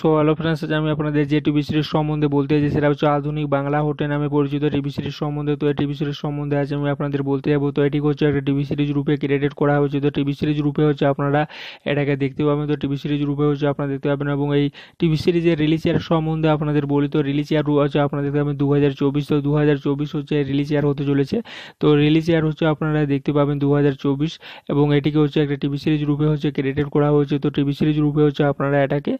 so hello friends আজ আমি আপনাদের যে টিভি সিরিজ সম্বন্ধে বলতে চাই সেটা হচ্ছে আধুনিক বাংলা হোটেল নামে পরিচিত টিভি সিরিজ সম্বন্ধে তো এই টিভি সিরিজ সম্বন্ধে আজ আমি আপনাদের বলতে যাবো তো এটি হচ্ছে একটা টিভি সিরিজ রূপে ক্রিয়েটেড করা হয়েছে তো টিভি সিরিজ রূপে হচ্ছে আপনারা এটাকে দেখতে পাবেন তো টিভি সিরিজ রূপে হচ্ছে আপনারা দেখতে পাবেন এবং এই টিভি সিরিজের রিলিজ ইয়ার সম্বন্ধে আপনাদের বলি তো রিলিজ ইয়ার হচ্ছে আপনারা দেখতে পাবেন দু হাজার চব্বিশ তো দু হাজার চব্বিশ হচ্ছে রিলিজ ইয়ার হতে চলেছে তো রিলিজ ইয়ার হচ্ছে আপনারা দেখতে পাবেন দু হাজার চব্বিশ এবং এটিকে হচ্ছে একটা টিভি সিরিজ রূপে হচ্ছে ক্রিয়েটেড করা হয়েছে তো টিভি সিরিজ রূপে হচ্ছে আপনারা এটাকে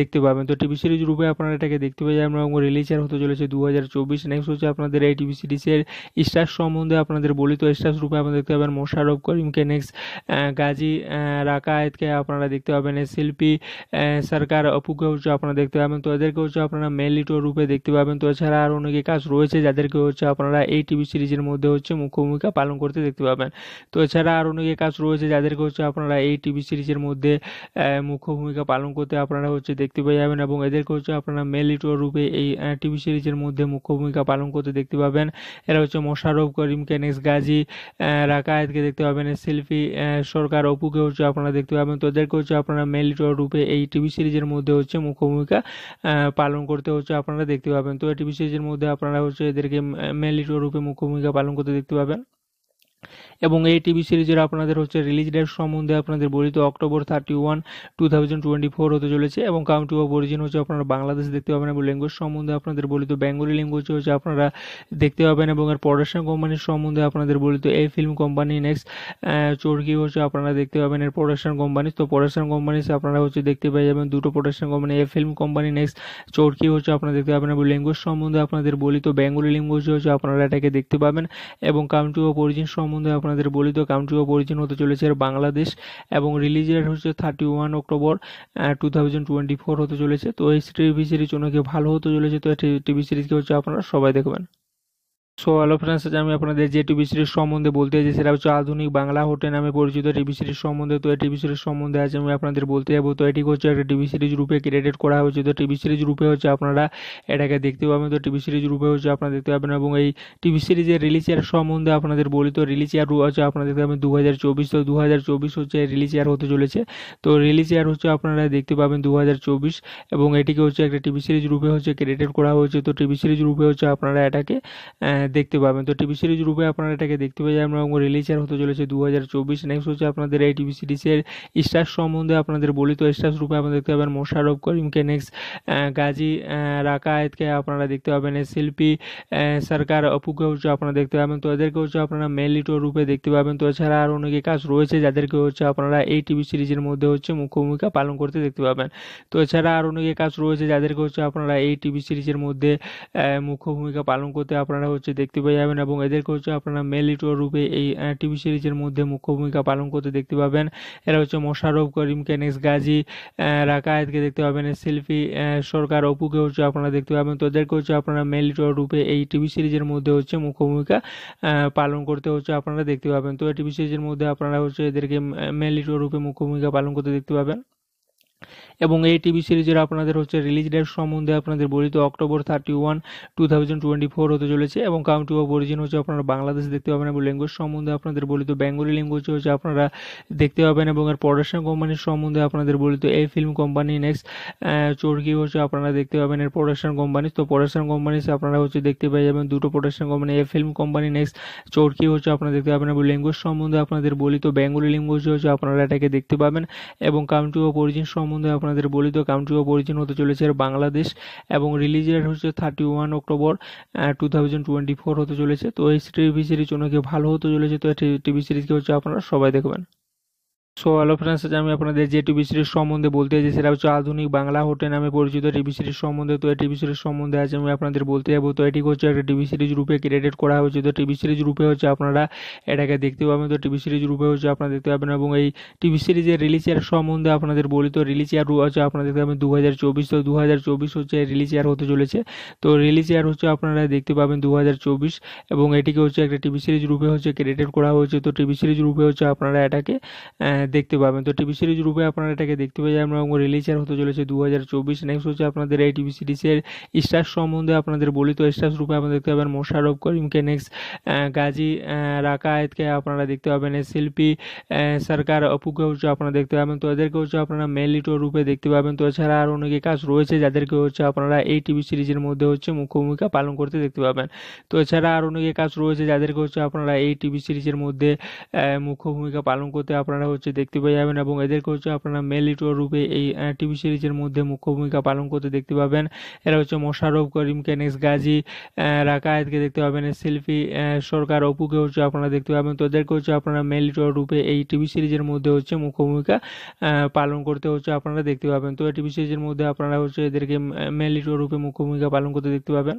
দেখতে পাবেন তো টিভি সিরিজ রূপে আপনারা এটাকে দেখতে পাবেন আমরা রিলিজের হতে চলেছে দু হাজার চব্বিশ নেক্সট হচ্ছে আপনাদের এই টিভি সিরিজের স্টার সম্বন্ধে আপনাদের বলি তো স্টার রূপে আপনারা দেখতে পাবেন মোশারফ করিমকে নেক্সট গাজী রাকায়েতকে আপনারা দেখতে পাবেন শিল্পী সরকার অপুকে হচ্ছে আপনারা দেখতে পাবেন তো এদেরকে হচ্ছে আপনারা মেলিটো রূপে দেখতে পাবেন তো এছাড়া আর অনেকে কাজ রয়েছে যাদেরকে হচ্ছে আপনারা এই টিভি সিরিজের মধ্যে হচ্ছে মুখ্য ভূমিকা পালন করতে দেখতে পাবেন তো এছাড়া আর অনেকে কাজ রয়েছে যাদেরকে হচ্ছে আপনারা এই টিভি সিরিজের মধ্যে মুখ্য ভূমিকা পালন করতে আপনারা হচ্ছে দেখতে পেয়ে যাবেন এবং এদেরকে হচ্ছে আপনারা মেল লিটুয়া রূপে এই টিভি সিরিজের মধ্যে মুখ্য ভূমিকা পালন করতে দেখতে পাবেন এরা হচ্ছে মোশারফ করিম নেক্সট গাজী রাকায়েতকে দেখতে পাবেন শিল্পী সরকার অপুকে হচ্ছে আপনারা দেখতে পাবেন তো এদেরকে হচ্ছে আপনারা মেল লিটুয়া রূপে এই টিভি সিরিজের মধ্যে হচ্ছে মুখ্য ভূমিকা পালন করতে হচ্ছে আপনারা দেখতে পাবেন তো এই টিভি সিরিজের মধ্যে আপনারা হচ্ছে এদেরকে মেল লিটুয়া রূপে মুখ্য ভূমিকা পালন করতে দেখতে পাবেন এবং এই টিভি সিরিজের আপনাদের হচ্ছে রিলিজ ডেট সম্বন্ধে আপনাদের বলিত October thirty one two thousand twenty four হতে চলেছে এবং কাউন্টি অফ অরিজিন হচ্ছে আপনারা বাংলাদেশ দেখতে পাবেন এবং ল্যাঙ্গুয়েজ সম্বন্ধে আপনাদের বলিত বেঙ্গলি ল্যাঙ্গুয়েজ হচ্ছে আপনারা দেখতে পাবেন এবং এর প্রোডাকশন কোম্পানির সম্বন্ধে আপনাদের বলিত এই ফিল্ম কোম্পানি নেক্সট চর্কি হচ্ছে আপনারা দেখতে পাবেন এর প্রোডাকশন কোম্পানি তো প্রোডাকশন কোম্পানি আপনারা হচ্ছে দেখতে পেয়ে যাবেন দুটো প্রোডাকশন কোম্পানি এই ফিল্ম কোম্পানি নেক্সট চর্কি হচ্ছে আপনারা দেখতে পাবেন এবং ল্যাঙ্গুয়েজ সম্বন্ধে আপনাদের বলিত বেঙ্গলি ল্যাঙ্গুয়েজ হচ্ছে আপনারা এটাকে দেখতে পাবেন এবং কাউন্টি অফ অরিজিন সম্বন্ধে আপনারা আপনাদের বলিত কাউন্ট্রি অফ অরিজিন হতে চলেছে বাংলাদেশ এবং রিলিজ ডেট হচ্ছে thirty one October two thousand twenty four হতে চলেছে তো এই টিভি সিরিজ অনেকে ভালো হতে চলেছে তো টিভি সিরিজকে হচ্ছে আপনারা সবাই দেখবেন সো হ্যালো ফ্রেন্ডস আজ আমি আপনাদের যে টিভি সিরিজ সম্বন্ধে বলতে যাচ্ছি সেটা হচ্ছে আধুনিক বাংলা হোটেল নামে পরিচিত টিভি সিরিজ সম্বন্ধে তো এই টিভি সিরিজ সম্বন্ধে আজ আমি আপনাদের বলতে যাবো তো এটি হচ্ছে একটা টিভি সিরিজ রূপে ক্রিয়েটেড করা হয়েছে তো টিভি সিরিজ রূপে হচ্ছে আপনারা এটাকে দেখতে পাবেন তো টিভি সিরিজ রূপে হচ্ছে আপনারা দেখতে পাবেন এবং এই টিভি সিরিজের রিলিজ ইয়ার সম্বন্ধে আপনাদের বলি তো রিলিজ ইয়ার হচ্ছে আপনারা দেখতে পাবেন দু হাজার চব্বিশ তো দু হাজার চব্বিশ হচ্ছে রিলিজ ইয়ার হতে চলেছে তো রিলিজ ইয়ার হচ্ছে আপনারা দেখতে পাবেন দু হাজার চব্বিশ এবং এটিকে হচ্ছে একটা টিভি সিরিজ রূপে হচ্ছে ক্রিয়েটেড করা হয়েছে তো টিভি সিরিজ রূপে হচ্ছে আপনারা এটাকে মানে দেখতে পাবেন তো টিভি সিরিজ রূপে আপনারা এটাকে দেখতে পাবেন এবং রিলিজার হতে চলেছে দু হাজার চব্বিশ নেক্সট হচ্ছে আপনাদের এই টিভি সিরিজের স্টার সম্বন্ধে আপনাদের বলি তো স্টার রূপে আপনারা দেখতে পাবেন মোশারফ করিমকে নেক্সট গাজী রাকায়েতকে আপনারা দেখতে পাবেন শিল্পী সরকার অপুকে হচ্ছে আপনারা দেখতে পাবেন তো এদেরকে হচ্ছে আপনারা মেলিটো রূপে দেখতে পাবেন তো এছাড়া আর অনেকে কাজ রয়েছে যাদেরকে হচ্ছে আপনারা এই টিভি সিরিজের মধ্যে হচ্ছে মুখ্য ভূমিকা পালন করতে দেখতে পাবেন তো এছাড়া আর অনেকে কাজ রয়েছে যাদেরকে হচ্ছে আপনারা এই টিভি সিরিজের মধ্যে মুখ্য ভূমিকা পালন করতে আপনারা হচ্ছে দেখতে পেয়ে যাবেন এবং এদেরকে হচ্ছে আপনারা মেল রূপে এই টিভি সিরিজের মধ্যে মুখ্য ভূমিকা পালন করতে দেখতে পাবেন এরা হচ্ছে মোশারফ করিম কেনেক্স গাজী রাকায়েতকে দেখতে পাবেন সেলফি সরকার অপুকে হচ্ছে আপনারা দেখতে পাবেন তো এদেরকে হচ্ছে আপনারা মেল রূপে এই টিভি সিরিজের মধ্যে হচ্ছে মুখ্য ভূমিকা পালন করতে হচ্ছে আপনারা দেখতে পাবেন তো এই টিভি সিরিজের মধ্যে আপনারা হচ্ছে এদেরকে মেল রূপে মুখ্য ভূমিকা পালন করতে দেখতে পাবেন এবং এই টিভি সিরিজের আপনাদের হচ্ছে রিলিজ ডেট সম্বন্ধে আপনাদের বলিত October thirty one two thousand twenty four হতে চলেছে এবং কাউন্টি অফ অরিজিন হচ্ছে আপনারা বাংলাদেশ দেখতে পাবেন এবং ল্যাঙ্গুয়েজ সম্বন্ধে আপনাদের বলিত বেঙ্গলি ল্যাঙ্গুয়েজ হচ্ছে আপনারা দেখতে পাবেন এবং এর প্রোডাকশন কোম্পানির সম্বন্ধে আপনাদের বলিত এই ফিল্ম কোম্পানি নেক্সট চোরকি হচ্ছে আপনারা দেখতে পাবেন এর প্রোডাকশন কোম্পানি তো প্রোডাকশন কোম্পানি আপনারা হচ্ছে দেখতে পাই যাবেন দুটো প্রোডাকশন কোম্পানি এই ফিল্ম কোম্পানি নেক্সট চোরকি হচ্ছে আপনারা দেখতে পাবেন এবং ল্যাঙ্গুয়েজ সম্বন্ধে আপনাদের বলিত বেঙ্গলি ল্যাঙ্গুয়েজ হচ্ছে আপনারা এটাকে দেখতে পাবেন এবং কাউন্টি অফ অরিজিন সম্বন্ধে সম্বন্ধে আপনাদের বলি তো কাউন্ট্রি অফ অরিজিন হতে চলেছে বাংলাদেশ এবং রিলিজ ডেট হচ্ছে thirty one October two thousand twenty four হতে চলেছে তো এই টিভি সিরিজ অনেকে ভালো হতে চলেছে তো টিভি সিরিজকে হচ্ছে আপনারা সবাই দেখবেন সো হ্যালো ফ্রেন্ডস আমি আপনাদের যে টিভি সিরিজ সম্বন্ধে বলতে চাই সেটা হচ্ছে আধুনিক বাংলা হোটেল নামে পরিচিত টিভি সিরিজ সম্বন্ধে তো এই টিভি সিরিজ সম্বন্ধে আজ আমি আপনাদের বলতে যাবো তো এটি হচ্ছে একটা টিভি সিরিজ রূপে ক্রিয়েটেড করা হয়েছে তো টিভি সিরিজ রূপে হচ্ছে আপনারা এটাকে দেখতে পাবেন তো টিভি সিরিজ রূপে হচ্ছে আপনারা দেখতে পাবেন এবং এই টিভি সিরিজের রিলিজ ইয়ার সম্বন্ধে আপনাদের বলি তো রিলিজ ইয়ার হচ্ছে আপনারা দেখতে পাবেন দু হাজার চব্বিশ তো দু হাজার চব্বিশ হচ্ছে রিলিজ ইয়ার হতে চলেছে তো রিলিজ ইয়ার হচ্ছে আপনারা দেখতে পাবেন দু হাজার চব্বিশ এবং এটিকে হচ্ছে একটা টিভি সিরিজ রূপে হচ্ছে ক্রিয়েটেড করা হয়েছে তো টিভি সিরিজ রূপে হচ্ছে আপনারা এটাকে দেখতে পাবেন তো টিভি সিরিজ রূপে আপনারা এটাকে দেখতে পাবেন আমরা রিলিজার হতে চলেছে দু হাজার চব্বিশ নেক্সট হচ্ছে আপনাদের এই টিভি সিরিজের স্টার সম্বন্ধে আপনাদের বলি তো স্টার রূপে আপনারা দেখতে পাবেন মোশারফ করিমকে নেক্সট গাজী রাকায়েতকে আপনারা দেখতে পাবেন শিল্পী সরকার অপুকে হচ্ছে আপনারা দেখতে পাবেন তো এদেরকে হচ্ছে আপনারা মেলিটো রূপে দেখতে পাবেন তো এছাড়া আর অনেকে কাজ রয়েছে যাদেরকে হচ্ছে আপনারা এই টিভি সিরিজের মধ্যে হচ্ছে মুখ্য ভূমিকা পালন করতে দেখতে পাবেন তো এছাড়া আর অনেকে কাজ রয়েছে যাদেরকে হচ্ছে আপনারা এই টিভি সিরিজের মধ্যে মুখ্য ভূমিকা পালন করতে আপনারা হচ্ছে দেখতে পেয়ে যাবেন এবং এদেরকে হচ্ছে আপনারা মেল লিটুয়া রূপে এই টিভি সিরিজের মধ্যে মুখ্য ভূমিকা পালন করতে দেখতে পাবেন এরা হচ্ছে মোশারফ করিম কেনেস গাজী রাকায়েতকে দেখতে পাবেন শিল্পী সরকার অপুকে হচ্ছে আপনারা দেখতে পাবেন তো এদেরকে হচ্ছে আপনারা মেল লিটুয়া রূপে এই টিভি সিরিজের মধ্যে হচ্ছে মুখ্য ভূমিকা পালন করতে হচ্ছে আপনারা দেখতে পাবেন তো এই টিভি সিরিজের মধ্যে আপনারা হচ্ছে এদেরকে মেল লিটুয়া রূপে মুখ্য ভূমিকা পালন করতে দেখতে পাবেন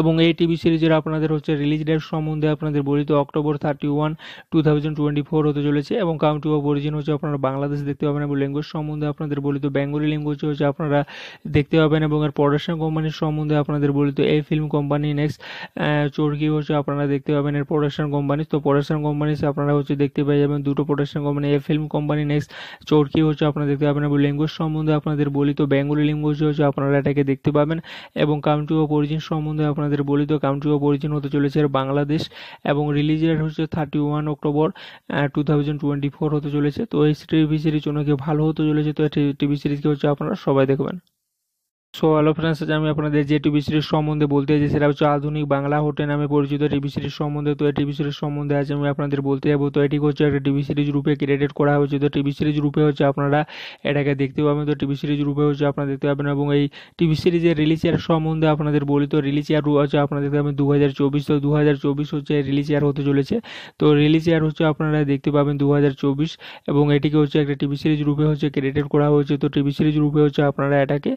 এবং এই টিভি সিরিজের আপনাদের হচ্ছে রিলিজ ডেট সম্বন্ধে আপনাদের বলিত October thirty one two thousand twenty four হতে চলেছে এবং কাউন্টি অফ অরিজিন হচ্ছে আপনারা বাংলাদেশ দেখতে পাবেন এবং ল্যাঙ্গুয়েজ সম্বন্ধে আপনাদের বলিত বেঙ্গলি ল্যাঙ্গুয়েজ হচ্ছে আপনারা দেখতে পাবেন এবং এর প্রোডাকশন কোম্পানির সম্বন্ধে আপনাদের বলিত এই ফিল্ম কোম্পানি নেক্সট চোরকি হচ্ছে আপনারা দেখতে পাবেন এর প্রোডাকশন কোম্পানি তো প্রোডাকশন কোম্পানি আপনারা হচ্ছে দেখতে পাই যাবেন দুটো প্রোডাকশন কোম্পানি এই ফিল্ম কোম্পানি নেক্সট চোরকি হচ্ছে আপনারা দেখতে পাবেন এবং ল্যাঙ্গুয়েজ সম্বন্ধে আপনাদের বলিত বেঙ্গলি ল্যাঙ্গুয়েজ হচ্ছে আপনারা এটাকে দেখতে পাবেন এবং কাউন্টি অফ অরিজিন সম্বন্ধে আপনাদের বলিত কান্ট্রি অফ অরিজিন হতে চলেছে বাংলাদেশ এবং রিলিজ ডেট হচ্ছে thirty one October two thousand twenty four হতে চলেছে তো এই টিভি সিরিজ অনেকে ভালো হতে চলেছে তো এই টিভি সিরিজকে হচ্ছে আপনারা সবাই দেখবেন সো হ্যালো ফ্রেন্ডস আজ আমি আপনাদের যে টিভি সিরিজ সম্বন্ধে বলতে চাই সেটা হচ্ছে আধুনিক বাংলা হোটেল নামে পরিচিত টিভি সিরিজ সম্বন্ধে তো এই টিভি সিরিজ সম্বন্ধে আজ আমি আপনাদের বলতে যাবো তো এটি হচ্ছে একটা টিভি সিরিজ রূপে ক্রিয়েটেড করা হয়েছে তো টিভি সিরিজ রূপে হচ্ছে আপনারা এটাকে দেখতে পাবেন তো টিভি সিরিজ রূপে হচ্ছে আপনারা দেখতে পাবেন এবং এই টিভি সিরিজের রিলিজ ইয়ার সম্বন্ধে আপনাদের বলি তো রিলিজ ইয়ার হচ্ছে আপনারা দেখতে পাবেন দু হাজার চব্বিশ তো দু হাজার চব্বিশ হচ্ছে রিলিজ ইয়ার হতে চলেছে তো রিলিজ ইয়ার হচ্ছে আপনারা দেখতে পাবেন দু হাজার চব্বিশ এবং এটিকে হচ্ছে একটা টিভি সিরিজ রূপে হচ্ছে ক্রিয়েটেড করা হয়েছে তো টিভি সিরিজ রূপে হচ্ছে আপনারা এটাকে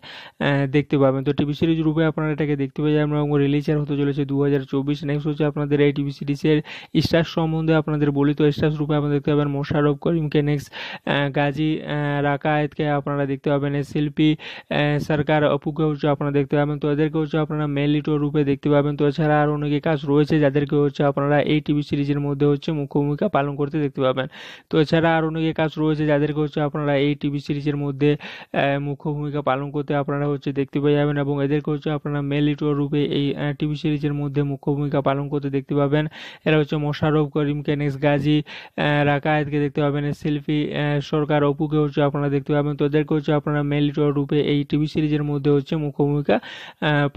মানে দেখতে পাবেন তো টিভি সিরিজ রূপে আপনারা এটাকে দেখতে পাবেন এবং রিলিজের হতে চলেছে দু হাজার চব্বিশ নেক্সট হচ্ছে আপনাদের এই টিভি সিরিজের স্টার সম্বন্ধে আপনাদের বলি তো স্টার রূপে আপনারা দেখতে পাবেন মোশারফ করিমকে নেক্সট গাজী রাকায়েতকে আপনারা দেখতে পাবেন শিল্পী সরকার অপুকে হচ্ছে আপনারা দেখতে পাবেন তো এদেরকে হচ্ছে আপনারা মেলিটো রূপে দেখতে পাবেন তো এছাড়া আর অনেকে কাজ রয়েছে যাদেরকে হচ্ছে আপনারা এই টিভি সিরিজের মধ্যে হচ্ছে মুখ্য ভূমিকা পালন করতে দেখতে পাবেন তো এছাড়া আর অনেকে কাজ রয়েছে যাদেরকে হচ্ছে আপনারা এই টিভি সিরিজের মধ্যে মুখ্য ভূমিকা পালন করতে আপনারা হচ্ছে দেখতে পেয়ে যাবেন এবং এদেরকে হচ্ছে আপনারা মেল রূপে এই টিভি সিরিজের মধ্যে মুখ্য ভূমিকা পালন করতে দেখতে পাবেন এরা হচ্ছে মোশারফ করিম কেনেস গাজী রাকায়েতকে দেখতে পাবেন সেলফি সরকার অপুকে হচ্ছে আপনারা দেখতে পাবেন তো এদেরকে হচ্ছে আপনারা মেল রূপে এই টিভি সিরিজের মধ্যে হচ্ছে মুখ্য ভূমিকা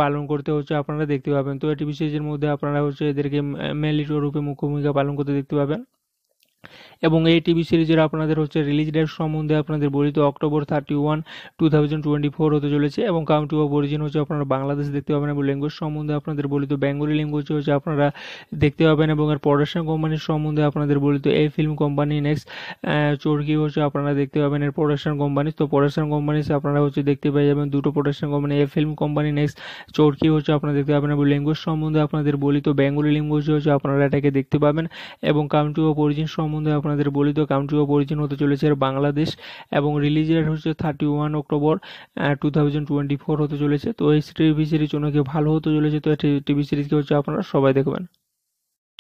পালন করতে হচ্ছে আপনারা দেখতে পাবেন তো এই টিভি সিরিজের মধ্যে আপনারা হচ্ছে এদেরকে মেল লিটোর রূপে মুখ্য ভূমিকা পালন করতে দেখতে পাবেন এবং এই টিভি সিরিজের আপনাদের হচ্ছে রিলিজ ডেট সম্বন্ধে আপনাদের বলিত October thirty one two thousand twenty four হতে চলেছে এবং কাউন্টি অফ অরিজিন হচ্ছে আপনারা বাংলাদেশ দেখতে পাবেন এবং ল্যাঙ্গুয়েজ সম্বন্ধে আপনাদের বলিত বেঙ্গলি ল্যাঙ্গুয়েজ হচ্ছে আপনারা দেখতে পাবেন এবং এর প্রোডাকশন কোম্পানির সম্বন্ধে আপনাদের বলিত এই ফিল্ম কোম্পানি নেক্সট চোরকি হচ্ছে আপনারা দেখতে পাবেন এর প্রোডাকশন কোম্পানি তো প্রোডাকশন কোম্পানি আপনারা হচ্ছে দেখতে পেয়ে যাবেন দুটো প্রোডাকশন কোম্পানি এই ফিল্ম কোম্পানি নেক্সট চোরকি হচ্ছে আপনারা দেখতে পাবেন এবং ল্যাঙ্গুয়েজ সম্বন্ধে আপনাদের বলিত বেঙ্গলি ল্যাঙ্গুয়েজ হচ্ছে আপনারা এটাকে দেখতে পাবেন এবং কাউন্টি অফ অরিজিন সম্বন্ধে আপনাদের বলিত কাউন্ট্রি অফ অরিজিন হতে চলেছে বাংলাদেশ এবং রিলিজ ডেট হচ্ছে thirty one October two thousand twenty four হতে চলেছে তো এই টিভি সিরিজ অনেকে ভালো হতে চলেছে তো টিভি সিরিজকে হচ্ছে আপনারা সবাই দেখবেন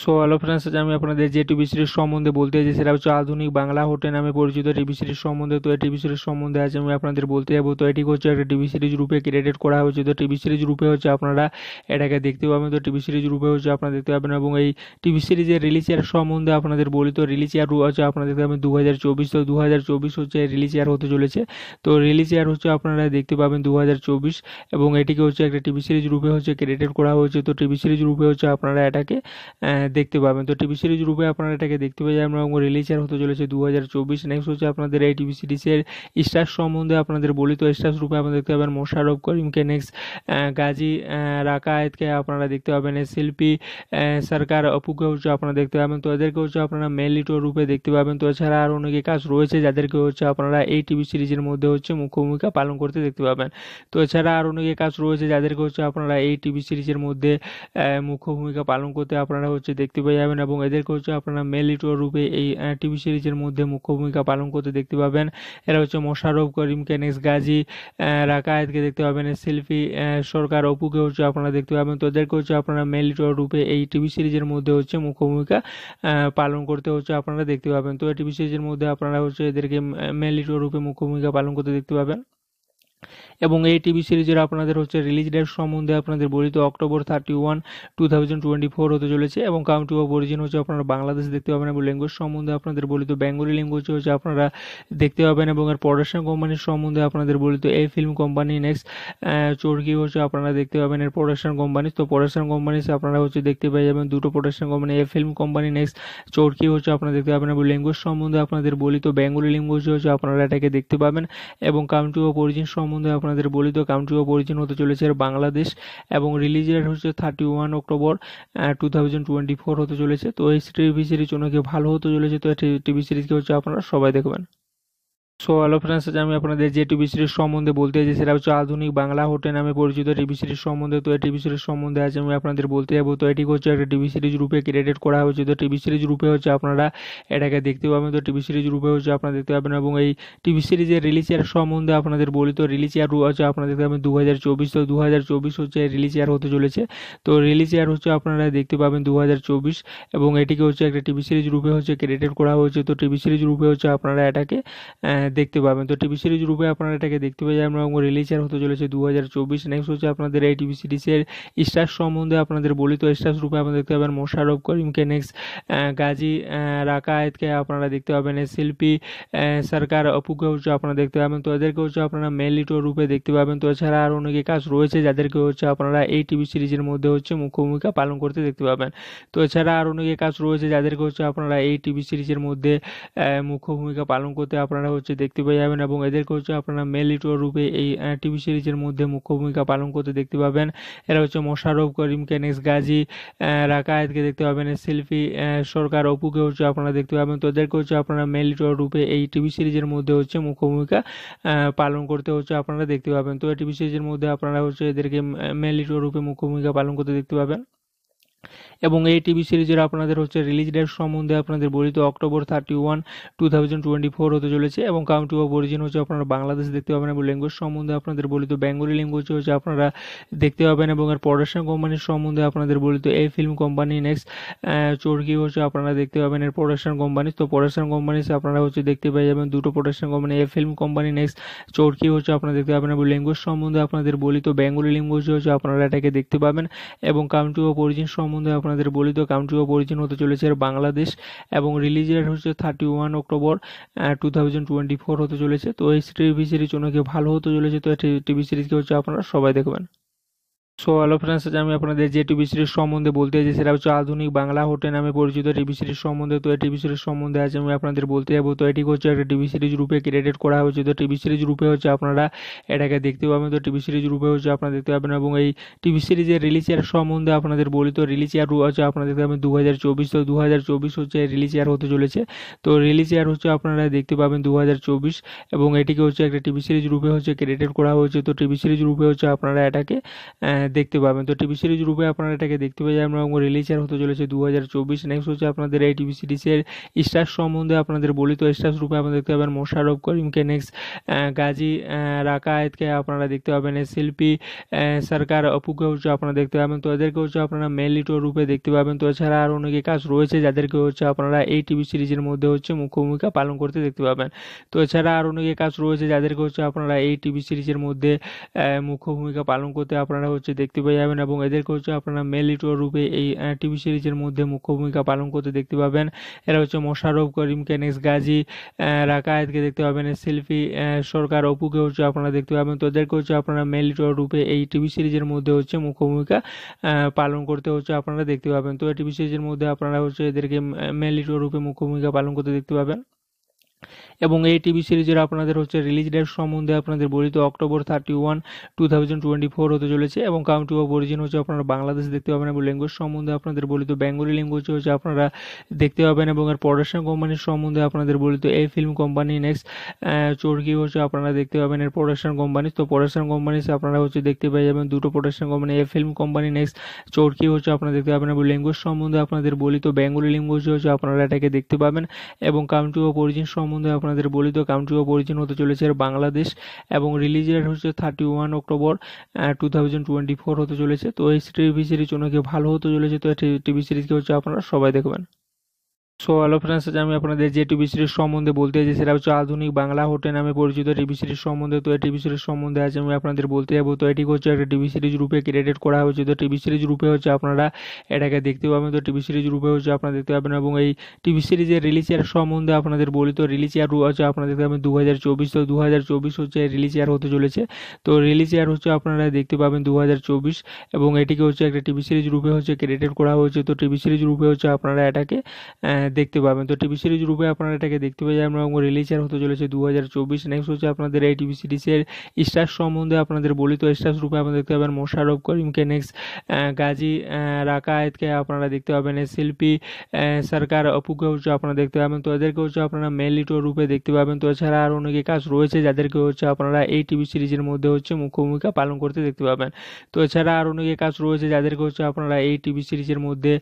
সো হ্যালো ফ্রেন্ডস আমি আপনাদের যে টিভি সিরিজ সম্বন্ধে বলতে চাই সেটা হচ্ছে আধুনিক বাংলা হোটেল নামে পরিচিত টিভি সিরিজ সম্বন্ধে তো এই টিভি সিরিজ সম্বন্ধে আজ আমি আপনাদের বলতে যাবো তো এটি হচ্ছে একটা টিভি সিরিজ রূপে ক্রিয়েটেড করা হয়েছে তো টিভি সিরিজ রূপে হচ্ছে আপনারা এটাকে দেখতে পাবেন তো টিভি সিরিজ রূপে হচ্ছে আপনারা দেখতে পাবেন এবং এই টিভি সিরিজের রিলিজ ইয়ার সম্বন্ধে আপনাদের বলি তো রিলিজ ইয়ার হচ্ছে আপনারা দেখতে পাবেন দু হাজার চব্বিশ তো দু হাজার চব্বিশ হচ্ছে রিলিজ ইয়ার হতে চলেছে তো রিলিজ ইয়ার হচ্ছে আপনারা দেখতে পাবেন দু হাজার চব্বিশ এবং এটিকে হচ্ছে একটা টিভি সিরিজ রূপে হচ্ছে ক্রিয়েটেড করা হয়েছে তো টিভি সিরিজ রূপে হচ্ছে আপনারা এটাকে দেখতে পাবেন তো টিভি সিরিজ রূপে আপনারা এটাকে দেখতে পাবেন আমরা রিলিজার হতে চলেছে দু হাজার চব্বিশ নেক্সট হচ্ছে আপনাদের এই টিভি সিরিজের স্টার সম্বন্ধে আপনাদের বলি তো স্টার রূপে আপনারা দেখতে পাবেন মোশারফ করিমকে নেক্সট গাজী রাকায়েতকে আপনারা দেখতে পাবেন শিল্পী সরকার অপুকে হচ্ছে আপনারা দেখতে পাবেন তো এদেরকে হচ্ছে আপনারা মেলিটো রূপে দেখতে পাবেন তো এছাড়া আর অনেকে কাজ রয়েছে যাদেরকে হচ্ছে আপনারা এই টিভি সিরিজের মধ্যে হচ্ছে মুখ্য ভূমিকা পালন করতে দেখতে পাবেন তো এছাড়া আর অনেকে কাজ রয়েছে যাদেরকে হচ্ছে আপনারা এই টিভি সিরিজের মধ্যে মুখ্য ভূমিকা পালন করতে আপনারা হচ্ছে দেখতে পেয়ে যাবেন এবং এদেরকে হচ্ছে আপনারা মেল লিটুয়া রূপে এই টিভি সিরিজের মধ্যে মুখ্য ভূমিকা পালন করতে দেখতে পাবেন এরা হচ্ছে মোশারফ করিম কেনেস গাজী রাকায়েতকে দেখতে পাবেন শিল্পী সরকার অপুকে হচ্ছে আপনারা দেখতে পাবেন তো এদেরকে হচ্ছে আপনারা মেল লিটুয়া রূপে এই টিভি সিরিজের মধ্যে হচ্ছে মুখ্য ভূমিকা পালন করতে হচ্ছে আপনারা দেখতে পাবেন তো এই টিভি সিরিজের মধ্যে আপনারা হচ্ছে এদেরকে মেল লিটুয়া রূপে মুখ্য ভূমিকা পালন করতে দেখতে পাবেন এবং এই টিভি সিরিজের আপনাদের হচ্ছে রিলিজ ডেট সম্বন্ধে আপনাদের বলিত October thirty one two thousand twenty four হতে চলেছে এবং কাউন্টি অফ অরিজিন হচ্ছে আপনারা বাংলাদেশ দেখতে পাবেন এবং ল্যাঙ্গুয়েজ সম্বন্ধে আপনাদের বলিত বেঙ্গলি ল্যাঙ্গুয়েজ হচ্ছে আপনারা দেখতে পাবেন এবং এর প্রোডাকশন কোম্পানির সম্বন্ধে আপনাদের বলিত এই ফিল্ম কোম্পানি নেক্সট চোরকি হচ্ছে আপনারা দেখতে পাবেন এর প্রোডাকশন কোম্পানি তো প্রোডাকশন কোম্পানি আপনারা হচ্ছে দেখতে পাই যাবেন দুটো প্রোডাকশন কোম্পানি এই ফিল্ম কোম্পানি নেক্সট চোরকি হচ্ছে আপনারা দেখতে পাবেন এবং ল্যাঙ্গুয়েজ সম্বন্ধে আপনাদের বলিত বেঙ্গলি ল্যাঙ্গুয়েজ হচ্ছে আপনারা এটাকে দেখতে পাবেন এবং কাউন্টি অফ অরিজিন সম্বন্ধে আপনাদের বলিত কান্ট্রি অফ অরিজিন হতে চলেছে বাংলাদেশ এবং রিলিজ ডেট হচ্ছে thirty one October two thousand twenty four হতে চলেছে তো এই টিভি সিরিজ অনেকে ভালো হতে চলেছে তো এই টিভি সিরিজকে হচ্ছে আপনারা সবাই দেখবেন সো হ্যালো ফ্রেন্ডস আজ আমি আপনাদের যে টিভি সিরিজ সম্বন্ধে বলতে যাচ্ছি সেটা হচ্ছে আধুনিক বাংলা হোটেল নামে পরিচিত টিভি সিরিজ সম্বন্ধে তো এই টিভি সিরিজ সম্বন্ধে আজ আমি আপনাদের বলতে যাবো তো এটি হচ্ছে একটা টিভি সিরিজ রূপে ক্রিয়েটেড করা হয়েছে তো টিভি সিরিজ রূপে হচ্ছে আপনারা এটাকে দেখতে পাবেন তো টিভি সিরিজ রূপে হচ্ছে আপনারা দেখতে পাবেন এবং এই টিভি সিরিজের রিলিজ ইয়ার সম্বন্ধে আপনাদের বলি তো রিলিজ ইয়ার হচ্ছে আপনারা দেখতে পাবেন দু হাজার চব্বিশ তো দু হাজার চব্বিশ হচ্ছে রিলিজ ইয়ার হতে চলেছে তো রিলিজ ইয়ার হচ্ছে আপনারা দেখতে পাবেন দু হাজার চব্বিশ এবং এটিকে হচ্ছে একটা টিভি সিরিজ রূপে হচ্ছে ক্রিয়েটেড করা হয়েছে তো টিভি সিরিজ রূপে হচ্ছে আপনারা এটাকে মানে দেখতে পাবেন তো টিভি সিরিজ রূপে আপনারা এটাকে দেখতে পাবেন এবং রিলিজের হতে চলেছে দু হাজার চব্বিশ নেক্সট হচ্ছে আপনাদের এই টিভি সিরিজের স্টার সম্বন্ধে আপনাদের বলি তো স্টার রূপে আপনারা দেখতে পাবেন মোশারফ করিমকে নেক্সট গাজী রাকায়েতকে আপনারা দেখতে পাবেন শিল্পী সরকার অপুকে হচ্ছে আপনারা দেখতে পাবেন তো এদেরকে হচ্ছে আপনারা মেলিটো রূপে দেখতে পাবেন তো এছাড়া আর অনেকে কাজ রয়েছে যাদেরকে হচ্ছে আপনারা এই টিভি সিরিজের মধ্যে হচ্ছে মুখ্য ভূমিকা পালন করতে দেখতে পাবেন তো এছাড়া আর অনেকে কাজ রয়েছে যাদেরকে হচ্ছে আপনারা এই টিভি সিরিজের মধ্যে মুখ্য ভূমিকা পালন করতে আপনারা হচ্ছে দেখতে পেয়ে যাবেন এবং এদেরকে হচ্ছে আপনারা মেল রূপে এই টিভি সিরিজের মধ্যে মুখ্য ভূমিকা পালন করতে দেখতে পাবেন এরা হচ্ছে মোশারফ করিম কেনেস গাজী রাকায়েতকে দেখতে পাবেন শিল্পী সরকার অপুকে হচ্ছে আপনারা দেখতে পাবেন তো এদেরকে হচ্ছে আপনারা মেল রূপে এই টিভি সিরিজের মধ্যে হচ্ছে মুখ্য ভূমিকা পালন করতে হচ্ছে আপনারা দেখতে পাবেন তো টিভি সিরিজের মধ্যে আপনারা হচ্ছে এদেরকে মেলিটো রূপে মুখ্য ভূমিকা পালন করতে দেখতে পাবেন এবং এই টিভি সিরিজের আপনাদের হচ্ছে রিলিজ ডেট সম্বন্ধে আপনাদের বলিত October thirty one two thousand twenty four হতে চলেছে এবং কাউন্টি অফ অরিজিন হচ্ছে আপনারা বাংলাদেশ দেখতে পাবেন এবং ল্যাঙ্গুয়েজ সম্বন্ধে আপনাদের বলিত বেঙ্গলি ল্যাঙ্গুয়েজ হচ্ছে আপনারা দেখতে পাবেন এবং এর প্রোডাকশন কোম্পানির সম্বন্ধে আপনাদের বলিত এই ফিল্ম কোম্পানি নেক্সট চোরকি হচ্ছে আপনারা দেখতে পাবেন এর প্রোডাকশন কোম্পানি তো প্রোডাকশন কোম্পানি আপনারা হচ্ছে দেখতে পেয়ে যাবেন দুটো প্রোডাকশন কোম্পানি এই ফিল্ম কোম্পানি নেক্সট চোরকি হচ্ছে আপনারা দেখতে পাবেন এবং ল্যাঙ্গুয়েজ সম্বন্ধে আপনাদের বলিত বেঙ্গলি ল্যাঙ্গুয়েজ হচ্ছে আপনারা এটাকে দেখতে পাবেন এবং কাউন্টি অফ অরিজিন সম্বন্ধে আপনাদের বলিত কাউন্ট্রি অফ অরিজিন হতে চলেছে বাংলাদেশ এবং রিলিজ ডেট হচ্ছে thirty one October two thousand twenty four হতে চলেছে তো এই টিভি সিরিজ অনেকে ভালো হতে চলেছে তো টিভি সিরিজকে হচ্ছে আপনারা সবাই দেখবেন সো হ্যালো ফ্রেন্ডস আজ আমি আপনাদের যে টিভি সিরিজ সম্বন্ধে বলতে চাই সেটা হচ্ছে আধুনিক বাংলা হোটেল নামে পরিচিত টিভি সিরিজ সম্বন্ধে তো এই টিভি সিরিজ সম্বন্ধে আজ আমি আপনাদের বলতে যাবো তো এটি হচ্ছে একটা টিভি সিরিজ রূপে ক্রিয়েটেড করা হয়েছে তো টিভি সিরিজ রূপে হচ্ছে আপনারা এটাকে দেখতে পাবেন তো টিভি সিরিজ রূপে হচ্ছে আপনারা দেখতে পাবেন এবং এই টিভি সিরিজের রিলিজ ইয়ার সম্বন্ধে আপনাদের বলি তো রিলিজ ইয়ার হচ্ছে আপনারা দেখতে পাবেন দু হাজার চব্বিশ তো দু হাজার চব্বিশ হচ্ছে রিলিজ ইয়ার হতে চলেছে তো রিলিজ ইয়ার হচ্ছে আপনারা দেখতে পাবেন দু হাজার চব্বিশ এবং এটিকে হচ্ছে একটা টিভি সিরিজ রূপে হচ্ছে ক্রিয়েটেড করা হয়েছে তো টিভি সিরিজ রূপে হচ্ছে আপনারা এটাকে দেখতে পাবেন তো টিভি সিরিজ রূপে আপনারা এটাকে দেখতে পাবেন আমরা রিলিজার হতে চলেছে দু হাজার চব্বিশ নেক্সট হচ্ছে আপনাদের এই টিভি সিরিজের স্টার সম্বন্ধে আপনাদের বলি তো স্টার রূপে আপনারা দেখতে পাবেন মোশারফ করিমকে নেক্সট গাজী রাকায়েতকে আপনারা দেখতে পাবেন শিল্পী সরকার অপুকে হচ্ছে আপনারা দেখতে পাবেন তো এদেরকে হচ্ছে আপনারা মেলিটো রূপে দেখতে পাবেন তো এছাড়া আর অনেকে কাজ রয়েছে যাদেরকে হচ্ছে আপনারা এই টিভি সিরিজের মধ্যে হচ্ছে মুখ্য ভূমিকা পালন করতে দেখতে পাবেন তো এছাড়া আর অনেকে কাজ রয়েছে যাদেরকে হচ্ছে আপনারা এই টিভি সিরিজের মধ্যে মুখ্য ভূমিকা পালন করতে আপনারা হচ্ছে দেখতে পেয়ে যাবেন এবং এদেরকে হচ্ছে আপনারা মেল লিটুয়া রূপে এই টিভি সিরিজের মধ্যে মুখ্য ভূমিকা পালন করতে দেখতে পাবেন এরা হচ্ছে মোশারফ করিম কেনেস গাজী রাকায়েতকে দেখতে পাবেন শিল্পী সরকার অপুকে হচ্ছে আপনারা দেখতে পাবেন তো এদেরকে হচ্ছে আপনারা মেল লিটুয়া রূপে এই টিভি সিরিজের মধ্যে হচ্ছে মুখ্য ভূমিকা পালন করতে হচ্ছে আপনারা দেখতে পাবেন তো এই টিভি সিরিজের মধ্যে আপনারা হচ্ছে এদেরকে মেল লিটুয়া রূপে মুখ্য ভূমিকা পালন করতে দেখতে পাবেন এবং এই টিভি সিরিজের আপনাদের হচ্ছে রিলিজ ডেট সম্বন্ধে আপনাদের বলিত October thirty one two thousand twenty four হতে চলেছে এবং কাউন্টি অফ অরিজিন হচ্ছে আপনারা বাংলাদেশ দেখতে পাবেন এবং ল্যাঙ্গুয়েজ সম্বন্ধে আপনাদের বলিত বেঙ্গলি ল্যাঙ্গুয়েজ হচ্ছে আপনারা দেখতে পাবেন এবং এর প্রোডাকশন কোম্পানির সম্বন্ধে আপনাদের বলিত এই ফিল্ম কোম্পানি নেক্সট চোরকি হচ্ছে আপনারা দেখতে পাবেন এর প্রোডাকশন কোম্পানি তো প্রোডাকশন কোম্পানি আপনারা হচ্ছে দেখতে পেয়ে যাবেন দুটো প্রোডাকশন কোম্পানি এই ফিল্ম কোম্পানি নেক্সট চোরকি হচ্ছে আপনারা দেখতে পাবেন এবং ল্যাঙ্গুয়েজ সম্বন্ধে আপনাদের বলিত বেঙ্গলি ল্যাঙ্গুয়েজ হচ্ছে আপনারা এটাকে দেখতে পাবেন এবং কাউন্টি অফ অরিজিন সম্বন্ধে আপনাদের বলিত কান্ট্রি অফ অরিজিন হতে চলেছে বাংলাদেশ এবং রিলিজ ডেট হচ্ছে thirty one October two thousand twenty four হতে চলেছে তো এই টিভি সিরিজ অনেকে ভালো হতে চলেছে তো এই টিভি সিরিজকে হচ্ছে আপনারা সবাই দেখবেন সো হ্যালো ফ্রেন্ডস আজ আমি আপনাদের যে টিভি সিরিজ সম্বন্ধে বলতে চাইছি সেটা হচ্ছে আধুনিক বাংলা হোটেল নামে পরিচিত টিভি সিরিজ সম্বন্ধে তো এই টিভি সিরিজ সম্বন্ধে আজ আমি আপনাদের বলতে যাবো তো এটি হচ্ছে একটা টিভি সিরিজ রূপে ক্রিয়েটেড করা হয়েছে তো টিভি সিরিজ রূপে হচ্ছে আপনারা এটাকে দেখতে পাবেন তো টিভি সিরিজ রূপে হচ্ছে আপনারা দেখতে পাবেন এবং এই টিভি সিরিজের রিলিজ ইয়ার সম্বন্ধে আপনাদের বলি তো রিলিজ ইয়ার হচ্ছে আপনারা দেখতে পাবেন দু হাজার চব্বিশ তো দু হাজার চব্বিশ হচ্ছে রিলিজ ইয়ার হতে চলেছে তো রিলিজ ইয়ার হচ্ছে আপনারা দেখতে পাবেন দু হাজার চব্বিশ এবং এটিকে হচ্ছে একটা টিভি সিরিজ রূপে হচ্ছে ক্রিয়েটেড করা হয়েছে তো টিভি সিরিজ রূপে হচ্ছে আপনারা এটাকে মানে দেখতে পাবেন তো টিভি সিরিজ রূপে আপনারা এটাকে দেখতে পাবেন এবং রিলিজের হতে চলেছে দু হাজার চব্বিশ নেক্সট হচ্ছে আপনাদের এই টিভি সিরিজের স্টার সম্বন্ধে আপনাদের বলি তো স্টার রূপে আপনারা দেখতে পাবেন মোশারফ করিমকে নেক্সট গাজী রাকায়েতকে আপনারা দেখতে পাবেন শিল্পী সরকার অপুকে হচ্ছে আপনারা দেখতে পাবেন তো এদেরকে হচ্ছে আপনারা মেলিটো রূপে দেখতে পাবেন তো এছাড়া আর অনেকে কাজ রয়েছে যাদেরকে হচ্ছে আপনারা এই টিভি সিরিজের মধ্যে হচ্ছে মুখ্য ভূমিকা পালন করতে দেখতে পাবেন তো এছাড়া আর অনেকে কাজ রয়েছে যাদেরকে হচ্ছে আপনারা এই টিভি সিরিজের মধ্যে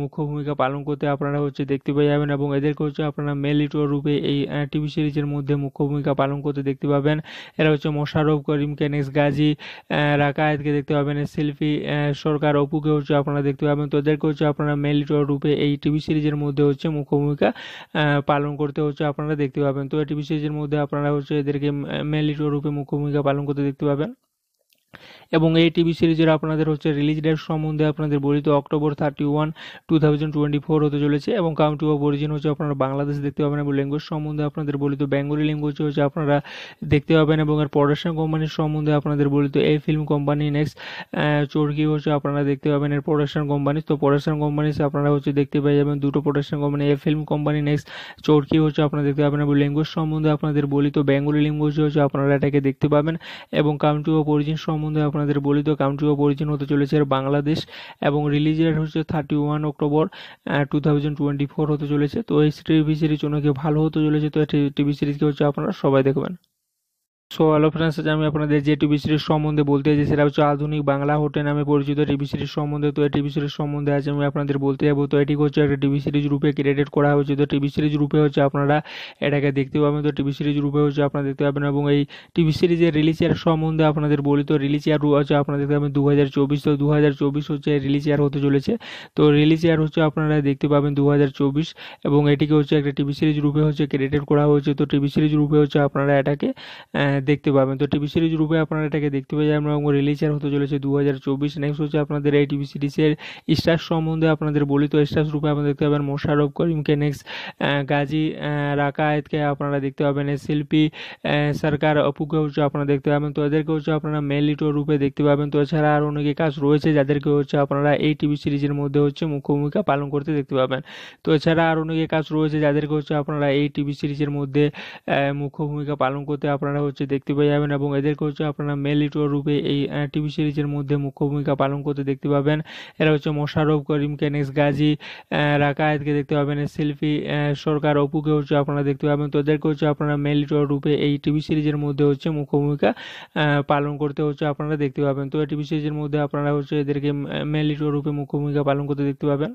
মুখ্য ভূমিকা পালন করতে আপনারা হচ্ছে দেখতে পেয়ে যাবেন এবং এদেরকে হচ্ছে আপনারা মেল রূপে এই টিভি সিরিজের মধ্যে মুখ্য ভূমিকা পালন করতে দেখতে পাবেন এরা হচ্ছে মোশারফ করিম কেনেস গাজী রাকায়েতকে দেখতে পাবেন শিল্পী সরকার অপুকে হচ্ছে আপনারা দেখতে পাবেন তো এদেরকে হচ্ছে আপনারা মেল রূপে এই টিভি সিরিজের মধ্যে হচ্ছে মুখ্য ভূমিকা পালন করতে হচ্ছে আপনারা দেখতে পাবেন তো এই টিভি সিরিজের মধ্যে আপনারা হচ্ছে এদেরকে মেল লিটোর রূপে মুখ্য ভূমিকা পালন করতে দেখতে পাবেন এবং এই টিভি সিরিজের আপনাদের হচ্ছে রিলিজ ডেট সম্বন্ধে আপনাদের বলিত October thirty one two thousand twenty four হতে চলেছে এবং কাউন্টি অফ অরিজিন হচ্ছে আপনারা বাংলাদেশ দেখতে পাবেন এবং ল্যাঙ্গুয়েজ সম্বন্ধে আপনাদের বলিত বেঙ্গলি ল্যাঙ্গুয়েজ হচ্ছে আপনারা দেখতে পাবেন এবং এর প্রোডাকশন কোম্পানির সম্বন্ধে আপনাদের বলিত এই ফিল্ম কোম্পানি নেক্সট চোরকি হচ্ছে আপনারা দেখতে পাবেন এর প্রোডাকশন কোম্পানি তো প্রোডাকশন কোম্পানি আপনারা হচ্ছে দেখতে পেয়ে যাবেন দুটো প্রোডাকশন কোম্পানি এই ফিল্ম কোম্পানি নেক্সট চোরকি হচ্ছে আপনারা দেখতে পাবেন এবং ল্যাঙ্গুয়েজ সম্বন্ধে আপনাদের বলিত বেঙ্গলি ল্যাঙ্গুয়েজ হচ্ছে আপনারা এটাকে দেখতে পাবেন এবং কাউন্টি অফ অরিজিন সম্বন্ধে আপনাদের বলিত কাউন্ট্রি অফ অরিজিন হতে চলেছে বাংলাদেশ এবং রিলিজ ডেট হচ্ছে thirty one October two thousand twenty four হতে চলেছে তো এই টিভি সিরিজ অনেকে ভালো হতে চলেছে তো টিভি সিরিজকে হচ্ছে আপনারা সবাই দেখবেন সো হ্যালো ফ্রেন্ডস আজ আমি আপনাদের যে টিভি সিরিজ সম্বন্ধে বলতে চাই সেটা হচ্ছে আধুনিক বাংলা হোটেল নামে পরিচিত টিভি সিরিজ সম্বন্ধে তো এই টিভি সিরিজ সম্বন্ধে আজ আমি আপনাদের বলতে যাবো তো এটি হচ্ছে একটা টিভি সিরিজ রূপে ক্রিয়েটেড করা হয়েছে তো টিভি সিরিজ রূপে হচ্ছে আপনারা এটাকে দেখতে পাবেন তো টিভি সিরিজ রূপে হচ্ছে আপনারা দেখতে পাবেন এবং এই টিভি সিরিজের রিলিজ ইয়ার সম্বন্ধে আপনাদের বলি তো রিলিজ ইয়ার হচ্ছে আপনারা দেখতে পাবেন দু হাজার চব্বিশ তো দু হাজার চব্বিশ হচ্ছে রিলিজ ইয়ার হতে চলেছে তো রিলিজ ইয়ার হচ্ছে আপনারা দেখতে পাবেন দু হাজার চব্বিশ এবং এটিকে হচ্ছে একটা টিভি সিরিজ রূপে হচ্ছে ক্রিয়েটেড করা হয়েছে তো টিভি সিরিজ রূপে হচ্ছে আপনারা এটাকে মানে দেখতে পাবেন তো টিভি সিরিজ রূপে আপনারা এটাকে দেখতে পাবেন এবং রিলিজের হতে চলেছে দু হাজার চব্বিশ নেক্সট হচ্ছে আপনাদের এই টিভি সিরিজের স্টার সম্বন্ধে আপনাদের বলি তো স্টার রূপে আপনারা দেখতে পাবেন মোশারফ করিমকে নেক্সট গাজী রাকায়েতকে আপনারা দেখতে পাবেন শিল্পী সরকার অপুকে হচ্ছে আপনারা দেখতে পাবেন তো এদেরকে হচ্ছে আপনারা মেলিটো রূপে দেখতে পাবেন তো এছাড়া আর অনেকে কাজ রয়েছে যাদেরকে হচ্ছে আপনারা এই টিভি সিরিজের মধ্যে হচ্ছে মুখ্য ভূমিকা পালন করতে দেখতে পাবেন তো এছাড়া আর অনেকে কাজ রয়েছে যাদেরকে হচ্ছে আপনারা এই টিভি সিরিজের মধ্যে মুখ্য ভূমিকা পালন করতে আপনারা হচ্ছে দেখতে পেয়ে যাবেন এবং এদেরকে হচ্ছে আপনারা মেল রূপে এই টিভি সিরিজের মধ্যে মুখ্য ভূমিকা পালন করতে দেখতে পাবেন এরা হচ্ছে মোশারফ করিম কেনেস গাজী রাকায়েতকে দেখতে পাবেন সেলফি সরকার অপুকে হচ্ছে আপনারা দেখতে পাবেন তো এদেরকে হচ্ছে আপনারা মেল রূপে এই টিভি সিরিজের মধ্যে হচ্ছে মুখ্য ভূমিকা পালন করতে হচ্ছে আপনারা দেখতে পাবেন তো এই টিভি সিরিজের মধ্যে আপনারা হচ্ছে এদেরকে মেল লিটোর রূপে মুখ্য ভূমিকা পালন করতে দেখতে পাবেন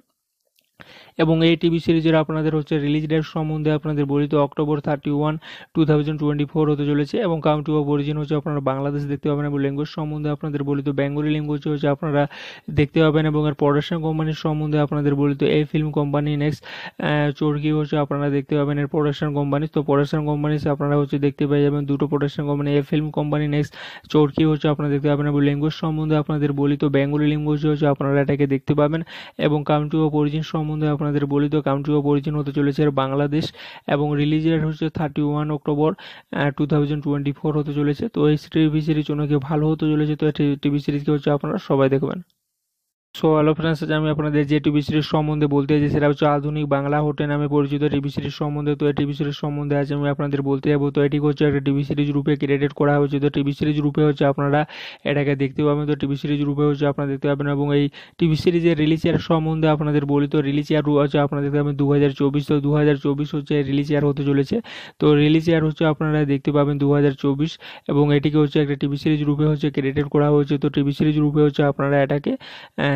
এবং এই টিভি সিরিজের আপনাদের হচ্ছে রিলিজ ডেট সম্বন্ধে আপনাদের বলিত October thirty one two thousand twenty four হতে চলেছে এবং কাউন্টি অফ অরিজিন হচ্ছে আপনারা বাংলাদেশ দেখতে পাবেন এবং ল্যাঙ্গুয়েজ সম্বন্ধে আপনাদের বলিত বেঙ্গলি ল্যাঙ্গুয়েজ হচ্ছে আপনারা দেখতে পাবেন এবং এর প্রোডাকশন কোম্পানির সম্বন্ধে আপনাদের বলিত এই ফিল্ম কোম্পানি নেক্সট চর্কি হচ্ছে আপনারা দেখতে পাবেন এর প্রোডাকশন কোম্পানি তো প্রোডাকশন কোম্পানি আপনারা হচ্ছে দেখতে পাই যাবেন দুটো প্রোডাকশন কোম্পানি এই ফিল্ম কোম্পানি নেক্সট চর্কি হচ্ছে আপনারা দেখতে পাবেন এবং ল্যাঙ্গুয়েজ সম্বন্ধে আপনাদের বলিত বেঙ্গলি ল্যাঙ্গুয়েজ হচ্ছে আপনারা এটাকে দেখতে পাবেন এবং কাউন্টি অফ অরিজিন সম্বন্ধে আপনারা আপনাদের বলিত কাউন্ট্রি অফ অরিজিন হতে চলেছে বাংলাদেশ এবং রিলিজ ডেট হচ্ছে thirty one October two thousand twenty four হতে চলেছে তো এই টিভি সিরিজ অনেকে ভালো হতে চলেছে তো টিভি সিরিজকে হচ্ছে আপনারা সবাই দেখবেন সো হ্যালো ফ্রেন্ডস আজ আমি আপনাদের যে টিভি সিরিজ সম্বন্ধে বলতে যাচ্ছি সেটা হচ্ছে আধুনিক বাংলা হোটেল নামে পরিচিত টিভি সিরিজ সম্বন্ধে তো এই টিভি সিরিজ সম্বন্ধে আজ আমি আপনাদের বলতে যাবো তো এটি হচ্ছে একটা টিভি সিরিজ রূপে ক্রিয়েটেড করা হয়েছে তো টিভি সিরিজ রূপে হচ্ছে আপনারা এটাকে দেখতে পাবেন তো টিভি সিরিজ রূপে হচ্ছে আপনারা দেখতে পাবেন এবং এই টিভি সিরিজের রিলিজ ইয়ার সম্বন্ধে আপনাদের বলি তো রিলিজ ইয়ার হচ্ছে আপনারা দেখতে পাবেন দু হাজার চব্বিশ তো দু হাজার চব্বিশ হচ্ছে রিলিজ ইয়ার হতে চলেছে তো রিলিজ ইয়ার হচ্ছে আপনারা দেখতে পাবেন দু হাজার চব্বিশ এবং এটিকে হচ্ছে একটা টিভি সিরিজ রূপে হচ্ছে ক্রিয়েটেড করা হয়েছে তো টিভি সিরিজ রূপে হচ্ছে আপনারা এটাকে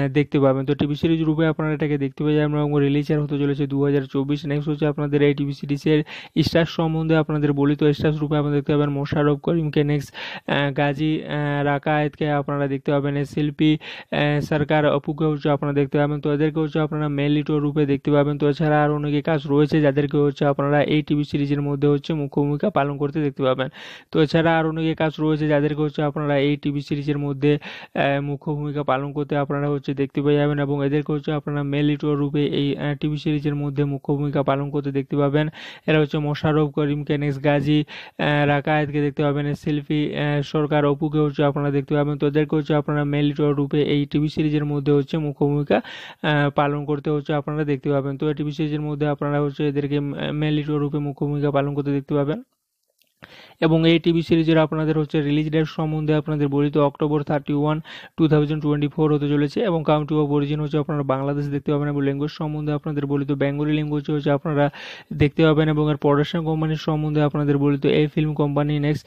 মানে দেখতে পাবেন তো টিভি সিরিজ রূপে আপনারা এটাকে দেখতে পাবেন আমরা রিলিজার হতে চলেছে দু হাজার চব্বিশ নেক্সট হচ্ছে আপনাদের এই টিভি সিরিজের স্টার সম্বন্ধে আপনাদের বলি তো স্টার রূপে আপনারা দেখতে পাবেন মোশারফ করিমকে নেক্সট গাজী রাকায়েতকে আপনারা দেখতে পাবেন শিল্পী সরকার অপুকে হচ্ছে আপনারা দেখতে পাবেন তো এদেরকে হচ্ছে আপনারা মেলিটো রূপে দেখতে পাবেন তো এছাড়া আর অনেকে কাজ রয়েছে যাদেরকে হচ্ছে আপনারা এই টিভি সিরিজের মধ্যে হচ্ছে মুখ্য ভূমিকা পালন করতে দেখতে পাবেন তো এছাড়া আর অনেকে কাজ রয়েছে যাদেরকে হচ্ছে আপনারা এই টিভি সিরিজের মধ্যে মুখ্য ভূমিকা পালন করতে আপনারা হচ্ছে দেখতে পেয়ে যাবেন এবং এদেরকে হচ্ছে আপনারা মেল রূপে এই টিভি সিরিজের মধ্যে মুখ্য ভূমিকা পালন করতে দেখতে পাবেন এরা হচ্ছে মোশারফ করিম কেনেস গাজী রাকায়েতকে দেখতে পাবেন শিল্পী সরকার অপুকে হচ্ছে আপনারা দেখতে পাবেন তো এদেরকে হচ্ছে আপনারা মেল রূপে এই টিভি সিরিজের মধ্যে হচ্ছে মুখ্য ভূমিকা পালন করতে হচ্ছে আপনারা দেখতে পাবেন তো এই টিভি সিরিজের মধ্যে আপনারা হচ্ছে এদেরকে মেল রূপে মুখ্য ভূমিকা পালন করতে দেখতে পাবেন এবং এই টিভি সিরিজের আপনাদের হচ্ছে রিলিজ ডেট সম্বন্ধে আপনাদের বলিত October thirty one two thousand twenty four হতে চলেছে এবং কাউন্টি অফ অরিজিন হচ্ছে আপনারা বাংলাদেশ দেখতে পাবেন এবং ল্যাঙ্গুয়েজ সম্বন্ধে আপনাদের বলিত বেঙ্গলি ল্যাঙ্গুয়েজ হচ্ছে আপনারা দেখতে পাবেন এবং এর প্রোডাকশন কোম্পানির সম্বন্ধে আপনাদের বলিত এই ফিল্ম কোম্পানি নেক্সট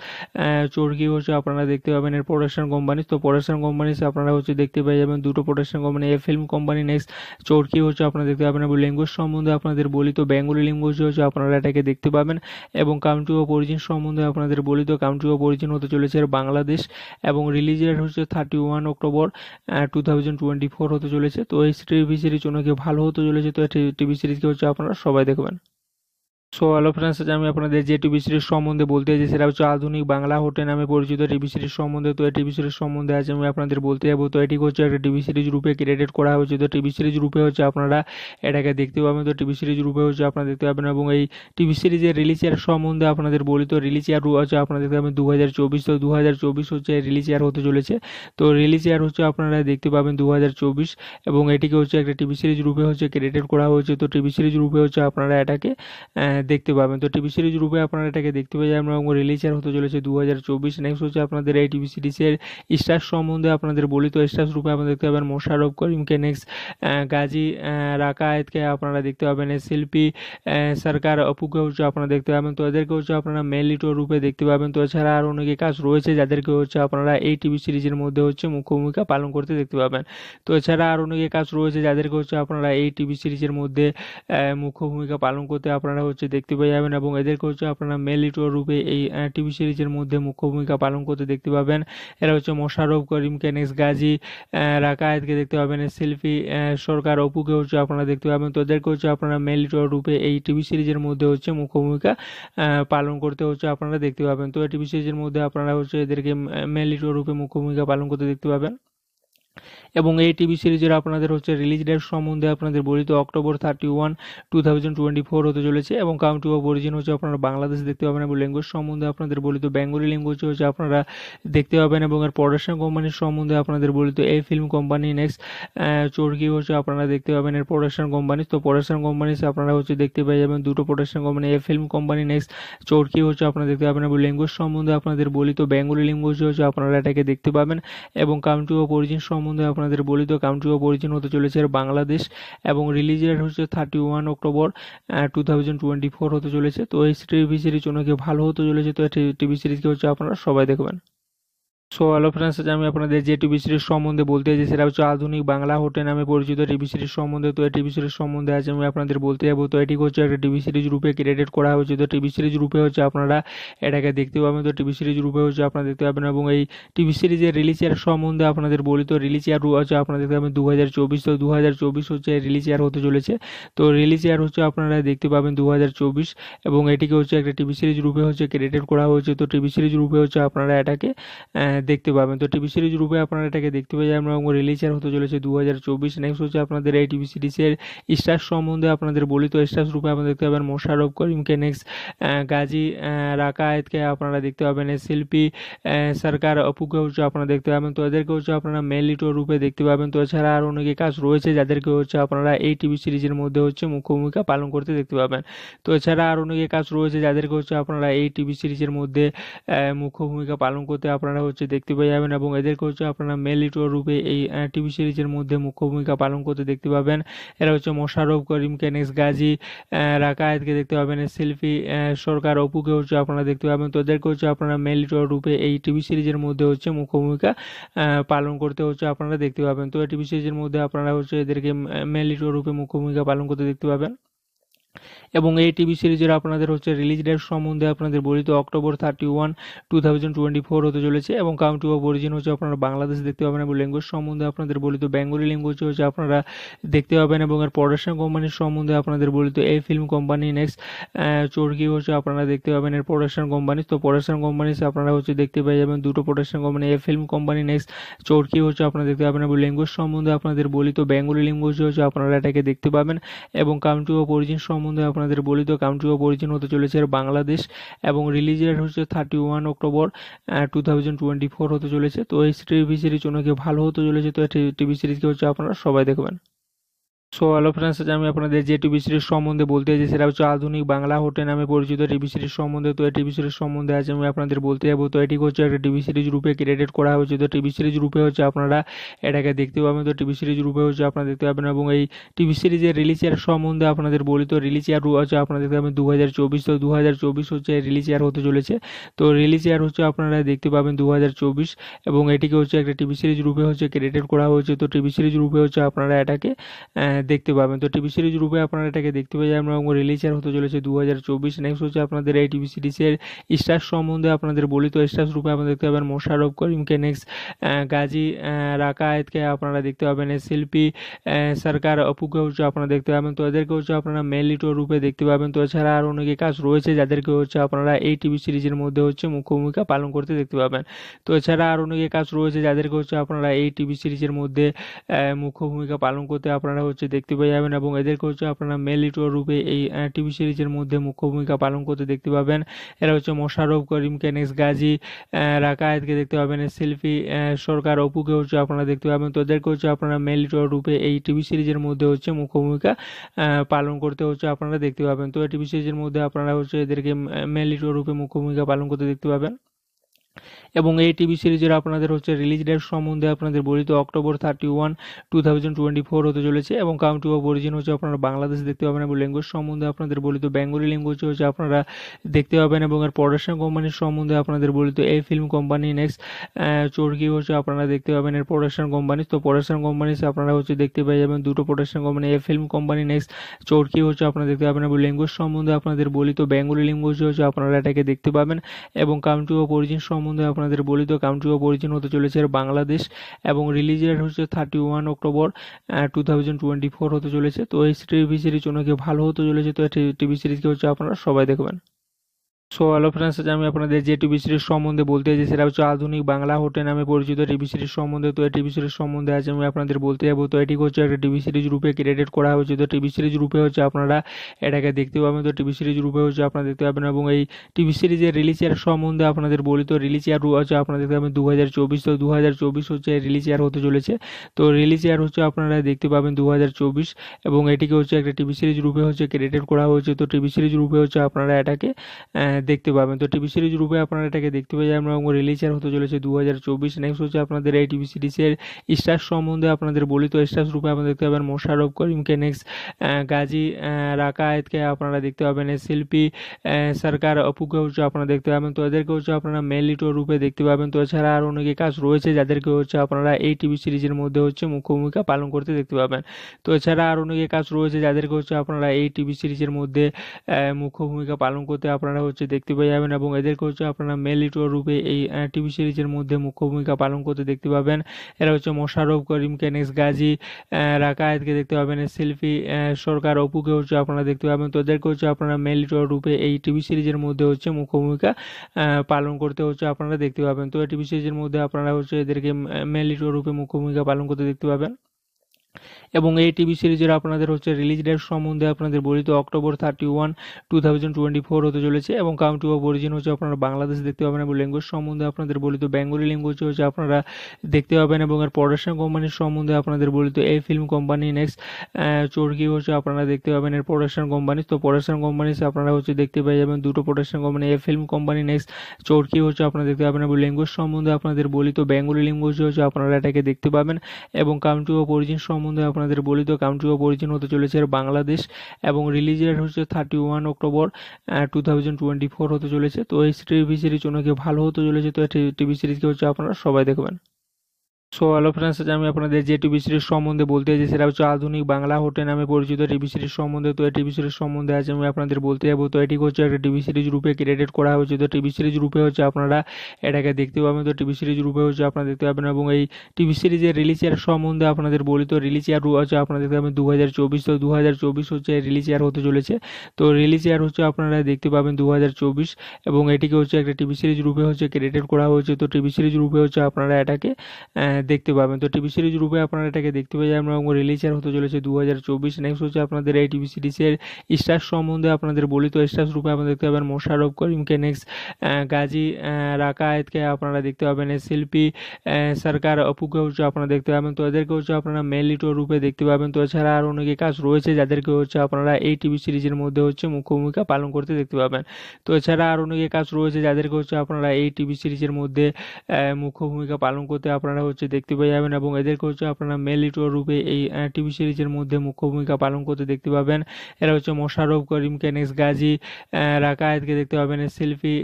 চোরকি হচ্ছে আপনারা দেখতে পাবেন এর প্রোডাকশন কোম্পানি তো প্রোডাকশন কোম্পানি আপনারা হচ্ছে দেখতে পেয়ে যাবেন দুটো প্রোডাকশন কোম্পানি এই ফিল্ম কোম্পানি নেক্সট চোরকি হচ্ছে আপনারা দেখতে পাবেন এবং ল্যাঙ্গুয়েজ সম্বন্ধে আপনাদের বলিত বেঙ্গলি ল্যাঙ্গুয়েজ হচ্ছে আপনারা এটাকে দেখতে পাবেন এবং কাউন্টি অফ অরিজিন সম্বন্ধে আপনাদের বলিত কাউন্ট্রি অফ অরিজিন হতে চলেছে বাংলাদেশ এবং রিলিজ ডেট হচ্ছে thirty one October two thousand twenty four হতে চলেছে তো এই টিভি সিরিজ ওনাকে ভালো হতে চলেছে তো টিভি সিরিজকে হচ্ছে আপনারা সবাই দেখবেন সো হ্যালো ফ্রেন্ডস আজ আমি আপনাদের যে টিভি সিরিজ সম্বন্ধে বলতে চাই সেটা হচ্ছে আধুনিক বাংলা হোটেল নামে পরিচিত টিভি সিরিজ সম্বন্ধে তো এই টিভি সিরিজ সম্বন্ধে আজ আমি আপনাদের বলতে যাবো তো এটি হচ্ছে একটা টিভি সিরিজ রূপে ক্রিয়েটেড করা হয়েছে তো টিভি সিরিজ রূপে হচ্ছে আপনারা এটাকে দেখতে পাবেন তো টিভি সিরিজ রূপে হচ্ছে আপনারা দেখতে পাবেন এবং এই টিভি সিরিজের রিলিজ ইয়ার সম্বন্ধে আপনাদের বলি তো রিলিজ ইয়ার হচ্ছে আপনারা দেখতে পাবেন দু হাজার চব্বিশ তো দু হাজার চব্বিশ হচ্ছে রিলিজ ইয়ার হতে চলেছে তো রিলিজ ইয়ার হচ্ছে আপনারা দেখতে পাবেন দু হাজার চব্বিশ এবং এটিকে হচ্ছে একটা টিভি সিরিজ রূপে হচ্ছে ক্রিয়েটেড করা হয়েছে তো টিভি সিরিজ রূপে হচ্ছে আপনারা এটাকে মানে দেখতে পাবেন তো টিভি সিরিজ রূপে আপনারা এটাকে দেখতে পাবেন এবং রিলিজের হতে চলেছে দু হাজার চব্বিশ নেক্সট হচ্ছে আপনাদের এই টিভি সিরিজের স্টার সম্বন্ধে আপনাদের বলি তো স্টার রূপে আপনারা দেখতে পাবেন মোশারফ করিমকে নেক্সট গাজী রাকায়েতকে আপনারা দেখতে পাবেন শিল্পী সরকার অপুকে হচ্ছে আপনারা দেখতে পাবেন তো এদেরকে হচ্ছে আপনারা মেলিটো রূপে দেখতে পাবেন তো এছাড়া আর অনেকে কাজ রয়েছে যাদেরকে হচ্ছে আপনারা এই টিভি সিরিজের মধ্যে হচ্ছে মুখ্য ভূমিকা পালন করতে দেখতে পাবেন তো এছাড়া আর অনেকে কাজ রয়েছে যাদেরকে হচ্ছে আপনারা এই টিভি সিরিজের মধ্যে মুখ্য ভূমিকা পালন করতে আপনারা হচ্ছে দেখতে পেয়ে যাবেন এবং এদেরকে হচ্ছে আপনারা মেল রূপে এই টিভি সিরিজের মধ্যে মুখ্য ভূমিকা পালন করতে দেখতে পাবেন এরা হচ্ছে মোশারফ করিম কেনেক্স গাজী রাকায়েতকে দেখতে পাবেন সেলফি সরকার অপুকে হচ্ছে আপনারা দেখতে পাবেন তো এদেরকে হচ্ছে আপনারা মেল রূপে এই টিভি সিরিজের মধ্যে হচ্ছে মুখ্য ভূমিকা পালন করতে হচ্ছে আপনারা দেখতে পাবেন তো এই টিভি সিরিজের মধ্যে আপনারা হচ্ছে এদেরকে মেল রূপে মুখ্য ভূমিকা পালন করতে দেখতে পাবেন এবং এই টিভি সিরিজের আপনাদের হচ্ছে রিলিজ ডেট সম্বন্ধে আপনাদের বলিত October thirty one two thousand twenty four হতে চলেছে এবং কাম টু অফ অরিজিন হচ্ছে আপনারা বাংলাদেশ দেখতে পাবেন এবং ল্যাঙ্গুয়েজ সম্বন্ধে আপনাদের বলিত বেঙ্গলি ল্যাঙ্গুয়েজ হচ্ছে আপনারা দেখতে পাবেন এবং এর প্রোডাকশন কোম্পানির সম্বন্ধে আপনাদের বলিত এই ফিল্ম কোম্পানি নেক্সট চর্কি হচ্ছে আপনারা দেখতে পাবেন এর প্রোডাকশন কোম্পানি তো প্রোডাকশন কোম্পানি আপনারা হচ্ছে দেখতে পেয়ে যাবেন দুটো প্রোডাকশন কোম্পানি এই ফিল্ম কোম্পানি নেক্সট চর্কি হচ্ছে আপনারা দেখতে পাবেন এবং ল্যাঙ্গুয়েজ সম্বন্ধে আপনাদের বলিত বেঙ্গলি ল্যাঙ্গুয়েজ হচ্ছে আপনারা এটাকে দেখতে পাবেন এবং কাম টু অফ অরিজিন সম্বন্ধে আপনাদের বলি তো কাউন্ট্রি অফ অরিজিন হতে চলেছে বাংলাদেশ এবং রিলিজ ডেট হচ্ছে thirty one October two thousand twenty four হতে চলেছে তো এই টিভি সিরিজ ওনাকে ভালো হতে চলেছে তো টিভি সিরিজকে হচ্ছে আপনারা সবাই দেখবেন সো হ্যালো ফ্রেন্ডস আজ আমি আপনাদের যে টিভি সিরিজ সম্বন্ধে বলতে চাই সেটা হচ্ছে আধুনিক বাংলা হোটেল নামে পরিচিত টিভি সিরিজ সম্বন্ধে তো এই টিভি সিরিজ সম্বন্ধে আজ আমি আপনাদের বলতে যাবো তো এটি হচ্ছে একটা টিভি সিরিজ রূপে ক্রিয়েটেড করা হয়েছে তো টিভি সিরিজ রূপে হচ্ছে আপনারা এটাকে দেখতে পাবেন তো টিভি সিরিজ রূপে হচ্ছে আপনারা দেখতে পাবেন এবং এই টিভি সিরিজের রিলিজ ইয়ার সম্বন্ধে আপনাদের বলি তো রিলিজ ইয়ার হচ্ছে আপনারা দেখতে পাবেন দু হাজার চব্বিশ তো দু হাজার চব্বিশ হচ্ছে রিলিজ ইয়ার হতে চলেছে তো রিলিজ ইয়ার হচ্ছে আপনারা দেখতে পাবেন দু হাজার চব্বিশ এবং এটিকে হচ্ছে একটা টিভি সিরিজ রূপে হচ্ছে ক্রিয়েটেড করা হয়েছে তো টিভি সিরিজ রূপে হচ্ছে আপনারা এটাকে মানে দেখতে পাবেন তো টিভি সিরিজ রূপে আপনারা এটাকে দেখতে পাবেন এবং রিলিজার হতে চলেছে দু হাজার চব্বিশ নেক্সট হচ্ছে আপনাদের এই টিভি সিরিজের স্টার সম্বন্ধে আপনাদের বলি তো স্টার রূপে আপনারা দেখতে পাবেন মোশারফ করিমকে নেক্সট গাজী রাকায়েতকে আপনারা দেখতে পাবেন শিল্পী সরকার অপুকে হচ্ছে আপনারা দেখতে পাবেন তো এদেরকে হচ্ছে আপনারা মেলিটো রূপে দেখতে পাবেন তো এছাড়া আর অনেকে কাজ রয়েছে যাদেরকে হচ্ছে আপনারা এই টিভি সিরিজের মধ্যে হচ্ছে মুখ্য ভূমিকা পালন করতে দেখতে পাবেন তো এছাড়া আর অনেকে কাজ রয়েছে যাদেরকে হচ্ছে আপনারা এই টিভি সিরিজের মধ্যে মুখ্য ভূমিকা পালন করতে আপনারা হচ্ছে দেখতে পেয়ে যাবেন এবং এদেরকে হচ্ছে আপনারা মেল লিটোর রূপে এই টিভি সিরিজের মধ্যে মুখ্য ভূমিকা পালন করতে দেখতে পাবেন এরা হচ্ছে মোশারফ করিম কেনেস গাজী রাকায়েতকে দেখতে পাবেন শিল্পী সরকার অপুকে হচ্ছে আপনারা দেখতে পাবেন তো এদেরকে হচ্ছে আপনারা মেল রূপে এই টিভি সিরিজের মধ্যে হচ্ছে মুখ্য ভূমিকা পালন করতে হচ্ছে আপনারা দেখতে পাবেন তো এই টিভি সিরিজের মধ্যে আপনারা হচ্ছে এদেরকে মেল লিটোর রূপে মুখ্য ভূমিকা পালন করতে দেখতে পাবেন এবং এই টিভি সিরিজের আপনাদের হচ্ছে রিলিজ ডেট সম্বন্ধে আপনাদের বলিত October thirty one two thousand twenty four হতে চলেছে এবং কাউন্টি অফ অরিজিন হচ্ছে আপনারা বাংলাদেশ দেখতে পাবেন এবং ল্যাঙ্গুয়েজ সম্বন্ধে আপনাদের বলিত বেঙ্গলি ল্যাঙ্গুয়েজ হচ্ছে আপনারা দেখতে পাবেন এবং এর প্রোডাকশন কোম্পানির সম্বন্ধে আপনাদের বলিত এই ফিল্ম কোম্পানি নেক্সট চোরকি হচ্ছে আপনারা দেখতে পাবেন এর প্রোডাকশন কোম্পানি তো প্রোডাকশন কোম্পানি আপনারা হচ্ছে দেখতে পেয়ে যাবেন দুটো প্রোডাকশন কোম্পানি এই ফিল্ম কোম্পানি নেক্সট চোরকি হচ্ছে আপনারা দেখতে পাবেন এবং ল্যাঙ্গুয়েজ সম্বন্ধে আপনাদের বলিত বেঙ্গলি ল্যাঙ্গুয়েজ হচ্ছে আপনারা এটাকে দেখতে পাবেন এবং কাউন্টি অফ অরিজিন সম্বন্ধে আপনাদের বলিত কাউন্ট্রি অফ অরিজিন হতে চলেছে বাংলাদেশ এবং রিলিজ ডেট হচ্ছে thirty one October two thousand twenty four হতে চলেছে তো এই টিভি সিরিজ অনেকে ভালো হতে চলেছে তো এই টিভি সিরিজকে হচ্ছে আপনারা সবাই দেখবেন সো হ্যালো ফ্রেন্ডস আজ আমি আপনাদের যে টিভি সিরিজ সম্বন্ধে বলতে চাই সেটা হচ্ছে আধুনিক বাংলা হোটেল নামে পরিচিত টিভি সিরিজ সম্বন্ধে তো এই টিভি সিরিজ সম্বন্ধে আজ আমি আপনাদের বলতে যাবো তো এটি হচ্ছে একটা টিভি সিরিজ রূপে ক্রিয়েটেড করা হয়েছে তো টিভি সিরিজ রূপে হচ্ছে আপনারা এটাকে দেখতে পাবেন তো টিভি সিরিজ রূপে হচ্ছে আপনারা দেখতে পাবেন এবং এই টিভি সিরিজের রিলিজ ইয়ার সম্বন্ধে আপনাদের বলি তো রিলিজ ইয়ার হচ্ছে আপনারা দেখতে পাবেন দু হাজার চব্বিশ তো দু হাজার চব্বিশ হচ্ছে রিলিজ ইয়ার হতে চলেছে তো রিলিজ ইয়ার হচ্ছে আপনারা দেখতে পাবেন দু হাজার চব্বিশ এবং এটিকে হচ্ছে একটা টিভি সিরিজ রূপে হচ্ছে ক্রিয়েটেড করা হয়েছে তো টিভি সিরিজ রূপে হচ্ছে আপনারা এটাকে মানে দেখতে পাবেন তো টিভি সিরিজ রূপে আপনারা এটাকে দেখতে পাবেন আমরা রিলিজার হতে চলেছে দু হাজার চব্বিশ নেক্সট হচ্ছে আপনাদের এই টিভি সিরিজের স্টার সম্বন্ধে আপনাদের বলি তো স্টার রূপে আপনারা দেখতে পাবেন মোশারফ করিমকে নেক্সট গাজী রাকায়েতকে আপনারা দেখতে পাবেন শিল্পী সরকার অপুকে হচ্ছে আপনারা দেখতে পাবেন তো এদেরকে হচ্ছে আপনারা মেলিটো রূপে দেখতে পাবেন তো এছাড়া আর অনেকে কাজ রয়েছে যাদেরকে হচ্ছে আপনারা এই টিভি সিরিজের মধ্যে হচ্ছে মুখ্য ভূমিকা পালন করতে দেখতে পাবেন তো এছাড়া আর অনেকে কাজ রয়েছে যাদেরকে হচ্ছে আপনারা এই টিভি সিরিজের মধ্যে মুখ্য ভূমিকা পালন করতে আপনারা হচ্ছে দেখতে পেয়ে যাবেন এবং এদেরকে হচ্ছে আপনারা মেল রূপে এই টিভি সিরিজের মধ্যে মুখ্য ভূমিকা পালন করতে দেখতে পাবেন এরা হচ্ছে মোশারফ করিম কেনেস গাজী রাকায়েতকে দেখতে পাবেন সেলফি সরকার অপুকে হচ্ছে আপনারা দেখতে পাবেন তো এদেরকে হচ্ছে আপনারা মেল রূপে এই টিভি সিরিজের মধ্যে হচ্ছে মুখ্য ভূমিকা পালন করতে হচ্ছে আপনারা দেখতে পাবেন তো এই টিভি সিরিজের মধ্যে আপনারা হচ্ছে এদেরকে মেল রূপে মুখ্য ভূমিকা পালন করতে দেখতে পাবেন এবং এই টিভি সিরিজের আপনাদের হচ্ছে রিলিজ ডেট সম্বন্ধে আপনাদের বলিত October thirty one two thousand twenty four হতে চলেছে এবং কাউন্টি অফ অরিজিন হচ্ছে আপনারা বাংলাদেশ দেখতে পাবেন এবং ল্যাঙ্গুয়েজ সম্বন্ধে আপনাদের বলিত বেঙ্গলি ল্যাঙ্গুয়েজ হচ্ছে আপনারা দেখতে পাবেন এবং এর প্রোডাকশন কোম্পানির সম্বন্ধে আপনাদের বলিত এই ফিল্ম কোম্পানি নেক্সট চর্কি হচ্ছে আপনারা দেখতে পাবেন এর প্রোডাকশন কোম্পানি তো প্রোডাকশন কোম্পানি আপনারা হচ্ছে দেখতে পাই যাবেন দুটো প্রোডাকশন কোম্পানি এই ফিল্ম কোম্পানি নেক্সট চর্কি হচ্ছে আপনারা দেখতে পাবেন এবং ল্যাঙ্গুয়েজ সম্বন্ধে আপনাদের বলিত বেঙ্গলি ল্যাঙ্গুয়েজ হচ্ছে আপনারা এটাকে দেখতে পাবেন এবং কাউন্টি অফ অরিজিন সম্বন্ধে আপনারা আপনাদের বলিত কাউন্ট্রি অফ অরিজিন হতে চলেছে বাংলাদেশ এবং রিলিজ ডেট হচ্ছে thirty one October two thousand twenty four হতে চলেছে তো এই টিভি সিরিজ অনেকে ভালো হতে চলেছে তো টিভি সিরিজকে হচ্ছে আপনারা সবাই দেখবেন সো হ্যালো ফ্রেন্ডস আজ আমি আপনাদের যে টিভি সিরিজ সম্বন্ধে বলতে চাই সেটা হচ্ছে আধুনিক বাংলা হোটেল নামে পরিচিত টিভি সিরিজ সম্বন্ধে তো এই টিভি সিরিজ সম্বন্ধে আজ আমি আপনাদের বলতে যাবো তো এটি হচ্ছে একটা টিভি সিরিজ রূপে ক্রিয়েটেড করা হয়েছে তো টিভি সিরিজ রূপে হচ্ছে আপনারা এটাকে দেখতে পাবেন তো টিভি সিরিজ রূপে হচ্ছে আপনারা দেখতে পাবেন এবং এই টিভি সিরিজের রিলিজ ইয়ার সম্বন্ধে আপনাদের বলি তো রিলিজ ইয়ার হচ্ছে আপনারা দেখতে পাবেন দু হাজার চব্বিশ তো দু হাজার চব্বিশ হচ্ছে রিলিজ ইয়ার হতে চলেছে তো রিলিজ ইয়ার হচ্ছে আপনারা দেখতে পাবেন দু হাজার চব্বিশ এবং এটিকে হচ্ছে একটা টিভি সিরিজ রূপে হচ্ছে ক্রিয়েটেড করা হয়েছে তো টিভি সিরিজ রূপে হচ্ছে আপনারা এটাকে মানে দেখতে পাবেন তো টিভি সিরিজ রূপে আপনারা এটাকে দেখতে পাবেন এবং রিলিজার হতে চলেছে দু হাজার চব্বিশ নেক্সট হচ্ছে আপনাদের এই টিভি সিরিজের স্টার সম্বন্ধে আপনাদের বলি তো স্টার রূপে আপনারা দেখতে পাবেন মোশারফ করিমকে নেক্সট গাজী রাকায়েতকে আপনারা দেখতে পাবেন শিল্পী সরকার অপুকে হচ্ছে আপনারা দেখতে পাবেন তো এদেরকে হচ্ছে আপনারা মেলিটো রূপে দেখতে পাবেন তো এছাড়া আর অনেকে কাজ রয়েছে যাদেরকে হচ্ছে আপনারা এই টিভি সিরিজের মধ্যে হচ্ছে মুখ্য ভূমিকা পালন করতে দেখতে পাবেন তো এছাড়া আর অনেকে কাজ রয়েছে যাদেরকে হচ্ছে আপনারা এই টিভি সিরিজের মধ্যে মুখ্য ভূমিকা পালন করতে আপনারা হচ্ছে দেখতে পেয়ে যাবেন এবং এদেরকে হচ্ছে আপনারা মেল লিটোর রূপে এই টিভি সিরিজের মধ্যে মুখ্য ভূমিকা পালন করতে দেখতে পাবেন এরা হচ্ছে মোশারফ করিম কেনেস গাজী রাকায়েতকে দেখতে পাবেন শিল্পী সরকার অপুকে হচ্ছে আপনারা দেখতে পাবেন তো এদেরকে হচ্ছে আপনারা মেল লিটোর রূপে এই টিভি সিরিজের মধ্যে হচ্ছে মুখ্য ভূমিকা পালন করতে হচ্ছে আপনারা দেখতে পাবেন তো এই টিভি সিরিজের মধ্যে আপনারা হচ্ছে এদেরকে মেল লিটোর রূপে মুখ্য ভূমিকা পালন করতে দেখতে পাবেন এবং এই টিভি সিরিজের আপনাদের হচ্ছে রিলিজ ডেট সম্বন্ধে আপনাদের বলিত October thirty one two thousand twenty four হতে চলেছে এবং কাউন্টি অফ অরিজিন হচ্ছে আপনারা বাংলাদেশ দেখতে পাবেন এবং ল্যাঙ্গুয়েজ সম্বন্ধে আপনাদের বলিত বেঙ্গলি ল্যাঙ্গুয়েজ হচ্ছে আপনারা দেখতে পাবেন এবং এর প্রোডাকশন কোম্পানির সম্বন্ধে আপনাদের বলিত এই ফিল্ম কোম্পানি নেক্সট চোরকি হচ্ছে আপনারা দেখতে পাবেন এর প্রোডাকশন কোম্পানি তো প্রোডাকশন কোম্পানি আপনারা হচ্ছে দেখতে পেয়ে যাবেন দুটো প্রোডাকশন কোম্পানি এই ফিল্ম কোম্পানি নেক্সট চোরকি হচ্ছে আপনারা দেখতে পাবেন এবং ল্যাঙ্গুয়েজ সম্বন্ধে আপনাদের বলিত বেঙ্গলি ল্যাঙ্গুয়েজ হচ্ছে আপনারা এটাকে দেখতে পাবেন এবং কাউন্টি অফ অরিজিন সম্বন্ধে আপনাদের বলিত কাউন্ট্রি অফ অরিজিন হতে চলেছে বাংলাদেশ এবং রিলিজ ডেট হচ্ছে thirty one October two thousand twenty four হতে চলেছে তো এই টিভি সিরিজ অনেকে ভালো হতে চলেছে তো এই টিভি সিরিজকে হচ্ছে আপনারা সবাই দেখবেন সো হ্যালো ফ্রেন্ডস আজ আমি আপনাদের যে টিভি সিরিজ সম্বন্ধে বলতে যাচ্ছি সেটা হচ্ছে আধুনিক বাংলা হোটেল নামে পরিচিত টিভি সিরিজ সম্বন্ধে তো এই টিভি সিরিজ সম্বন্ধে আজ আমি আপনাদের বলতে যাবো তো এটি হচ্ছে একটা টিভি সিরিজ রূপে ক্রিয়েটেড করা হয়েছে তো টিভি সিরিজ রূপে হচ্ছে আপনারা এটাকে দেখতে পাবেন তো টিভি সিরিজ রূপে হচ্ছে আপনারা দেখতে পাবেন এবং এই টিভি সিরিজের রিলিজ ইয়ার সম্বন্ধে আপনাদের বলি তো রিলিজ ইয়ার হচ্ছে আপনারা দেখতে পাবেন দু হাজার চব্বিশ তো দু হাজার চব্বিশ হচ্ছে রিলিজ ইয়ার হতে চলেছে তো রিলিজ ইয়ার হচ্ছে আপনারা দেখতে পাবেন দু হাজার চব্বিশ এবং এটিকে হচ্ছে একটা টিভি সিরিজ রূপে হচ্ছে ক্রিয়েটেড করা হয়েছে তো টিভি সিরিজ রূপে হচ্ছে আপনারা এটাকে মানে দেখতে পাবেন তো টিভি সিরিজ রূপে আপনারা এটাকে দেখতে পাবেন এবং রিলিজার হতে চলেছে দু হাজার চব্বিশ নেক্সট হচ্ছে আপনাদের এই টিভি সিরিজের স্টার সম্বন্ধে আপনাদের বলি তো স্টার রূপে আপনারা দেখতে পাবেন মোশারফ করিমকে নেক্সট গাজী রাকায়েতকে আপনারা দেখতে পাবেন শিল্পী সরকার অপুকে হচ্ছে আপনারা দেখতে পাবেন তো এদেরকে হচ্ছে আপনারা মেলিটো রূপে দেখতে পাবেন তো এছাড়া আর অনেকে কাজ রয়েছে যাদেরকে হচ্ছে আপনারা এই টিভি সিরিজের মধ্যে হচ্ছে মুখ্য ভূমিকা পালন করতে দেখতে পাবেন তো এছাড়া আর অনেকে কাজ রয়েছে যাদেরকে হচ্ছে আপনারা এই টিভি সিরিজের মধ্যে মুখ্য ভূমিকা পালন করতে আপনারা হচ্ছে দেখতে পেয়ে যাবেন এবং এদেরকে হচ্ছে আপনারা মেল রূপে এই টিভি সিরিজের মধ্যে মুখ্য ভূমিকা পালন করতে দেখতে পাবেন এরা হচ্ছে মোশারফ করিম কেনেক্স গাজী রাকায়েতকে দেখতে পাবেন সেলফি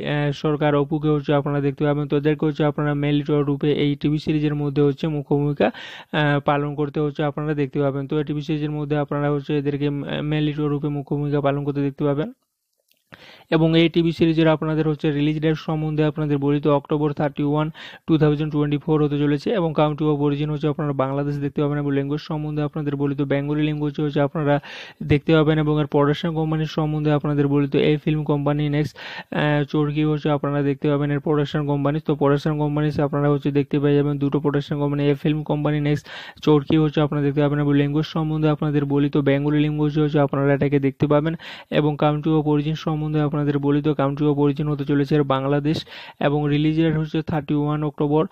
সরকার অপুকে হচ্ছে আপনারা দেখতে পাবেন তো এদেরকে হচ্ছে আপনারা মেল রূপে এই টিভি সিরিজের মধ্যে হচ্ছে মুখ্য ভূমিকা পালন করতে হচ্ছে আপনারা দেখতে পাবেন তো এই টিভি সিরিজের মধ্যে আপনারা হচ্ছে এদেরকে মেল রূপে মুখ্য ভূমিকা পালন করতে দেখতে পাবেন এবং এই টিভি সিরিজের আপনাদের হচ্ছে রিলিজ ডেট সম্বন্ধে আপনাদের বলিত October thirty one two thousand twenty four হতে চলেছে এবং কাউন্টি অফ অরিজিন হচ্ছে আপনারা বাংলাদেশ দেখতে পাবেন এবং ল্যাঙ্গুয়েজ সম্বন্ধে আপনাদের বলিত বেঙ্গলি ল্যাঙ্গুয়েজ হচ্ছে আপনারা দেখতে পাবেন এবং এর প্রোডাকশন কোম্পানির সম্বন্ধে আপনাদের বলিত এই ফিল্ম কোম্পানি নেক্সট চোরকি হচ্ছে আপনারা দেখতে পাবেন এর প্রোডাকশন কোম্পানি তো প্রোডাকশন কোম্পানি আপনারা হচ্ছে দেখতে পেয়ে যাবেন দুটো প্রোডাকশন কোম্পানি এই ফিল্ম কোম্পানি নেক্সট চোরকি হচ্ছে আপনারা দেখতে পাবেন এবং ল্যাঙ্গুয়েজ সম্বন্ধে আপনাদের বলিত বেঙ্গলি ল্যাঙ্গুয়েজ হচ্ছে আপনারা এটাকে দেখতে পাবেন এবং কাউন্টি অফ অরিজিন সম্বন্ধে আপনাদের বলিত কাউন্ট্রি অফ অরিজিন হতে চলেছে বাংলাদেশ এবং রিলিজ ডেট হচ্ছে thirty one October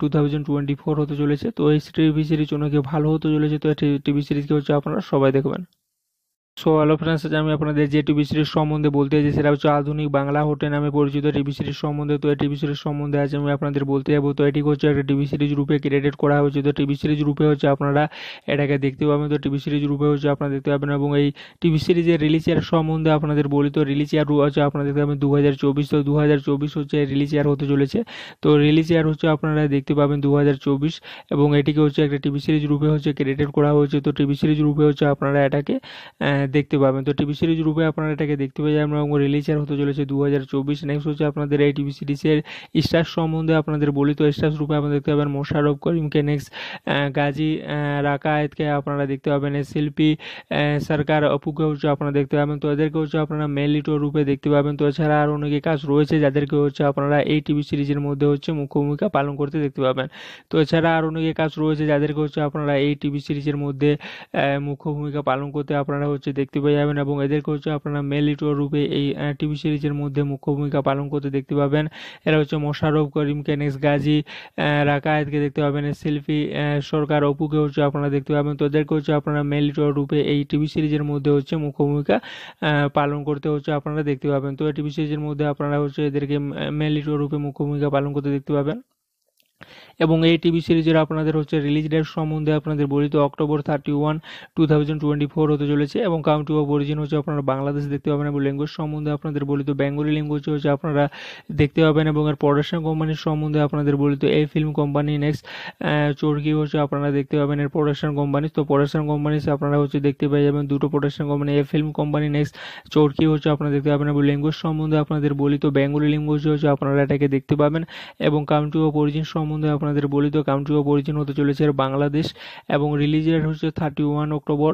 two thousand twenty four হতে চলেছে তো এই টিভি সিরিজ অনেকে ভালো হতে চলেছে তো টিভি সিরিজকে হচ্ছে আপনারা সবাই দেখবেন সো হ্যালো ফ্রেন্ডস আজ আমি আপনাদের যে টিভি সিরিজ সম্বন্ধে বলতে চাই সেটা হচ্ছে আধুনিক বাংলা হোটেল নামে পরিচিত টিভি সিরিজ সম্বন্ধে তো এই টিভি সিরিজ সম্বন্ধে আজ আমি আপনাদের বলতে যাবো তো এটি হচ্ছে একটা টিভি সিরিজ রূপে ক্রিয়েটেড করা হয়েছে তো টিভি সিরিজ রূপে হচ্ছে আপনারা এটাকে দেখতে পাবেন তো টিভি সিরিজ রূপে হচ্ছে আপনারা দেখতে পাবেন এবং এই টিভি সিরিজের রিলিজ ইয়ার সম্বন্ধে আপনাদের বলি তো রিলিজ ইয়ার হচ্ছে আপনারা দেখতে পাবেন দু হাজার চব্বিশ তো দু হাজার চব্বিশ হচ্ছে রিলিজ ইয়ার হতে চলেছে তো রিলিজ ইয়ার হচ্ছে আপনারা দেখতে পাবেন দু হাজার চব্বিশ এবং এটিকে হচ্ছে একটা টিভি সিরিজ রূপে হচ্ছে ক্রিয়েটেড করা হয়েছে তো টিভি সিরিজ রূপে হচ্ছে আপনারা এটাকে মানে দেখতে পাবেন তো টিভি সিরিজ রূপে আপনারা এটাকে দেখতে পাবেন এবং রিলিজার হতে চলেছে দু হাজার চব্বিশ নেক্সট হচ্ছে আপনাদের এই টিভি সিরিজের স্টার সম্বন্ধে আপনাদের বলি তো স্টার রূপে আপনারা দেখতে পাবেন মোশারফ করিমকে নেক্সট গাজী রাকায়েতকে আপনারা দেখতে পাবেন শিল্পী সরকার অপুকে হচ্ছে আপনারা দেখতে পাবেন তো এদেরকে হচ্ছে আপনারা মেলিটো রূপে দেখতে পাবেন তো এছাড়া আর অনেকে কাজ রয়েছে যাদেরকে হচ্ছে আপনারা এই টিভি সিরিজের মধ্যে হচ্ছে মুখ্য ভূমিকা পালন করতে দেখতে পাবেন তো এছাড়া আর অনেকে কাজ রয়েছে যাদেরকে হচ্ছে আপনারা এই টিভি সিরিজের মধ্যে মুখ্য ভূমিকা পালন করতে আপনারা হচ্ছে দেখতে পেয়ে যাবেন এবং এদেরকে হচ্ছে আপনারা মেল লিটোর রূপে এই টিভি সিরিজের মধ্যে মুখ্য ভূমিকা পালন করতে দেখতে পাবেন এরা হচ্ছে মোশারফ করিম কেনেস গাজী রাকায়েতকে দেখতে পাবেন শিল্পী সরকার অপুকে হচ্ছে আপনারা দেখতে পাবেন তো এদেরকে হচ্ছে আপনারা মেল লিটোর রূপে এই টিভি সিরিজের মধ্যে হচ্ছে মুখ্য ভূমিকা পালন করতে হচ্ছে আপনারা দেখতে পাবেন তো এই টিভি সিরিজের মধ্যে আপনারা হচ্ছে এদেরকে মেল লিটোর রূপে মুখ্য ভূমিকা পালন করতে দেখতে পাবেন এবং এই টিভি সিরিজের আপনাদের হচ্ছে রিলিজ ডেট সম্বন্ধে আপনাদের বলিত October thirty one two thousand twenty four হতে চলেছে এবং কাউন্টি অফ অরিজিন হচ্ছে আপনারা বাংলাদেশ দেখতে পাবেন এবং ল্যাঙ্গুয়েজ সম্বন্ধে আপনাদের বলিত বেঙ্গলি ল্যাঙ্গুয়েজ হচ্ছে আপনারা দেখতে পাবেন এবং এর প্রোডাকশন কোম্পানির সম্বন্ধে আপনাদের বলিত এই ফিল্ম কোম্পানি নেক্সট চোরকি হচ্ছে আপনারা দেখতে পাবেন এর প্রোডাকশন কোম্পানি তো প্রোডাকশন কোম্পানি আপনারা হচ্ছে দেখতে পেয়ে যাবেন দুটো প্রোডাকশন কোম্পানি এই ফিল্ম কোম্পানি নেক্সট চোরকি হচ্ছে আপনারা দেখতে পাবেন এবং ল্যাঙ্গুয়েজ সম্বন্ধে আপনাদের বলিত বেঙ্গলি ল্যাঙ্গুয়েজ হচ্ছে আপনারা এটাকে দেখতে পাবেন এবং কাউন্টি অফ অরিজিন সম্বন্ধে আপনাদের বলিত কাউন্ট্রি অফ অরিজিন হতে চলেছে বাংলাদেশ এবং রিলিজ ডেট হচ্ছে thirty one October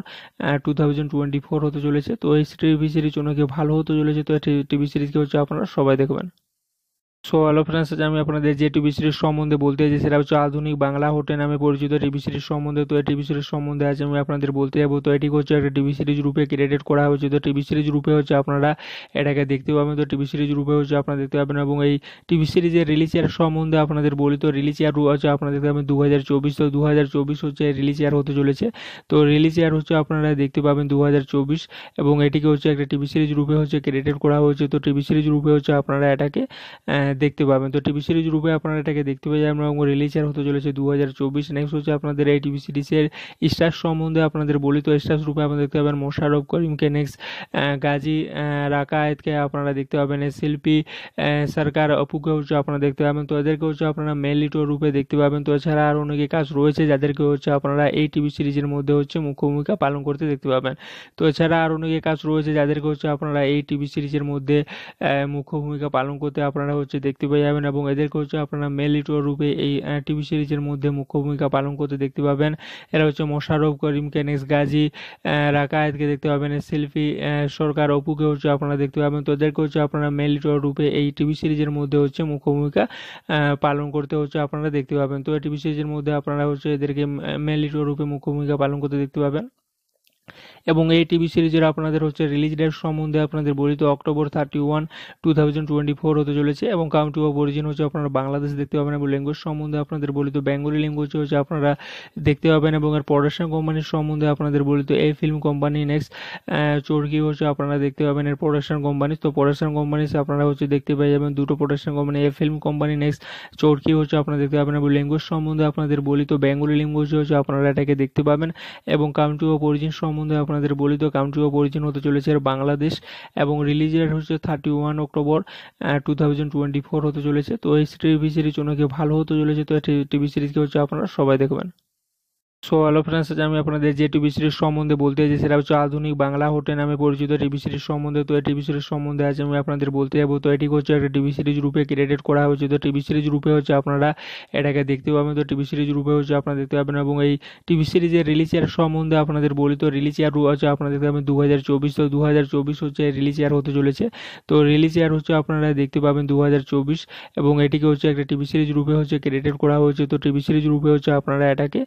two thousand twenty four হতে চলেছে তো এই টিভি সিরিজ অনেকে ভালো হতে চলেছে তো এই টিভি সিরিজকে হচ্ছে আপনারা সবাই দেখবেন সো হ্যালো ফ্রেন্ডস আজ আমি আপনাদের যে টিভি সিরিজ সম্বন্ধে বলতে যাচ্ছি সেটা হচ্ছে আধুনিক বাংলা হোটেল নামে পরিচিত টিভি সিরিজ সম্বন্ধে তো এই টিভি সিরিজ সম্বন্ধে আজ আমি আপনাদের বলতে যাবো তো এটি হচ্ছে একটা টিভি সিরিজ রূপে ক্রিয়েটেড করা হয়েছে তো টিভি সিরিজ রূপে হচ্ছে আপনারা এটাকে দেখতে পাবেন তো টিভি সিরিজ রূপে হচ্ছে আপনারা দেখতে পাবেন এবং এই টিভি সিরিজের রিলিজ ইয়ার সম্বন্ধে আপনাদের বলি তো রিলিজ ইয়ার হচ্ছে আপনারা দেখতে পাবেন দু হাজার চব্বিশ তো দু হাজার চব্বিশ হচ্ছে রিলিজ ইয়ার হতে চলেছে তো রিলিজ ইয়ার হচ্ছে আপনারা দেখতে পাবেন দু হাজার চব্বিশ এবং এটিকে হচ্ছে একটা টিভি সিরিজ রূপে হচ্ছে ক্রিয়েটেড করা হয়েছে তো টিভি সিরিজ রূপে হচ্ছে আপনারা এটাকে মানে দেখতে পাবেন তো টিভি সিরিজ রূপে আপনারা এটাকে দেখতে পাবেন এবং রিলিজার হতে চলেছে দু হাজার চব্বিশ নেক্সট হচ্ছে আপনাদের এই টিভি সিরিজের স্টার সম্বন্ধে আপনাদের বলি তো স্টার রূপে আপনারা দেখতে পাবেন মোশারফ করিমকে নেক্সট গাজী রাকায়েতকে আপনারা দেখতে পাবেন শিল্পী সরকার অপুকে হচ্ছে আপনারা দেখতে পাবেন তো এদেরকে হচ্ছে আপনারা মেলিটো রূপে দেখতে পাবেন তো এছাড়া আর অনেকে কাজ রয়েছে যাদেরকে হচ্ছে আপনারা এই টিভি সিরিজের মধ্যে হচ্ছে মুখ্য ভূমিকা পালন করতে দেখতে পাবেন তো এছাড়া আর অনেকে কাজ রয়েছে যাদেরকে হচ্ছে আপনারা এই টিভি সিরিজের মধ্যে মুখ্য ভূমিকা পালন করতে আপনারা হচ্ছে দেখতে পেয়ে যাবেন এবং এদেরকে হচ্ছে আপনারা মেল রূপে এই টিভি সিরিজের মধ্যে মুখ্য ভূমিকা পালন করতে দেখতে পাবেন এরা হচ্ছে মোশারফ করিম কেনেক্স গাজী রাকায়েতকে দেখতে পাবেন সেলফি সরকার অপুকে হচ্ছে আপনারা দেখতে পাবেন তো এদেরকে হচ্ছে আপনারা মেল রূপে এই টিভি সিরিজের মধ্যে হচ্ছে মুখ্য ভূমিকা পালন করতে হচ্ছে আপনারা দেখতে পাবেন তো এই টিভি সিরিজের মধ্যে আপনারা হচ্ছে এদেরকে মেল লিটোর রূপে মুখ্য ভূমিকা পালন করতে দেখতে পাবেন এবং এই টিভি সিরিজের আপনাদের হচ্ছে রিলিজ ডেট সম্বন্ধে আপনাদের বলিত October thirty one two thousand twenty four হতে চলেছে এবং কাউন্টি অফ অরিজিন হচ্ছে আপনারা বাংলাদেশ দেখতে পাবেন এবং ল্যাঙ্গুয়েজ সম্বন্ধে আপনাদের বলিত বেঙ্গলি ল্যাঙ্গুয়েজ হচ্ছে আপনারা দেখতে পাবেন এবং এর প্রোডাকশন কোম্পানির সম্বন্ধে আপনাদের বলিত এই ফিল্ম কোম্পানি নেক্সট চোরকি হচ্ছে আপনারা দেখতে পাবেন এর প্রোডাকশন কোম্পানি তো প্রোডাকশন কোম্পানি আপনারা হচ্ছে দেখতে পাই যাবেন দুটো প্রোডাকশন কোম্পানি এই ফিল্ম কোম্পানি নেক্সট চোরকি হচ্ছে আপনারা দেখতে পাবেন এবং ল্যাঙ্গুয়েজ সম্বন্ধে আপনাদের বলিত বেঙ্গলি ল্যাঙ্গুয়েজ হচ্ছে আপনারা এটাকে দেখতে পাবেন এবং কাউন্টি অফ অরিজিন সম্বন্ধে সম্বন্ধে আপনাদের বলি তো কাউন্ট্রি অফ অরিজিন হতে চলেছে বাংলাদেশ এবং রিলিজ হচ্ছে thirty one October two thousand twenty four হতে চলেছে তো এই টিভি সিরিজ অনেকে ভালো হতে চলেছে তো টিভি সিরিজকে হচ্ছে আপনারা সবাই দেখবেন সো হ্যালো ফ্রেন্ডস আজ আমি আপনাদের যে টিভি সিরিজ সম্বন্ধে বলতে চাই সেটা হচ্ছে আধুনিক বাংলা হোটেল নামে পরিচিত টিভি সিরিজ সম্বন্ধে তো এই টিভি সিরিজ সম্বন্ধে আজ আমি আপনাদের বলতে যাবো তো এটি হচ্ছে একটা টিভি সিরিজ রূপে ক্রিয়েটেড করা হয়েছে তো টিভি সিরিজ রূপে হচ্ছে আপনারা এটাকে দেখতে পাবেন তো টিভি সিরিজ রূপে হচ্ছে আপনারা দেখতে পাবেন এবং এই টিভি সিরিজের রিলিজ ইয়ার সম্বন্ধে আপনাদের বলি তো রিলিজ ইয়ার হচ্ছে আপনারা দেখতে পাবেন দু হাজার চব্বিশ তো দু হাজার চব্বিশ হচ্ছে রিলিজ ইয়ার হতে চলেছে তো রিলিজ ইয়ার হচ্ছে আপনারা দেখতে পাবেন দু হাজার চব্বিশ এবং এটিকে হচ্ছে একটা টিভি সিরিজ রূপে হচ্ছে ক্রিয়েটেড করা হয়েছে তো টিভি সিরিজ রূপে হচ্ছে আপনারা এটাকে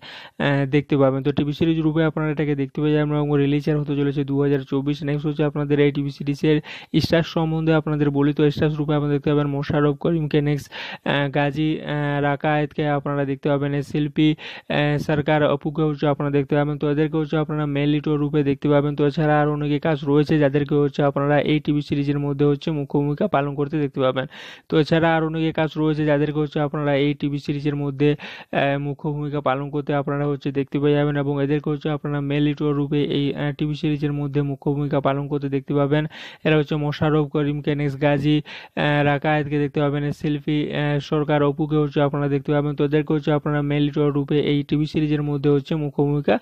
দেখতে পাবেন তো টিভি সিরিজ রূপে আপনারা এটাকে দেখতে পাবেন আমরা রিলিজার হতে চলেছে দু হাজার চব্বিশ নেক্সট হচ্ছে আপনাদের এই টিভি সিরিজের স্টার সম্বন্ধে আপনাদের বলি তো স্টার রূপে আপনারা দেখতে পাবেন মোশারফ করিমকে নেক্সট গাজী রাকায়েতকে আপনারা দেখতে পাবেন শিল্পী সরকার অপুকে হচ্ছে আপনারা দেখতে পাবেন তো এদেরকে হচ্ছে আপনারা মেলিটো রূপে দেখতে পাবেন তো এছাড়া আরও অনেকে কাজ রয়েছে যাদেরকে হচ্ছে আপনারা এই টিভি সিরিজের মধ্যে হচ্ছে মুখ্য ভূমিকা পালন করতে দেখতে পাবেন তো এছাড়া আরও অনেকে কাজ রয়েছে যাদেরকে হচ্ছে আপনারা এই টিভি সিরিজের মধ্যে মুখ্য ভূমিকা পালন করতে আপনারা হচ্ছে দেখতে পেয়ে যাবেন এবং এদেরকে হচ্ছে আপনারা মেল লিটোর রূপে এই টিভি সিরিজের মধ্যে মুখ্য ভূমিকা পালন করতে দেখতে পাবেন এরা হচ্ছে মোশারফ করিম কেনেস গাজী রাকায়েতকে দেখতে পাবেন শিল্পী সরকার অপুকে হচ্ছে আপনারা দেখতে পাবেন তো এদেরকে হচ্ছে আপনারা মেল লিটোর রূপে এই টিভি সিরিজের মধ্যে হচ্ছে মুখ্য ভূমিকা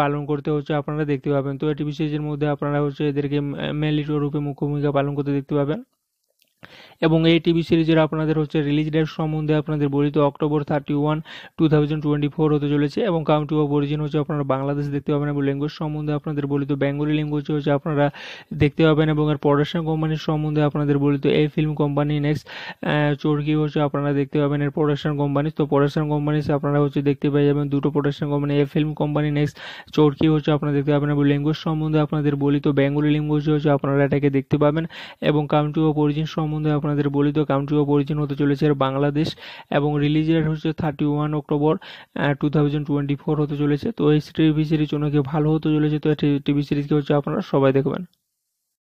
পালন করতে হচ্ছে আপনারা দেখতে পাবেন তো এই টিভি সিরিজের মধ্যে আপনারা হচ্ছে এদেরকে মেল লিটোর রূপে মুখ্য ভূমিকা পালন করতে দেখতে পাবেন এবং এই টিভি সিরিজের আপনাদের হচ্ছে রিলিজ ডেট সম্বন্ধে আপনাদের বলিত October thirty one two thousand twenty four হতে চলেছে এবং কাউন্টি অফ অরিজিন হচ্ছে আপনারা বাংলাদেশ দেখতে পাবেন এবং ল্যাঙ্গুয়েজ সম্বন্ধে আপনাদের বলিত বেঙ্গলি ল্যাঙ্গুয়েজ হচ্ছে আপনারা দেখতে পাবেন এবং এর প্রোডাকশন কোম্পানির সম্বন্ধে আপনাদের বলিত এই ফিল্ম কোম্পানি নেক্সট চোরকি হচ্ছে আপনারা দেখতে পাবেন এর প্রোডাকশন কোম্পানি তো প্রোডাকশন কোম্পানি আপনারা হচ্ছে দেখতে পাই যাবেন দুটো প্রোডাকশন কোম্পানি এই ফিল্ম কোম্পানি নেক্সট চোরকি হচ্ছে আপনারা দেখতে পাবেন এবং ল্যাঙ্গুয়েজ সম্বন্ধে আপনাদের বলিত বেঙ্গলি ল্যাঙ্গুয়েজ হচ্ছে আপনারা এটাকে দেখতে পাবেন এবং কাউন্টি অফ অরিজিন সম্বন্ধে আপনাদের বলিত কাউন্ট্রি অফ অরিজিন হতে চলেছে বাংলাদেশ এবং রিলিজ ডেট হচ্ছে thirty one October two thousand twenty four হতে চলেছে তো এই টিভি সিরিজ অনেকে ভালো হতে চলেছে তো টিভি সিরিজকে হচ্ছে আপনারা সবাই দেখবেন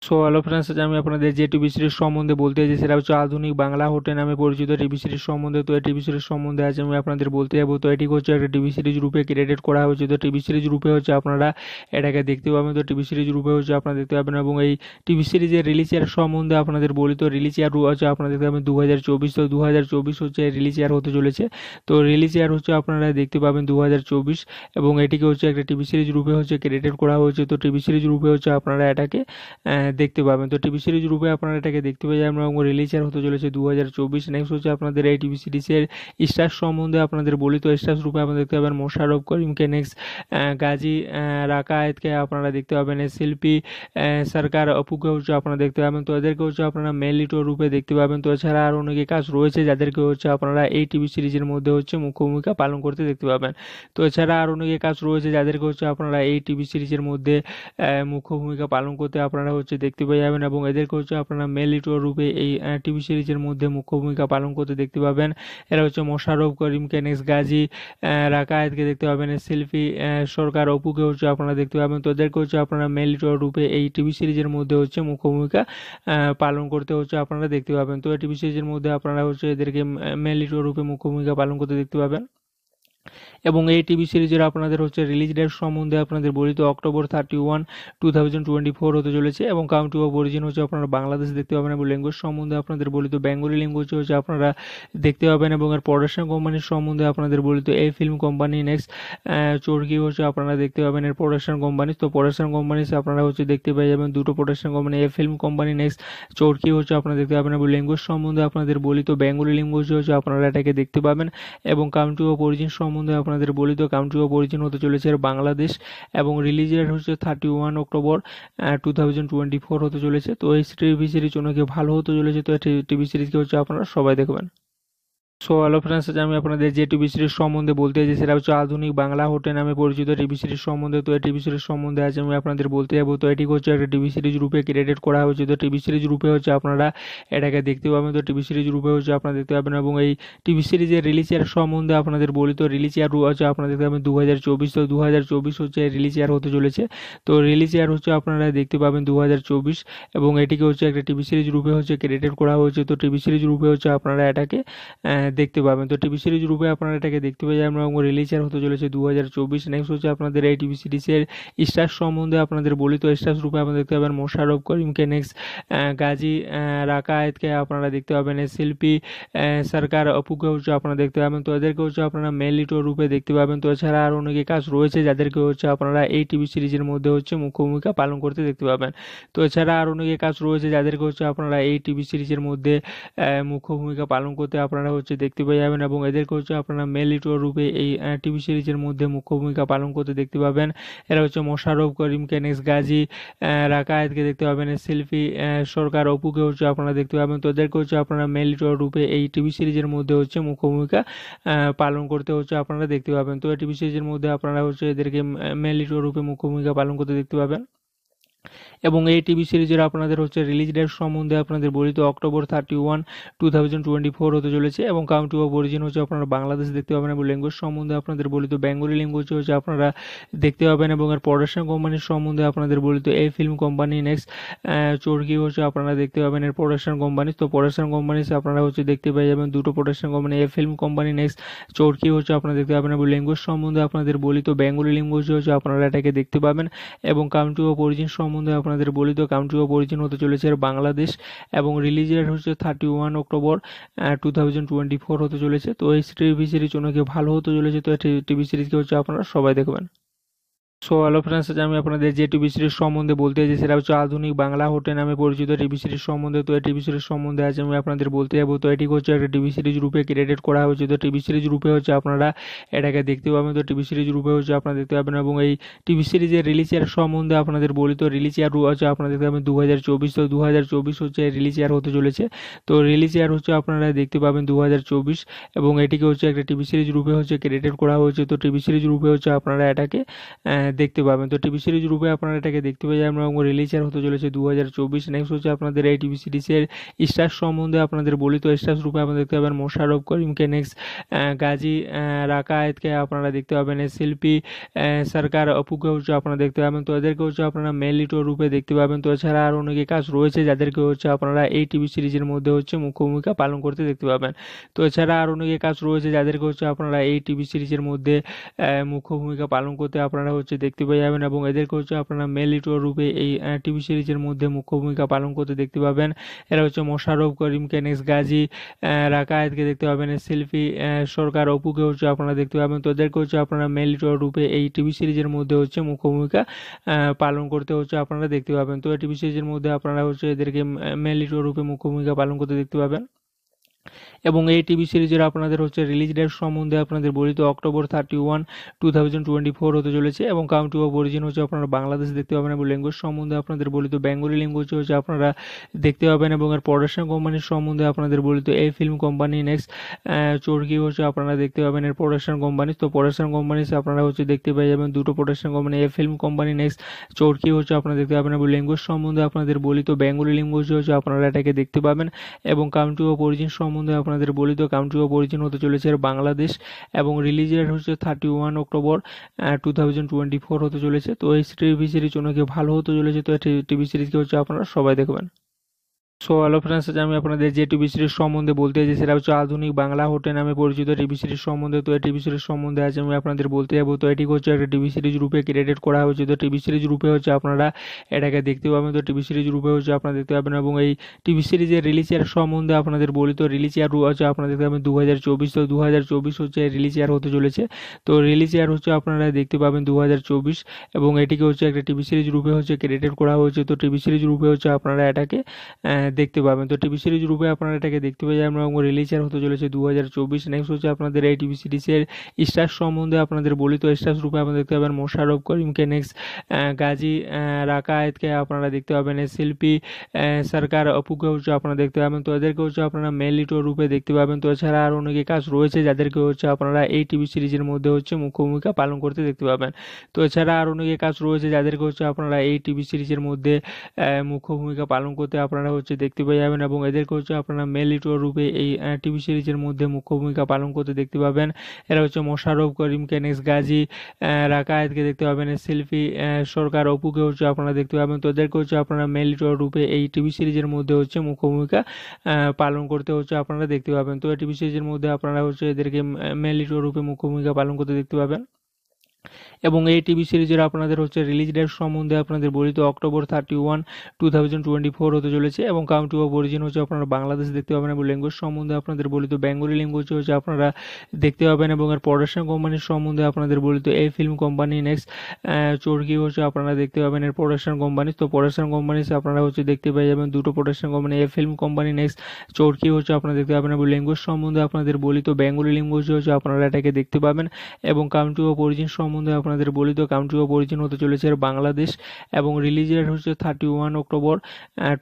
সো হ্যালো ফ্রেন্ডস আজ আমি আপনাদের যে টিভি সিরিজ সম্বন্ধে বলতে যাচ্ছি সেটা হচ্ছে আধুনিক বাংলা হোটেল নামে পরিচিত টিভি সিরিজ সম্বন্ধে তো এই টিভি সিরিজ সম্বন্ধে আজ আমি আপনাদের বলতে যাবো তো এটি হচ্ছে একটা টিভি সিরিজ রূপে ক্রিয়েটেড করা হয়েছে তো টিভি সিরিজ রূপে হচ্ছে আপনারা এটাকে দেখতে পাবেন তো টিভি সিরিজ রূপে হচ্ছে আপনারা দেখতে পাবেন এবং এই টিভি সিরিজের রিলিজ ইয়ার সম্বন্ধে আপনাদের বলি তো রিলিজ ইয়ার হচ্ছে আপনারা দেখতে পাবেন দু হাজার চব্বিশ তো দু হাজার চব্বিশ হচ্ছে রিলিজ ইয়ার হতে চলেছে তো রিলিজ ইয়ার হচ্ছে আপনারা দেখতে পাবেন দু হাজার চব্বিশ এবং এটিকে হচ্ছে একটা টিভি সিরিজ রূপে হচ্ছে ক্রিয়েটেড করা হয়েছে তো টিভি সিরিজ রূপে হচ্ছে আপনারা এটাকে মানে দেখতে পাবেন তো টিভি সিরিজ রূপে আপনারা এটাকে দেখতে পাবেন এবং রিলিজার হতে চলেছে দু হাজার চব্বিশ নেক্সট হচ্ছে আপনাদের এই টিভি সিরিজের স্টার সম্বন্ধে আপনাদের বলি তো স্টার রূপে আপনারা দেখতে পাবেন মোশারফ করিমকে নেক্সট গাজী রাকায়েতকে আপনারা দেখতে পাবেন শিল্পী সরকার অপুকে হচ্ছে আপনারা দেখতে পাবেন তো এদেরকে হচ্ছে আপনারা মেলিটো রূপে দেখতে পাবেন তো এছাড়া আর অনেকে কাজ রয়েছে যাদেরকে হচ্ছে আপনারা এই টিভি সিরিজের মধ্যে হচ্ছে মুখ্য ভূমিকা পালন করতে দেখতে পাবেন তো এছাড়া আর অনেকে কাজ রয়েছে যাদেরকে হচ্ছে আপনারা এই টিভি সিরিজের মধ্যে মুখ্য ভূমিকা পালন করতে আপনারা হচ্ছে দেখতে পেয়ে যাবেন এবং এদেরকে হচ্ছে আপনারা মেল রূপে এই টিভি সিরিজের মধ্যে মুখ্য ভূমিকা পালন করতে দেখতে পাবেন এরা হচ্ছে মোশারফ করিম কেনেক্স গাজী রাকায়েতকে দেখতে পাবেন সেলফি সরকার অপুকে হচ্ছে আপনারা দেখতে পাবেন তো এদেরকে হচ্ছে আপনারা মেল রূপে এই টিভি সিরিজের মধ্যে হচ্ছে মুখ্য ভূমিকা পালন করতে হচ্ছে আপনারা দেখতে পাবেন তো এই টিভি সিরিজের মধ্যে আপনারা হচ্ছে এদেরকে মেল রূপে মুখ্য ভূমিকা পালন করতে দেখতে পাবেন এবং এই টিভি সিরিজের আপনাদের হচ্ছে রিলিজ ডেট সম্বন্ধে আপনাদের বলিত October thirty one two thousand twenty four হতে চলেছে এবং কাউন্টি অফ অরিজিন হচ্ছে আপনারা বাংলাদেশ দেখতে পাবেন এবং ল্যাঙ্গুয়েজ সম্বন্ধে আপনাদের বলিত বেঙ্গলি ল্যাঙ্গুয়েজ হচ্ছে আপনারা দেখতে পাবেন এবং এর প্রোডাকশন কোম্পানির সম্বন্ধে আপনাদের বলিত এই ফিল্ম কোম্পানি নেক্সট চোরকি হচ্ছে আপনারা দেখতে পাবেন এর প্রোডাকশন কোম্পানি তো প্রোডাকশন কোম্পানি আপনারা হচ্ছে দেখতে পাই যাবেন দুটো প্রোডাকশন কোম্পানি এই ফিল্ম কোম্পানি নেক্সট চোরকি হচ্ছে আপনারা দেখতে পাবেন এবং ল্যাঙ্গুয়েজ সম্বন্ধে আপনাদের বলিত বেঙ্গলি ল্যাঙ্গুয়েজ হচ্ছে আপনারা এটাকে দেখতে পাবেন এবং কাউন্টি অফ অরিজিন সম্বন্ধে সম্বন্ধে আপনাদের বলি তো কাউন্ট্রি অফ অরিজিন হতে চলেছে বাংলাদেশ এবং রিলিজ ডেট হচ্ছে thirty one October two thousand twenty four হতে চলেছে তো এই টিভি সিরিজ অনেকে ভালো হতে চলেছে তো টিভি সিরিজকে হচ্ছে আপনারা সবাই দেখবেন সো হ্যালো ফ্রেন্ডস আমি আপনাদের যে টিভি সিরিজ সম্বন্ধে বলতে চাই সেটা হচ্ছে আধুনিক বাংলা হোটেল নামে পরিচিত টিভি সিরিজ সম্বন্ধে তো এই টিভি সিরিজ সম্বন্ধে আজ আমি আপনাদের বলতে যাবো তো এটি হচ্ছে একটা টিভি সিরিজ রূপে ক্রিয়েটেড করা হয়েছে তো টিভি সিরিজ রূপে হচ্ছে আপনারা এটাকে দেখতে পাবেন তো টিভি সিরিজ রূপে হচ্ছে আপনারা দেখতে পাবেন এবং এই টিভি সিরিজের রিলিজ ইয়ার সম্বন্ধে আপনাদের বলি তো রিলিজ ইয়ার হচ্ছে আপনারা দেখতে পাবেন দু হাজার চব্বিশ তো দু হাজার চব্বিশ হচ্ছে রিলিজ ইয়ার হতে চলেছে তো রিলিজ ইয়ার হচ্ছে আপনারা দেখতে পাবেন দু হাজার চব্বিশ এবং এটিকে হচ্ছে একটা টিভি সিরিজ রূপে হচ্ছে ক্রিয়েটেড করা হয়েছে তো টিভি সিরিজ রূপে হচ্ছে আপনারা এটাকে দেখতে পাবেন তো টিভি সিরিজ রূপে আপনারা এটাকে দেখতে পাবেন আমরা রিলিজার হতে চলেছে দু হাজার চব্বিশ নেক্সট হচ্ছে আপনাদের এই টিভি সিরিজের স্টার সম্বন্ধে আপনাদের বলি তো স্টার রূপে আপনারা দেখতে পাবেন মোশারফ করিমকে নেক্সট গাজী রাকায়েতকে আপনারা দেখতে পাবেন শিল্পী সরকার অপুকে হচ্ছে আপনারা দেখতে পাবেন তো এদেরকে হচ্ছে আপনারা মেলিটো রূপে দেখতে পাবেন তো এছাড়া আর অনেকে কাজ রয়েছে যাদেরকে হচ্ছে আপনারা এই টিভি সিরিজের মধ্যে হচ্ছে মুখ্য ভূমিকা পালন করতে দেখতে পাবেন তো এছাড়া আর অনেকে কাজ রয়েছে যাদেরকে হচ্ছে আপনারা এই টিভি সিরিজের মধ্যে মুখ্য ভূমিকা পালন করতে আপনারা হচ্ছে দেখতে পেয়ে যাবেন এবং এদেরকে হচ্ছে আপনারা মেল লিটুয়া রূপে এই টিভি সিরিজের মধ্যে মুখ্য ভূমিকা পালন করতে দেখতে পাবেন এরা হচ্ছে মোশারফ করিম কেনেস গাজী রাকায়েতকে দেখতে পাবেন শিল্পী সরকার অপুকে হচ্ছে আপনারা দেখতে পাবেন তো এদেরকে হচ্ছে আপনারা মেল লিটুয়া রূপে এই টিভি সিরিজের মধ্যে হচ্ছে মুখ্য ভূমিকা পালন করতে হচ্ছে আপনারা দেখতে পাবেন তো এই টিভি সিরিজের মধ্যে আপনারা হচ্ছে এদেরকে মেল লিটুয়া রূপে মুখ্য ভূমিকা পালন করতে দেখতে পাবেন এবং এই টিভি সিরিজের আপনাদের হচ্ছে রিলিজ ডেট সম্বন্ধে আপনাদের বলিত October thirty one two thousand twenty four হতে চলেছে এবং কাউন্টি অফ অরিজিন হচ্ছে আপনারা বাংলাদেশ দেখতে পাবেন এবং ল্যাঙ্গুয়েজ সম্বন্ধে আপনাদের বলিত বেঙ্গলি ল্যাঙ্গুয়েজ হচ্ছে আপনারা দেখতে পাবেন এবং এর প্রোডাকশন কোম্পানির সম্বন্ধে আপনাদের বলিত এই ফিল্ম কোম্পানি নেক্সট চোরকি হচ্ছে আপনারা দেখতে পাবেন এর প্রোডাকশন কোম্পানি তো প্রোডাকশন কোম্পানি আপনারা হচ্ছে দেখতে পাই যাবেন দুটো প্রোডাকশন কোম্পানি এই ফিল্ম কোম্পানি নেক্সট চোরকি হচ্ছে আপনারা দেখতে পাবেন এবং ল্যাঙ্গুয়েজ সম্বন্ধে আপনাদের বলিত বেঙ্গলি ল্যাঙ্গুয়েজ হচ্ছে আপনারা এটাকে দেখতে পাবেন এবং কাউন্টি অফ অরিজিন সম্বন্ধে সম্বন্ধে আপনাদের বলিত কান্ট্রি অফ অরিজিন হতে চলেছে বাংলাদেশ এবং রিলিজ ডেট হচ্ছে thirty one October two thousand twenty four হতে চলেছে তো এই টিভি সিরিজ অনেকে ভালো হতে চলেছে তো এই টিভি সিরিজকে হচ্ছে আপনারা সবাই দেখবেন সো হ্যালো ফ্রেন্ডস আজ আমি আপনাদের যে টিভি সিরিজ সম্বন্ধে বলতে যাচ্ছি সেটা হচ্ছে আধুনিক বাংলা হোটেল নামে পরিচিত টিভি সিরিজ সম্বন্ধে তো এই টিভি সিরিজ সম্বন্ধে আজ আমি আপনাদের বলতে যাবো তো এটি হচ্ছে একটা টিভি সিরিজ রূপে ক্রিয়েটেড করা হয়েছে তো টিভি সিরিজ রূপে হচ্ছে আপনারা এটাকে দেখতে পাবেন তো টিভি সিরিজ রূপে হচ্ছে আপনারা দেখতে পাবেন এবং এই টিভি সিরিজের রিলিজ ইয়ার সম্বন্ধে আপনাদের বলি তো রিলিজ ইয়ার হচ্ছে আপনারা দেখতে পাবেন দু হাজার চব্বিশ তো দু হাজার চব্বিশ হচ্ছে রিলিজ ইয়ার হতে চলেছে তো রিলিজ ইয়ার হচ্ছে আপনারা দেখতে পাবেন দু হাজার চব্বিশ এবং এটিকে হচ্ছে একটা টিভি সিরিজ রূপে হচ্ছে ক্রিয়েটেড করা হয়েছে তো টিভি সিরিজ রূপে হচ্ছে আপনারা এটাকে মানে দেখতে পাবেন তো টিভি সিরিজ রূপে আপনারা এটাকে দেখতে পাবেন এবং রিলিজার হতে চলেছে দু হাজার চব্বিশ নেক্সট হচ্ছে আপনাদের এই টিভি সিরিজের স্টার সম্বন্ধে আপনাদের বলি তো স্টার রূপে আপনারা দেখতে পাবেন মোশারফ করিমকে নেক্সট গাজী রাকায়েতকে আপনারা দেখতে পাবেন শিল্পী সরকার অপুকে হচ্ছে আপনারা দেখতে পাবেন তো এদেরকে হচ্ছে আপনারা মেলিটো রূপে দেখতে পাবেন তো এছাড়া আর অনেকে কাজ রয়েছে যাদেরকে হচ্ছে আপনারা এই টিভি সিরিজের মধ্যে হচ্ছে মুখ্য ভূমিকা পালন করতে দেখতে পাবেন তো এছাড়া আর অনেকে কাজ রয়েছে যাদেরকে হচ্ছে আপনারা এই টিভি সিরিজের মধ্যে মুখ্য ভূমিকা পালন করতে আপনারা হচ্ছে দেখতে পেয়ে যাবেন এবং এদেরকে হচ্ছে আপনারা মেল রূপে এই টিভি সিরিজের মধ্যে মুখ্য ভূমিকা পালন করতে দেখতে পাবেন এরা হচ্ছে মোশারফ করিম কেনেস গাজী রাকায়েতকে দেখতে পাবেন সেলফি সরকার অপুকে হচ্ছে আপনারা দেখতে পাবেন তো এদেরকে হচ্ছে আপনারা মেল রূপে এই টিভি সিরিজের মধ্যে হচ্ছে মুখ্য ভূমিকা পালন করতে হচ্ছে আপনারা দেখতে পাবেন তো এই টিভি সিরিজের মধ্যে আপনারা হচ্ছে এদেরকে মেল লিটোর রূপে মুখ্য ভূমিকা পালন করতে দেখতে পাবেন এবং এই টিভি সিরিজের আপনাদের হচ্ছে রিলিজ ডেট সম্বন্ধে আপনাদের বলিত October thirty one two thousand twenty four হতে চলেছে এবং কাউন্টি অফ অরিজিন হচ্ছে আপনারা বাংলাদেশ দেখতে পাবেন এবং ল্যাঙ্গুয়েজ সম্বন্ধে আপনাদের বলিত বেঙ্গলি ল্যাঙ্গুয়েজ হচ্ছে আপনারা দেখতে পাবেন এবং এর প্রোডাকশন কোম্পানির সম্বন্ধে আপনাদের বলিত এই ফিল্ম কোম্পানি নেক্সট চোরকি হচ্ছে আপনারা দেখতে পাবেন এর প্রোডাকশন কোম্পানি তো প্রোডাকশন কোম্পানি আপনারা হচ্ছে দেখতে পেয়ে যাবেন দুটো প্রোডাকশন কোম্পানি এই ফিল্ম কোম্পানি নেক্সট চোরকি হচ্ছে আপনারা দেখতে পাবেন এবং ল্যাঙ্গুয়েজ সম্বন্ধে আপনাদের বলিত বেঙ্গলি ল্যাঙ্গুয়েজ হচ্ছে আপনারা এটাকে দেখতে পাবেন এবং কাউন্টি অফ অরিজিন সম্বন্ধে আপনাদের বলিত কাউন্ট্রি অফ অরিজিন হতে চলেছে বাংলাদেশ এবং রিলিজ ডেট হচ্ছে thirty one October two thousand twenty four হতে চলেছে তো এই টিভি সিরিজ অনেকে ভালো হতে চলেছে তো টিভি সিরিজকে হচ্ছে আপনারা সবাই দেখবেন সো হ্যালো ফ্রেন্ডস আজ আমি আপনাদের যে টিভি সিরিজ সম্বন্ধে বলতে চাই সেটা হচ্ছে আধুনিক বাংলা হোটেল নামে পরিচিত টিভি সিরিজ সম্বন্ধে তো এই টিভি সিরিজ সম্বন্ধে আজ আমি আপনাদের বলতে যাবো তো এটি হচ্ছে একটা টিভি সিরিজ রূপে ক্রিয়েটেড করা হয়েছে তো টিভি সিরিজ রূপে হচ্ছে আপনারা এটাকে দেখতে পাবেন তো টিভি সিরিজ রূপে হচ্ছে আপনারা দেখতে পাবেন এবং এই টিভি সিরিজের রিলিজ ইয়ার সম্বন্ধে আপনাদের বলি তো রিলিজ ইয়ার হচ্ছে আপনারা দেখতে পাবেন দু হাজার চব্বিশ তো দু হাজার চব্বিশ হচ্ছে রিলিজ ইয়ার হতে চলেছে তো রিলিজ ইয়ার হচ্ছে আপনারা দেখতে পাবেন দু হাজার চব্বিশ এবং এটিকে হচ্ছে একটা টিভি সিরিজ রূপে হচ্ছে ক্রিয়েটেড করা হয়েছে তো টিভি সিরিজ রূপে হচ্ছে আপনারা এটাকে দেখতে পাবেন তো টিভি সিরিজ রূপে আপনারা এটাকে দেখতে পাবেন আমরা রিলিজার হতে চলেছে দু হাজার চব্বিশ নেক্সট হচ্ছে আপনাদের এই টিভি সিরিজের স্টার সম্বন্ধে আপনাদের বলি তো স্টার রূপে আপনারা দেখতে পাবেন মোশারফ করিমকে নেক্সট গাজী রাকায়েতকে আপনারা দেখতে পাবেন শিল্পী সরকার অপুকে হচ্ছে আপনারা দেখতে পাবেন তো এদেরকে হচ্ছে আপনারা মেলিটো রূপে দেখতে পাবেন তো এছাড়া আর অনেকে কাজ রয়েছে যাদেরকে হচ্ছে আপনারা এই টিভি সিরিজের মধ্যে হচ্ছে মুখ্য ভূমিকা পালন করতে দেখতে পাবেন তো এছাড়া আর অনেকে কাজ রয়েছে যাদেরকে হচ্ছে আপনারা এই টিভি সিরিজের মধ্যে মুখ্য ভূমিকা পালন করতে আপনারা হচ্ছে দেখতে পেয়ে যাবেন এবং এদেরকে হচ্ছে আপনারা মেল লিটুয়া রূপে এই টিভি সিরিজের মধ্যে মুখ্য ভূমিকা পালন করতে দেখতে পাবেন এরা হচ্ছে মোশারফ করিম কেনেস গাজী রাকায়েতকে দেখতে পাবেন শিল্পী সরকার অপুকে হচ্ছে আপনারা দেখতে পাবেন তো এদেরকে হচ্ছে আপনারা মেল লিটুয়া রূপে এই টিভি সিরিজের মধ্যে হচ্ছে মুখ্য ভূমিকা পালন করতে হচ্ছে আপনারা দেখতে পাবেন তো টিভি সিরিজের মধ্যে আপনারা হচ্ছে এদেরকে মেল লিটুয়া রূপে মুখ্য ভূমিকা পালন করতে দেখতে পাবেন এবং এই টিভি সিরিজের আপনাদের হচ্ছে রিলিজ ডেট সম্বন্ধে আপনাদের বলিত October thirty one two thousand twenty four হতে চলেছে এবং কাউন্টি অফ অরিজিন হচ্ছে আপনারা বাংলাদেশ দেখতে পাবেন এবং ল্যাঙ্গুয়েজ সম্বন্ধে আপনাদের বলিত বেঙ্গলি ল্যাঙ্গুয়েজ হচ্ছে আপনারা দেখতে পাবেন এবং এর প্রোডাকশন কোম্পানির সম্বন্ধে আপনাদের বলিত এই ফিল্ম কোম্পানি নেক্সট চোরকি হচ্ছে আপনারা দেখতে পাবেন এর প্রোডাকশন কোম্পানি তো প্রোডাকশন কোম্পানি আপনারা হচ্ছে দেখতে পাই যাবেন দুটো প্রোডাকশন কোম্পানি এই ফিল্ম কোম্পানি নেক্সট চোরকি হচ্ছে আপনারা দেখতে পাবেন এবং ল্যাঙ্গুয়েজ সম্বন্ধে আপনাদের বলিত বেঙ্গলি ল্যাঙ্গুয়েজ হচ্ছে আপনারা এটাকে দেখতে পাবেন এবং কাউন্টি অফ অরিজিন সম্বন্ধে আপনাদের বলিত কান্ট্রি অফ অরিজিন হতে চলেছে বাংলাদেশ এবং রিলিজ ডেট হচ্ছে thirty one October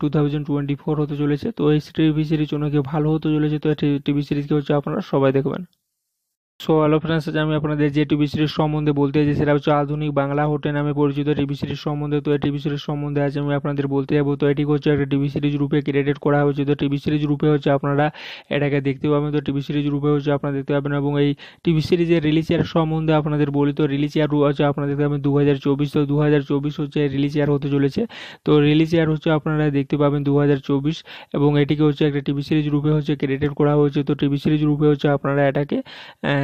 two thousand twenty four হতে চলেছে তো এই টিভি সিরিজ অনেকে ভালো হতে চলেছে তো এই টিভি সিরিজকে হচ্ছে আপনারা সবাই দেখবেন সো হ্যালো ফ্রেন্ডস আজ আমি আপনাদের যে টিভি সিরিজ সম্বন্ধে বলতে চাই সেটা হচ্ছে আধুনিক বাংলা হোটেল নামে পরিচিত টিভি সিরিজ সম্বন্ধে তো এই টিভি সিরিজ সম্বন্ধে আজ আমি আপনাদের বলতে যাবো তো এটি হচ্ছে একটা টিভি সিরিজ রূপে ক্রিয়েটেড করা হয়েছে তো টিভি সিরিজ রূপে হচ্ছে আপনারা এটাকে দেখতে পাবেন তো টিভি সিরিজ রূপে হচ্ছে আপনারা দেখতে পাবেন এবং এই টিভি সিরিজের রিলিজ ইয়ার সম্বন্ধে আপনাদের বলি তো রিলিজ ইয়ার হচ্ছে আপনারা দেখতে পাবেন দু হাজার চব্বিশ তো দু হাজার চব্বিশ হচ্ছে রিলিজ ইয়ার হতে চলেছে তো রিলিজ ইয়ার হচ্ছে আপনারা দেখতে পাবেন দু হাজার চব্বিশ এবং এটিকে হচ্ছে একটা টিভি সিরিজ রূপে হচ্ছে ক্রিয়েটেড করা হয়েছে তো টিভি সিরিজ রূপে হচ্ছে আপনারা এটাকে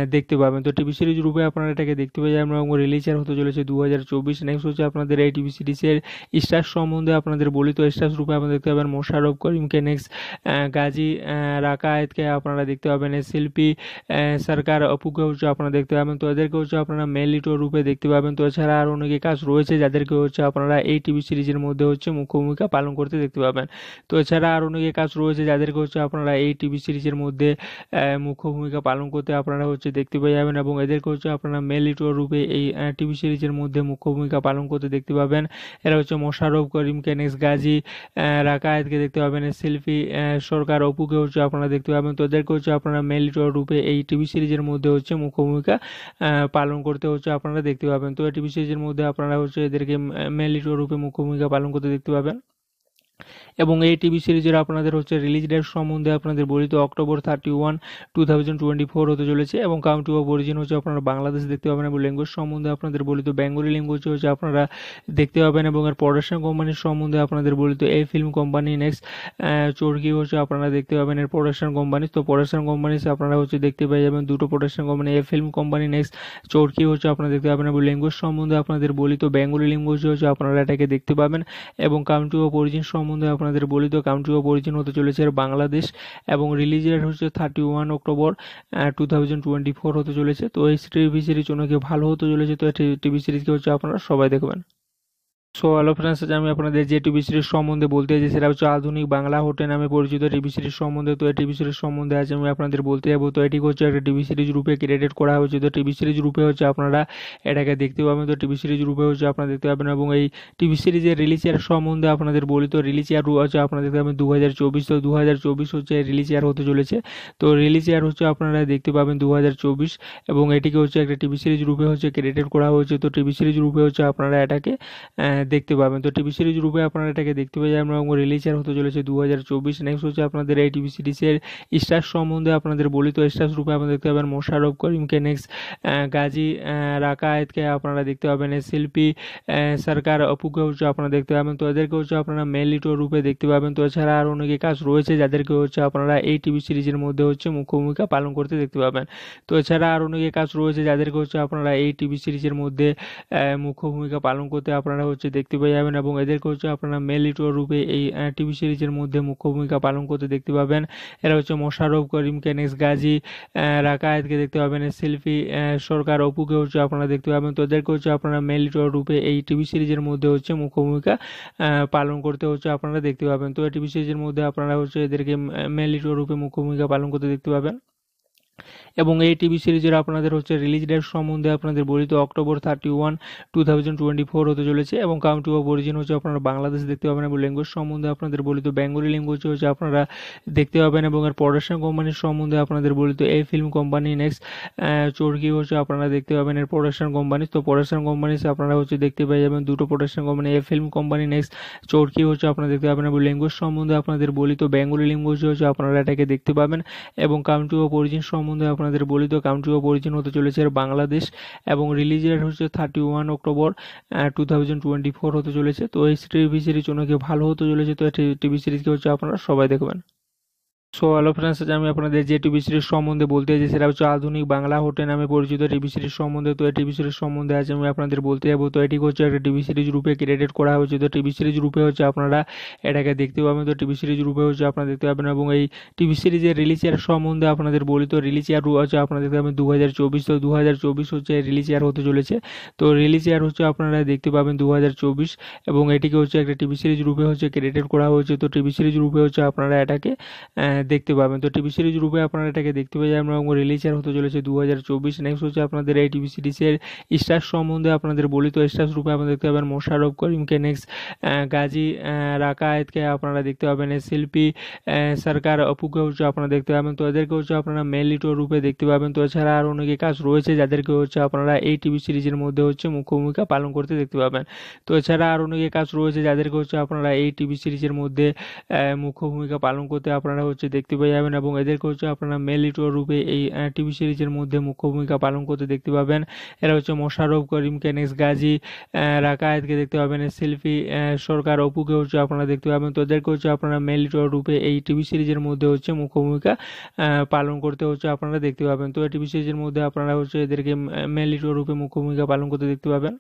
মানে দেখতে পাবেন তো টিভি সিরিজ রূপে আপনারা এটাকে দেখতে পাবেন এবং রিলিজের হতে চলেছে দু হাজার চব্বিশ নেক্সট হচ্ছে আপনাদের এই টিভি সিরিজের স্টার সম্বন্ধে আপনাদের বলি তো স্টার রূপে আপনারা দেখতে পাবেন মোশারফ করিমকে নেক্সট গাজী রাকায়েতকে আপনারা দেখতে পাবেন শিল্পী সরকার অপুকে হচ্ছে আপনারা দেখতে পাবেন তো এদেরকে হচ্ছে আপনারা মেলিটো রূপে দেখতে পাবেন তো এছাড়া আর অনেকে কাজ রয়েছে যাদেরকে হচ্ছে আপনারা এই টিভি সিরিজের মধ্যে হচ্ছে মুখ্য ভূমিকা পালন করতে দেখতে পাবেন তো এছাড়া আর অনেকে কাজ রয়েছে যাদেরকে হচ্ছে আপনারা এই টিভি সিরিজের মধ্যে মুখ্য ভূমিকা পালন করতে আপনারা হচ্ছে দেখতে পেয়ে যাবেন এবং এদেরকে হচ্ছে আপনারা মেল রূপে এই টিভি সিরিজের মধ্যে মুখ্য ভূমিকা পালন করতে দেখতে পাবেন এরা হচ্ছে মোশারফ করিম কেনেস গাজী রাকায়েতকে দেখতে পাবেন সেলফি সরকার অপুকে হচ্ছে আপনারা দেখতে পাবেন তো এদেরকে হচ্ছে আপনারা মেল রূপে এই টিভি সিরিজের মধ্যে হচ্ছে মুখ্য ভূমিকা পালন করতে হচ্ছে আপনারা দেখতে পাবেন তো এই টিভি সিরিজের মধ্যে আপনারা হচ্ছে এদেরকে মেল রূপে মুখ্য ভূমিকা পালন করতে দেখতে পাবেন এবং এই টিভি সিরিজের আপনাদের হচ্ছে রিলিজ ডেট সম্বন্ধে আপনাদের বলিত October thirty one two thousand twenty four হতে চলেছে এবং কাউন্টি অফ অরিজিন হচ্ছে আপনারা বাংলাদেশ দেখতে পাবেন এবং ল্যাঙ্গুয়েজ সম্বন্ধে আপনাদের বলিত বেঙ্গলি ল্যাঙ্গুয়েজ হচ্ছে আপনারা দেখতে পাবেন এবং এর প্রোডাকশন কোম্পানির সম্বন্ধে আপনাদের বলিত এই ফিল্ম কোম্পানি নেক্সট চোরকি হচ্ছে আপনারা দেখতে পাবেন এর প্রোডাকশন কোম্পানি তো প্রোডাকশন কোম্পানি আপনারা হচ্ছে দেখতে পেয়ে যাবেন দুটো প্রোডাকশন কোম্পানি এই ফিল্ম কোম্পানি নেক্সট চোরকি হচ্ছে আপনারা দেখতে পাবেন এবং ল্যাঙ্গুয়েজ সম্বন্ধে আপনাদের বলিত বেঙ্গলি ল্যাঙ্গুয়েজ হচ্ছে আপনারা এটাকে দেখতে পাবেন এবং কাউন্টি অফ অরিজিন সম্বন্ধে আপনাদের বলিত কাউন্ট্রি অফ অরিজিন হতে চলেছে বাংলাদেশ এবং রিলিজ ডেট হচ্ছে thirty one October two thousand twenty four হতে চলেছে তো এই টিভি সিরিজ অনেকে ভালো হতে চলেছে তো টিভি সিরিজকে হচ্ছে আপনারা সবাই দেখবেন সো হ্যালো ফ্রেন্ডস আজ আমি আপনাদের যে টিভি সিরিজ সম্বন্ধে বলতে চাই সেটা হচ্ছে আধুনিক বাংলা হোটেল নামে পরিচিত টিভি সিরিজ সম্বন্ধে তো এই টিভি সিরিজ সম্বন্ধে আজ আমি আপনাদের বলতে যাবো তো এটি হচ্ছে একটা টিভি সিরিজ রূপে ক্রিয়েটেড করা হয়েছে তো টিভি সিরিজ রূপে হচ্ছে আপনারা এটাকে দেখতে পাবেন তো টিভি সিরিজ রূপে হচ্ছে আপনারা দেখতে পাবেন এবং এই টিভি সিরিজের রিলিজ ইয়ার সম্বন্ধে আপনাদের বলি তো রিলিজ ইয়ার হচ্ছে আপনারা দেখতে পাবেন দু হাজার চব্বিশ তো দু হাজার চব্বিশ হচ্ছে রিলিজ ইয়ার হতে চলেছে তো রিলিজ ইয়ার হচ্ছে আপনারা দেখতে পাবেন দু হাজার চব্বিশ এবং এটিকে হচ্ছে একটা টিভি সিরিজ রূপে হচ্ছে ক্রিয়েটেড করা হয়েছে তো টিভি সিরিজ রূপে হচ্ছে আপনারা এটাকে দেখতে পাবেন তো টিভি সিরিজ রূপে আপনারা এটাকে দেখতে পাবেন আমরা রিলিজার হতে চলেছে দু হাজার চব্বিশ নেক্সট হচ্ছে আপনাদের এই টিভি সিরিজের স্টার সম্বন্ধে আপনাদের বলি তো স্টার রূপে আপনারা দেখতে পাবেন মোশারফ করিমকে নেক্সট গাজী রাকায়েতকে আপনারা দেখতে পাবেন শিল্পী সরকার অপুকে হচ্ছে আপনারা দেখতে পাবেন তো এদেরকে হচ্ছে আপনারা মেলিটো রূপে দেখতে পাবেন তো এছাড়া আর অনেকে কাজ রয়েছে যাদেরকে হচ্ছে আপনারা এই টিভি সিরিজের মধ্যে হচ্ছে মুখ্য ভূমিকা পালন করতে দেখতে পাবেন তো এছাড়া আর অনেকে কাজ রয়েছে যাদেরকে হচ্ছে আপনারা এই টিভি সিরিজের মধ্যে মুখ্য ভূমিকা পালন করতে আপনারা হচ্ছে দেখতে পেয়ে যাবেন এবং এদেরকে হচ্ছে আপনারা মেল লিটুয়া রূপে এই টিভি সিরিজের মধ্যে মুখ্য ভূমিকা পালন করতে দেখতে পাবেন এরা হচ্ছে মোশারফ করিম কেনেস গাজী রাকায়েতকে দেখতে পাবেন শিল্পী সরকার অপুকে হচ্ছে আপনারা দেখতে পাবেন তো এদেরকে হচ্ছে আপনারা মেল লিটুয়া রূপে এই টিভি সিরিজের মধ্যে হচ্ছে মুখ্য ভূমিকা পালন করতে হচ্ছে আপনারা দেখতে পাবেন তো এই টিভি সিরিজের মধ্যে আপনারা হচ্ছে এদেরকে মেল লিটুয়া রূপে মুখ্য ভূমিকা পালন করতে দেখতে পাবেন এবং এই টিভি সিরিজের আপনাদের হচ্ছে রিলিজ ডেট সম্বন্ধে আপনাদের বলিত October thirty one two thousand twenty four হতে চলেছে এবং কাউন্টি অফ অরিজিন হচ্ছে আপনারা বাংলাদেশ দেখতে পাবেন এবং ল্যাঙ্গুয়েজ সম্বন্ধে আপনাদের বলিত বেঙ্গলি ল্যাঙ্গুয়েজ হচ্ছে আপনারা দেখতে পাবেন এবং এর প্রোডাকশন কোম্পানির সম্বন্ধে আপনাদের বলিত এই ফিল্ম কোম্পানি নেক্সট চোরকি হচ্ছে আপনারা দেখতে পাবেন এর প্রোডাকশন কোম্পানি তো প্রোডাকশন কোম্পানি আপনারা হচ্ছে দেখতে পেয়ে যাবেন দুটো প্রোডাকশন কোম্পানি এই ফিল্ম কোম্পানি নেক্সট চোরকি হচ্ছে আপনারা দেখতে পাবেন এবং ল্যাঙ্গুয়েজ সম্বন্ধে আপনাদের বলিত বেঙ্গলি ল্যাঙ্গুয়েজ হচ্ছে আপনারা এটাকে দেখতে পাবেন এবং কাউন্টি অফ অরিজিন সম্বন্ধে সম্বন্ধে আপনাদের বলি তো কান্ট্রি অফ অরিজিন হতে চলেছে বাংলাদেশ এবং রিলিজ ডেট হচ্ছে thirty one October two thousand twenty four হতে চলেছে তো এই টিভি সিরিজ অনেকে ভালো হতে চলেছে তো এই টিভি সিরিজকে হচ্ছে আপনারা সবাই দেখবেন সো হ্যালো ফ্রেন্ডস আজ আমি আপনাদের যে টিভি সিরিজ সম্বন্ধে বলতে চাই সেটা হচ্ছে আধুনিক বাংলা হোটেল নামে পরিচিত টিভি সিরিজ সম্বন্ধে তো এই টিভি সিরিজ সম্বন্ধে আজ আমি আপনাদের বলতে যাবো তো এটি হচ্ছে একটা টিভি সিরিজ রূপে ক্রিয়েটেড করা হয়েছে তো টিভি সিরিজ রূপে হচ্ছে আপনারা এটাকে দেখতে পাবেন তো টিভি সিরিজ রূপে হচ্ছে আপনারা দেখতে পাবেন এবং এই টিভি সিরিজের রিলিজ ইয়ার সম্বন্ধে আপনাদের বলি তো রিলিজ ইয়ার হচ্ছে আপনারা দেখতে পাবেন দু হাজার চব্বিশ তো দু হাজার চব্বিশ হচ্ছে রিলিজ ইয়ার হতে চলেছে তো রিলিজ ইয়ার হচ্ছে আপনারা দেখতে পাবেন দু হাজার চব্বিশ এবং এটিকে হচ্ছে একটা টিভি সিরিজ রূপে হচ্ছে ক্রিয়েটেড করা হয়েছে তো টিভি সিরিজ রূপে হচ্ছে আপনারা এটাকে দেখতে পাবেন তো টিভি সিরিজ রূপে আপনারা এটাকে দেখতে পাবেন এবং রিলিজার হতে চলেছে দু হাজার চব্বিশ নেক্সট হচ্ছে আপনাদের এই টিভি সিরিজের স্টার সম্বন্ধে আপনাদের বলি তো স্টার রূপে আপনারা দেখতে পাবেন মোশারফ করিমকে নেক্সট গাজী রাকায়েতকে আপনারা দেখতে পাবেন শিল্পী সরকার অপুকে হচ্ছে আপনারা দেখতে পাবেন তো এদেরকে হচ্ছে আপনারা মেলিটো রূপে দেখতে পাবেন তো এছাড়া আর অনেকে কাজ রয়েছে যাদেরকে হচ্ছে আপনারা এই টিভি সিরিজের মধ্যে হচ্ছে মুখ্য ভূমিকা পালন করতে দেখতে পাবেন তো এছাড়া আর অনেকে কাজ রয়েছে যাদেরকে হচ্ছে আপনারা এই টিভি সিরিজের মধ্যে মুখ্য ভূমিকা পালন করতে আপনারা হচ্ছে দেখতে পেয়ে যাবেন এবং এদেরকে হচ্ছে আপনারা মেল লিটুয়া রূপে এই টিভি সিরিজের মধ্যে মুখ্য ভূমিকা পালন করতে দেখতে পাবেন এরা হচ্ছে মোশারফ করিম কেনেস গাজী রাকায়েতকে দেখতে পাবেন শিল্পী সরকার অপুকে হচ্ছে আপনারা দেখতে পাবেন তো এদেরকে হচ্ছে আপনারা মেল লিটুয়া রূপে এই টিভি সিরিজের মধ্যে হচ্ছে মুখ্য ভূমিকা পালন করতে হচ্ছে আপনারা দেখতে পাবেন তো টিভি সিরিজের মধ্যে আপনারা হচ্ছে এদেরকে মেল লিটুয়া রূপে মুখ্য ভূমিকা পালন করতে দেখতে পাবেন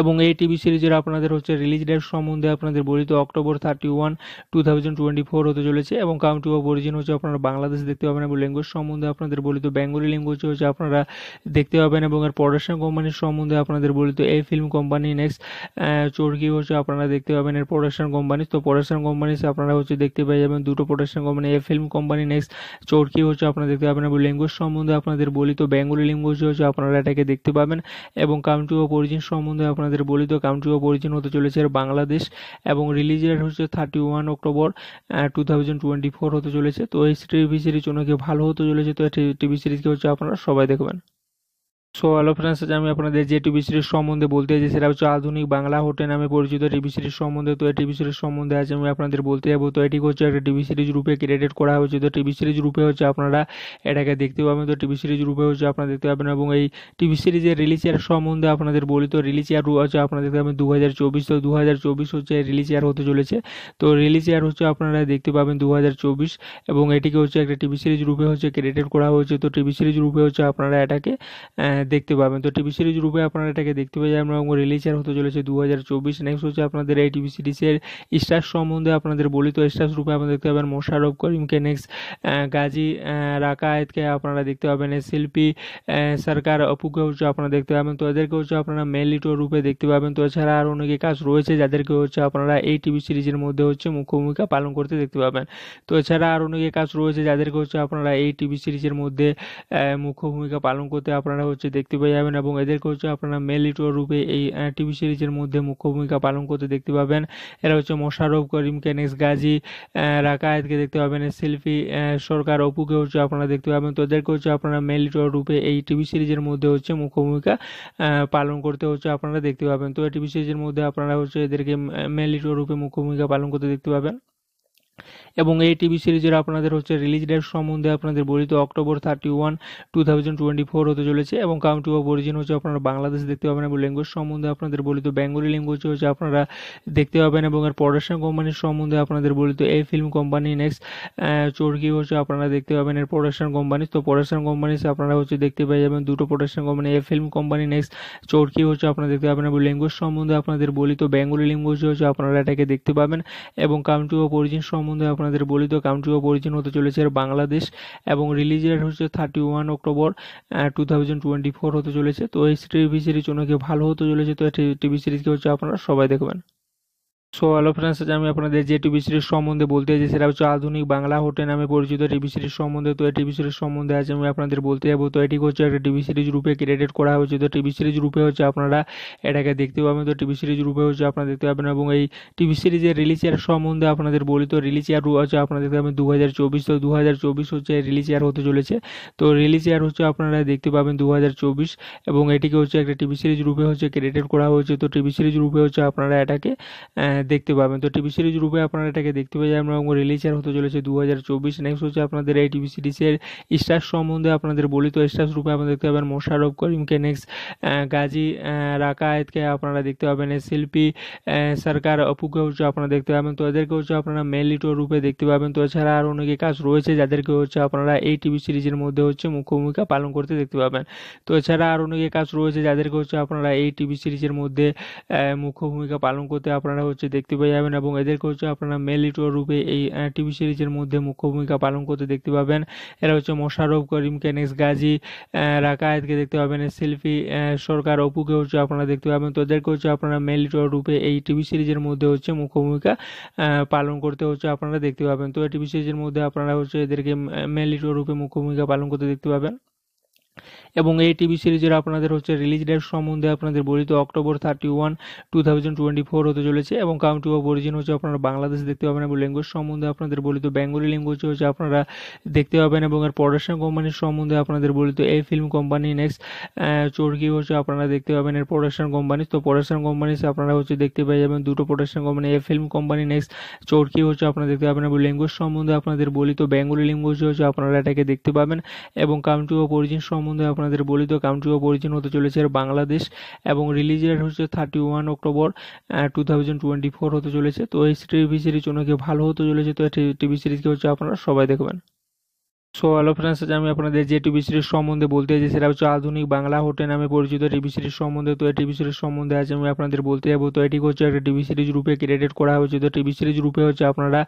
এবং এই টিভি সিরিজের আপনাদের হচ্ছে রিলিজ ডেট সম্বন্ধে আপনাদের বলিত October thirty one two thousand twenty four হতে চলেছে এবং কাউন্টি অফ অরিজিন হচ্ছে আপনারা বাংলাদেশ দেখতে পাবেন এবং ল্যাঙ্গুয়েজ সম্বন্ধে আপনাদের বলিত বেঙ্গলি ল্যাঙ্গুয়েজ হচ্ছে আপনারা দেখতে পাবেন এবং এর প্রোডাকশন কোম্পানির সম্বন্ধে আপনাদের বলিত এই ফিল্ম কোম্পানি নেক্সট চোরকি হচ্ছে আপনারা দেখতে পাবেন এর প্রোডাকশন কোম্পানি তো প্রোডাকশন কোম্পানি আপনারা হচ্ছে দেখতে পেয়ে যাবেন দুটো প্রোডাকশন কোম্পানি এই ফিল্ম কোম্পানি নেক্সট চোরকি হচ্ছে আপনারা দেখতে পাবেন এবং ল্যাঙ্গুয়েজ সম্বন্ধে আপনাদের বলিত বেঙ্গলি ল্যাঙ্গুয়েজ হচ্ছে আপনারা এটাকে দেখতে পাবেন এবং কাউন্টি অফ অরিজিন সম্বন্ধে আপনারা আপনাদের বলিত কাউন্ট্রি অফ অরিজিন হতে চলেছে বাংলাদেশ এবং রিলিজ ডেট হচ্ছে thirty one October two thousand twenty four হতে চলেছে তো এই টিভি সিরিজ অনেকে ভালো হতে চলেছে তো টিভি সিরিজকে হচ্ছে আপনারা সবাই দেখবেন সো হ্যালো ফ্রেন্ডস আজ আমি আপনাদের যে টিভি সিরিজ সম্বন্ধে বলতে চাই সেটা হচ্ছে আধুনিক বাংলা হোটেল নামে পরিচিত টিভি সিরিজ সম্বন্ধে তো এই টিভি সিরিজ সম্বন্ধে আজ আমি আপনাদের বলতে যাবো তো এটি হচ্ছে একটা টিভি সিরিজ রূপে ক্রিয়েটেড করা হয়েছে তো টিভি সিরিজ রূপে হচ্ছে আপনারা এটাকে দেখতে পাবেন তো টিভি সিরিজ রূপে হচ্ছে আপনারা দেখতে পাবেন এবং এই টিভি সিরিজের রিলিজ ইয়ার সম্বন্ধে আপনাদের বলি তো রিলিজ ইয়ার হচ্ছে আপনারা দেখতে পাবেন দু হাজার চব্বিশ তো দু হাজার চব্বিশ হচ্ছে রিলিজ ইয়ার হতে চলেছে তো রিলিজ ইয়ার হচ্ছে আপনারা দেখতে পাবেন দু হাজার চব্বিশ এবং এটিকে হচ্ছে একটা টিভি সিরিজ রূপে হচ্ছে ক্রিয়েটেড করা হয়েছে তো টিভি সিরিজ রূপে হচ্ছে আপনারা এটাকে দেখতে পাবেন তো টিভি সিরিজ রূপে আপনারা এটাকে দেখতে পাবেন আমরা রিলিজার হতে চলেছে দু হাজার চব্বিশ নেক্সট হচ্ছে আপনাদের এই টিভি সিরিজের স্টার সম্বন্ধে আপনাদের বলি তো স্টার রূপে আপনারা দেখতে পাবেন মোশারফ করিমকে নেক্সট গাজী রাকায়েতকে আপনারা দেখতে পাবেন শিল্পী সরকার অপুকে হচ্ছে আপনারা দেখতে পাবেন তো এদেরকে হচ্ছে আপনারা মেলিটো রূপে দেখতে পাবেন তো এছাড়া আর অনেকে কাজ রয়েছে যাদেরকে হচ্ছে আপনারা এই টিভি সিরিজের মধ্যে হচ্ছে মুখ্য ভূমিকা পালন করতে দেখতে পাবেন তো এছাড়া আর অনেকে কাজ রয়েছে যাদেরকে হচ্ছে আপনারা এই টিভি সিরিজের মধ্যে মুখ্য ভূমিকা পালন করতে আপনারা হচ্ছে দেখতে পেয়ে যাবেন এবং এদেরকে হচ্ছে আপনারা মেল লিটুয়া রূপে এই টিভি সিরিজের মধ্যে মুখ্য ভূমিকা পালন করতে দেখতে পাবেন এরা হচ্ছে মোশারফ করিম কেনেস গাজী রাকায়েতকে দেখতে পাবেন শিল্পী সরকার অপুকে হচ্ছে আপনারা দেখতে পাবেন তো এদেরকে হচ্ছে আপনারা মেল লিটুয়া রূপে এই টিভি সিরিজের মধ্যে হচ্ছে মুখ্য ভূমিকা পালন করতে হচ্ছে আপনারা দেখতে পাবেন তো টিভি সিরিজের মধ্যে আপনারা হচ্ছে এদেরকে মেল লিটুয়া রূপে মুখ্য ভূমিকা পালন করতে দেখতে পাবেন এবং এই টিভি সিরিজের আপনাদের হচ্ছে রিলিজ ডেট সম্বন্ধে আপনাদের বলিত October thirty one two thousand twenty four হতে চলেছে এবং কাউন্টি অফ অরিজিন হচ্ছে আপনারা বাংলাদেশ দেখতে পাবেন এবং ল্যাঙ্গুয়েজ সম্বন্ধে আপনাদের বলিত বেঙ্গলি ল্যাঙ্গুয়েজ হচ্ছে আপনারা দেখতে পাবেন এবং এর প্রোডাকশন কোম্পানির সম্বন্ধে আপনাদের বলিত এই ফিল্ম কোম্পানি নেক্সট চোরকি হচ্ছে আপনারা দেখতে পাবেন এর প্রোডাকশন কোম্পানি তো প্রোডাকশন কোম্পানি আপনারা হচ্ছে দেখতে পেয়ে যাবেন দুটো প্রোডাকশন কোম্পানি এই ফিল্ম কোম্পানি নেক্সট চোরকি হচ্ছে আপনারা দেখতে পাবেন এবং ল্যাঙ্গুয়েজ সম্বন্ধে আপনাদের বলিত বেঙ্গলি ল্যাঙ্গুয়েজ হচ্ছে আপনারা এটাকে দেখতে পাবেন এবং কাউন্টি অফ অরিজিন সম্বন্ধে আপনাদের বলি তো কান্ট্রি অফ অরিজিন হতে চলেছে বাংলাদেশ এবং রিলিজ ডেট হচ্ছে thirty one October two thousand twenty four হতে চলেছে তো এই টিভি সিরিজ অনেকে ভালো হতে চলেছে তো এই টিভি সিরিজকে হচ্ছে আপনারা সবাই দেখবেন সো হ্যালো ফ্রেন্ডস আজ আমি আপনাদের যে টিভি সিরিজ সম্বন্ধে বলতে চাইছি সেটা হচ্ছে আধুনিক বাংলা হোটেল নামে পরিচিত টিভি সিরিজ সম্বন্ধে তো এই টিভি সিরিজ সম্বন্ধে আজ আমি আপনাদের বলতে যাবো তো এটি হচ্ছে একটা টিভি সিরিজ রূপে ক্রিয়েটেড করা হয়েছে তো টিভি সিরিজ রূপে হচ্ছে আপনারা এটাকে দেখতে পাবেন তো টিভি সিরিজ রূপে হচ্ছে আপনারা দেখতে পাবেন এবং এই টিভি সিরিজের রিলিজ ইয়ার সম্বন্ধে আপনাদের বলি তো রিলিজ ইয়ার হচ্ছে আপনারা দেখতে পাবেন দু হাজার চব্বিশ তো দু হাজার চব্বিশ হচ্ছে রিলিজ ইয়ার হতে চলেছে তো রিলিজ ইয়ার হচ্ছে আপনারা দেখতে পাবেন দু হাজার চব্বিশ এবং এটিকে হচ্ছে একটা টিভি সিরিজ রূপে হচ্ছে ক্রিয়েটেড করা হয়েছে তো টিভি সিরিজ রূপে হচ্ছে আপনারা এটাকে দেখতে পাবেন তো টিভি সিরিজ রূপে আপনারা এটাকে দেখতে পাবেন এবং রিলিজার হতে চলেছে দু হাজার চব্বিশ নেক্সট হচ্ছে আপনাদের এই টিভি সিরিজের স্টার সম্বন্ধে আপনাদের বলি তো স্টার রূপে আপনারা দেখতে পাবেন মোশারফ করিমকে নেক্সট গাজী রাকায়েতকে আপনারা দেখতে পাবেন শিল্পী সরকার অপুকে হচ্ছে আপনারা দেখতে পাবেন তো এদেরকে হচ্ছে আপনারা মেলিটো রূপে দেখতে পাবেন তো এছাড়া আর অনেকে কাজ রয়েছে যাদেরকে হচ্ছে আপনারা এই টিভি সিরিজের মধ্যে হচ্ছে মুখ্য ভূমিকা পালন করতে দেখতে পাবেন তো এছাড়া আর অনেকে কাজ রয়েছে যাদেরকে হচ্ছে আপনারা এই টিভি সিরিজের মধ্যে মুখ্য ভূমিকা পালন করতে আপনারা হচ্ছে দেখতে পেয়ে যাবেন এবং এদেরকে হচ্ছে আপনারা মেল লিটুয়া রূপে এই টিভি সিরিজের মধ্যে মুখ্য ভূমিকা পালন করতে দেখতে পাবেন এরা হচ্ছে মোশারফ করিম নেক্সট গাজী রাকায়েতকে দেখতে পাবেন শিল্পী সরকার অপুকে হচ্ছে আপনারা দেখতে পাবেন তো এদেরকে হচ্ছে আপনারা মেল লিটুয়া রূপে এই টিভি সিরিজের মধ্যে হচ্ছে মুখ্য ভূমিকা পালন করতে হচ্ছে আপনারা দেখতে পাবেন তো টিভি সিরিজের মধ্যে আপনারা হচ্ছে এদেরকে মেল লিটুয়া রূপে মুখ্য ভূমিকা পালন করতে দেখতে পাবেন এবং এই টিভি সিরিজের আপনাদের হচ্ছে রিলিজ ডেট সম্বন্ধে আপনাদের বলিত October thirty one two thousand twenty four হতে চলেছে এবং কাউন্টি অফ অরিজিন হচ্ছে আপনারা বাংলাদেশ দেখতে পাবেন এবং ল্যাঙ্গুয়েজ সম্বন্ধে আপনাদের বলিত বেঙ্গলি ল্যাঙ্গুয়েজ হচ্ছে আপনারা দেখতে পাবেন এবং এর প্রোডাকশন কোম্পানির সম্বন্ধে আপনাদের বলিত এই ফিল্ম কোম্পানি নেক্সট চোরকি হচ্ছে আপনারা দেখতে পাবেন এর প্রোডাকশন কোম্পানি তো প্রোডাকশন কোম্পানি আপনারা হচ্ছে দেখতে পেয়ে যাবেন দুটো প্রোডাকশন কোম্পানি এই ফিল্ম কোম্পানি নেক্সট চোরকি হচ্ছে আপনারা দেখতে পাবেন এবং ল্যাঙ্গুয়েজ সম্বন্ধে আপনাদের বলিত বেঙ্গলি ল্যাঙ্গুয়েজ হচ্ছে আপনারা এটাকে দেখতে পাবেন এবং কাউন্টি অফ অরিজিন সম্বন্ধে আপনারা আপনাদের বলিত কাউন্ট্রি অফ অরিজিন হতে চলেছে বাংলাদেশ এবং রিলিজ ডেট হচ্ছে thirty one October two thousand twenty four হতে চলেছে তো এই টিভি সিরিজ অনেকে ভালো হতে চলেছে তো টিভি সিরিজকে হচ্ছে আপনারা সবাই দেখবেন সো হ্যালো ফ্রেন্ডস আজ আমি আপনাদের যে টিভি সিরিজ সম্বন্ধে বলতে চাই সেটা হচ্ছে আধুনিক বাংলা হোটেল নামে পরিচিত টিভি সিরিজ সম্বন্ধে তো এই টিভি সিরিজ সম্বন্ধে আজ আমি আপনাদের বলতে যাবো তো এটি হচ্ছে একটা টিভি সিরিজ রূপে ক্রিয়েটেড করা হয়েছে তো টিভি সিরিজ রূপে হচ্ছে আপনারা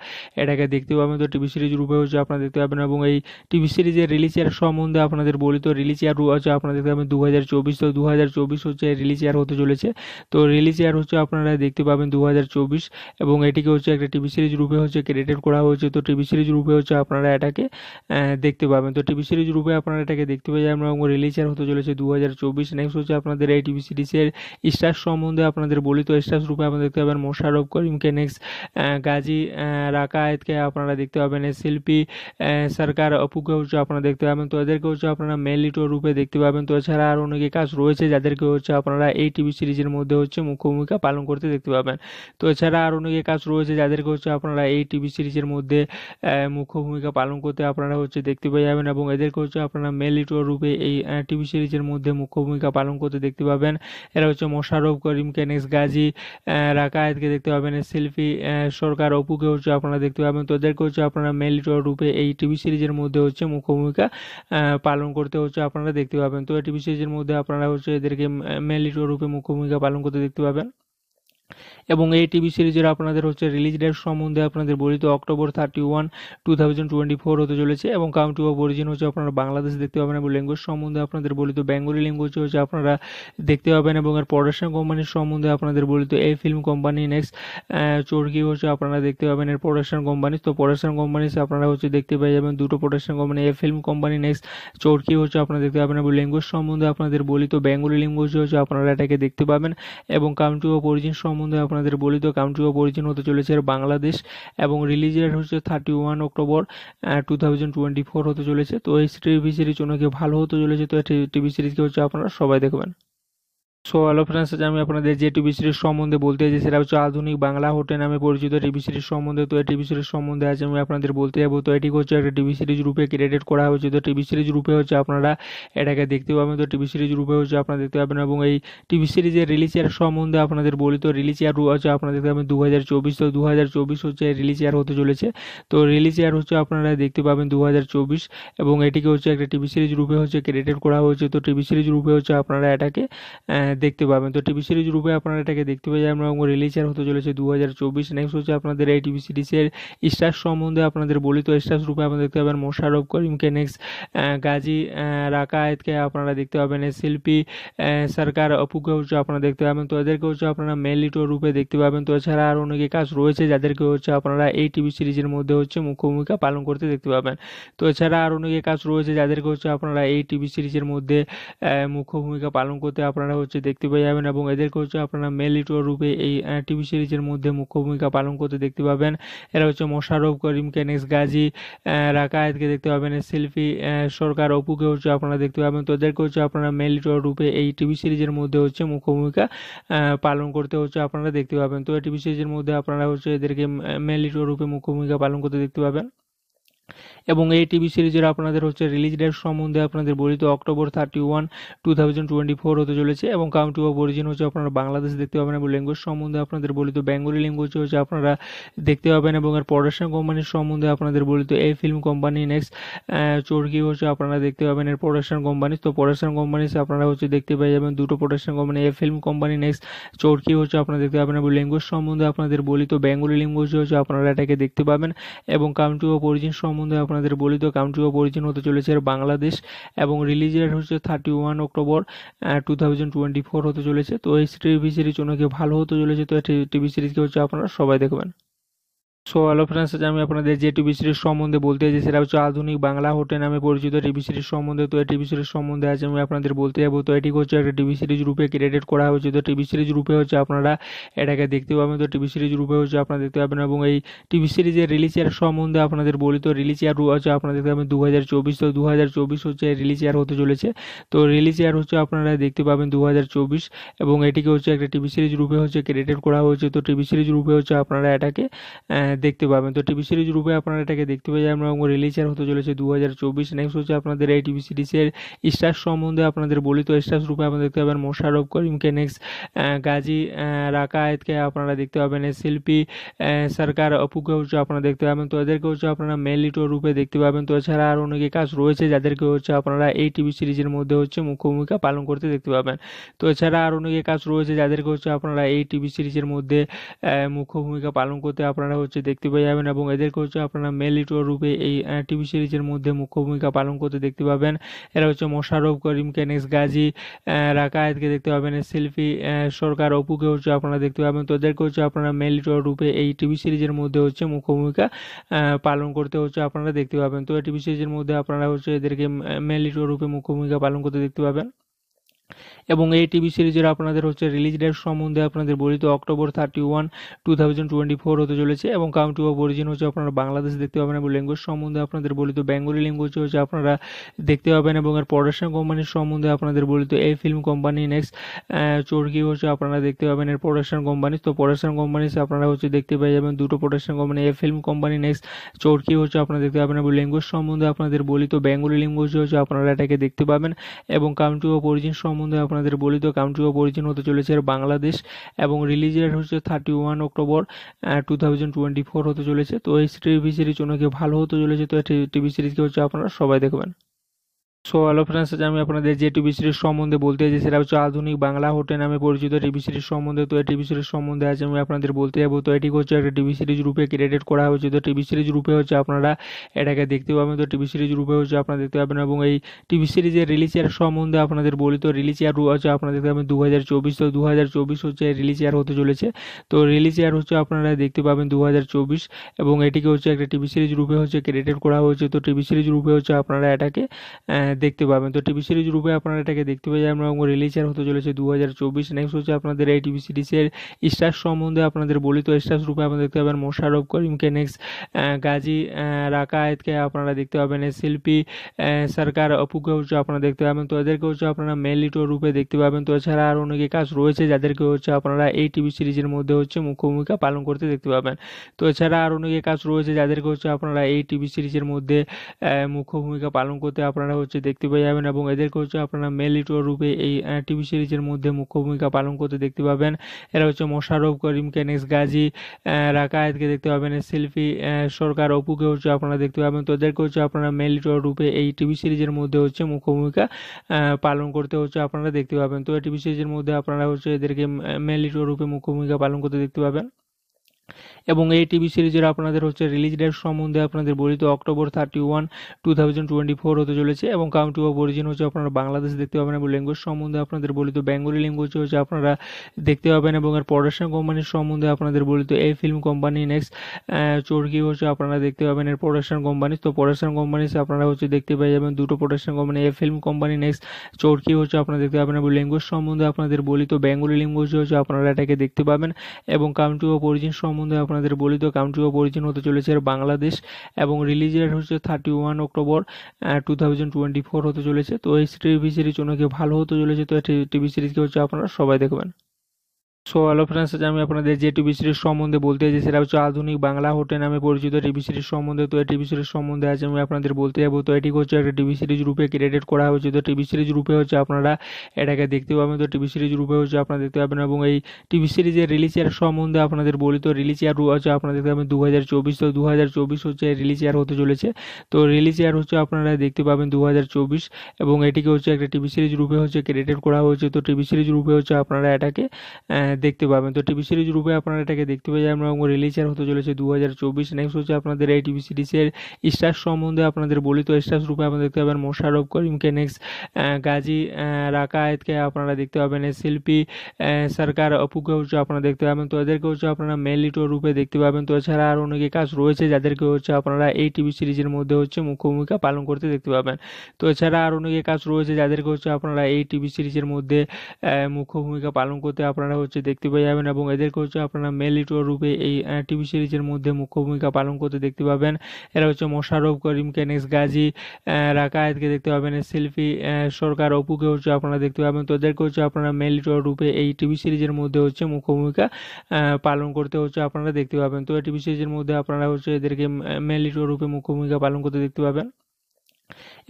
এটাকে দেখতে পাবেন তো টিভি সিরিজ রূপে হচ্ছে আপনারা দেখতে পাবেন এবং এই টিভি সিরিজের রিলিজ ইয়ার সম্বন্ধে আপনাদের বলি তো রিলিজ ইয়ার হচ্ছে আপনারা দেখতে পাবেন দু হাজার চব্বিশ তো দু হাজার চব্বিশ হচ্ছে রিলিজ ইয়ার হতে চলেছে তো রিলিজ ইয়ার হচ্ছে আপনারা দেখতে পাবেন দু হাজার চব্বিশ এবং এটিকে হচ্ছে একটা টিভি সিরিজ রূপে হচ্ছে ক্রিয়েটেড করা হয়েছে তো টিভি সিরিজ রূপে হচ্ছে আপনারা এটাকে দেখতে পাবেন তো টিভি সিরিজ রূপে আপনারা এটাকে দেখতে পাবেন আমরা রিলিজার হতে চলেছে দু হাজার চব্বিশ নেক্সট হচ্ছে আপনাদের এই টিভি সিরিজের স্টার সম্বন্ধে আপনাদের বলি তো স্টার রূপে আপনারা দেখতে পাবেন মোশারফ করিমকে নেক্সট গাজী রাকায়েতকে আপনারা দেখতে পাবেন শিল্পী সরকার অপুকে হচ্ছে আপনারা দেখতে পাবেন তো এদেরকে হচ্ছে আপনারা মেলিটো রূপে দেখতে পাবেন তো এছাড়া আর অনেকে কাজ রয়েছে যাদেরকে হচ্ছে আপনারা এই টিভি সিরিজের মধ্যে হচ্ছে মুখ্য ভূমিকা পালন করতে দেখতে পাবেন তো এছাড়া আর অনেকে কাজ রয়েছে যাদেরকে হচ্ছে আপনারা এই টিভি সিরিজের মধ্যে মুখ্য ভূমিকা পালন করতে আপনারা হচ্ছে দেখতে পেয়ে যাবেন এবং এদেরকে হচ্ছে আপনারা মেল লিটুয়া রূপে এই টিভি সিরিজের মধ্যে মুখ্য ভূমিকা পালন করতে দেখতে পাবেন এরা হচ্ছে মোশারফ করিম কেনেস গাজী রাকায়েতকে দেখতে পাবেন শিল্পী সরকার অপুকে হচ্ছে আপনারা দেখতে পাবেন তো এদেরকে হচ্ছে আপনারা মেল লিটুয়া রূপে এই টিভি সিরিজের মধ্যে হচ্ছে মুখ্য ভূমিকা পালন করতে হচ্ছে আপনারা দেখতে পাবেন তো টিভি সিরিজের মধ্যে আপনারা হচ্ছে এদেরকে মেল লিটুয়া রূপে মুখ্য ভূমিকা পালন করতে দেখতে পাবেন এবং এই টিভি সিরিজের আপনাদের হচ্ছে রিলিজ ডেট সম্বন্ধে আপনাদের বলিত October thirty one two thousand twenty four হতে চলেছে এবং কাউন্টি অফ অরিজিন হচ্ছে আপনারা বাংলাদেশ দেখতে পাবেন এবং ল্যাঙ্গুয়েজ সম্বন্ধে আপনাদের বলিত বেঙ্গলি ল্যাঙ্গুয়েজ হচ্ছে আপনারা দেখতে পাবেন এবং এর প্রোডাকশন কোম্পানির সম্বন্ধে আপনাদের বলিত এই ফিল্ম কোম্পানি নেক্সট চোরকি হচ্ছে আপনারা দেখতে পাবেন এর প্রোডাকশন কোম্পানি তো প্রোডাকশন কোম্পানি আপনারা হচ্ছে দেখতে পেয়ে যাবেন দুটো প্রোডাকশন কোম্পানি এই ফিল্ম কোম্পানি নেক্সট চোরকি হচ্ছে আপনারা দেখতে পাবেন এবং ল্যাঙ্গুয়েজ সম্বন্ধে আপনাদের বলিত বেঙ্গলি ল্যাঙ্গুয়েজ হচ্ছে আপনারা এটাকে দেখতে পাবেন এবং কাউন্টি অফ অরিজিন সম্বন্ধে সম্বন্ধে আপনাদের বলি তো কান্ট্রি অফ অরিজিন হতে চলেছে বাংলাদেশ এবং রিলিজ ডেট হচ্ছে thirty one October two thousand twenty four হতে চলেছে তো এই টিভি সিরিজ অনেকে ভালো হতে চলেছে তো টিভি সিরিজকে হচ্ছে আপনারা সবাই দেখবেন সো হ্যালো ফ্রেন্ডস আজ আমি আপনাদের যে টিভি সিরিজ সম্বন্ধে বলতে চাই সেটা হচ্ছে আধুনিক বাংলা হোটেল নামে পরিচিত টিভি সিরিজ সম্বন্ধে তো এই টিভি সিরিজ সম্বন্ধে আজ আমি আপনাদের বলতে যাবো তো এটি হচ্ছে একটা টিভি সিরিজ রূপে ক্রিয়েটেড করা হয়েছে তো টিভি সিরিজ রূপে হচ্ছে আপনারা এটাকে দেখতে পাবেন তো টিভি সিরিজ রূপে হচ্ছে আপনারা দেখতে পাবেন এবং এই টিভি সিরিজের রিলিজ ইয়ার সম্বন্ধে আপনাদের বলি তো রিলিজ ইয়ার হচ্ছে আপনারা দেখতে পাবেন দু হাজার চব্বিশ তো দু হাজার চব্বিশ হচ্ছে রিলিজ ইয়ার হতে চলেছে তো রিলিজ ইয়ার হচ্ছে আপনারা দেখতে পাবেন দু হাজার চব্বিশ এবং এটিকে হচ্ছে একটা টিভি সিরিজ রূপে হচ্ছে ক্রিয়েটেড করা হয়েছে তো টিভি সিরিজ রূপে হচ্ছে আপনারা এটাকে দেখতে পাবেন তো টিভি সিরিজ রূপে আপনারা এটাকে দেখতে পাবেন এবং রিলিজার হতে চলেছে দু হাজার চব্বিশ নেক্সট হচ্ছে আপনাদের এই টিভি সিরিজের স্টার সম্বন্ধে আপনাদের বলি তো স্টার রূপে আপনারা দেখতে পাবেন মোশারফ করিমকে নেক্সট গাজী রাকায়েতকে আপনারা দেখতে পাবেন শিল্পী সরকার অপুকে হচ্ছে আপনারা দেখতে পাবেন তো এদেরকে হচ্ছে আপনারা মেলিটো রূপে দেখতে পাবেন তো এছাড়া আর অনেকে কাজ রয়েছে যাদেরকে হচ্ছে আপনারা এই টিভি সিরিজের মধ্যে হচ্ছে মুখ্য ভূমিকা পালন করতে দেখতে পাবেন তো এছাড়া আর অনেকে কাজ রয়েছে যাদেরকে হচ্ছে আপনারা এই টিভি সিরিজের মধ্যে মুখ্য ভূমিকা পালন করতে আপনারা হচ্ছে দেখতে পেয়ে যাবেন এবং এদেরকে হচ্ছে আপনারা মেল লিটুয়া রূপে এই টিভি সিরিজের মধ্যে মুখ্য ভূমিকা পালন করতে দেখতে পাবেন এরা হচ্ছে মোশারফ করিম কেনেস গাজী রাকায়েতকে দেখতে পাবেন শিল্পী সরকার অপুকে হচ্ছে আপনারা দেখতে পাবেন তো এদেরকে হচ্ছে আপনারা মেল লিটুয়া রূপে এই টিভি সিরিজের মধ্যে হচ্ছে মুখ্য ভূমিকা পালন করতে হচ্ছে আপনারা দেখতে পাবেন তো টিভি সিরিজের মধ্যে আপনারা হচ্ছে এদেরকে মেল লিটুয়া রূপে মুখ্য ভূমিকা পালন করতে দেখতে পাবেন এবং এই টিভি সিরিজের আপনাদের হচ্ছে রিলিজ ডেট সম্বন্ধে আপনাদের বলিত October thirty one two thousand twenty four হতে চলেছে এবং কাউন্টি অফ অরিজিন হচ্ছে আপনারা বাংলাদেশ দেখতে পাবেন এবং ল্যাঙ্গুয়েজ সম্বন্ধে আপনাদের বলিত বেঙ্গলি ল্যাঙ্গুয়েজ হচ্ছে আপনারা দেখতে পাবেন এবং এর প্রোডাকশন কোম্পানির সম্বন্ধে আপনাদের বলিত এই ফিল্ম কোম্পানি নেক্সট চোরকি হচ্ছে আপনারা দেখতে পাবেন এর প্রোডাকশন কোম্পানি তো প্রোডাকশন কোম্পানি আপনারা হচ্ছে দেখতে পেয়ে যাবেন দুটো প্রোডাকশন কোম্পানি এই ফিল্ম কোম্পানি নেক্সট চোরকি হচ্ছে আপনারা দেখতে পাবেন এবং ল্যাঙ্গুয়েজ সম্বন্ধে আপনাদের বলিত বেঙ্গলি ল্যাঙ্গুয়েজ হচ্ছে আপনারা এটাকে দেখতে পাবেন এবং কাউন্টি অফ অরিজিন সম্বন্ধে আপনারা আপনাদের বলিত কাউন্ট্রি অফ অরিজিন হতে চলেছে বাংলাদেশ এবং রিলিজ ডেট হচ্ছে thirty one October two thousand twenty four হতে চলেছে তো এই টিভি সিরিজ অনেকে ভালো হতে চলেছে তো টিভি সিরিজকে হচ্ছে আপনারা সবাই দেখবেন সো হ্যালো ফ্রেন্ডস আমি আপনাদের যে টিভি সিরিজ সম্বন্ধে বলতে চাই সেটা হচ্ছে আধুনিক বাংলা হোটেল নামে পরিচিত টিভি সিরিজ সম্বন্ধে তো এই টিভি সিরিজ সম্বন্ধে আজ আমি আপনাদের বলতে যাবো তো এটি হচ্ছে একটা টিভি সিরিজ রূপে ক্রিয়েটেড করা হয়েছে তো টিভি সিরিজ রূপে হচ্ছে আপনারা এটাকে দেখতে পাবেন তো টিভি সিরিজ রূপে হচ্ছে আপনারা দেখতে পাবেন এবং এই টিভি সিরিজের রিলিজ ইয়ার সম্বন্ধে আপনাদের বলি তো রিলিজ ইয়ার হচ্ছে আপনারা দেখতে পাবেন দু হাজার চব্বিশ তো দু হাজার চব্বিশ হচ্ছে রিলিজ ইয়ার হতে চলেছে তো রিলিজ ইয়ার হচ্ছে আপনারা দেখতে পাবেন দু হাজার চব্বিশ এবং এটিকে হচ্ছে একটা টিভি সিরিজ রূপে হচ্ছে ক্রিয়েটেড করা হয়েছে তো টিভি সিরিজ রূপে হচ্ছে আপনারা এটাকে দেখতে পাবেন তো টিভি সিরিজ রূপে আপনারা এটাকে দেখতে পাবেন আমরা রিলিজার হতে চলেছে দু হাজার চব্বিশ নেক্সট হচ্ছে আপনাদের এই টিভি সিরিজের স্টার সম্বন্ধে আপনাদের বলি তো স্টার রূপে আপনারা দেখতে পাবেন মোশারফ করিমকে নেক্সট গাজী রাকায়েতকে আপনারা দেখতে পাবেন শিল্পী সরকার অপুকে হচ্ছে আপনারা দেখতে পাবেন তো এদেরকে হচ্ছে আপনারা মেলিটো রূপে দেখতে পাবেন তো এছাড়া আর অনেকে কাজ রয়েছে যাদেরকে হচ্ছে আপনারা এই টিভি সিরিজের মধ্যে হচ্ছে মুখ্য ভূমিকা পালন করতে দেখতে পাবেন তো এছাড়া আর অনেকে কাজ রয়েছে যাদেরকে হচ্ছে আপনারা এই টিভি সিরিজের মধ্যে মুখ্য ভূমিকা পালন করতে আপনারা হচ্ছে দেখতে পেয়ে যাবেন এবং এদেরকে হচ্ছে আপনারা মেল লিটুয়া রূপে এই টিভি সিরিজের মধ্যে মুখ্য ভূমিকা পালন করতে দেখতে পাবেন এরা হচ্ছে মোশারফ করিম কেনেস গাজী রাকায়েতকে দেখতে পাবেন শিল্পী সরকার অপুকে হচ্ছে আপনারা দেখতে পাবেন তো এদেরকে হচ্ছে আপনারা মেল লিটুয়া রূপে এই টিভি সিরিজের মধ্যে হচ্ছে মুখ্য ভূমিকা পালন করতে হচ্ছে আপনারা দেখতে পাবেন তো টিভি সিরিজের মধ্যে আপনারা হচ্ছে এদেরকে মেল লিটুয়া রূপে মুখ্য ভূমিকা পালন করতে দেখতে পাবেন এবং এই টিভি সিরিজের আপনাদের হচ্ছে রিলিজ ডেট সম্বন্ধে আপনাদের বলিত October thirty one two thousand twenty four হতে চলেছে এবং কাউন্টি অফ অরিজিন হচ্ছে আপনারা বাংলাদেশ দেখতে পাবেন এবং ল্যাঙ্গুয়েজ সম্বন্ধে আপনাদের বলিত বেঙ্গলি ল্যাঙ্গুয়েজ হচ্ছে আপনারা দেখতে পাবেন এবং এর প্রোডাকশন কোম্পানির সম্বন্ধে আপনাদের বলিত এই ফিল্ম কোম্পানি নেক্সট চোরকি হচ্ছে আপনারা দেখতে পাবেন এর প্রোডাকশন কোম্পানি তো প্রোডাকশন কোম্পানি আপনারা হচ্ছে দেখতে পাই যাবেন দুটো প্রোডাকশন কোম্পানি এ ফিল্ম কোম্পানি নেক্সট চোরকি হচ্ছে আপনারা দেখতে পাবেন এবং ল্যাঙ্গুয়েজ সম্বন্ধে আপনাদের বলিত বেঙ্গলি ল্যাঙ্গুয়েজ হচ্ছে আপনারা এটাকে দেখতে পাবেন এবং কাউন্টি অফ অরিজিন সম্বন্ধে আপনাদের বলি তো কান্ট্রি অফ অরিজিন হতে চলেছে বাংলাদেশ এবং রিলিজ ডেট হচ্ছে thirty one October two thousand twenty four হতে চলেছে তো এই টিভি সিরিজ অনেকে ভালো হতে চলেছে তো টিভি সিরিজকে হচ্ছে আপনারা সবাই দেখবেন সো হ্যালো ফ্রেন্ডস আজ আমি আপনাদের যে টিভি সিরিজ সম্বন্ধে বলতে চাই সেটা হচ্ছে আধুনিক বাংলা হোটেল নামে পরিচিত টিভি সিরিজ সম্বন্ধে তো এই টিভি সিরিজ সম্বন্ধে আজ আমি আপনাদের বলতে যাবো তো এটি হচ্ছে একটা টিভি সিরিজ রূপে ক্রিয়েটেড করা হয়েছে তো টিভি সিরিজ রূপে হচ্ছে আপনারা এটাকে দেখতে পাবেন তো টিভি সিরিজ রূপে হচ্ছে আপনারা দেখতে পাবেন এবং এই টিভি সিরিজের রিলিজ ইয়ার সম্বন্ধে আপনাদের বলি তো রিলিজ ইয়ার হচ্ছে আপনারা দেখতে পাবেন দু হাজার চব্বিশ তো দু হাজার চব্বিশ হচ্ছে রিলিজ ইয়ার হতে চলেছে তো রিলিজ ইয়ার হচ্ছে আপনারা দেখতে পাবেন দু হাজার চব্বিশ এবং এটিকে হচ্ছে একটা টিভি সিরিজ রূপে হচ্ছে ক্রিয়েটেড করা হয়েছে তো টিভি সিরিজ রূপে হচ্ছে আপনারা এটাকে দেখতে পাবেন তো টিভি সিরিজ রূপে আপনারা এটাকে দেখতে পাবেন আমরা রিলিজার হতে চলেছে দু হাজার চব্বিশ নেক্সট হচ্ছে আপনাদের এই টিভি সিরিজের স্টার সম্বন্ধে আপনাদের বলি তো স্টার রূপে আপনারা দেখতে পাবেন মোশারফ করিমকে নেক্সট গাজী রাকায়েতকে আপনারা দেখতে পাবেন শিল্পী সরকার অপুকে হচ্ছে আপনারা দেখতে পাবেন তো এদেরকে হচ্ছে আপনারা মেলিটো রূপে দেখতে পাবেন তো এছাড়া আর অনেকে কাজ রয়েছে যাদেরকে হচ্ছে আপনারা এই টিভি সিরিজের মধ্যে হচ্ছে মুখ্য ভূমিকা পালন করতে দেখতে পাবেন তো এছাড়া আর অনেকে কাজ রয়েছে যাদেরকে হচ্ছে আপনারা এই টিভি সিরিজের মধ্যে মুখ্য ভূমিকা পালন করতে আপনারা হচ্ছে দেখতে পেয়ে যাবেন এবং এদেরকে হচ্ছে আপনারা মেল লিটুয়া রূপে এই টিভি সিরিজের মধ্যে মুখ্য ভূমিকা পালন করতে দেখতে পাবেন এরা হচ্ছে মোশারফ করিম কেনেস গাজী রাকায়েতকে দেখতে পাবেন শিল্পী সরকার অপুকে হচ্ছে আপনারা দেখতে পাবেন তো এদেরকে হচ্ছে আপনারা মেল লিটুয়া রূপে এই টিভি সিরিজের মধ্যে হচ্ছে মুখ্য ভূমিকা পালন করতে হচ্ছে আপনারা দেখতে পাবেন তো টিভি সিরিজের মধ্যে আপনারা হচ্ছে এদেরকে মেল লিটুয়া রূপে মুখ্য ভূমিকা পালন করতে দেখতে পাবেন এবং এই টিভি সিরিজের আপনাদের হচ্ছে রিলিজ ডেট সম্বন্ধে আপনাদের বলিত October thirty one two thousand twenty four হতে চলেছে এবং কাউন্টি অফ অরিজিন হচ্ছে আপনারা বাংলাদেশ দেখতে পাবেন এবং ল্যাঙ্গুয়েজ সম্বন্ধে আপনাদের বলিত বেঙ্গলি ল্যাঙ্গুয়েজ হচ্ছে আপনারা দেখতে পাবেন এবং এর প্রোডাকশন কোম্পানির সম্বন্ধে আপনাদের বলিত এই ফিল্ম কোম্পানি নেক্সট চোরকি হচ্ছে আপনারা দেখতে পাবেন এর প্রোডাকশন কোম্পানি তো প্রোডাকশন কোম্পানি আপনারা হচ্ছে দেখতে পাই যাবেন দুটো প্রোডাকশন কোম্পানি এই ফিল্ম কোম্পানি নেক্সট চোরকি হচ্ছে আপনারা দেখতে পাবেন এবং ল্যাঙ্গুয়েজ সম্বন্ধে আপনাদের বলিত বেঙ্গলি ল্যাঙ্গুয়েজ হচ্ছে আপনারা এটাকে দেখতে পাবেন এবং কাউন্টি অফ অরিজিন সম্বন্ধে আপনারা আপনাদের বলিত কাউন্ট্রি অফ অরিজিন হতে চলেছে বাংলাদেশ এবং রিলিজ ডেট হচ্ছে thirty one October two thousand twenty four হতে চলেছে তো এই টিভি সিরিজ অনেকে ভালো হতে চলেছে তো এই টিভি সিরিজকে হচ্ছে আপনারা সবাই দেখবেন সো হ্যালো ফ্রেন্ডস আজ আমি আপনাদের যে টিভি সিরিজ সম্বন্ধে বলতে চাই সেটা হচ্ছে আধুনিক বাংলা হোটেল নামে পরিচিত টিভি সিরিজ সম্বন্ধে তো এই টিভি সিরিজ সম্বন্ধে আজ আমি আপনাদের বলতে যাবো তো এটি হচ্ছে একটা টিভি সিরিজ রূপে ক্রিয়েটেড করা হয়েছে তো টিভি সিরিজ রূপে হচ্ছে আপনারা এটাকে দেখতে পাবেন তো টিভি সিরিজ রূপে হচ্ছে আপনারা দেখতে পাবেন এবং এই টিভি সিরিজের রিলিজ ইয়ার সম্বন্ধে আপনাদের বলি তো রিলিজ ইয়ার হচ্ছে আপনারা দেখতে পাবেন দু হাজার চব্বিশ তো দু হাজার চব্বিশ হচ্ছে রিলিজ ইয়ার হতে চলেছে তো রিলিজ ইয়ার হচ্ছে আপনারা দেখতে পাবেন দু হাজার চব্বিশ এবং এটিকে হচ্ছে একটা টিভি সিরিজ রূপে হচ্ছে ক্রিয়েটেড করা হয়েছে তো টিভি সিরিজ রূপে হচ্ছে আপনারা এটাকে দেখতে পাবেন তো টিভি সিরিজ রূপে আপনারা এটাকে দেখতে পাবেন আমরা রিলিজার হতে চলেছে দু হাজার চব্বিশ নেক্সট হচ্ছে আপনাদের এই টিভি সিরিজের স্টার সম্বন্ধে আপনাদের বলি তো স্টার রূপে আপনারা দেখতে পাবেন মোশারফ করিমকে নেক্সট গাজী রাকায়েতকে আপনারা দেখতে পাবেন শিল্পী সরকার অপুকে হচ্ছে আপনারা দেখতে পাবেন তো এদেরকে হচ্ছে আপনারা মেলিটো রূপে দেখতে পাবেন তো এছাড়া আর অনেকে কাজ রয়েছে যাদেরকে হচ্ছে আপনারা এই টিভি সিরিজের মধ্যে হচ্ছে মুখ্য ভূমিকা পালন করতে দেখতে পাবেন তো এছাড়া আর অনেকে কাজ রয়েছে যাদেরকে হচ্ছে আপনারা এই টিভি সিরিজের মধ্যে মুখ্য ভূমিকা পালন করতে আপনারা হচ্ছে দেখতে পেয়ে যাবেন এবং এদেরকে হচ্ছে আপনারা মেল লিটুয়া রূপে এই টিভি সিরিজের মধ্যে মুখ্য ভূমিকা পালন করতে দেখতে পাবেন এরা হচ্ছে মোশারফ করিম কেনেস গাজী রাকায়েতকে দেখতে পাবেন শিল্পী সরকার অপুকে হচ্ছে আপনারা দেখতে পাবেন তো এদেরকে হচ্ছে আপনারা মেল লিটুয়া রূপে এই টিভি সিরিজের মধ্যে হচ্ছে মুখ্য ভূমিকা পালন করতে হচ্ছে আপনারা দেখতে পাবেন তো টিভি সিরিজের মধ্যে আপনারা হচ্ছে এদেরকে মেল লিটুয়া রূপে মুখ্য ভূমিকা পালন করতে দেখতে পাবেন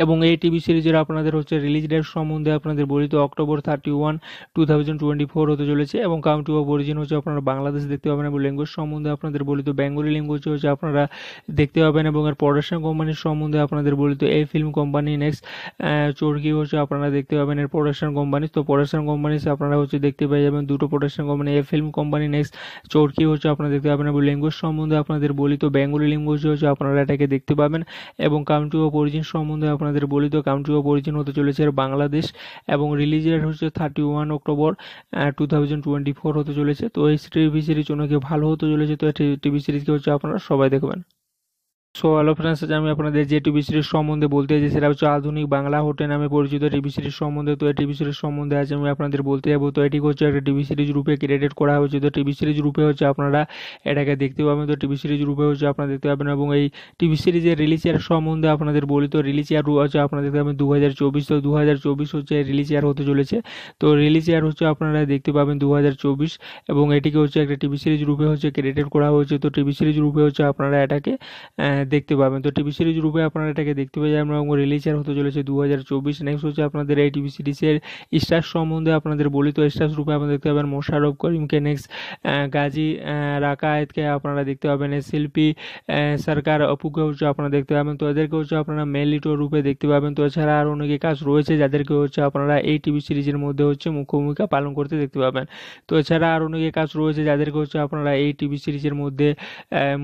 এবং এই টিভি সিরিজের আপনাদের হচ্ছে রিলিজ ডেট সম্বন্ধে আপনাদের বলিত October thirty one two thousand twenty four হতে চলেছে এবং কাউন্টি অফ অরিজিন হচ্ছে আপনারা বাংলাদেশ দেখতে পাবেন এবং ল্যাঙ্গুয়েজ সম্বন্ধে আপনাদের বলিত বেঙ্গলি ল্যাঙ্গুয়েজ হচ্ছে আপনারা দেখতে পাবেন এবং এর প্রোডাকশন কোম্পানির সম্বন্ধে আপনাদের বলিত এই ফিল্ম কোম্পানি নেক্সট চোরকি হচ্ছে আপনারা দেখতে পাবেন এর প্রোডাকশন কোম্পানি তো প্রোডাকশন কোম্পানি আপনারা হচ্ছে দেখতে পাই যাবেন দুটো প্রোডাকশন কোম্পানি এ ফিল্ম কোম্পানি নেক্সট চোরকি হচ্ছে আপনারা দেখতে পাবেন এবং ল্যাঙ্গুয়েজ সম্বন্ধে আপনাদের বলিত বেঙ্গলি ল্যাঙ্গুয়েজ হচ্ছে আপনারা এটাকে দেখতে পাবেন এবং কাউন্টি অফ অরিজিন সম্বন্ধে আপনাদের বলি তো কান্ট্রি অফ অরিজিন হতে চলেছে বাংলাদেশ এবং রিলিজ ডেট হচ্ছে thirty one October two thousand twenty four হতে চলেছে তো এই টিভি সিরিজ অনেকে ভালো হতে চলেছে তো টিভি সিরিজকে হচ্ছে আপনারা সবাই দেখবেন সো হ্যালো ফ্রেন্ডস আজ আমি আপনাদের যে টিভি সিরিজ সম্বন্ধে বলতে চাই সেটা হচ্ছে আধুনিক বাংলা হোটেল নামে পরিচিত টিভি সিরিজ সম্বন্ধে তো এই টিভি সিরিজ সম্বন্ধে আজ আমি আপনাদের বলতে যাবো তো এটি হচ্ছে একটা টিভি সিরিজ রূপে ক্রিয়েটেড করা হয়েছে তো টিভি সিরিজ রূপে হচ্ছে আপনারা এটাকে দেখতে পাবেন তো টিভি সিরিজ রূপে হচ্ছে আপনারা দেখতে পাবেন এবং এই টিভি সিরিজের রিলিজ ইয়ার সম্বন্ধে আপনাদের বলি তো রিলিজ ইয়ার হচ্ছে আপনারা দেখতে পাবেন দু হাজার চব্বিশ তো দু হাজার চব্বিশ হচ্ছে রিলিজ ইয়ার হতে চলেছে তো রিলিজ ইয়ার হচ্ছে আপনারা দেখতে পাবেন দু হাজার চব্বিশ এবং এটিকে হচ্ছে একটা টিভি সিরিজ রূপে হচ্ছে ক্রিয়েটেড করা হয়েছে তো টিভি সিরিজ রূপে হচ্ছে আপনারা এটাকে দেখতে পাবেন তো টিভি সিরিজ রূপে আপনারা এটাকে দেখতে পাবেন আমরা রিলিজার হতে চলেছে দু হাজার চব্বিশ নেক্সট হচ্ছে আপনাদের এই টিভি সিরিজের স্টার সম্বন্ধে আপনাদের বলি তো স্টার রূপে আপনারা দেখতে পাবেন মোশারফ করিমকে নেক্সট গাজী রাকায়েতকে আপনারা দেখতে পাবেন শিল্পী সরকার অপুকে হচ্ছে আপনারা দেখতে পাবেন তো এদেরকে হচ্ছে আপনারা মেলিটো রূপে দেখতে পাবেন তো এছাড়া আর অনেকে কাজ রয়েছে যাদেরকে হচ্ছে আপনারা এই টিভি সিরিজের মধ্যে হচ্ছে মুখ্য ভূমিকা পালন করতে দেখতে পাবেন তো এছাড়া আর অনেকে কাজ রয়েছে যাদেরকে হচ্ছে আপনারা এই টিভি সিরিজের মধ্যে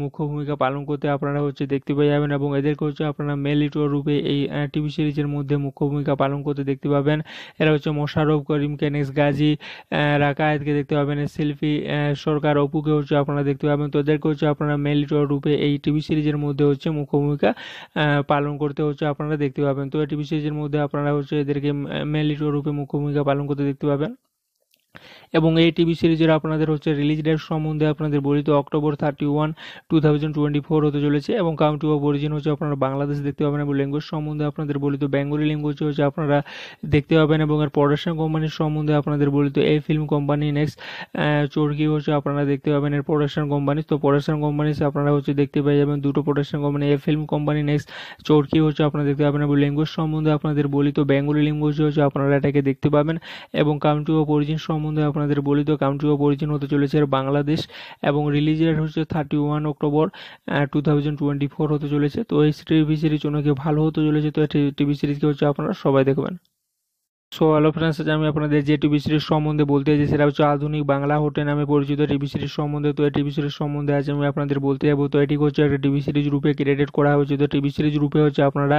মুখ্য ভূমিকা পালন করতে আপনারা হচ্ছে দেখতে পেয়ে যাবেন এবং এদেরকে হচ্ছে আপনারা মেল লিটুয়া রূপে এই টিভি সিরিজের মধ্যে মুখ্য ভূমিকা পালন করতে দেখতে পাবেন এরা হচ্ছে মোশারফ করিম কেনেস গাজী রাকায়েতকে দেখতে পাবেন শিল্পী সরকার অপুকে হচ্ছে আপনারা দেখতে পাবেন তো এদেরকে হচ্ছে আপনারা মেল লিটুয়া রূপে এই টিভি সিরিজের মধ্যে হচ্ছে মুখ্য ভূমিকা পালন করতে হচ্ছে আপনারা দেখতে পাবেন তো টিভি সিরিজের মধ্যে আপনারা হচ্ছে এদেরকে মেল লিটুয়া রূপে মুখ্য ভূমিকা পালন করতে দেখতে পাবেন এবং এই টিভি সিরিজের আপনাদের হচ্ছে রিলিজ ডেট সম্বন্ধে আপনাদের বলিত October thirty one two thousand twenty four হতে চলেছে এবং কাউন্টি অফ অরিজিন হচ্ছে আপনারা বাংলাদেশ দেখতে পাবেন এবং ল্যাঙ্গুয়েজ সম্বন্ধে আপনাদের বলিত বেঙ্গলি ল্যাঙ্গুয়েজ হচ্ছে আপনারা দেখতে পাবেন এবং এর প্রোডাকশন কোম্পানির সম্বন্ধে আপনাদের বলিত এই ফিল্ম কোম্পানি নেক্সট চোরকি হচ্ছে আপনারা দেখতে পাবেন এর প্রোডাকশন কোম্পানি তো প্রোডাকশন কোম্পানি আপনারা হচ্ছে দেখতে পাই যাবেন দুটো প্রোডাকশন কোম্পানি এ ফিল্ম কোম্পানি নেক্সট চোরকি হচ্ছে আপনারা দেখতে পাবেন এবং ল্যাঙ্গুয়েজ সম্বন্ধে আপনাদের বলিত বেঙ্গলি ল্যাঙ্গুয়েজ হচ্ছে আপনারা এটাকে দেখতে পাবেন এবং কাউন্টি অফ অরিজিন সম্বন্ধে আপনারা আপনাদের বলি তো কাউন্ট্রি অফ অরিজিন হতে চলেছে বাংলাদেশ এবং রিলিজ ডেট হচ্ছে thirty one October two thousand twenty four হতে চলেছে তো এই টিভি সিরিজ অনেক ভালো হতে চলেছে তো টিভি সিরিজকে হচ্ছে আপনারা সবাই দেখবেন সো হ্যালো ফ্রেন্ডস আজ আমি আপনাদের যে টিভি সিরিজ সম্বন্ধে বলতে চাই সেটা হচ্ছে আধুনিক বাংলা হোটেল নামে পরিচিত টিভি সিরিজ সম্বন্ধে তো এই টিভি সিরিজ সম্বন্ধে আজ আমি আপনাদের বলতে যাবো তো এটি হচ্ছে একটা টিভি সিরিজ রূপে ক্রিয়েটেড করা হয়েছে তো টিভি সিরিজ রূপে হচ্ছে আপনারা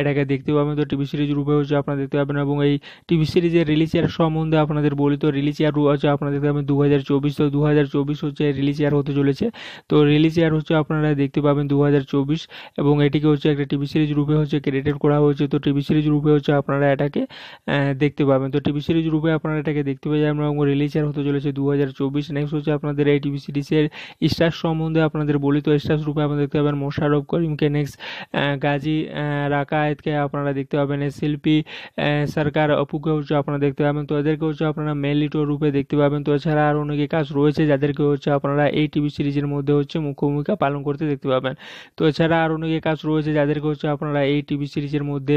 এটাকে দেখতে পাবেন তো টিভি সিরিজ রূপে হচ্ছে আপনারা দেখতে পাবেন এবং এই টিভি সিরিজের রিলিজ ইয়ার সম্বন্ধে আপনাদের বলি তো রিলিজ ইয়ার হচ্ছে আপনারা দেখতে পাবেন দু হাজার চব্বিশ তো দু হাজার চব্বিশ হচ্ছে রিলিজ ইয়ার হতে চলেছে তো রিলিজ ইয়ার হচ্ছে আপনারা দেখতে পাবেন দু হাজার চব্বিশ এবং এটিকে হচ্ছে একটা টিভি সিরিজ রূপে হচ্ছে ক্রিয়েটেড করা হয়েছে তো টিভি সিরিজ রূপে হচ্ছে আপনারা এটাকে দেখতে পাবেন তো টিভি সিরিজ রূপে আপনারা এটাকে দেখতে পাবেন আমরা রিলিজার হতে চলেছে দু হাজার চব্বিশ নেক্সট হচ্ছে আপনাদের এই টিভি সিরিজের স্টার সম্বন্ধে আপনাদের বলি তো স্টার রূপে আপনারা দেখতে পাবেন মোশারফ করিমকে নেক্সট গাজী রাকায়েতকে আপনারা দেখতে পাবেন শিল্পী সরকার অপুকে হচ্ছে আপনারা দেখতে পাবেন তো এদেরকে হচ্ছে আপনারা মেলিটো রূপে দেখতে পাবেন তো এছাড়া আর অনেকে কাজ রয়েছে যাদেরকে হচ্ছে আপনারা এই টিভি সিরিজের মধ্যে হচ্ছে মুখ্য ভূমিকা পালন করতে দেখতে পাবেন তো এছাড়া আর অনেকে কাজ রয়েছে যাদেরকে হচ্ছে আপনারা এই টিভি সিরিজের মধ্যে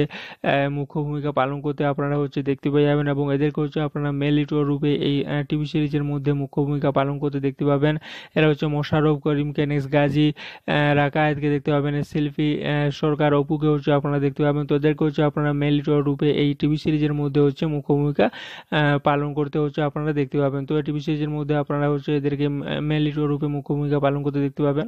মুখ্য ভূমিকা পালন করতে আপনারা হচ্ছে দেখতে পেয়ে যাবেন এবং এদেরকে হচ্ছে আপনারা মেল লিটুয়া রূপে এই টিভি সিরিজের মধ্যে মুখ্য ভূমিকা পালন করতে দেখতে পাবেন এরা হচ্ছে মোশারফ করিম কেনেস গাজী রাকায়েতকে দেখতে পাবেন শিল্পী সরকার অপুকে হচ্ছে আপনারা দেখতে পাবেন তো এদেরকে হচ্ছে আপনারা মেল লিটুয়া রূপে এই টিভি সিরিজের মধ্যে হচ্ছে মুখ্য ভূমিকা পালন করতে হচ্ছে আপনারা দেখতে পাবেন তো টিভি সিরিজের মধ্যে আপনারা হচ্ছে এদেরকে মেল লিটুয়া রূপে মুখ্য ভূমিকা পালন করতে দেখতে পাবেন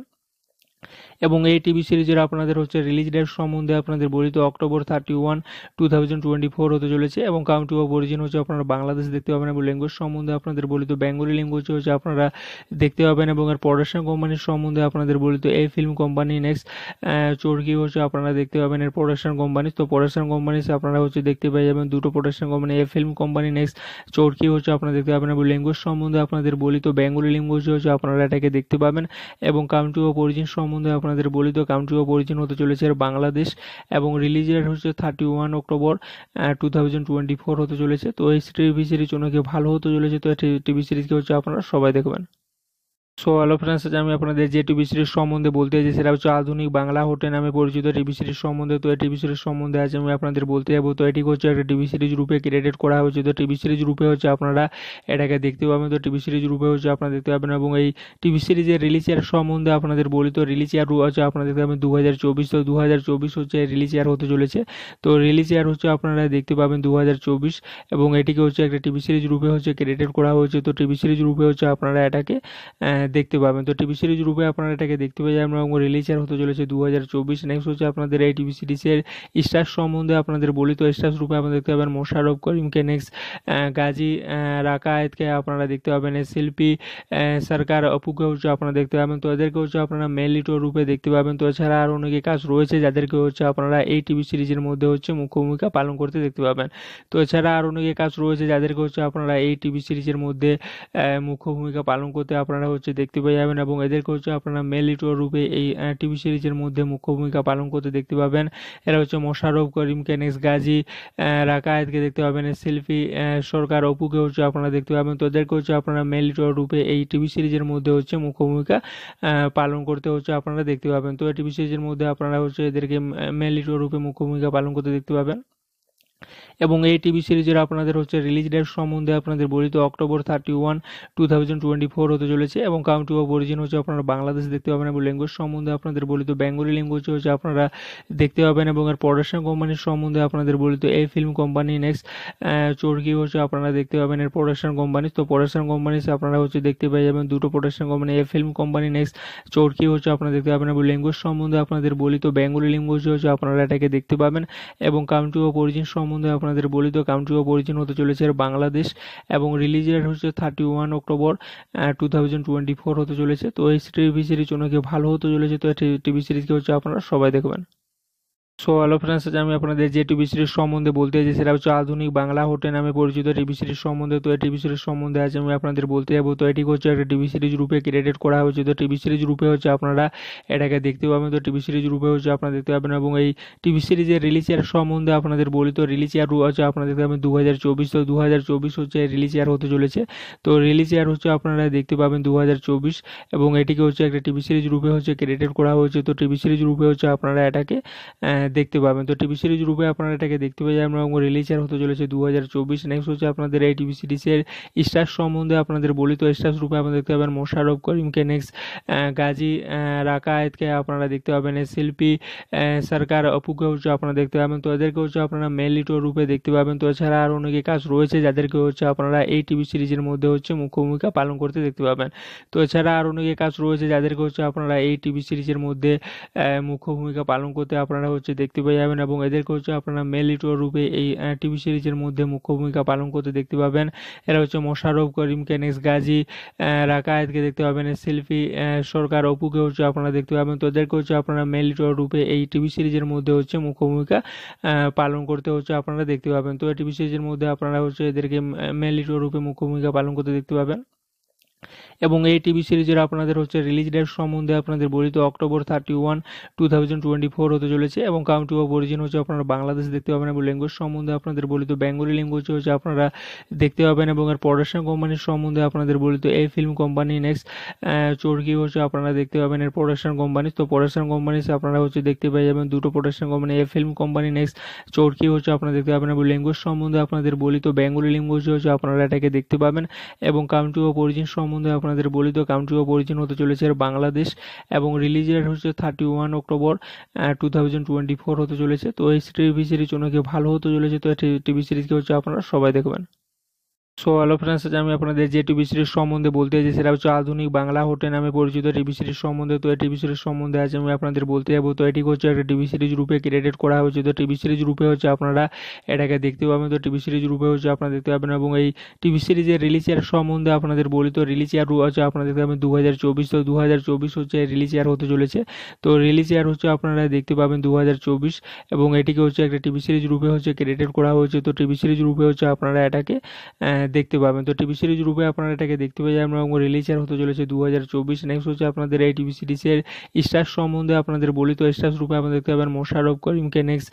এবং এই টিভি সিরিজের আপনাদের হচ্ছে রিলিজ ডেট সম্বন্ধে আপনাদের বলিত October thirty one two thousand twenty four হতে চলেছে এবং কাউন্টি অফ অরিজিন হচ্ছে আপনারা বাংলাদেশ দেখতে পাবেন এবং ল্যাঙ্গুয়েজ সম্বন্ধে আপনাদের বলিত বেঙ্গলি ল্যাঙ্গুয়েজ হচ্ছে আপনারা দেখতে পাবেন এবং এর প্রোডাকশন কোম্পানির সম্বন্ধে আপনাদের বলিত এই ফিল্ম কোম্পানি নেক্সট চোরকি হচ্ছে আপনারা দেখতে পাবেন এর প্রোডাকশন কোম্পানি তো প্রোডাকশন কোম্পানি আপনারা হচ্ছে দেখতে পাই যাবেন দুটো প্রোডাকশন কোম্পানি এই ফিল্ম কোম্পানি নেক্সট চোরকি হচ্ছে আপনারা দেখতে পাবেন এবং ল্যাঙ্গুয়েজ সম্বন্ধে আপনাদের বলিত বেঙ্গলি ল্যাঙ্গুয়েজ হচ্ছে আপনারা এটাকে দেখতে পাবেন এবং কাউন্টি অফ অরিজিন সম্বন্ধে আপনাদের বলি তো কাউন্ট্রি অফ অরিজিন হতে চলেছে বাংলাদেশ এবং রিলিজ ডেট হচ্ছে thirty one October two thousand twenty four হতে চলেছে তো এই টিভি সিরিজ অনেকে ভালো হতে চলেছে তো টিভি সিরিজকে হচ্ছে আপনারা সবাই দেখবেন সো হ্যালো ফ্রেন্ডস আজ আমি আপনাদের যে টিভি সিরিজ সম্বন্ধে বলতে চাই সেটা হচ্ছে আধুনিক বাংলা হোটেল নামে পরিচিত টিভি সিরিজ সম্বন্ধে তো এই টিভি সিরিজ সম্বন্ধে আজ আমি আপনাদের বলতে যাবো তো এটি হচ্ছে একটা টিভি সিরিজ রূপে ক্রিয়েটেড করা হয়েছে তো টিভি সিরিজ রূপে হচ্ছে আপনারা এটাকে দেখতে পাবেন তো টিভি সিরিজ রূপে হচ্ছে আপনারা দেখতে পাবেন এবং এই টিভি সিরিজের রিলিজ ইয়ার সম্বন্ধে আপনাদের বলি তো রিলিজ ইয়ার হচ্ছে আপনারা দেখতে পাবেন দু হাজার চব্বিশ তো দু হাজার চব্বিশ হচ্ছে রিলিজ ইয়ার হতে চলেছে তো রিলিজ ইয়ার হচ্ছে আপনারা দেখতে পাবেন দু হাজার চব্বিশ এবং এটিকে হচ্ছে একটা টিভি সিরিজ রূপে হচ্ছে ক্রিয়েটেড করা হয়েছে তো টিভি সিরিজ রূপে হচ্ছে আপনারা এটাকে দেখতে পাবেন তো টিভি সিরিজ রূপে আপনারা এটাকে দেখতে পাবেন আমরা রিলিজার হতে চলেছে দু হাজার চব্বিশ নেক্সট হচ্ছে আপনাদের এই টিভি সিরিজের স্টার সম্বন্ধে আপনাদের বলি তো স্টার রূপে আপনারা দেখতে পাবেন মোশারফ করিমকে নেক্সট গাজী রাকায়েতকে আপনারা দেখতে পাবেন শিল্পী সরকার অপুকে হচ্ছে আপনারা দেখতে পাবেন তো এদেরকে হচ্ছে আপনারা মেলিটো রূপে দেখতে পাবেন তো এছাড়া আর অনেকে কাজ রয়েছে যাদেরকে হচ্ছে আপনারা এই টিভি সিরিজের মধ্যে হচ্ছে মুখ্য ভূমিকা পালন করতে দেখতে পাবেন তো এছাড়া আর অনেকে কাজ রয়েছে যাদেরকে হচ্ছে আপনারা এই টিভি সিরিজের মধ্যে মুখ্য ভূমিকা পালন করতে আপনারা হচ্ছে দেখতে পেয়ে যাবেন এবং এদেরকে হচ্ছে আপনারা মেল লিটুয়া রূপে এই টিভি সিরিজের মধ্যে মুখ্য ভূমিকা পালন করতে দেখতে পাবেন এরা হচ্ছে মোশারফ করিম কেনেস গাজী রাকায়েতকে দেখতে পাবেন শিল্পী সরকার অপুকে হচ্ছে আপনারা দেখতে পাবেন তো এদেরকে হচ্ছে আপনারা মেল লিটুয়া রূপে এই টিভি সিরিজের মধ্যে হচ্ছে মুখ্য ভূমিকা পালন করতে হচ্ছে আপনারা দেখতে পাবেন তো টিভি সিরিজের মধ্যে আপনারা হচ্ছে এদেরকে মেল লিটুয়া রূপে মুখ্য ভূমিকা পালন করতে দেখতে পাবেন এবং এই টিভি সিরিজের আপনাদের হচ্ছে রিলিজ ডেট সম্বন্ধে আপনাদের বলিত October thirty one two thousand twenty four হতে চলেছে এবং কাউন্টি অফ অরিজিন হচ্ছে আপনারা বাংলাদেশ দেখতে পাবেন এবং ল্যাঙ্গুয়েজ সম্বন্ধে আপনাদের বলিত বেঙ্গলি ল্যাঙ্গুয়েজ হচ্ছে আপনারা দেখতে পাবেন এবং এর প্রোডাকশন কোম্পানির সম্বন্ধে আপনাদের বলিত এই ফিল্ম কোম্পানি নেক্সট চোরকি হচ্ছে আপনারা দেখতে পাবেন এর প্রোডাকশন কোম্পানি তো প্রোডাকশন কোম্পানি আপনারা হচ্ছে দেখতে পাই যাবেন দুটো প্রোডাকশন কোম্পানি এ ফিল্ম কোম্পানি নেক্সট চোরকি হচ্ছে আপনারা দেখতে পাবেন এবং ল্যাঙ্গুয়েজ সম্বন্ধে আপনাদের বলিত বেঙ্গলি ল্যাঙ্গুয়েজ হচ্ছে আপনারা এটাকে দেখতে পাবেন এবং কাউন্টি অফ অরিজিন সম্বন্ধে আপনারা আপনাদের বলিত কাউন্ট্রি অফ অরিজিন হতে চলেছে বাংলাদেশ এবং রিলিজ ডেট হচ্ছে thirty one October two thousand twenty four হতে চলেছে তো এই টিভি সিরিজ অনেক ভালো হতে চলেছে তো টিভি সিরিজকে হচ্ছে আপনারা সবাই দেখবেন সো হ্যালো ফ্রেন্ডস আজ আমি আপনাদের যে টিভি সিরিজ সম্বন্ধে বলতে চাই সেটা হচ্ছে আধুনিক বাংলা হোটেল নামে পরিচিত টিভি সিরিজ সম্বন্ধে তো এই টিভি সিরিজ সম্বন্ধে আজ আমি আপনাদের বলতে যাবো তো এটি হচ্ছে একটা টিভি সিরিজ রূপে ক্রিয়েটেড করা হয়েছে তো টিভি সিরিজ রূপে হচ্ছে আপনারা এটাকে দেখতে পাবেন তো টিভি সিরিজ রূপে হচ্ছে আপনারা দেখতে পাবেন এবং এই টিভি সিরিজের রিলিজ ইয়ার সম্বন্ধে আপনাদের বলি তো রিলিজ ইয়ার হচ্ছে আপনারা দেখতে পাবেন দু হাজার চব্বিশ তো দু হাজার চব্বিশ হচ্ছে রিলিজ ইয়ার হতে চলেছে তো রিলিজ ইয়ার হচ্ছে আপনারা দেখতে পাবেন দু হাজার চব্বিশ এবং এটিকে হচ্ছে একটা টিভি সিরিজ রূপে হচ্ছে ক্রিয়েটেড করা হয়েছে তো টিভি সিরিজ রূপে হচ্ছে আপনারা এটাকে দেখতে পাবেন তো টিভি সিরিজ রূপে আপনারা এটাকে দেখতে পাবেন এবং রিলিজার হতে চলেছে দু হাজার চব্বিশ নেক্সট হচ্ছে আপনাদের এই টিভি সিরিজের স্টার সম্বন্ধে আপনাদের বলি তো স্টার রূপে আপনারা দেখতে পাবেন মোশারফ করিমকে নেক্সট গাজী রাকায়েতকে আপনারা দেখতে পাবেন শিল্পী সরকার অপুকে হচ্ছে আপনারা দেখতে পাবেন তো এদেরকে হচ্ছে আপনারা মেলিটো রূপে দেখতে পাবেন তো এছাড়া আর অনেকে কাজ রয়েছে যাদেরকে হচ্ছে আপনারা এই টিভি সিরিজের মধ্যে হচ্ছে মুখ্য ভূমিকা পালন করতে দেখতে পাবেন তো এছাড়া আর অনেকে কাজ রয়েছে যাদেরকে হচ্ছে আপনারা এই টিভি সিরিজের মধ্যে মুখ্য ভূমিকা পালন করতে আপনারা হচ্ছে দেখতে পেয়ে যাবেন এবং এদেরকে হচ্ছে আপনারা মেল লিটুয়া রূপে এই টিভি সিরিজের মধ্যে মুখ্য ভূমিকা পালন করতে দেখতে পাবেন এরা হচ্ছে মোশারফ করিম কেনেস গাজী রাকায়েতকে দেখতে পাবেন শিল্পী সরকার অপুকে হচ্ছে আপনারা দেখতে পাবেন তো এদেরকে হচ্ছে আপনারা মেল লিটুয়া রূপে এই টিভি সিরিজের মধ্যে হচ্ছে মুখ্য ভূমিকা পালন করতে হচ্ছে আপনারা দেখতে পাবেন তো টিভি সিরিজের মধ্যে আপনারা হচ্ছে এদেরকে মেল লিটুয়া রূপে মুখ্য ভূমিকা পালন করতে দেখতে পাবেন এবং এই টিভি সিরিজের আপনাদের হচ্ছে রিলিজ ডেট সম্বন্ধে আপনাদের বলিত October thirty one two thousand twenty four হতে চলেছে এবং কাউন্টি অফ অরিজিন হচ্ছে আপনারা বাংলাদেশ দেখতে পাবেন এবং ল্যাঙ্গুয়েজ সম্বন্ধে আপনাদের বলিত বেঙ্গলি ল্যাঙ্গুয়েজ হচ্ছে আপনারা দেখতে পাবেন এবং এর প্রোডাকশন কোম্পানির সম্বন্ধে আপনাদের বলিত এই ফিল্ম কোম্পানি নেক্সট চোরকি হচ্ছে আপনারা দেখতে পাবেন এর প্রোডাকশন কোম্পানি তো প্রোডাকশন কোম্পানি আপনারা হচ্ছে দেখতে পেয়ে যাবেন দুটো প্রোডাকশন কোম্পানি এই ফিল্ম কোম্পানি নেক্সট চোরকি হচ্ছে আপনারা দেখতে পাবেন এবং ল্যাঙ্গুয়েজ সম্বন্ধে আপনাদের বলিত বেঙ্গলি ল্যাঙ্গুয়েজ হচ্ছে আপনারা এটাকে দেখতে পাবেন এবং কাউন্টি অফ অরিজিন সম্বন্ধে সম্বন্ধে আপনাদের বলি তো কান্ট্রি অফ অরিজিন হতে চলেছে বাংলাদেশ এবং রিলিজ ডেট হচ্ছে thirty one October two thousand twenty four হতে চলেছে তো এই টিভি সিরিজ অনেকে ভালো হতে চলেছে তো টিভি সিরিজকে হচ্ছে আপনারা সবাই দেখবেন সো হ্যালো ফ্রেন্ডস আজ আমি আপনাদের যে টিভি সিরিজ সম্বন্ধে বলতে চাই সেটা হচ্ছে আধুনিক বাংলা হোটেল নামে পরিচিত টিভি সিরিজ সম্বন্ধে তো এই টিভি সিরিজ সম্বন্ধে আজ আমি আপনাদের বলতে যাবো তো এটি হচ্ছে একটা টিভি সিরিজ রূপে ক্রিয়েটেড করা হয়েছে তো টিভি সিরিজ রূপে হচ্ছে আপনারা এটাকে দেখতে পাবেন তো টিভি সিরিজ রূপে হচ্ছে আপনারা দেখতে পাবেন এবং এই টিভি সিরিজের রিলিজ ইয়ার সম্বন্ধে আপনাদের বলি তো রিলিজ ইয়ার হচ্ছে আপনারা দেখতে পাবেন দু হাজার চব্বিশ তো দু হাজার চব্বিশ হচ্ছে রিলিজ ইয়ার হতে চলেছে তো রিলিজ ইয়ার হচ্ছে আপনারা দেখতে পাবেন দু হাজার চব্বিশ এবং এটিকে হচ্ছে একটা টিভি সিরিজ রূপে হচ্ছে ক্রিয়েটেড করা হয়েছে তো টিভি সিরিজ রূপে হচ্ছে আপনারা এটাকে দেখতে পাবেন তো টিভি সিরিজ রূপে আপনারা এটাকে দেখতে পাবেন এবং রিলিজার হতে চলেছে দু হাজার চব্বিশ নেক্সট হচ্ছে আপনাদের এই টিভি সিরিজের স্টার সম্বন্ধে আপনাদের বলি তো স্টার রূপে আপনারা দেখতে পাবেন মোশারফ করিমকে নেক্সট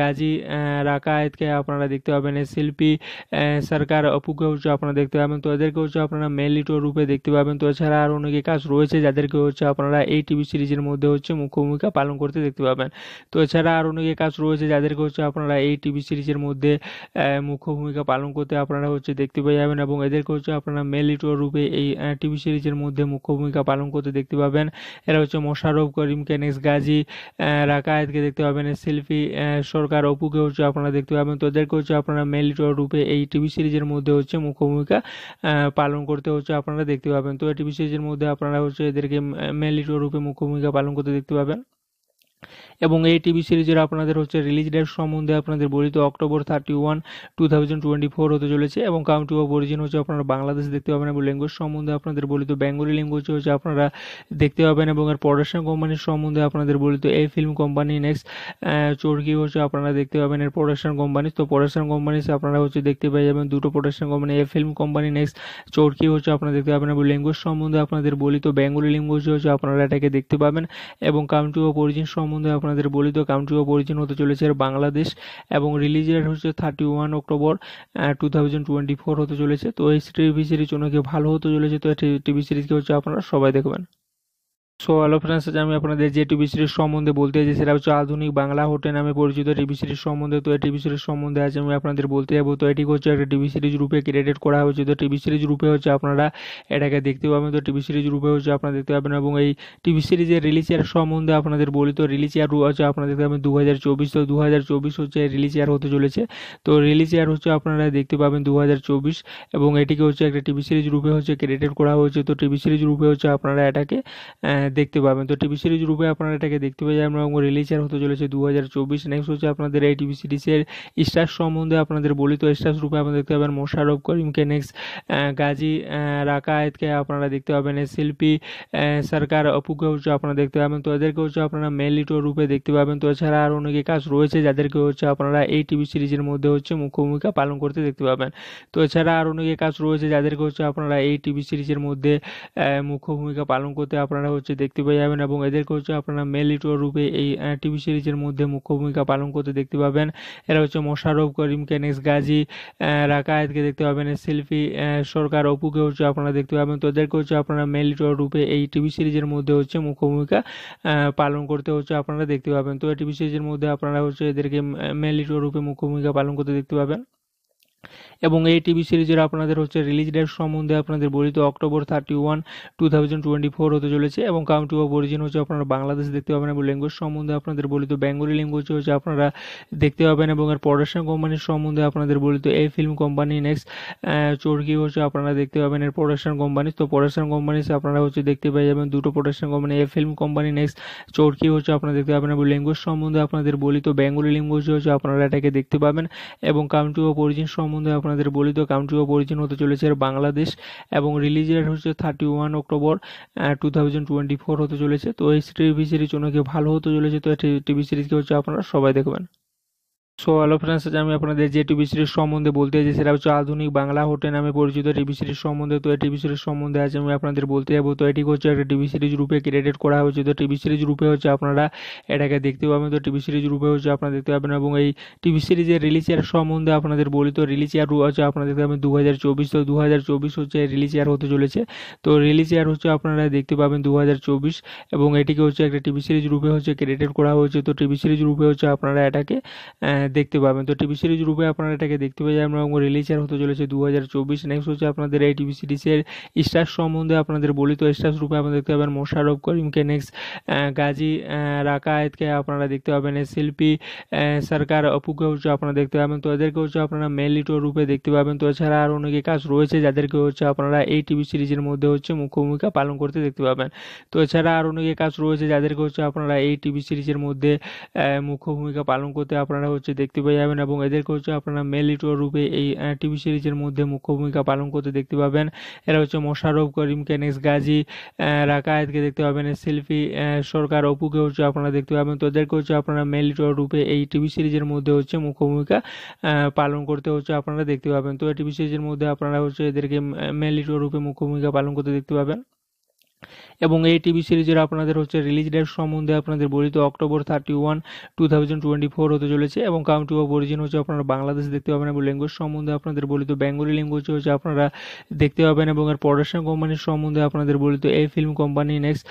গাজী রাকায়েতকে আপনারা দেখতে পাবেন শিল্পী সরকার অপুকে হচ্ছে আপনারা দেখতে পাবেন তো এদেরকে হচ্ছে আপনারা মেলিটো রূপে দেখতে পাবেন তো এছাড়া আর অনেকে কাজ রয়েছে যাদেরকে হচ্ছে আপনারা এই টিভি সিরিজের মধ্যে হচ্ছে মুখ্য ভূমিকা পালন করতে দেখতে পাবেন তো এছাড়া আর অনেকে কাজ রয়েছে যাদেরকে হচ্ছে আপনারা এই টিভি সিরিজের মধ্যে মুখ্য ভূমিকা পালন করতে আপনারা হচ্ছে দেখতে পেয়ে যাবেন এবং এদেরকে হচ্ছে আপনারা মেল লিটুয়া রূপে এই টিভি সিরিজের মধ্যে মুখ্য ভূমিকা পালন করতে দেখতে পাবেন এরা হচ্ছে মোশারফ করিম কেনেস গাজী রাকায়েতকে দেখতে পাবেন শিল্পী সরকার অপুকে হচ্ছে আপনারা দেখতে পাবেন তো এদেরকে হচ্ছে আপনারা মেল লিটুয়া রূপে এই টিভি সিরিজের মধ্যে হচ্ছে মুখ্য ভূমিকা পালন করতে হচ্ছে আপনারা দেখতে পাবেন তো টিভি সিরিজের মধ্যে আপনারা হচ্ছে এদেরকে মেল লিটুয়া রূপে মুখ্য ভূমিকা পালন করতে দেখতে পাবেন এবং এই টিভি সিরিজের আপনাদের হচ্ছে রিলিজ ডেট সম্বন্ধে আপনাদের বলিত October thirty one two thousand twenty four হতে চলেছে এবং কাউন্টি অফ অরিজিন হচ্ছে আপনারা বাংলাদেশ দেখতে পাবেন এবং ল্যাঙ্গুয়েজ সম্বন্ধে আপনাদের বলিত বেঙ্গলি ল্যাঙ্গুয়েজ হচ্ছে আপনারা দেখতে পাবেন এবং এর প্রোডাকশন কোম্পানির সম্বন্ধে আপনাদের বলিত এই ফিল্ম কোম্পানি নেক্সট চরকি হচ্ছে আপনারা দেখতে পাবেন এর প্রোডাকশন কোম্পানি তো প্রোডাকশন কোম্পানি আপনারা হচ্ছে দেখতে পাই যাবেন দুটো প্রোডাকশন কোম্পানি এ ফিল্ম কোম্পানি নেক্সট চোরকি হচ্ছে আপনারা দেখতে পাবেন এবং ল্যাঙ্গুয়েজ সম্বন্ধে আপনাদের বলিত বেঙ্গলি ল্যাঙ্গুয়েজ হচ্ছে আপনারা এটাকে দেখতে পাবেন এবং কাউন্টি অফ অরিজিন সম্বন্ধে আপনারা আপনাদের বলিত কাউন্ট্রি অফ অরিজিন হতে চলেছে বাংলাদেশ এবং রিলিজ ডেট হচ্ছে thirty one October two thousand twenty four হতে চলেছে তো এই টিভি সিরিজ অনেক ভালো হতে চলেছে তো টিভি সিরিজকে হচ্ছে আপনারা সবাই দেখবেন সো হ্যালো ফ্রেন্ডস আজ আমি আপনাদের যে টিভি সিরিজ সম্বন্ধে বলতে চাই সেটা হচ্ছে আধুনিক বাংলা হোটেল নামে পরিচিত টিভি সিরিজ সম্বন্ধে তো এই টিভি সিরিজ সম্বন্ধে আজ আমি আপনাদের বলতে যাবো তো এটি হচ্ছে একটা টিভি সিরিজ রূপে ক্রিয়েটেড করা হয়েছে তো টিভি সিরিজ রূপে হচ্ছে আপনারা এটাকে দেখতে পাবেন তো টিভি সিরিজ রূপে হচ্ছে আপনারা দেখতে পাবেন এবং এই টিভি সিরিজের রিলিজ ইয়ার সম্বন্ধে আপনাদের বলি তো রিলিজ ইয়ার হচ্ছে আপনারা দেখতে পাবেন দু হাজার চব্বিশ তো দু হাজার চব্বিশ হচ্ছে রিলিজ ইয়ার হতে চলেছে তো রিলিজ ইয়ার হচ্ছে আপনারা দেখতে পাবেন দু হাজার চব্বিশ এবং এটিকে হচ্ছে একটা টিভি সিরিজ রূপে হচ্ছে ক্রিয়েটেড করা হয়েছে তো টিভি সিরিজ রূপে হচ্ছে আপনারা এটাকে দেখতে পাবেন তো টিভি সিরিজ রূপে আপনারা এটাকে দেখতে পাবেন এবং রিলিজার হতে চলেছে দু হাজার চব্বিশ নেক্সট হচ্ছে আপনাদের এই টিভি সিরিজের স্টার সম্বন্ধে আপনাদের বলি তো স্টার রূপে আপনারা দেখতে পাবেন মোশারফ করিমকে নেক্সট গাজী রাকায়েতকে আপনারা দেখতে পাবেন শিল্পী সরকার অপুকে হচ্ছে আপনারা দেখতে পাবেন তো এদেরকে হচ্ছে আপনারা মেলিটো রূপে দেখতে পাবেন তো এছাড়া আর অনেকে কাজ রয়েছে যাদেরকে হচ্ছে আপনারা এই টিভি সিরিজের মধ্যে হচ্ছে মুখ্য ভূমিকা পালন করতে দেখতে পাবেন তো এছাড়া আর অনেকে কাজ রয়েছে যাদেরকে হচ্ছে আপনারা এই টিভি সিরিজের মধ্যে মুখ্য ভূমিকা পালন করতে আপনারা হচ্ছে দেখতে পেয়ে যাবেন এবং এদেরকে হচ্ছে আপনারা মেল লিটুয়া রূপে এই টিভি সিরিজের মধ্যে মুখ্য ভূমিকা পালন করতে দেখতে পাবেন এরা হচ্ছে মোশারফ করিম নেক্সট গাজী রাকায়েতকে দেখতে পাবেন শিল্পী সরকার অপুকে হচ্ছে আপনারা দেখতে পাবেন তো এদেরকে হচ্ছে আপনারা মেল লিটুয়া রূপে এই টিভি সিরিজের মধ্যে হচ্ছে মুখ্য ভূমিকা পালন করতে হচ্ছে আপনারা দেখতে পাবেন তো টিভি সিরিজের মধ্যে আপনারা হচ্ছে এদেরকে মেল লিটুয়া রূপে মুখ্য ভূমিকা পালন করতে দেখতে পাবেন এবং এই টিভি সিরিজের আপনাদের হচ্ছে রিলিজ ডেট সম্বন্ধে আপনাদের বলিত October thirty one two thousand twenty four হতে চলেছে এবং কাউন্টি অফ অরিজিন হচ্ছে আপনারা বাংলাদেশ দেখতে পাবেন এবং ল্যাঙ্গুয়েজ সম্বন্ধে আপনাদের বলিত বেঙ্গলি ল্যাঙ্গুয়েজ হচ্ছে আপনারা দেখতে পাবেন এবং এর প্রোডাকশন কোম্পানির সম্বন্ধে আপনাদের বলিত এই ফিল্ম কোম্পানি নেক্সট চোরকি হচ্ছে আপনারা দেখতে পাবেন এর প্রোডাকশন কোম্পানি তো প্রোডাকশন কোম্পানি আপনারা হচ্ছে দেখতে পেয়ে যাবেন দুটো প্রোডাকশন কোম্পানি এই ফিল্ম কোম্পানি নেক্সট চোরকি হচ্ছে আপনারা দেখতে পাবেন এবং ল্যাঙ্গুয়েজ সম্বন্ধে আপনাদের বলিত বেঙ্গলি ল্যাঙ্গুয়েজ হচ্ছে আপনারা এটাকে দেখতে পাবেন এবং কাউন্টি অফ অরিজিন সম্বন্ধে আপনারা আপনাদের বলি তো কান্ট্রি অফ অরিজিন হতে চলেছে বাংলাদেশ এবং রিলিজ ডেট হচ্ছে thirty one October two thousand twenty four হতে চলেছে তো এই টিভি সিরিজ অনেকে ভালো হতে চলেছে তো টিভি সিরিজকে হচ্ছে আপনারা সবাই দেখবেন সো হ্যালো ফ্রেন্ডস আজ আমি আপনাদের যে টিভি সিরিজ সম্বন্ধে বলতে চাই সেটা হচ্ছে আধুনিক বাংলা হোটেল নামে পরিচিত টিভি সিরিজ সম্বন্ধে তো এই টিভি সিরিজ সম্বন্ধে আজ আমি আপনাদের বলতে যাবো তো এটি হচ্ছে একটা টিভি সিরিজ রূপে ক্রিয়েটেড করা হয়েছে তো টিভি সিরিজ রূপে হচ্ছে আপনারা এটাকে দেখতে পাবেন তো টিভি সিরিজ রূপে হচ্ছে আপনারা দেখতে পাবেন এবং এই টিভি সিরিজের রিলিজ ইয়ার সম্বন্ধে আপনাদের বলি তো রিলিজ ইয়ার হচ্ছে আপনারা দেখতে পাবেন দু হাজার চব্বিশ তো দু হাজার চব্বিশ হচ্ছে রিলিজ ইয়ার হতে চলেছে তো রিলিজ ইয়ার হচ্ছে আপনারা দেখতে পাবেন দু হাজার চব্বিশ এবং এটিকে হচ্ছে একটা টিভি সিরিজ রূপে হচ্ছে ক্রিয়েটেড করা হয়েছে তো টিভি সিরিজ রূপে হচ্ছে আপনারা এটাকে দেখতে পাবেন তো টিভি সিরিজ রূপে আপনারা এটাকে দেখতে পাবেন এবং রিলিজার হতে চলেছে দু হাজার চব্বিশ নেক্সট হচ্ছে আপনাদের এই টিভি সিরিজের স্টার সম্বন্ধে আপনাদের বলি তো স্টার রূপে আপনারা দেখতে পাবেন মোশারফ করিমকে নেক্সট গাজী রাকায়েতকে আপনারা দেখতে পাবেন শিল্পী সরকার অপুকে হচ্ছে আপনারা দেখতে পাবেন তো এদেরকে হচ্ছে আপনারা মেলিটো রূপে দেখতে পাবেন তো এছাড়া আর অনেকে কাজ রয়েছে যাদেরকে হচ্ছে আপনারা এই টিভি সিরিজের মধ্যে হচ্ছে মুখ্য ভূমিকা পালন করতে দেখতে পাবেন তো এছাড়া আর অনেকে কাজ রয়েছে যাদেরকে হচ্ছে আপনারা এই টিভি সিরিজের মধ্যে মুখ্য ভূমিকা পালন করতে আপনারা হচ্ছে দেখতে পেয়ে যাবেন এবং এদেরকে হচ্ছে আপনারা মেল লিটুয়া রূপে এই টিভি সিরিজের মধ্যে মুখ্য ভূমিকা পালন করতে দেখতে পাবেন এরা হচ্ছে মোশারফ করিম কেনেস গাজী রাকায়েতকে দেখতে পাবেন শিল্পী সরকার অপুকে হচ্ছে আপনারা দেখতে পাবেন তো এদেরকে হচ্ছে আপনারা মেল লিটুয়া রূপে এই টিভি সিরিজের মধ্যে হচ্ছে মুখ্য ভূমিকা পালন করতে হচ্ছে আপনারা দেখতে পাবেন তো টিভি সিরিজের মধ্যে আপনারা হচ্ছে এদেরকে মেল লিটুয়া রূপে মুখ্য ভূমিকা পালন করতে দেখতে পাবেন এবং এই টিভি সিরিজের আপনাদের হচ্ছে রিলিজ ডেট সম্বন্ধে আপনাদের বলিত October thirty one two thousand twenty four হতে চলেছে এবং কাউন্টি অফ অরিজিন হচ্ছে আপনারা বাংলাদেশ দেখতে পাবেন এবং ল্যাঙ্গুয়েজ সম্বন্ধে আপনাদের বলিত বেঙ্গলি ল্যাঙ্গুয়েজ হচ্ছে আপনারা দেখতে পাবেন এবং এর প্রোডাকশন কোম্পানির সম্বন্ধে আপনাদের বলিত এই ফিল্ম কোম্পানি নেক্সট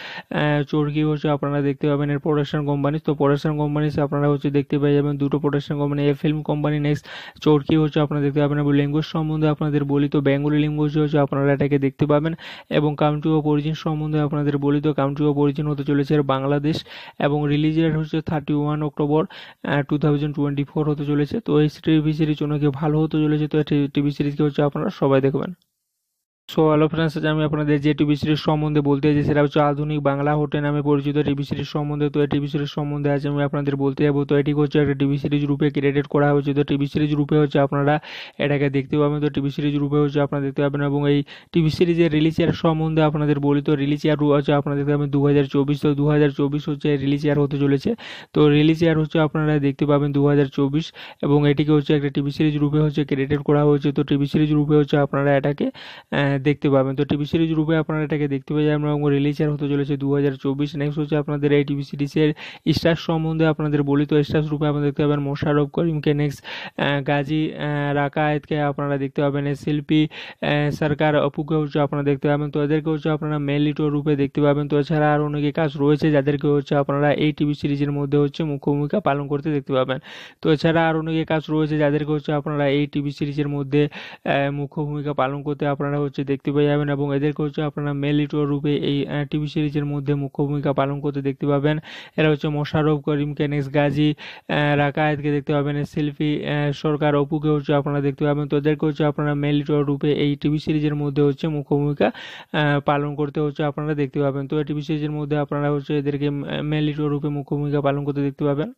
চরকি হচ্ছে আপনারা দেখতে পাবেন এর প্রোডাকশন কোম্পানি তো প্রোডাকশন কোম্পানি আপনারা হচ্ছে দেখতে পাই যাবেন দুটো প্রোডাকশন কোম্পানি এ ফিল্ম কোম্পানি নেক্সট চোরকি হচ্ছে আপনারা দেখতে পাবেন এবং ল্যাঙ্গুয়েজ সম্বন্ধে আপনাদের বলিত বেঙ্গলি ল্যাঙ্গুয়েজ হচ্ছে আপনারা এটাকে দেখতে পাবেন এবং কাম টু অফ অরিজিন সম্বন্ধে আপনারা আপনাদের বলিত কাউন্ট্রি অফ অরিজিন হতে চলেছে বাংলাদেশ এবং রিলিজ ডেট হচ্ছে thirty one October two thousand twenty four হতে চলেছে তো এই টিভি সিরিজ অনেক ভালো হতে চলেছে তো টিভি সিরিজকে হচ্ছে আপনারা সবাই দেখবেন সো হ্যালো ফ্রেন্ডস আজ আমি আপনাদের যে টিভি সিরিজ সম্বন্ধে বলতে চাই সেটা হচ্ছে আধুনিক বাংলা হোটেল নামে পরিচিত টিভি সিরিজ সম্বন্ধে তো এই টিভি সিরিজ সম্বন্ধে আজ আমি আপনাদের বলতে যাবো তো এটি হচ্ছে একটা টিভি সিরিজ রূপে ক্রিয়েটেড করা হয়েছে তো টিভি সিরিজ রূপে হচ্ছে আপনারা এটাকে দেখতে পাবেন তো টিভি সিরিজ রূপে হচ্ছে আপনারা দেখতে পাবেন এবং এই টিভি সিরিজের রিলিজ ইয়ার সম্বন্ধে আপনাদের বলি তো রিলিজ ইয়ার হচ্ছে আপনারা দেখতে পাবেন দু হাজার চব্বিশ তো দু হাজার চব্বিশ হচ্ছে রিলিজ ইয়ার হতে চলেছে তো রিলিজ ইয়ার হচ্ছে আপনারা দেখতে পাবেন দু হাজার চব্বিশ এবং এটিকে হচ্ছে একটা টিভি সিরিজ রূপে হচ্ছে ক্রিয়েটেড করা হয়েছে তো টিভি সিরিজ রূপে হচ্ছে আপনারা এটাকে দেখতে পাবেন তো টিভি সিরিজ রূপে আপনারা এটাকে দেখতে পাবেন এবং রিলিজার হতে চলেছে দু হাজার চব্বিশ নেক্সট হচ্ছে আপনাদের এই টিভি সিরিজের স্টার সম্বন্ধে আপনাদের বলি তো স্টার রূপে আপনারা দেখতে পাবেন মোশারফ করিমকে নেক্সট গাজী রাকায়েতকে আপনারা দেখতে পাবেন শিল্পী সরকার অপুকে হচ্ছে আপনারা দেখতে পাবেন তো এদেরকে হচ্ছে আপনারা মেলিটো রূপে দেখতে পাবেন তো এছাড়া আর অনেকে কাজ রয়েছে যাদেরকে হচ্ছে আপনারা এই টিভি সিরিজের মধ্যে হচ্ছে মুখ্য ভূমিকা পালন করতে দেখতে পাবেন তো এছাড়া আর অনেকে কাজ রয়েছে যাদেরকে হচ্ছে আপনারা এই টিভি সিরিজের মধ্যে মুখ্য ভূমিকা পালন করতে আপনারা হচ্ছে দেখতে পেয়ে যাবেন এবং এদেরকে হচ্ছে আপনারা মেল লিটুয়া রূপে এই টিভি সিরিজের মধ্যে মুখ্য ভূমিকা পালন করতে দেখতে পাবেন এরা হচ্ছে মোশারফ করিম কেনেস গাজী রাকায়েতকে দেখতে পাবেন শিল্পী সরকার অপুকে হচ্ছে আপনারা দেখতে পাবেন তো এদেরকে হচ্ছে আপনারা মেল লিটুয়া রূপে এই টিভি সিরিজের মধ্যে হচ্ছে মুখ্য ভূমিকা পালন করতে হচ্ছে আপনারা দেখতে পাবেন তো টিভি সিরিজের মধ্যে আপনারা হচ্ছে এদেরকে মেল লিটুয়া রূপে মুখ্য ভূমিকা পালন করতে দেখতে পাবেন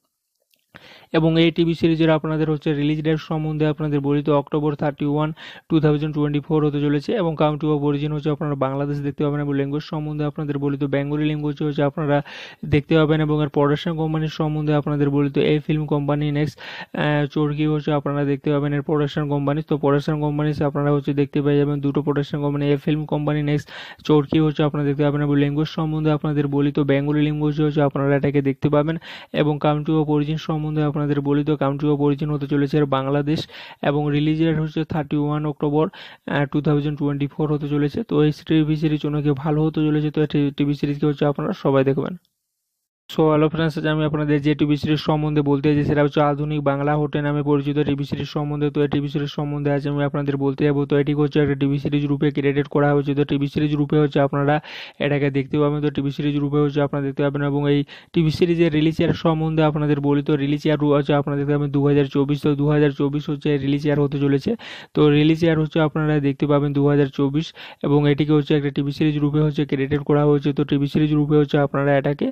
এবং এই টিভি সিরিজের আপনাদের হচ্ছে রিলিজ ডেট সম্বন্ধে আপনাদের বলিত October thirty one two thousand twenty four হতে চলেছে এবং কাউন্টি অফ অরিজিন হচ্ছে আপনারা বাংলাদেশ দেখতে পাবেন এবং ল্যাঙ্গুয়েজ সম্বন্ধে আপনাদের বলিত বেঙ্গলি ল্যাঙ্গুয়েজ হচ্ছে আপনারা দেখতে পাবেন এবং এর প্রোডাকশন কোম্পানির সম্বন্ধে আপনাদের বলিত এই ফিল্ম কোম্পানি নেক্সট চোরকি হচ্ছে আপনারা দেখতে পাবেন এর প্রোডাকশন কোম্পানি তো প্রোডাকশন কোম্পানি আপনারা হচ্ছে দেখতে পেয়ে যাবেন দুটো প্রোডাকশন কোম্পানি এ ফিল্ম কোম্পানি নেক্সট চোরকি হচ্ছে আপনারা দেখতে পাবেন এবং ল্যাঙ্গুয়েজ সম্বন্ধে আপনাদের বলিত বেঙ্গলি ল্যাঙ্গুয়েজ হচ্ছে আপনারা এটাকে দেখতে পাবেন এবং কাউন্টি অফ অরিজিন সম্বন্ধে আপনারা আপনাদের বলিত কাউন্ট্রি অফ অরিজিন হতে চলেছে বাংলাদেশ এবং রিলিজ ডেট হচ্ছে thirty one October two thousand twenty four হতে চলেছে তো এই টিভি সিরিজ অনেকে ভালো হতে চলেছে তো টিভি সিরিজকে হচ্ছে আপনারা সবাই দেখবেন সো হ্যালো ফ্রেন্ডস আজ আমি আপনাদের যে টিভি সিরিজ সম্বন্ধে বলতে চাই সেটা হচ্ছে আধুনিক বাংলা হোটেল নামে পরিচিত টিভি সিরিজ সম্বন্ধে তো এই টিভি সিরিজ সম্বন্ধে আজ আমি আপনাদের বলতে যাবো তো এটি হচ্ছে একটা টিভি সিরিজ রূপে ক্রিয়েটেড করা হয়েছে তো টিভি সিরিজ রূপে হচ্ছে আপনারা এটাকে দেখতে পাবেন তো টিভি সিরিজ রূপে হচ্ছে আপনারা দেখতে পাবেন এবং এই টিভি সিরিজের রিলিজ ইয়ার সম্বন্ধে আপনাদের বলি তো রিলিজ ইয়ার হচ্ছে আপনারা দেখতে পাবেন দু হাজার চব্বিশ তো দু হাজার চব্বিশ হচ্ছে রিলিজ ইয়ার হতে চলেছে তো রিলিজ ইয়ার হচ্ছে আপনারা দেখতে পাবেন দু হাজার চব্বিশ এবং এটিকে হচ্ছে একটা টিভি সিরিজ রূপে হচ্ছে ক্রিয়েটেড করা হয়েছে তো টিভি সিরিজ রূপে হচ্ছে আপনারা এটাকে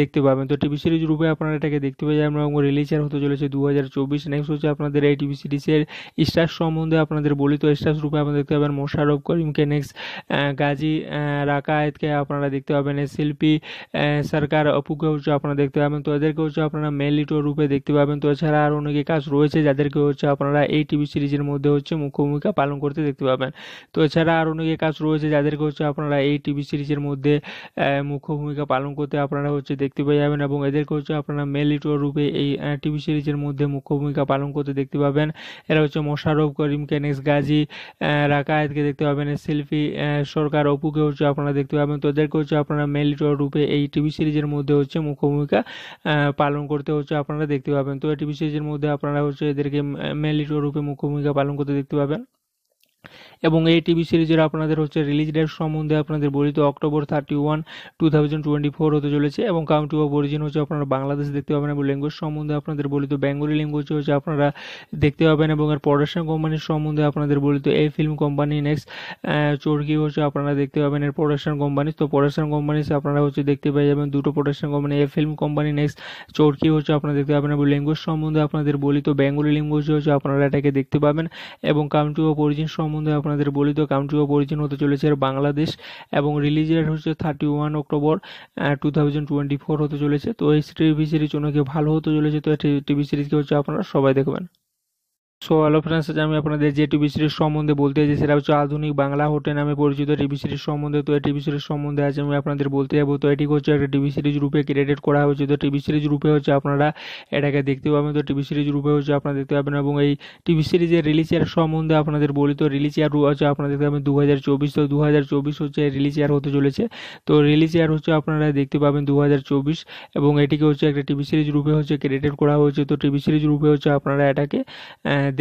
দেখতে পাবেন তো টিভি সিরিজ রূপে আপনারা এটাকে দেখতে পাবেন আমরা রিলিজের হতে চলেছে দু হাজার চব্বিশ নেক্সট হচ্ছে আপনাদের এই টিভি সিরিজের স্টার সম্বন্ধে আপনাদের বলি তো স্টার রূপে আপনারা দেখতে পাবেন মোশারফ করিমকে নেক্সট গাজী রাকায়েতকে আপনারা দেখতে পাবেন শিল্পী সরকার অপুকে হচ্ছে আপনারা দেখতে পাবেন তো এদেরকে হচ্ছে আপনারা মেলিটো রূপে দেখতে পাবেন তো এছাড়া আর অনেকে কাজ রয়েছে যাদেরকে হচ্ছে আপনারা এই টিভি সিরিজের মধ্যে হচ্ছে মুখ্য ভূমিকা পালন করতে দেখতে পাবেন তো এছাড়া আর অনেকে কাজ রয়েছে যাদেরকে হচ্ছে আপনারা এই টিভি সিরিজের মধ্যে মুখ্য ভূমিকা পালন করতে আপনারা হচ্ছে দেখতে পেয়ে যাবেন এবং এদেরকে হচ্ছে আপনারা মেল লিটুয়া রূপে এই টিভি সিরিজের মধ্যে মুখ্য ভূমিকা পালন করতে দেখতে পাবেন এরা হচ্ছে মোশারফ করিম কেনেস গাজী রাকায়েতকে দেখতে পাবেন শিল্পী সরকার অপুকে হচ্ছে আপনারা দেখতে পাবেন তো এদেরকে হচ্ছে আপনারা মেল লিটুয়া রূপে এই টিভি সিরিজের মধ্যে হচ্ছে মুখ্য ভূমিকা পালন করতে হচ্ছে আপনারা দেখতে পাবেন তো টিভি সিরিজের মধ্যে আপনারা হচ্ছে এদেরকে মেল লিটুয়া রূপে মুখ্য ভূমিকা পালন করতে দেখতে পাবেন এবং এই টিভি সিরিজের আপনাদের হচ্ছে রিলিজ ডেট সম্বন্ধে আপনাদের বলিত October thirty one two thousand twenty four হতে চলেছে এবং কাউন্টি অফ অরিজিন হচ্ছে আপনারা বাংলাদেশ দেখতে পাবেন এবং ল্যাঙ্গুয়েজ সম্বন্ধে আপনাদের বলিত বেঙ্গলি ল্যাঙ্গুয়েজ হচ্ছে আপনারা দেখতে পাবেন এবং এর প্রোডাকশন কোম্পানির সম্বন্ধে আপনাদের বলিত এই ফিল্ম কোম্পানি নেক্সট চোরকি হচ্ছে আপনারা দেখতে পাবেন এর প্রোডাকশন কোম্পানি তো প্রোডাকশন কোম্পানি আপনারা হচ্ছে দেখতে পেয়ে যাবেন দুটো প্রোডাকশন কোম্পানি এই ফিল্ম কোম্পানি নেক্সট চোরকি হচ্ছে আপনারা দেখতে পাবেন এবং ল্যাঙ্গুয়েজ সম্বন্ধে আপনাদের বলিত বেঙ্গলি ল্যাঙ্গুয়েজ হচ্ছে আপনারা এটাকে দেখতে পাবেন এবং কাউন্টি অফ অরিজিন সম্বন্ধে সম্বন্ধে আপনাদের বলি তো কান্ট্রি অফ অরিজিন হতে চলেছে বাংলাদেশ এবং রিলিজ ডেট হচ্ছে thirty one October two thousand twenty four হতে চলেছে তো এই টিভি সিরিজ অনেক ভালো হতে চলেছে তো টিভি সিরিজকে হচ্ছে আপনারা সবাই দেখবেন সো হ্যালো ফ্রেন্ডস আজ আমি আপনাদের যে টিভি সিরিজ সম্বন্ধে বলতে চাই সেটা হচ্ছে আধুনিক বাংলা হোটেল নামে পরিচিত টিভি সিরিজ সম্বন্ধে তো এই টিভি সিরিজ সম্বন্ধে আজ আমি আপনাদের বলতে যাবো তো এটি হচ্ছে একটা টিভি সিরিজ রূপে ক্রিয়েটেড করা হয়েছে তো টিভি সিরিজ রূপে হচ্ছে আপনারা এটাকে দেখতে পাবেন তো টিভি সিরিজ রূপে হচ্ছে আপনারা দেখতে পাবেন এবং এই টিভি সিরিজের রিলিজ ইয়ার সম্বন্ধে আপনাদের বলি তো রিলিজ ইয়ার হচ্ছে আপনারা দেখতে পাবেন দু হাজার চব্বিশ তো দু হাজার চব্বিশ হচ্ছে রিলিজ ইয়ার হতে চলেছে তো রিলিজ ইয়ার হচ্ছে আপনারা দেখতে পাবেন দু হাজার চব্বিশ এবং এটিকে হচ্ছে একটা টিভি সিরিজ রূপে হচ্ছে ক্রিয়েটেড করা হয়েছে তো টিভি সিরিজ রূপে হচ্ছে আপনারা এটাকে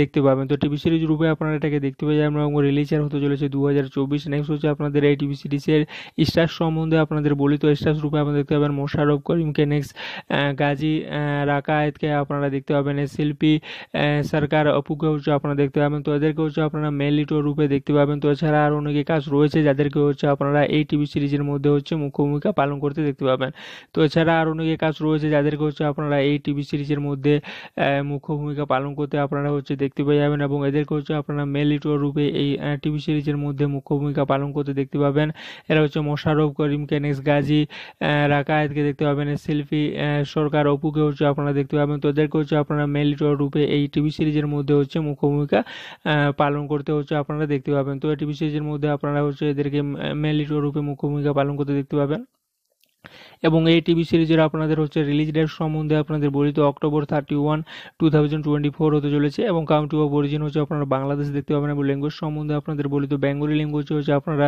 দেখতে পাবেন তো টিভি সিরিজ রূপে আপনারা এটাকে দেখতে পাবেন এবং রিলিজার হতে চলেছে দু হাজার চব্বিশ নেক্সট হচ্ছে আপনাদের এই টিভি সিরিজের স্টার সম্বন্ধে আপনাদের বলি তো স্টার রূপে আপনারা দেখতে পাবেন মোশারফ করিমকে নেক্সট গাজী রাকায়েতকে আপনারা দেখতে পাবেন শিল্পী সরকার অপুকে হচ্ছে আপনারা দেখতে পাবেন তো এদেরকে হচ্ছে আপনারা মেলিটো রূপে দেখতে পাবেন তো এছাড়া আর অনেকে কাজ রয়েছে যাদেরকে হচ্ছে আপনারা এই টিভি সিরিজের মধ্যে হচ্ছে মুখ্য ভূমিকা পালন করতে দেখতে পাবেন তো এছাড়া আর অনেকে কাজ রয়েছে যাদেরকে হচ্ছে আপনারা এই টিভি সিরিজের মধ্যে মুখ্য ভূমিকা পালন করতে আপনারা হচ্ছে দেখতে পেয়ে যাবেন এবং এদেরকে হচ্ছে আপনারা মেল লিটুয়া রূপে এই টিভি সিরিজের মধ্যে মুখ্য ভূমিকা পালন করতে দেখতে পাবেন এরা হচ্ছে মোশারফ করিম কেনেস গাজী রাকায়েতকে দেখতে পাবেন শিল্পী সরকার অপুকে হচ্ছে আপনারা দেখতে পাবেন তো এদেরকে হচ্ছে আপনারা মেল লিটুয়া রূপে এই টিভি সিরিজের মধ্যে হচ্ছে মুখ্য ভূমিকা পালন করতে হচ্ছে আপনারা দেখতে পাবেন তো টিভি সিরিজের মধ্যে আপনারা হচ্ছে এদেরকে মেল লিটুয়া রূপে মুখ্য ভূমিকা পালন করতে দেখতে পাবেন এবং এই টিভি সিরিজের আপনাদের হচ্ছে রিলিজ ডেট সম্বন্ধে আপনাদের বলিত October thirty one two thousand twenty four হতে চলেছে এবং কাউন্টি অফ অরিজিন হচ্ছে আপনারা বাংলাদেশ দেখতে পাবেন এবং ল্যাঙ্গুয়েজ সম্বন্ধে আপনাদের বলিত বেঙ্গলি ল্যাঙ্গুয়েজ হচ্ছে আপনারা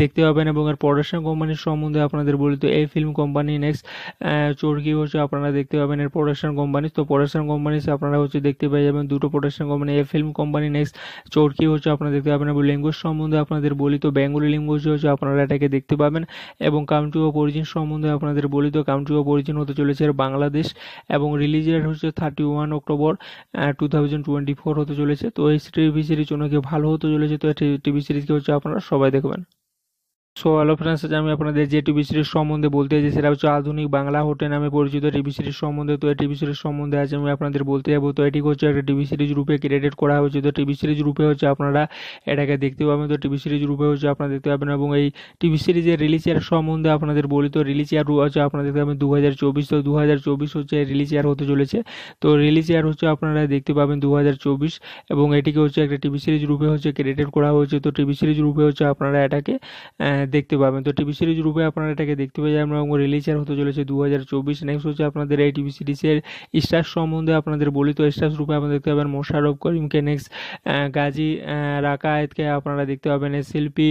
দেখতে পাবেন এবং এর প্রোডাকশন কোম্পানির সম্বন্ধে আপনাদের বলিত এই ফিল্ম কোম্পানি নেক্সট চোরকি হচ্ছে আপনারা দেখতে পাবেন এর প্রোডাকশন কোম্পানি তো প্রোডাকশন কোম্পানি আপনারা হচ্ছে দেখতে পেয়ে যাবেন দুটো প্রোডাকশন কোম্পানি এই ফিল্ম কোম্পানি নেক্সট চোরকি হচ্ছে আপনারা দেখতে পাবেন এবং ল্যাঙ্গুয়েজ সম্বন্ধে আপনাদের বলিত বেঙ্গলি ল্যাঙ্গুয়েজ হচ্ছে আপনারা এটাকে দেখতে পাবেন এবং কাউন্টি অফ অরিজিন সম্বন্ধে আপনারা আপনাদের বলিত কাউন্ট্রি অফ অরিজিন হতে চলেছে বাংলাদেশ এবং রিলিজ ডেট হচ্ছে thirty one October two thousand twenty four হতে চলেছে তো এই টিভি সিরিজ অনেকে ভালো হতে চলেছে তো টিভি সিরিজকে হচ্ছে আপনারা সবাই দেখবেন সো হ্যালো ফ্রেন্ডস আজ আমি আপনাদের যে টিভি সিরিজ সম্বন্ধে বলতে চাই সেটা হচ্ছে আধুনিক বাংলা হোটেল নামে পরিচিত টিভি সিরিজ সম্বন্ধে তো এই টিভি সিরিজ সম্বন্ধে আজ আমি আপনাদের বলতে যাবো তো এটি হচ্ছে একটা টিভি সিরিজ রূপে ক্রিয়েটেড করা হয়েছে তো টিভি সিরিজ রূপে হচ্ছে আপনারা এটাকে দেখতে পাবেন তো টিভি সিরিজ রূপে হচ্ছে আপনারা দেখতে পাবেন এবং এই টিভি সিরিজের রিলিজ ইয়ার সম্বন্ধে আপনাদের বলি তো রিলিজ ইয়ার হচ্ছে আপনারা দেখতে পাবেন দু হাজার চব্বিশ তো দু হাজার চব্বিশ হচ্ছে রিলিজ ইয়ার হতে চলেছে তো রিলিজ ইয়ার হচ্ছে আপনারা দেখতে পাবেন দু হাজার চব্বিশ এবং এটিকে হচ্ছে একটা টিভি সিরিজ রূপে হচ্ছে ক্রিয়েটেড করা হয়েছে তো টিভি সিরিজ রূপে হচ্ছে আপনারা এটাকে দেখতে পাবেন তো টিভি সিরিজ রূপে আপনারা এটাকে দেখতে পাবেন আমরা রিলিজার হতে চলেছে দু হাজার চব্বিশ নেক্সট হচ্ছে আপনাদের এই টিভি সিরিজের স্টার সম্বন্ধে আপনাদের বলি তো স্টার রূপে আপনারা দেখতে পাবেন মোশারফ করিমকে নেক্সট গাজী রাকায়েতকে আপনারা দেখতে পাবেন শিল্পী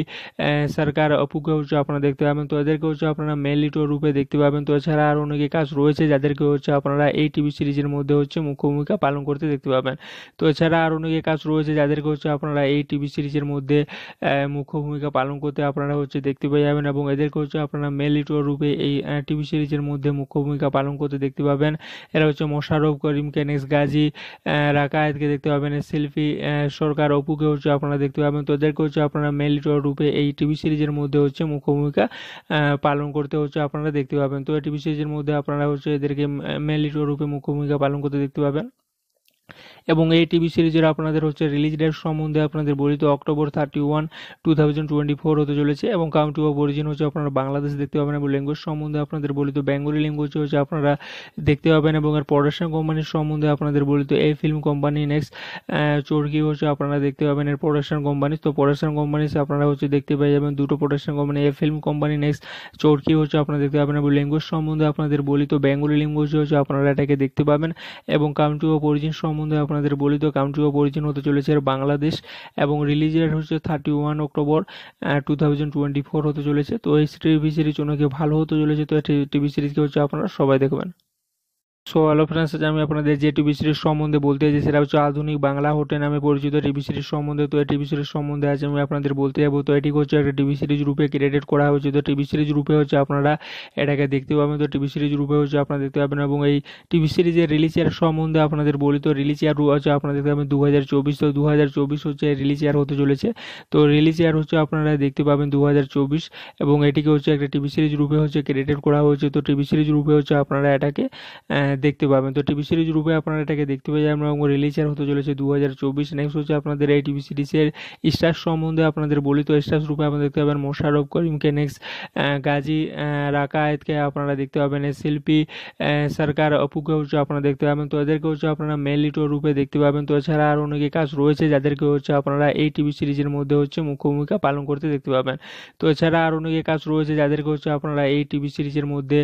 সরকার অপুকে হচ্ছে আপনারা দেখতে পাবেন তো এদেরকে হচ্ছে আপনারা মেলিটো রূপে দেখতে পাবেন তো এছাড়া আর অনেকে কাজ রয়েছে যাদেরকে হচ্ছে আপনারা এই টিভি সিরিজের মধ্যে হচ্ছে মুখ্য ভূমিকা পালন করতে দেখতে পাবেন তো এছাড়া আর অনেকে কাজ রয়েছে যাদেরকে হচ্ছে আপনারা এই টিভি সিরিজের মধ্যে মুখ্য ভূমিকা পালন করতে আপনারা হচ্ছে দেখতে পেয়ে যাবেন এবং এদেরকে হচ্ছে আপনারা মেল লিটুয়া রূপে এই টিভি সিরিজের মধ্যে মুখ্য ভূমিকা পালন করতে দেখতে পাবেন এরা হচ্ছে মোশারফ করিম কেনেস গাজী রাকায়েতকে দেখতে পাবেন শিল্পী সরকার অপুকে হচ্ছে আপনারা দেখতে পাবেন তো এদেরকে হচ্ছে আপনারা মেল লিটুয়া রূপে এই টিভি সিরিজের মধ্যে হচ্ছে মুখ্য ভূমিকা পালন করতে হচ্ছে আপনারা দেখতে পাবেন তো টিভি সিরিজের মধ্যে আপনারা হচ্ছে এদেরকে মেল লিটুয়া রূপে মুখ্য ভূমিকা পালন করতে দেখতে পাবেন এবং এই টিভি সিরিজের আপনাদের হচ্ছে রিলিজ ডেট সম্বন্ধে আপনাদের বলিত October thirty one two thousand twenty four হতে চলেছে এবং কাউন্টি অফ অরিজিন হচ্ছে আপনারা বাংলাদেশ দেখতে পাবেন এবং ল্যাঙ্গুয়েজ সম্বন্ধে আপনাদের বলিত বেঙ্গলি ল্যাঙ্গুয়েজ হচ্ছে আপনারা দেখতে পাবেন এবং এর প্রোডাকশন কোম্পানির সম্বন্ধে আপনাদের বলিত এই ফিল্ম কোম্পানি নেক্সট চরকি হচ্ছে আপনারা দেখতে পাবেন এর প্রোডাকশন কোম্পানি তো প্রোডাকশন কোম্পানি আপনারা হচ্ছে দেখতে পাই যাবেন দুটো প্রোডাকশন কোম্পানি এ ফিল্ম কোম্পানি নেক্সট চোরকি হচ্ছে আপনারা দেখতে পাবেন এবং ল্যাঙ্গুয়েজ সম্বন্ধে আপনাদের বলিত বেঙ্গলি ল্যাঙ্গুয়েজ হচ্ছে আপনারা এটাকে দেখতে পাবেন এবং কাম টু অফ অরিজিন সম্বন্ধে আপনারা আপনাদের বলিত কাউন্ট্রি অফ অরিজিন হতে চলেছে বাংলাদেশ এবং রিলিজ ডেট হচ্ছে thirty one October two thousand twenty four হতে চলেছে তো এই টিভি সিরিজ অনেক ভালো হতে চলেছে তো টিভি সিরিজকে হচ্ছে আপনারা সবাই দেখবেন সো হ্যালো ফ্রেন্ডস আজ আমি আপনাদের যে টিভি সিরিজ সম্বন্ধে বলতে চাই সেটা হচ্ছে আধুনিক বাংলা হোটেল নামে পরিচিত টিভি সিরিজ সম্বন্ধে তো এই টিভি সিরিজ সম্বন্ধে আজ আমি আপনাদের বলতে যাবো তো এটি হচ্ছে একটা টিভি সিরিজ রূপে ক্রিয়েটেড করা হয়েছে তো টিভি সিরিজ রূপে হচ্ছে আপনারা এটাকে দেখতে পাবেন তো টিভি সিরিজ রূপে হচ্ছে আপনারা দেখতে পাবেন এবং এই টিভি সিরিজের রিলিজ ইয়ার সম্বন্ধে আপনাদের বলি তো রিলিজ ইয়ার হচ্ছে আপনারা দেখতে পাবেন দু হাজার চব্বিশ তো দু হাজার চব্বিশ হচ্ছে রিলিজ ইয়ার হতে চলেছে তো রিলিজ ইয়ার হচ্ছে আপনারা দেখতে পাবেন দু হাজার চব্বিশ এবং এটিকে হচ্ছে একটা টিভি সিরিজ রূপে হচ্ছে ক্রিয়েটেড করা হয়েছে তো টিভি সিরিজ রূপে হচ্ছে আপনারা এটাকে দেখতে পাবেন তো টিভি সিরিজ রূপে আপনারা এটাকে দেখতে পাবেন এবং রিলিজার হতে চলেছে দু হাজার চব্বিশ নেক্সট হচ্ছে আপনাদের এই টিভি সিরিজের স্টার সম্বন্ধে আপনাদের বলি তো স্টার রূপে আপনারা দেখতে পাবেন মোশারফ করিমকে নেক্সট গাজী রাকায়েতকে আপনারা দেখতে পাবেন শিল্পী সরকার অপুকে হচ্ছে আপনারা দেখতে পাবেন তো এদেরকে হচ্ছে আপনারা মেলিটো রূপে দেখতে পাবেন তো এছাড়া আর অনেকে কাজ রয়েছে যাদেরকে হচ্ছে আপনারা এই টিভি সিরিজের মধ্যে হচ্ছে মুখ্য ভূমিকা পালন করতে দেখতে পাবেন তো এছাড়া আর অনেকে কাজ রয়েছে যাদেরকে হচ্ছে আপনারা এই টিভি সিরিজের মধ্যে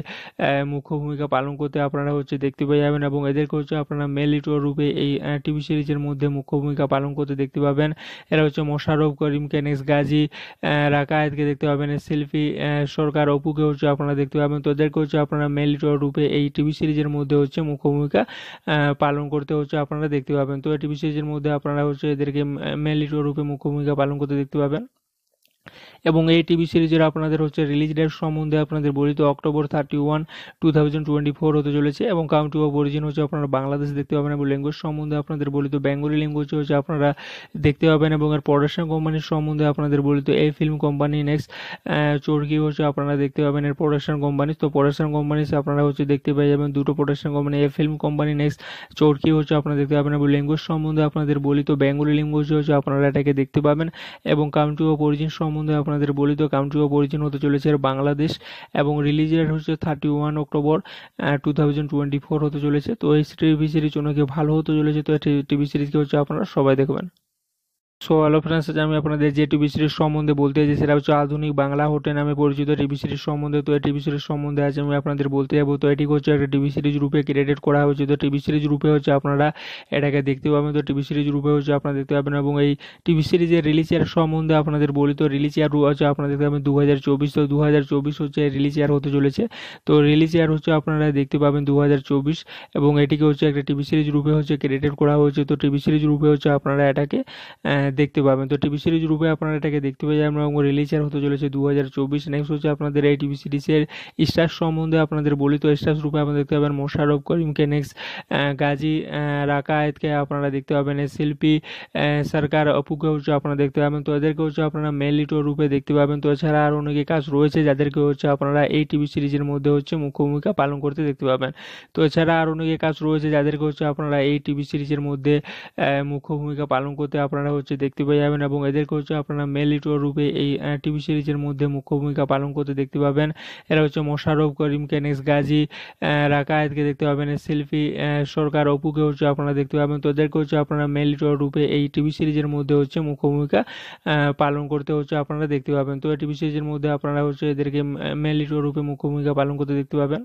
মুখ্য ভূমিকা পালন করতে আপনারা হচ্ছে দেখতে পেয়ে যাবেন এবং এদেরকে হচ্ছে আপনারা মেল লিটুয়া রূপে এই টিভি সিরিজের মধ্যে মুখ্য ভূমিকা পালন করতে দেখতে পাবেন এরা হচ্ছে মোশারফ করিম কেনেস গাজী রাকায়েতকে দেখতে পাবেন শিল্পী সরকার অপুকে হচ্ছে আপনারা দেখতে পাবেন তো এদেরকে হচ্ছে আপনারা মেল লিটুয়া রূপে এই টিভি সিরিজের মধ্যে হচ্ছে মুখ্য ভূমিকা পালন করতে হচ্ছে আপনারা দেখতে পাবেন তো টিভি সিরিজের মধ্যে আপনারা হচ্ছে এদেরকে মেল লিটুয়া রূপে মুখ্য ভূমিকা পালন করতে দেখতে পাবেন এবং এই টিভি সিরিজের আপনাদের হচ্ছে রিলিজ ডেট সম্বন্ধে আপনাদের বলিত October thirty one two thousand twenty four হতে চলেছে এবং কাউন্টি অফ অরিজিন হচ্ছে আপনারা বাংলাদেশ দেখতে পাবেন এবং ল্যাঙ্গুয়েজ সম্বন্ধে আপনাদের বলিত বেঙ্গলি ল্যাঙ্গুয়েজ হচ্ছে আপনারা দেখতে পাবেন এবং এর প্রোডাকশন কোম্পানির সম্বন্ধে আপনাদের বলিত এই ফিল্ম কোম্পানি নেক্সট চোরকি হচ্ছে আপনারা দেখতে পাবেন এর প্রোডাকশন কোম্পানি তো প্রোডাকশন কোম্পানি আপনারা হচ্ছে দেখতে পেয়ে যাবেন দুটো প্রোডাকশন কোম্পানি এই ফিল্ম কোম্পানি নেক্সট চোরকি হচ্ছে আপনারা দেখতে পাবেন এবং ল্যাঙ্গুয়েজ সম্বন্ধে আপনাদের বলিত বেঙ্গলি ল্যাঙ্গুয়েজ হচ্ছে আপনারা এটাকে দেখতে পাবেন এবং কাউন্টি অফ অরিজিন সম্বন্ধে আপনারা আপনাদের বলিত কাউন্ট্রি অফ অরিজিন হতে চলেছে বাংলাদেশ এবং রিলিজ ডেট হচ্ছে thirty one October two thousand twenty four হতে চলেছে তো এই টিভি সিরিজ অনেকে ভালো হতে চলেছে তো টিভি সিরিজকে হচ্ছে আপনারা সবাই দেখবেন সো হ্যালো ফ্রেন্ডস আজ আমি আপনাদের যে টিভি সিরিজ সম্বন্ধে বলতে চাই সেটা হচ্ছে আধুনিক বাংলা হোটেল নামে পরিচিত টিভি সিরিজ সম্বন্ধে তো এই টিভি সিরিজ সম্বন্ধে আজ আমি আপনাদের বলতে যাবো তো এটি হচ্ছে একটা টিভি সিরিজ রূপে ক্রিয়েটেড করা হয়েছে তো টিভি সিরিজ রূপে হচ্ছে আপনারা এটাকে দেখতে পাবেন তো টিভি সিরিজ রূপে হচ্ছে আপনারা দেখতে পাবেন এবং এই টিভি সিরিজের রিলিজ ইয়ার সম্বন্ধে আপনাদের বলি তো রিলিজ ইয়ার হচ্ছে আপনারা দেখতে পাবেন দু হাজার চব্বিশ তো দু হাজার চব্বিশ হচ্ছে রিলিজ ইয়ার হতে চলেছে তো রিলিজ ইয়ার হচ্ছে আপনারা দেখতে পাবেন দু হাজার চব্বিশ এবং এটিকে হচ্ছে একটা টিভি সিরিজ রূপে হচ্ছে ক্রিয়েটেড করা হয়েছে তো টিভি সিরিজ রূপে হচ্ছে আপনারা এটাকে দেখতে পাবেন তো টিভি সিরিজ রূপে আপনারা এটাকে দেখতে পাবেন আমরা রিলিজার হতে চলেছে দু হাজার চব্বিশ নেক্সট হচ্ছে আপনাদের এই টিভি সিরিজের স্টার সম্বন্ধে আপনাদের বলি তো স্টার রূপে আপনারা দেখতে পাবেন মোশারফ করিমকে নেক্সট গাজী রাকায়েতকে আপনারা দেখতে পাবেন শিল্পী সরকার অপুকে হচ্ছে আপনারা দেখতে পাবেন তো এদেরকে হচ্ছে আপনারা মেলিটো রূপে দেখতে পাবেন তো এছাড়া আর অনেকে কাজ রয়েছে যাদেরকে হচ্ছে আপনারা এই টিভি সিরিজের মধ্যে হচ্ছে মুখ্য ভূমিকা পালন করতে দেখতে পাবেন তো এছাড়া আর অনেকে কাজ রয়েছে যাদেরকে হচ্ছে আপনারা এই টিভি সিরিজের মধ্যে মুখ্য ভূমিকা পালন করতে আপনারা হচ্ছে দেখতে পেয়ে যাবেন এবং এদেরকে হচ্ছে আপনারা মেল লিটুয়া রূপে এই টিভি সিরিজের মধ্যে মুখ্য ভূমিকা পালন করতে দেখতে পাবেন এরা হচ্ছে মোশারফ করিম কেনেস গাজী রাকায়েতকে দেখতে পাবেন শিল্পী সরকার অপুকে হচ্ছে আপনারা দেখতে পাবেন তো এদেরকে হচ্ছে আপনারা মেল লিটুয়া রূপে এই টিভি সিরিজের মধ্যে হচ্ছে মুখ্য ভূমিকা পালন করতে হচ্ছে আপনারা দেখতে পাবেন তো টিভি সিরিজের মধ্যে আপনারা হচ্ছে এদেরকে মেল লিটুয়া রূপে মুখ্য ভূমিকা পালন করতে দেখতে পাবেন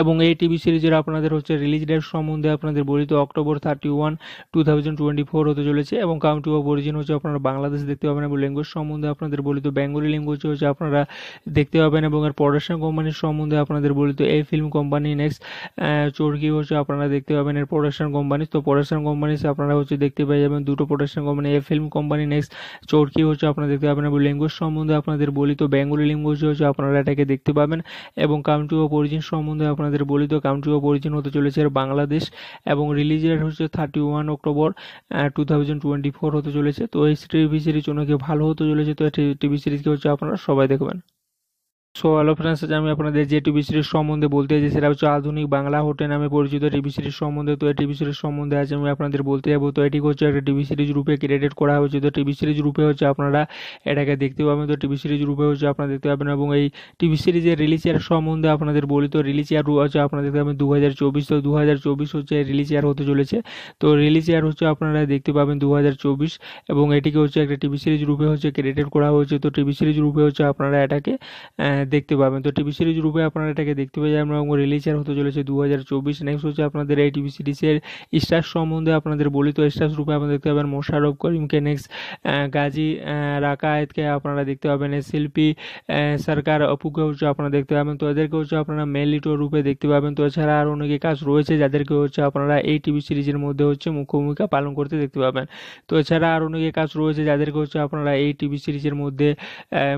এবং এই টিভি সিরিজের আপনাদের হচ্ছে রিলিজ ডেট সম্বন্ধে আপনাদের বলিত October thirty one two thousand twenty four হতে চলেছে এবং কাউন্টি অফ অরিজিন হচ্ছে আপনারা বাংলাদেশ দেখতে পাবেন এবং ল্যাঙ্গুয়েজ সম্বন্ধে আপনাদের বলিত বেঙ্গলি ল্যাঙ্গুয়েজ হচ্ছে আপনারা দেখতে পাবেন এবং এর প্রোডাকশন কোম্পানির সম্বন্ধে আপনাদের বলিত এই ফিল্ম কোম্পানি নেক্সট চোরকি হচ্ছে আপনারা দেখতে পাবেন এর প্রোডাকশন কোম্পানি তো প্রোডাকশন কোম্পানি আপনারা হচ্ছে দেখতে পাই যাবেন দুটো প্রোডাকশন কোম্পানি এই ফিল্ম কোম্পানি নেক্সট চোরকি হচ্ছে আপনারা দেখতে পাবেন এবং ল্যাঙ্গুয়েজ সম্বন্ধে আপনাদের বলিত বেঙ্গলি ল্যাঙ্গুয়েজ হচ্ছে আপনারা এটাকে দেখতে পাবেন এবং কাউন্টি অফ অরিজিন সম্বন্ধে সম্বন্ধে আপনাদের বলি তো কান্ট্রি অফ অরিজিন হতে চলেছে বাংলাদেশ এবং রিলিজ ডেট হচ্ছে thirty one October two thousand twenty four হতে চলেছে তো এই টিভি সিরিজ অনেকে ভালো হতে চলেছে তো এই টিভি সিরিজকে হচ্ছে আপনারা সবাই দেখবেন সো হ্যালো ফ্রেন্ডস আজ আমি আপনাদের যে টিভি সিরিজ সম্বন্ধে বলতে চাইছি সেটা হচ্ছে আধুনিক বাংলা হোটেল নামে পরিচিত টিভি সিরিজ সম্বন্ধে তো এই টিভি সিরিজ সম্বন্ধে আজ আমি আপনাদের বলতে যাবো তো এটি হচ্ছে একটা টিভি সিরিজ রূপে ক্রিয়েটেড করা হয়েছে তো টিভি সিরিজ রূপে হচ্ছে আপনারা এটাকে দেখতে পাবেন তো টিভি সিরিজ রূপে হচ্ছে আপনারা দেখতে পাবেন এবং এই টিভি সিরিজের রিলিজ ইয়ার সম্বন্ধে আপনাদের বলি তো রিলিজ ইয়ার হচ্ছে আপনারা দেখতে পাবেন দু হাজার চব্বিশ তো দু হাজার চব্বিশ হচ্ছে রিলিজ ইয়ার হতে চলেছে তো রিলিজ ইয়ার হচ্ছে আপনারা দেখতে পাবেন দু হাজার চব্বিশ এবং এটিকে হচ্ছে একটা টিভি সিরিজ রূপে হচ্ছে ক্রিয়েটেড করা হয়েছে তো টিভি সিরিজ রূপে হচ্ছে আপনারা এটাকে দেখতে পাবেন তো টিভি সিরিজ রূপে আপনারা এটাকে দেখতে পাবেন এবং রিলিজার হতে চলেছে দু হাজার চব্বিশ নেক্সট হচ্ছে আপনাদের এই টিভি সিরিজের স্টার সম্বন্ধে আপনাদের বলি তো স্টার রূপে আপনারা দেখতে পাবেন মোশারফ করিমকে নেক্সট গাজী রাকায়েতকে আপনারা দেখতে পাবেন শিল্পী সরকার অপুকে হচ্ছে আপনারা দেখতে পাবেন তো এদেরকে হচ্ছে আপনারা মেলিটো রূপে দেখতে পাবেন তো এছাড়া আর অনেকে কাজ রয়েছে যাদেরকে হচ্ছে আপনারা এই টিভি সিরিজের মধ্যে হচ্ছে মুখ্য ভূমিকা পালন করতে দেখতে পাবেন তো এছাড়া আর অনেকে কাজ রয়েছে যাদেরকে হচ্ছে আপনারা এই টিভি সিরিজের মধ্যে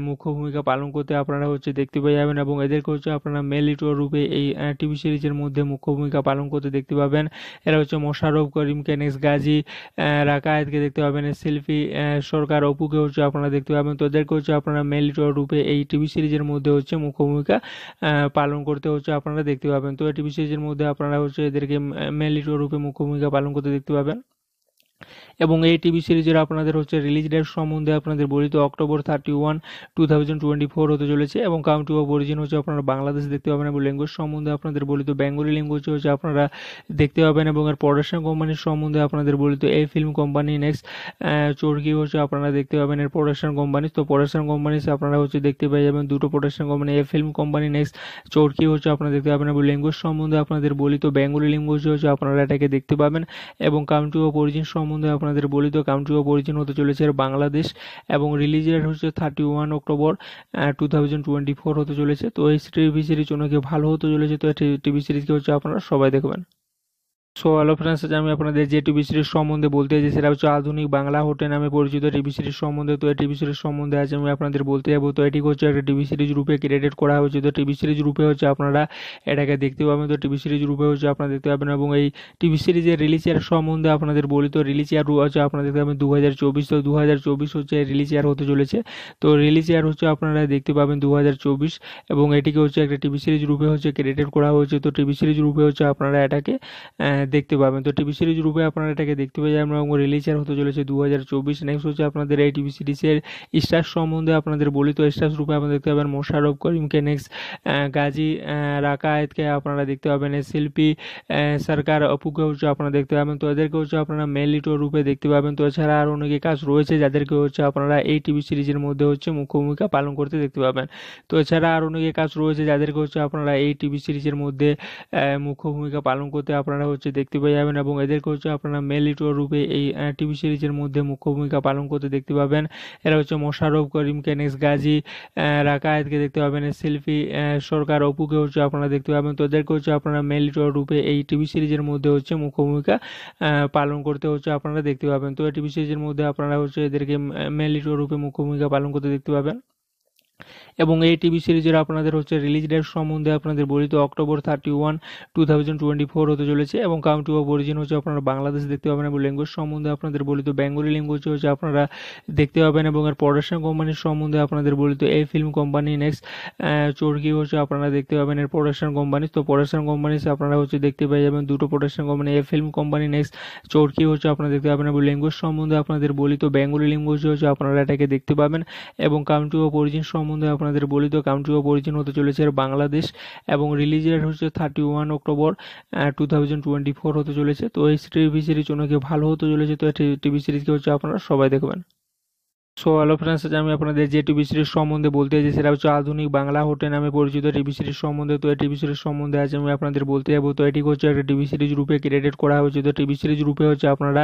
মুখ্য ভূমিকা পালন করতে আপনারা হচ্ছে দেখতে পেয়ে যাবেন এবং এদেরকে হচ্ছে আপনারা মেল লিটুয়া রূপে এই টিভি সিরিজের মধ্যে মুখ্য ভূমিকা পালন করতে দেখতে পাবেন এরা হচ্ছে মোশারফ করিম কেনেস গাজী রাকায়েতকে দেখতে পাবেন শিল্পী সরকার অপুকে হচ্ছে আপনারা দেখতে পাবেন তো এদেরকে হচ্ছে আপনারা মেল লিটুয়া রূপে এই টিভি সিরিজের মধ্যে হচ্ছে মুখ্য ভূমিকা পালন করতে হচ্ছে আপনারা দেখতে পাবেন তো টিভি সিরিজের মধ্যে আপনারা হচ্ছে এদেরকে মেল লিটুয়া রূপে মুখ্য ভূমিকা পালন করতে দেখতে পাবেন এবং এই টিভি সিরিজের আপনাদের হচ্ছে রিলিজ ডেট সম্বন্ধে আপনাদের বলিত October thirty one two thousand twenty four হতে চলেছে এবং কাউন্টি অফ অরিজিন হচ্ছে আপনারা বাংলাদেশ দেখতে পাবেন এবং ল্যাঙ্গুয়েজ সম্বন্ধে আপনাদের বলিত বেঙ্গলি ল্যাঙ্গুয়েজ হচ্ছে আপনারা দেখতে পাবেন এবং এর প্রোডাকশন কোম্পানির সম্বন্ধে আপনাদের বলিত এই ফিল্ম কোম্পানি নেক্সট চোরকি হচ্ছে আপনারা দেখতে পাবেন এর প্রোডাকশন কোম্পানি তো প্রোডাকশন কোম্পানি আপনারা হচ্ছে দেখতে পেয়ে যাবেন দুটো প্রোডাকশন কোম্পানি এই ফিল্ম কোম্পানি নেক্সট চোরকি হচ্ছে আপনারা দেখতে পাবেন এবং ল্যাঙ্গুয়েজ সম্বন্ধে আপনাদের বলিত বেঙ্গলি ল্যাঙ্গুয়েজ হচ্ছে আপনারা এটাকে দেখতে পাবেন এবং কাউন্টি অফ অরিজিন সম্বন্ধে সম্বন্ধে আপনাদের বলি তো কাউন্ট্রি অফ অরিজিন হতে চলেছে বাংলাদেশ এবং রিলিজ ডেট হচ্ছে thirty one October two thousand twenty four হতে চলেছে তো এই টিভি সিরিজ অনেকে ভালো হতে চলেছে তো টিভি সিরিজকে হচ্ছে আপনারা সবাই দেখবেন সো হ্যালো ফ্রেন্ডস আজ আমি আপনাদের যে টিভি সিরিজ সম্বন্ধে বলতে চাই সেটা হচ্ছে আধুনিক বাংলা হোটেল নামে পরিচিত টিভি সিরিজ সম্বন্ধে তো এই টিভি সিরিজ সম্বন্ধে আজ আমি আপনাদের বলতে যাবো তো এটি হচ্ছে একটা টিভি সিরিজ রূপে ক্রিয়েটেড করা হয়েছে তো টিভি সিরিজ রূপে হচ্ছে আপনারা এটাকে দেখতে পাবেন তো টিভি সিরিজ রূপে হচ্ছে আপনারা দেখতে পাবেন এবং এই টিভি সিরিজের রিলিজ ইয়ার সম্বন্ধে আপনাদের বলি তো রিলিজ ইয়ার হচ্ছে আপনারা দেখতে পাবেন দু হাজার চব্বিশ তো দু হাজার চব্বিশ হচ্ছে রিলিজ ইয়ার হতে চলেছে তো রিলিজ ইয়ার হচ্ছে আপনারা দেখতে পাবেন দু হাজার চব্বিশ এবং এটিকে হচ্ছে একটা টিভি সিরিজ রূপে হচ্ছে ক্রিয়েটেড করা হয়েছে তো টিভি সিরিজ রূপে হচ্ছে আপনারা এটাকে দেখতে পাবেন তো টিভি সিরিজ রূপে আপনারা এটাকে দেখতে পাবেন আমরা রিলিজের হতে চলেছে দু হাজার চব্বিশ নেক্সট হচ্ছে আপনাদের এই টিভি সিরিজের স্টার সম্বন্ধে আপনাদের বলি তো স্টার রূপে আপনারা দেখতে পাবেন মোশারফ করিমকে নেক্সট গাজী রাকায়েতকে আপনারা দেখতে পাবেন শিল্পী সরকার অপুকে হচ্ছে আপনারা দেখতে পাবেন তো এদেরকে হচ্ছে আপনারা মেলিটো রূপে দেখতে পাবেন তো এছাড়া আর অনেকে কাজ রয়েছে যাদেরকে হচ্ছে আপনারা এই টিভি সিরিজের মধ্যে হচ্ছে মুখ্য ভূমিকা পালন করতে দেখতে পাবেন তো এছাড়া আর অনেকে কাজ রয়েছে যাদেরকে হচ্ছে আপনারা এই টিভি সিরিজের মধ্যে মুখ্য ভূমিকা পালন করতে আপনারা হচ্ছে দেখতে পাওয়া যাবেন এবং এদেরকে হচ্ছে আপনারা মেল লিটুয়া রূপে এই টিভি সিরিজের মধ্যে মুখ্য ভূমিকা পালন করতে দেখতে পাবেন এরা হচ্ছে মোশারফ করিম নেক্সট গাজী রাকায়েতকে দেখতে পাবেন শিল্পী সরকার অপুকে হচ্ছে আপনারা দেখতে পাবেন তো এদেরকে হচ্ছে আপনারা মেল লিটুয়া রূপে এই টিভি সিরিজের মধ্যে হচ্ছে মুখ্য ভূমিকা পালন করতে হচ্ছে আপনারা দেখতে পাবেন তো টিভি সিরিজের মধ্যে আপনারা হচ্ছে এদেরকে মেল লিটুয়া রূপে মুখ্য ভূমিকা পালন করতে দেখতে পাবেন এবং এই টিভি সিরিজের আপনাদের হচ্ছে রিলিজ ডেট সম্বন্ধে আপনাদের বলি তো October thirty one two thousand twenty four হতে চলেছে এবং কাউন্টি অফ অরিজিন হচ্ছে আপনারা বাংলাদেশ দেখতে পাবেন এবং ল্যাঙ্গুয়েজ সম্বন্ধে আপনাদের বলি তো বেঙ্গলি ল্যাঙ্গুয়েজ হচ্ছে আপনারা দেখতে পাবেন এবং এর প্রোডাকশন কোম্পানির সম্বন্ধে আপনাদের বলি তো এই ফিল্ম কোম্পানি নেক্সট চরকি হচ্ছে আপনারা দেখতে পাবেন এর প্রোডাকশন কোম্পানি তো প্রোডাকশন কোম্পানি আপনারা হচ্ছে দেখতে পেয়ে যাবেন দুটো প্রোডাকশন কোম্পানি এ ফিল্ম কোম্পানি নেক্সট চোরকি হচ্ছে আপনারা দেখতে পাবেন এবং ল্যাঙ্গুয়েজ সম্বন্ধে আপনাদের বলি তো বেঙ্গলি ল্যাঙ্গুয়েজ হচ্ছে আপনারা এটাকে দেখতে পাবেন এবং কাম টু অফ অরিজিন সম্বন্ধে আপনারা আপনাদের বলিত কাউন্ট্রি অফ অরিজিন হতে চলেছে বাংলাদেশ এবং রিলিজ ডেট হচ্ছে thirty one October two thousand twenty four হতে চলেছে তো এই টিভি সিরিজ অনেক ভালো হতে চলেছে তো এই টিভি সিরিজকে হচ্ছে আপনারা সবাই দেখবেন সো হ্যালো ফ্রেন্ডস আজ আমি আপনাদের যে টিভি সিরিজ সম্বন্ধে বলতে চাই সেটা হচ্ছে আধুনিক বাংলা হোটেল নামে পরিচিত টিভি সিরিজ সম্বন্ধে তো এই টিভি সিরিজ সম্বন্ধে আজ আমি আপনাদের বলতে যাবো তো এটি হচ্ছে একটা টিভি সিরিজ রূপে ক্রিয়েটেড করা হয়েছে তো টিভি সিরিজ রূপে হচ্ছে আপনারা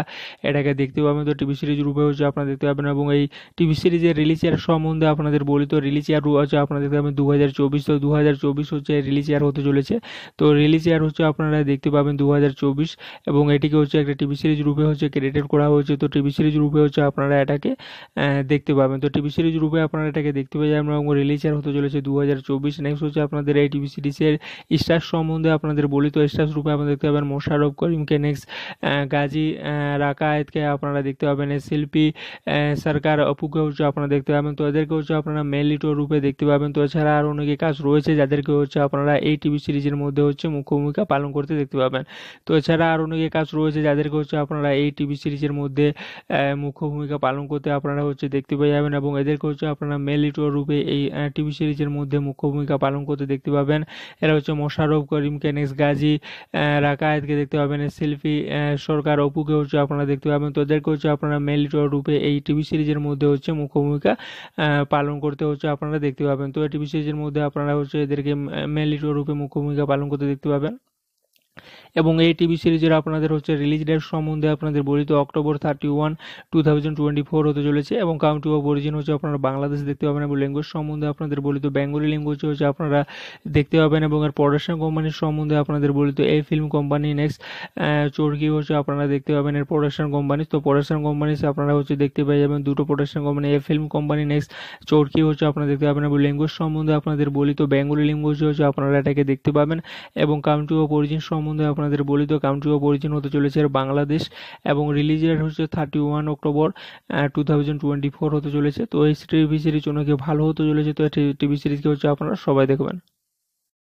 এটাকে দেখতে পাবেন তো টিভি সিরিজ রূপে হচ্ছে আপনারা দেখতে পাবেন এবং এই টিভি সিরিজের রিলিজ ইয়ার সম্বন্ধে আপনাদের বলি তো রিলিজ ইয়ার হচ্ছে আপনারা দেখতে পাবেন দু হাজার চব্বিশ তো দু হাজার চব্বিশ হচ্ছে রিলিজ ইয়ার হতে চলেছে তো রিলিজ ইয়ার হচ্ছে আপনারা দেখতে পাবেন দু হাজার চব্বিশ এবং এটিকে হচ্ছে একটা টিভি সিরিজ রূপে হচ্ছে ক্রিয়েটেড করা হয়েছে তো টিভি সিরিজ রূপে হচ্ছে আপনারা এটাকে দেখতে পাবেন তো টিভি সিরিজ রূপে আপনারা এটাকে দেখতে পাবেন এবং রিলিজার হতে চলেছে দু হাজার চব্বিশ নেক্সট হচ্ছে আপনাদের এই টিভি সিরিজের স্টার সম্বন্ধে আপনাদের বলি তো স্টার রূপে আপনারা দেখতে পাবেন মোশারফ করিমকে নেক্সট গাজী রাকায়েতকে আপনারা দেখতে পাবেন শিল্পী সরকার অপুকে হচ্ছে আপনারা দেখতে পাবেন তো এদেরকে হচ্ছে আপনারা মেলিটো রূপে দেখতে পাবেন তো এছাড়া আর অনেকে কাজ রয়েছে যাদেরকে হচ্ছে আপনারা এই টিভি সিরিজের মধ্যে হচ্ছে মুখ্য ভূমিকা পালন করতে দেখতে পাবেন তো এছাড়া আর অনেকে কাজ রয়েছে যাদেরকে হচ্ছে আপনারা এই টিভি সিরিজের মধ্যে মুখ্য ভূমিকা পালন করতে আপনারা হচ্ছে দেখতে পেয়ে যাবেন এবং এদেরকে হচ্ছে আপনারা মেল লিটুয়া রূপে এই টিভি সিরিজের মধ্যে মুখ্য ভূমিকা পালন করতে দেখতে পাবেন এরা হচ্ছে মোশারফ করিম কেনেস গাজী রাকায়েতকে দেখতে পাবেন শিল্পী সরকার অপুকে হচ্ছে আপনারা দেখতে পাবেন তো এদেরকে হচ্ছে আপনারা মেল লিটুয়া রূপে এই টিভি সিরিজের মধ্যে হচ্ছে মুখ্য ভূমিকা পালন করতে হচ্ছে আপনারা দেখতে পাবেন তো টিভি সিরিজের মধ্যে আপনারা হচ্ছে এদেরকে মেল লিটুয়া রূপে মুখ্য ভূমিকা পালন করতে দেখতে পাবেন এবং এই টিভি সিরিজের আপনাদের হচ্ছে রিলিজ ডেট সম্বন্ধে আপনাদের বলিত October thirty one two thousand twenty four হতে চলেছে এবং কাউন্টি অফ অরিজিন হচ্ছে আপনারা বাংলাদেশ দেখতে পাবেন এবং ল্যাঙ্গুয়েজ সম্বন্ধে আপনাদের বলিত বেঙ্গলি ল্যাঙ্গুয়েজ হচ্ছে আপনারা দেখতে পাবেন এবং এর প্রোডাকশন কোম্পানির সম্বন্ধে আপনাদের বলিত এই ফিল্ম কোম্পানি নেক্সট চোরকি হচ্ছে আপনারা দেখতে পাবেন এর প্রোডাকশন কোম্পানি তো প্রোডাকশন কোম্পানি আপনারা হচ্ছে দেখতে পাই যাবেন দুটো প্রোডাকশন কোম্পানি এই ফিল্ম কোম্পানি নেক্সট চোরকি হচ্ছে আপনারা দেখতে পাবেন এবং ল্যাঙ্গুয়েজ সম্বন্ধে আপনাদের বলিত বেঙ্গলি ল্যাঙ্গুয়েজ হচ্ছে আপনারা এটাকে দেখতে পাবেন এবং কাউন্টি অফ অরিজিন সম্বন্ধে আপনারা আপনাদের বলিত কাউন্ট্রি অফ অরিজিন হতে চলেছে বাংলাদেশ এবং রিলিজ ডেট হচ্ছে thirty one October two thousand twenty four হতে চলেছে তো এই টিভি সিরিজ অনেকে ভালো হতে চলেছে তো টিভি সিরিজকে হচ্ছে আপনারা সবাই দেখবেন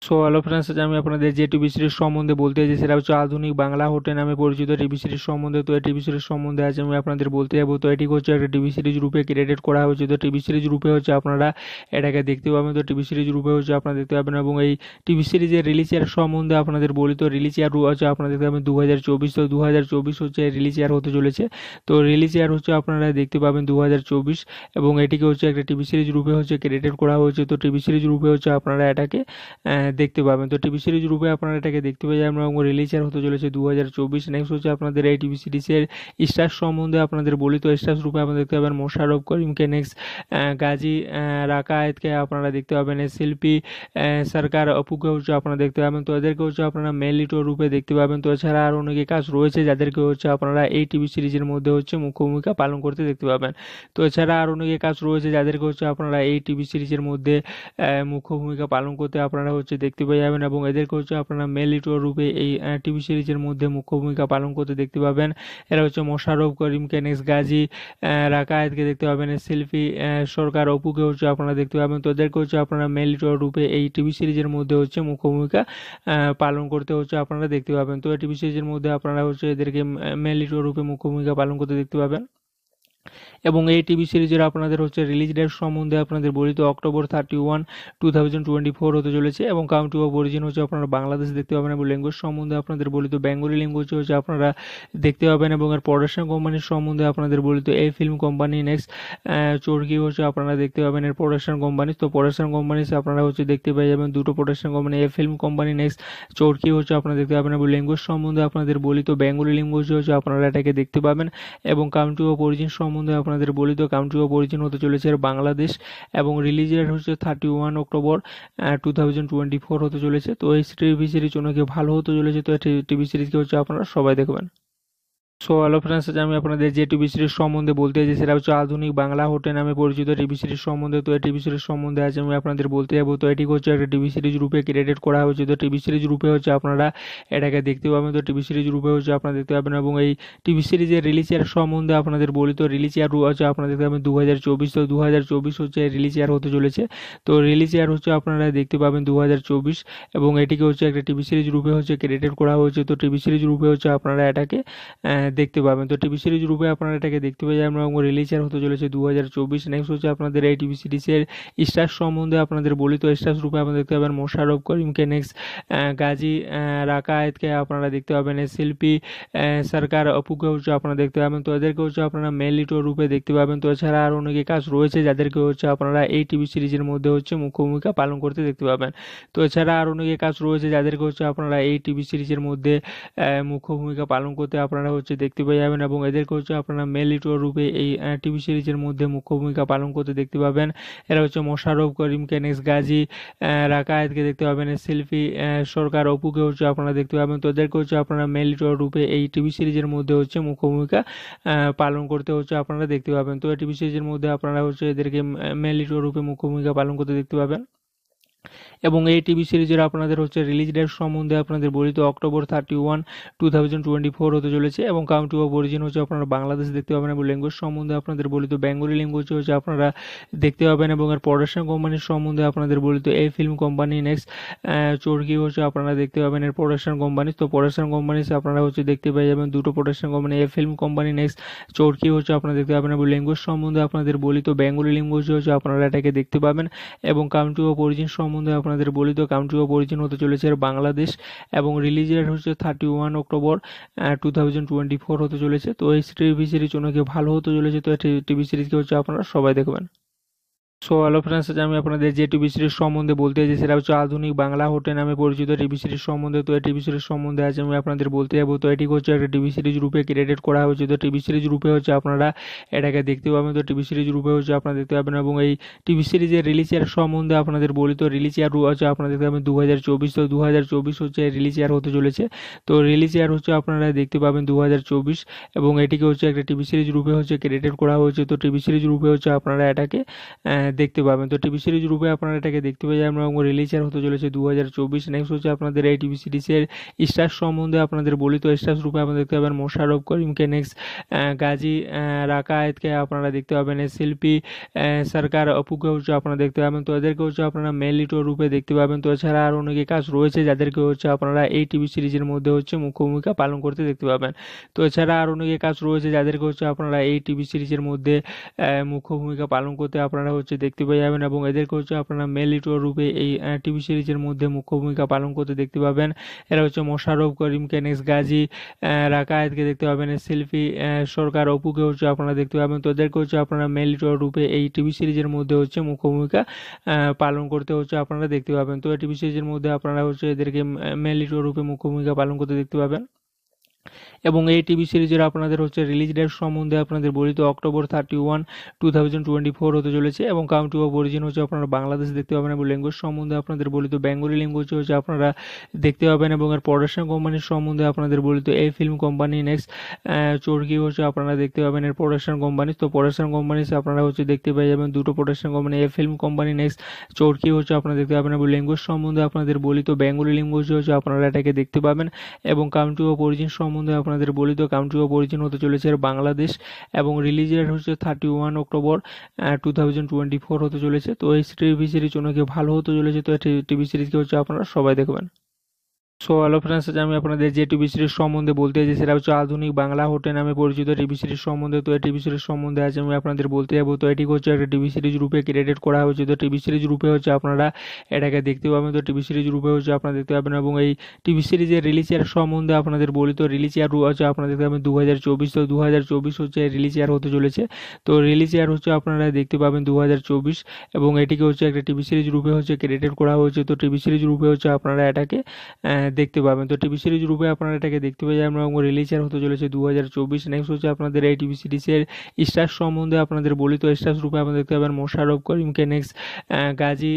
সো হ্যালো ফ্রেন্ডস আজ আমি আপনাদের যে টিভি সিরিজ সম্বন্ধে বলতে চাই সেটা হচ্ছে আধুনিক বাংলা হোটেল নামে পরিচিত টিভি সিরিজ সম্বন্ধে তো এই টিভি সিরিজ সম্বন্ধে আজ আমি আপনাদের বলতে যাবো তো এটি হচ্ছে একটা টিভি সিরিজ রূপে ক্রিয়েটেড করা হয়েছে তো টিভি সিরিজ রূপে হচ্ছে আপনারা এটাকে দেখতে পাবেন তো টিভি সিরিজ রূপে হচ্ছে আপনারা দেখতে পাবেন এবং এই টিভি সিরিজের রিলিজ ইয়ার সম্বন্ধে আপনাদের বলি তো রিলিজ ইয়ার হচ্ছে আপনারা দেখতে পাবেন দু হাজার চব্বিশ তো দু হাজার চব্বিশ হচ্ছে রিলিজ ইয়ার হতে চলেছে তো রিলিজ ইয়ার হচ্ছে আপনারা দেখতে পাবেন দু হাজার চব্বিশ এবং এটিকে হচ্ছে একটা টিভি সিরিজ রূপে হচ্ছে ক্রিয়েটেড করা হয়েছে তো টিভি সিরিজ রূপে হচ্ছে আপনারা এটাকে দেখতে পাবেন তো টিভি সিরিজ রূপে আপনারা এটাকে দেখতে পাবেন আমরা রিলিজের হতে চলেছে দু হাজার চব্বিশ নেক্সট হচ্ছে আপনাদের এই টিভি সিরিজের স্টার সম্বন্ধে আপনাদের বলি তো স্টার রূপে আপনারা দেখতে পাবেন মোশারফ করিমকে নেক্সট গাজী রাকায়েতকে আপনারা দেখতে পাবেন শিল্পী সরকার অপুকে হচ্ছে আপনারা দেখতে পাবেন তো এদেরকে হচ্ছে আপনারা মেলিটো রূপে দেখতে পাবেন তো এছাড়া আর অনেকে কাজ রয়েছে যাদেরকে হচ্ছে আপনারা এই টিভি সিরিজের মধ্যে হচ্ছে মুখ্য ভূমিকা পালন করতে দেখতে পাবেন তো এছাড়া আর অনেকে কাজ রয়েছে যাদেরকে হচ্ছে আপনারা এই টিভি সিরিজের মধ্যে মুখ্য ভূমিকা পালন করতে আপনারা হচ্ছে দেখতে পাওয়া যাবেন এবং এদেরকে হচ্ছে আপনারা মেল লিটুয়া রূপে এই টিভি সিরিজের মধ্যে মুখ্য ভূমিকা পালন করতে দেখতে পাবেন এরা হচ্ছে মোশারফ করিম নেক্সট গাজী রাকায়েতকে দেখতে পাবেন শিল্পী সরকার অপুকে হচ্ছে আপনারা দেখতে পাবেন তো এদেরকে হচ্ছে আপনারা মেল লিটুয়া রূপে এই টিভি সিরিজের মধ্যে হচ্ছে মুখ্য ভূমিকা পালন করতে হচ্ছে আপনারা দেখতে পাবেন তো টিভি সিরিজের মধ্যে আপনারা হচ্ছে এদেরকে মেল লিটুয়া রূপে মুখ্য ভূমিকা পালন করতে দেখতে পাবেন এবং এই টিভি সিরিজের আপনাদের হচ্ছে রিলিজ ডেট সম্বন্ধে আপনাদের বলি তো October thirty one two thousand twenty four হতে চলেছে এবং কাউন্টি অফ অরিজিন হচ্ছে আপনারা বাংলাদেশ দেখতে পাবেন এবং ল্যাঙ্গুয়েজ সম্বন্ধে আপনাদের বলি তো বেঙ্গলি ল্যাঙ্গুয়েজ হচ্ছে আপনারা দেখতে পাবেন এবং এর প্রোডাকশন কোম্পানির সম্বন্ধে আপনাদের বলি তো এই ফিল্ম কোম্পানি নেক্সট চরকি হচ্ছে আপনারা দেখতে পাবেন এর প্রোডাকশন কোম্পানি তো প্রোডাকশন কোম্পানি আপনারা হচ্ছে দেখতে পেয়ে যাবেন দুটো প্রোডাকশন কোম্পানি এ ফিল্ম কোম্পানি নেক্সট চোরকি হচ্ছে আপনারা দেখতে পাবেন এবং ল্যাঙ্গুয়েজ সম্বন্ধে আপনাদের বলি তো বেঙ্গলি ল্যাঙ্গুয়েজ হচ্ছে আপনারা এটাকে দেখতে পাবেন এবং কাম টু অফ অরিজিন সম্বন্ধে আপনারা আপনাদের বলিত কাউন্ট্রি অফ অরিজিন হতে চলেছে বাংলাদেশ এবং রিলিজ ডেট হচ্ছে thirty one October two thousand twenty four হতে চলেছে তো এই টিভি সিরিজ অনেকে ভালো হতে চলেছে তো এই টিভি সিরিজকে হচ্ছে আপনারা সবাই দেখবেন সো হ্যালো ফ্রেন্ডস আজ আমি আপনাদের যে টিভি সিরিজ সম্বন্ধে বলতে চাই সেটা হচ্ছে আধুনিক বাংলা হোটেল নামে পরিচিত টিভি সিরিজ সম্বন্ধে তো এই টিভি সিরিজ সম্বন্ধে আজ আমি আপনাদের বলতে যাবো তো এটি হচ্ছে একটা টিভি সিরিজ রূপে ক্রিয়েটেড করা হয়েছে তো টিভি সিরিজ রূপে হচ্ছে আপনারা এটাকে দেখতে পাবেন তো টিভি সিরিজ রূপে হচ্ছে আপনারা দেখতে পাবেন এবং এই টিভি সিরিজের রিলিজ ইয়ার সম্বন্ধে আপনাদের বলি তো রিলিজ ইয়ার হচ্ছে আপনারা দেখতে পাবেন দু হাজার চব্বিশ তো দু হাজার চব্বিশ হচ্ছে রিলিজ ইয়ার হতে চলেছে তো রিলিজ ইয়ার হচ্ছে আপনারা দেখতে পাবেন দু হাজার চব্বিশ এবং এটিকে হচ্ছে একটা টিভি সিরিজ রূপে হচ্ছে ক্রিয়েটেড করা হয়েছে তো টিভি সিরিজ রূপে হচ্ছে আপনারা এটাকে দেখতে পাবেন তো টিভি সিরিজ রূপে আপনারা এটাকে দেখতে পাবেন আমরা রিলিজ আর হতে চলেছে দু হাজার চব্বিশ নেক্সট হচ্ছে আপনাদের এই টিভি সিরিজের স্টার সম্বন্ধে আপনাদের বলি তো স্টার রূপে আপনারা দেখতে পাবেন মোশারফ করিমকে নেক্সট গাজী রাকায়েতকে আপনারা দেখতে পাবেন শিল্পী সরকার অপুকে হচ্ছে আপনারা দেখতে পাবেন তো এদেরকে হচ্ছে আপনারা মেন লিটো রূপে দেখতে পাবেন তো এছাড়া আর অনেকে কাজ রয়েছে যাদেরকে হচ্ছে আপনারা এই টিভি সিরিজের মধ্যে হচ্ছে মুখ্য ভূমিকা পালন করতে দেখতে পাবেন তো এছাড়া আর অনেকে কাজ রয়েছে যাদেরকে হচ্ছে আপনারা এই টিভি সিরিজের মধ্যে মুখ্য ভূমিকা পালন করতে আপনারা হচ্ছে দেখতে পেয়ে যাবেন এবং এদেরকে হচ্ছে আপনারা মেল লিটুয়া রূপে এই টিভি সিরিজের মধ্যে মুখ্য ভূমিকা পালন করতে দেখতে পাবেন এরা হচ্ছে মোশারফ করিম কেনেস গাজী রাকায়েতকে দেখতে পাবেন শিল্পী সরকার অপুকে হচ্ছে আপনারা দেখতে পাবেন তো এদেরকে হচ্ছে আপনারা মেল লিটুয়া রূপে এই টিভি সিরিজের মধ্যে হচ্ছে মুখ্য ভূমিকা পালন করতে হচ্ছে আপনারা দেখতে পাবেন তো এই টিভি সিরিজের মধ্যে আপনারা হচ্ছে এদেরকে মেল লিটুয়া রূপে মুখ্য ভূমিকা পালন করতে দেখতে পাবেন এবং এই টিভি সিরিজের আপনাদের হচ্ছে রিলিজ ডেট সম্বন্ধে আপনাদের বলি তো October thirty one two thousand twenty four হতে চলেছে এবং কাউন্টি অফ অরিজিন হচ্ছে আপনারা বাংলাদেশ দেখতে পাবেন এবং ল্যাঙ্গুয়েজ সম্বন্ধে আপনাদের বলি তো বেঙ্গলি ল্যাঙ্গুয়েজ হচ্ছে আপনারা দেখতে পাবেন এবং এর প্রোডাকশন কোম্পানির সম্বন্ধে আপনাদের বলি তো এই ফিল্ম কোম্পানি নেক্সট চোরকি হচ্ছে আপনারা দেখতে পাবেন এর প্রোডাকশন কোম্পানি তো প্রোডাকশন কোম্পানি আপনারা হচ্ছে দেখতে পাই যাবেন দুটো প্রোডাকশন কোম্পানি এই ফিল্ম কোম্পানি নেক্সট চোরকি হচ্ছে আপনারা দেখতে পাবেন এবং ল্যাঙ্গুয়েজ সম্বন্ধে আপনাদের বলি তো বেঙ্গলি ল্যাঙ্গুয়েজ হচ্ছে আপনারা এটাকে দেখতে পাবেন এবং কাউন্টি অফ অরিজিন সম্বন্ধে আপনারা আপনাদের বলিত কাউন্ট্রি অফ অরিজিন হতে চলেছে বাংলাদেশ এবং রিলিজ ডেট হচ্ছে thirty one October two thousand twenty four হতে চলেছে তো এই টিভি সিরিজ অনেক ভালো হতে চলেছে তো এই টিভি সিরিজকে হচ্ছে আপনারা সবাই দেখবেন সো হ্যালো ফ্রেন্ডস আজ আমি আপনাদের যে টিভি সিরিজ সম্বন্ধে বলতে চাই সেটা হচ্ছে আধুনিক বাংলা হোটেল নামে পরিচিত টিভি সিরিজ সম্বন্ধে তো এই টিভি সিরিজ সম্বন্ধে আজ আমি আপনাদের বলতে যাবো তো এটি হচ্ছে একটা টিভি সিরিজ রূপে ক্রিয়েটেড করা হয়েছে তো টিভি সিরিজ রূপে হচ্ছে আপনারা এটাকে দেখতে পাবেন তো টিভি সিরিজ রূপে হচ্ছে আপনারা দেখতে পাবেন এবং এই টিভি সিরিজের রিলিজ ইয়ার সম্বন্ধে আপনাদের বলি তো রিলিজ ইয়ার হচ্ছে আপনারা দেখতে পাবেন দু হাজার চব্বিশ তো দু হাজার চব্বিশ হচ্ছে রিলিজ ইয়ার হতে চলেছে তো রিলিজ ইয়ার হচ্ছে আপনারা দেখতে পাবেন দু হাজার চব্বিশ এবং এটিকে হচ্ছে একটা টিভি সিরিজ রূপে হচ্ছে ক্রিয়েটেড করা হয়েছে তো টিভি সিরিজ রূপে হচ্ছে আপনারা এটাকে দেখতে পাবেন তো টিভি সিরিজ রূপে আপনারা এটাকে দেখতে পাবেন আমরা রিলিজার হতে চলেছে দু হাজার চব্বিশ নেক্সট হচ্ছে আপনাদের এই টিভি সিরিজের স্টার সম্বন্ধে আপনাদের বলি তো স্টার রূপে আপনারা দেখতে পাবেন মোশারফ করিমকে নেক্সট গাজী রাকায়েতকে আপনারা দেখতে পাবেন শিল্পী সরকার অপুকে হচ্ছে আপনারা দেখতে পাবেন তো এদেরকে হচ্ছে আপনারা মেলিটো রূপে দেখতে পাবেন তো এছাড়া আর অনেকে কাজ রয়েছে যাদেরকে হচ্ছে আপনারা এই টিভি সিরিজের মধ্যে হচ্ছে মুখ্য ভূমিকা পালন করতে দেখতে পাবেন তো এছাড়া আর অনেকে কাজ রয়েছে যাদেরকে হচ্ছে আপনারা এই টিভি সিরিজের মধ্যে মুখ্য ভূমিকা পালন করতে আপনারা হচ্ছে দেখতে পাওয়া যাবেন এবং এদেরকে হচ্ছে আপনারা মেল লিটুয়া রূপে এই টিভি সিরিজের মধ্যে মুখ্য ভূমিকা পালন করতে দেখতে পাবেন এরা হচ্ছে মোশারফ করিম নেক্সট গাজী রাকায়েতকে দেখতে পাবেন শিল্পী সরকার অপুকে হচ্ছে আপনারা দেখতে পাবেন তো এদেরকে হচ্ছে আপনারা মেল লিটুয়া রূপে এই টিভি সিরিজের মধ্যে হচ্ছে মুখ্য ভূমিকা পালন করতে হচ্ছে আপনারা দেখতে পাবেন তো টিভি সিরিজের মধ্যে আপনারা হচ্ছে এদেরকে মেল লিটুয়া রূপে মুখ্য ভূমিকা পালন করতে দেখতে পাবেন এবং এই টিভি সিরিজের আপনাদের হচ্ছে রিলিজ ডেট সম্বন্ধে আপনাদের বলি তো October thirty one two thousand twenty four হতে চলেছে এবং কাউন্টি অফ অরিজিন হচ্ছে আপনারা বাংলাদেশ দেখতে পাবেন এবং ল্যাঙ্গুয়েজ সম্বন্ধে আপনাদের বলি তো বেঙ্গলি ল্যাঙ্গুয়েজ হচ্ছে আপনারা দেখতে পাবেন এবং এর প্রোডাকশন কোম্পানির সম্বন্ধে আপনাদের বলি তো এই ফিল্ম কোম্পানি নেক্সট চরকি হচ্ছে আপনারা দেখতে পাবেন এর প্রোডাকশন কোম্পানি তো প্রোডাকশন কোম্পানি আপনারা হচ্ছে দেখতে পেয়ে যাবেন দুটো প্রোডাকশন কোম্পানি এই ফিল্ম কোম্পানি নেক্সট চোরকি হচ্ছে আপনারা দেখতে পাবেন এবং ল্যাঙ্গুয়েজ সম্বন্ধে আপনাদের বলি তো বেঙ্গলি ল্যাঙ্গুয়েজ হচ্ছে আপনারা এটাকে দেখতে পাবেন এবং কাউন্টি অফ অরিজিন সম্বন্ধে আপনারা আপনাদের বলিত কাউন্ট্রি অফ অরিজিন হতে চলেছে বাংলাদেশ এবং রিলিজ ডেট হচ্ছে thirty one October two thousand twenty four হতে চলেছে তো এই টিভি সিরিজ অনেক ভালো হতে চলেছে তো এই টিভি সিরিজকে হচ্ছে আপনারা সবাই দেখবেন সো হ্যালো ফ্রেন্ডস আজ আমি আপনাদের যে টিভি সিরিজ সম্বন্ধে বলতে চাই সেটা হচ্ছে আধুনিক বাংলা হোটেল নামে পরিচিত টিভি সিরিজ সম্বন্ধে তো এই টিভি সিরিজ সম্বন্ধে আজ আমি আপনাদের বলতে যাবো তো এটি হচ্ছে একটা টিভি সিরিজ রূপে ক্রিয়েটেড করা হয়েছে তো টিভি সিরিজ রূপে হচ্ছে আপনারা এটাকে দেখতে পাবেন তো টিভি সিরিজ রূপে হচ্ছে আপনারা দেখতে পাবেন এবং এই টিভি সিরিজের রিলিজ ইয়ার সম্বন্ধে আপনাদের বলি তো রিলিজ ইয়ার হচ্ছে আপনারা দেখতে পাবেন দু হাজার চব্বিশ তো দু হাজার চব্বিশ হচ্ছে রিলিজ ইয়ার হতে চলেছে তো রিলিজ ইয়ার হচ্ছে আপনারা দেখতে পাবেন দু হাজার চব্বিশ এবং এটিকে হচ্ছে একটা টিভি সিরিজ রূপে হচ্ছে ক্রিয়েটেড করা হয়েছে তো টিভি সিরিজ রূপে হচ্ছে আপনারা এটাকে দেখতে পাবেন তো টিভি সিরিজ রূপে আপনারা এটাকে দেখতে পাবেন আমরা রিলিজ আর হতে চলেছে দু হাজার চব্বিশ নেক্সট হচ্ছে আপনাদের এই টিভি সিরিজের স্টার সম্বন্ধে আপনাদের বলি তো স্টার রূপে আপনারা দেখতে পাবেন মোশারফ করিমকে নেক্সট গাজী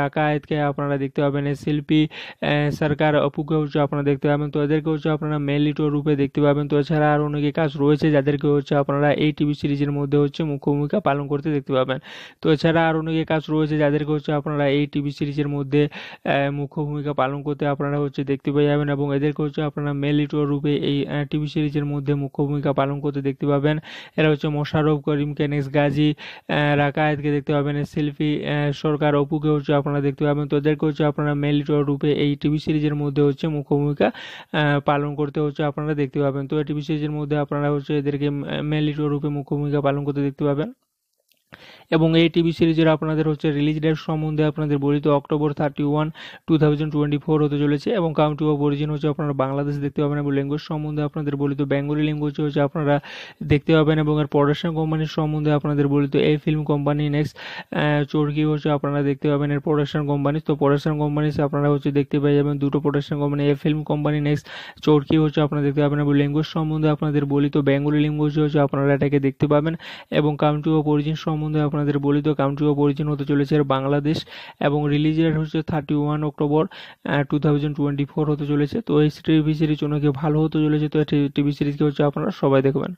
রাকায়েতকে আপনারা দেখতে পাবেন শিল্পী সরকার অপুকে হচ্ছে আপনারা দেখতে পাবেন তো এদেরকে হচ্ছে আপনারা মেলিটো রূপে দেখতে পাবেন তো এছাড়া আর অনেকে কাজ রয়েছে যাদেরকে হচ্ছে আপনারা এই টিভি সিরিজের মধ্যে হচ্ছে মুখ্য ভূমিকা পালন করতে দেখতে পাবেন তো এছাড়া আর অনেকে কাজ রয়েছে যাদেরকে হচ্ছে আপনারা এই টিভি সিরিজের মধ্যে মুখ্য ভূমিকা পালন করতে আপনারা হচ্ছে হচ্ছে দেখতে পেয়ে যাবেন এবং এদেরকে হচ্ছে আপনারা মেল লিটুয়া রূপে এই টিভি সিরিজের মধ্যে মুখ্য ভূমিকা পালন করতে দেখতে পাবেন এরা হচ্ছে মোশারফ করিম কেনেস গাজী রাকায়েতকে দেখতে পাবেন সেলফি সরকার অপুকে হচ্ছে আপনারা দেখতে পাবেন তো এদেরকে হচ্ছে আপনারা মেল লিটুয়া রূপে এই টিভি সিরিজের মধ্যে হচ্ছে মুখ্য ভূমিকা পালন করতে হচ্ছে আপনারা দেখতে পাবেন তো এই টিভি সিরিজের মধ্যে আপনারা হচ্ছে এদেরকে মেল লিটুয়া রূপে মুখ্য ভূমিকা পালন করতে দেখতে পাবেন এবং এই টিভি সিরিজের আপনাদের হচ্ছে রিলিজ ডেট সম্বন্ধে আপনাদের বলি তো October thirty one two thousand twenty four হতে চলেছে এবং কাউন্টি অফ অরিজিন হচ্ছে আপনারা বাংলাদেশ দেখতে পাবেন এবং ল্যাঙ্গুয়েজ সম্বন্ধে আপনাদের বলি তো বেঙ্গলি ল্যাঙ্গুয়েজ হচ্ছে আপনারা দেখতে পাবেন এবং এর প্রোডাকশন কোম্পানির সম্বন্ধে আপনাদের বলি তো এই ফিল্ম কোম্পানি নেক্সট চোরকি হচ্ছে আপনারা দেখতে পাবেন এর প্রোডাকশন কোম্পানি তো প্রোডাকশন কোম্পানি আপনারা হচ্ছে দেখতে পেয়ে যাবেন দুটো প্রোডাকশন কোম্পানি এই ফিল্ম কোম্পানি নেক্সট চোরকি হচ্ছে আপনারা দেখতে পাবেন এবং ল্যাঙ্গুয়েজ সম্বন্ধে আপনাদের বলি তো বেঙ্গলি ল্যাঙ্গুয়েজ হচ্ছে আপনারা এটাকে দেখতে পাবেন এবং কাউন্টি অফ অরিজিন সম্বন্ধে সম্বন্ধে আপনাদের বলি তো কান্ট্রি অফ অরিজিন হতে চলেছে বাংলাদেশ এবং রিলিজ ডেট হচ্ছে thirty one October two thousand twenty four হতে চলেছে তো এই টিভি সিরিজ অনেকে ভালো হতে চলেছে তো এই টিভি সিরিজকে হচ্ছে আপনারা সবাই দেখবেন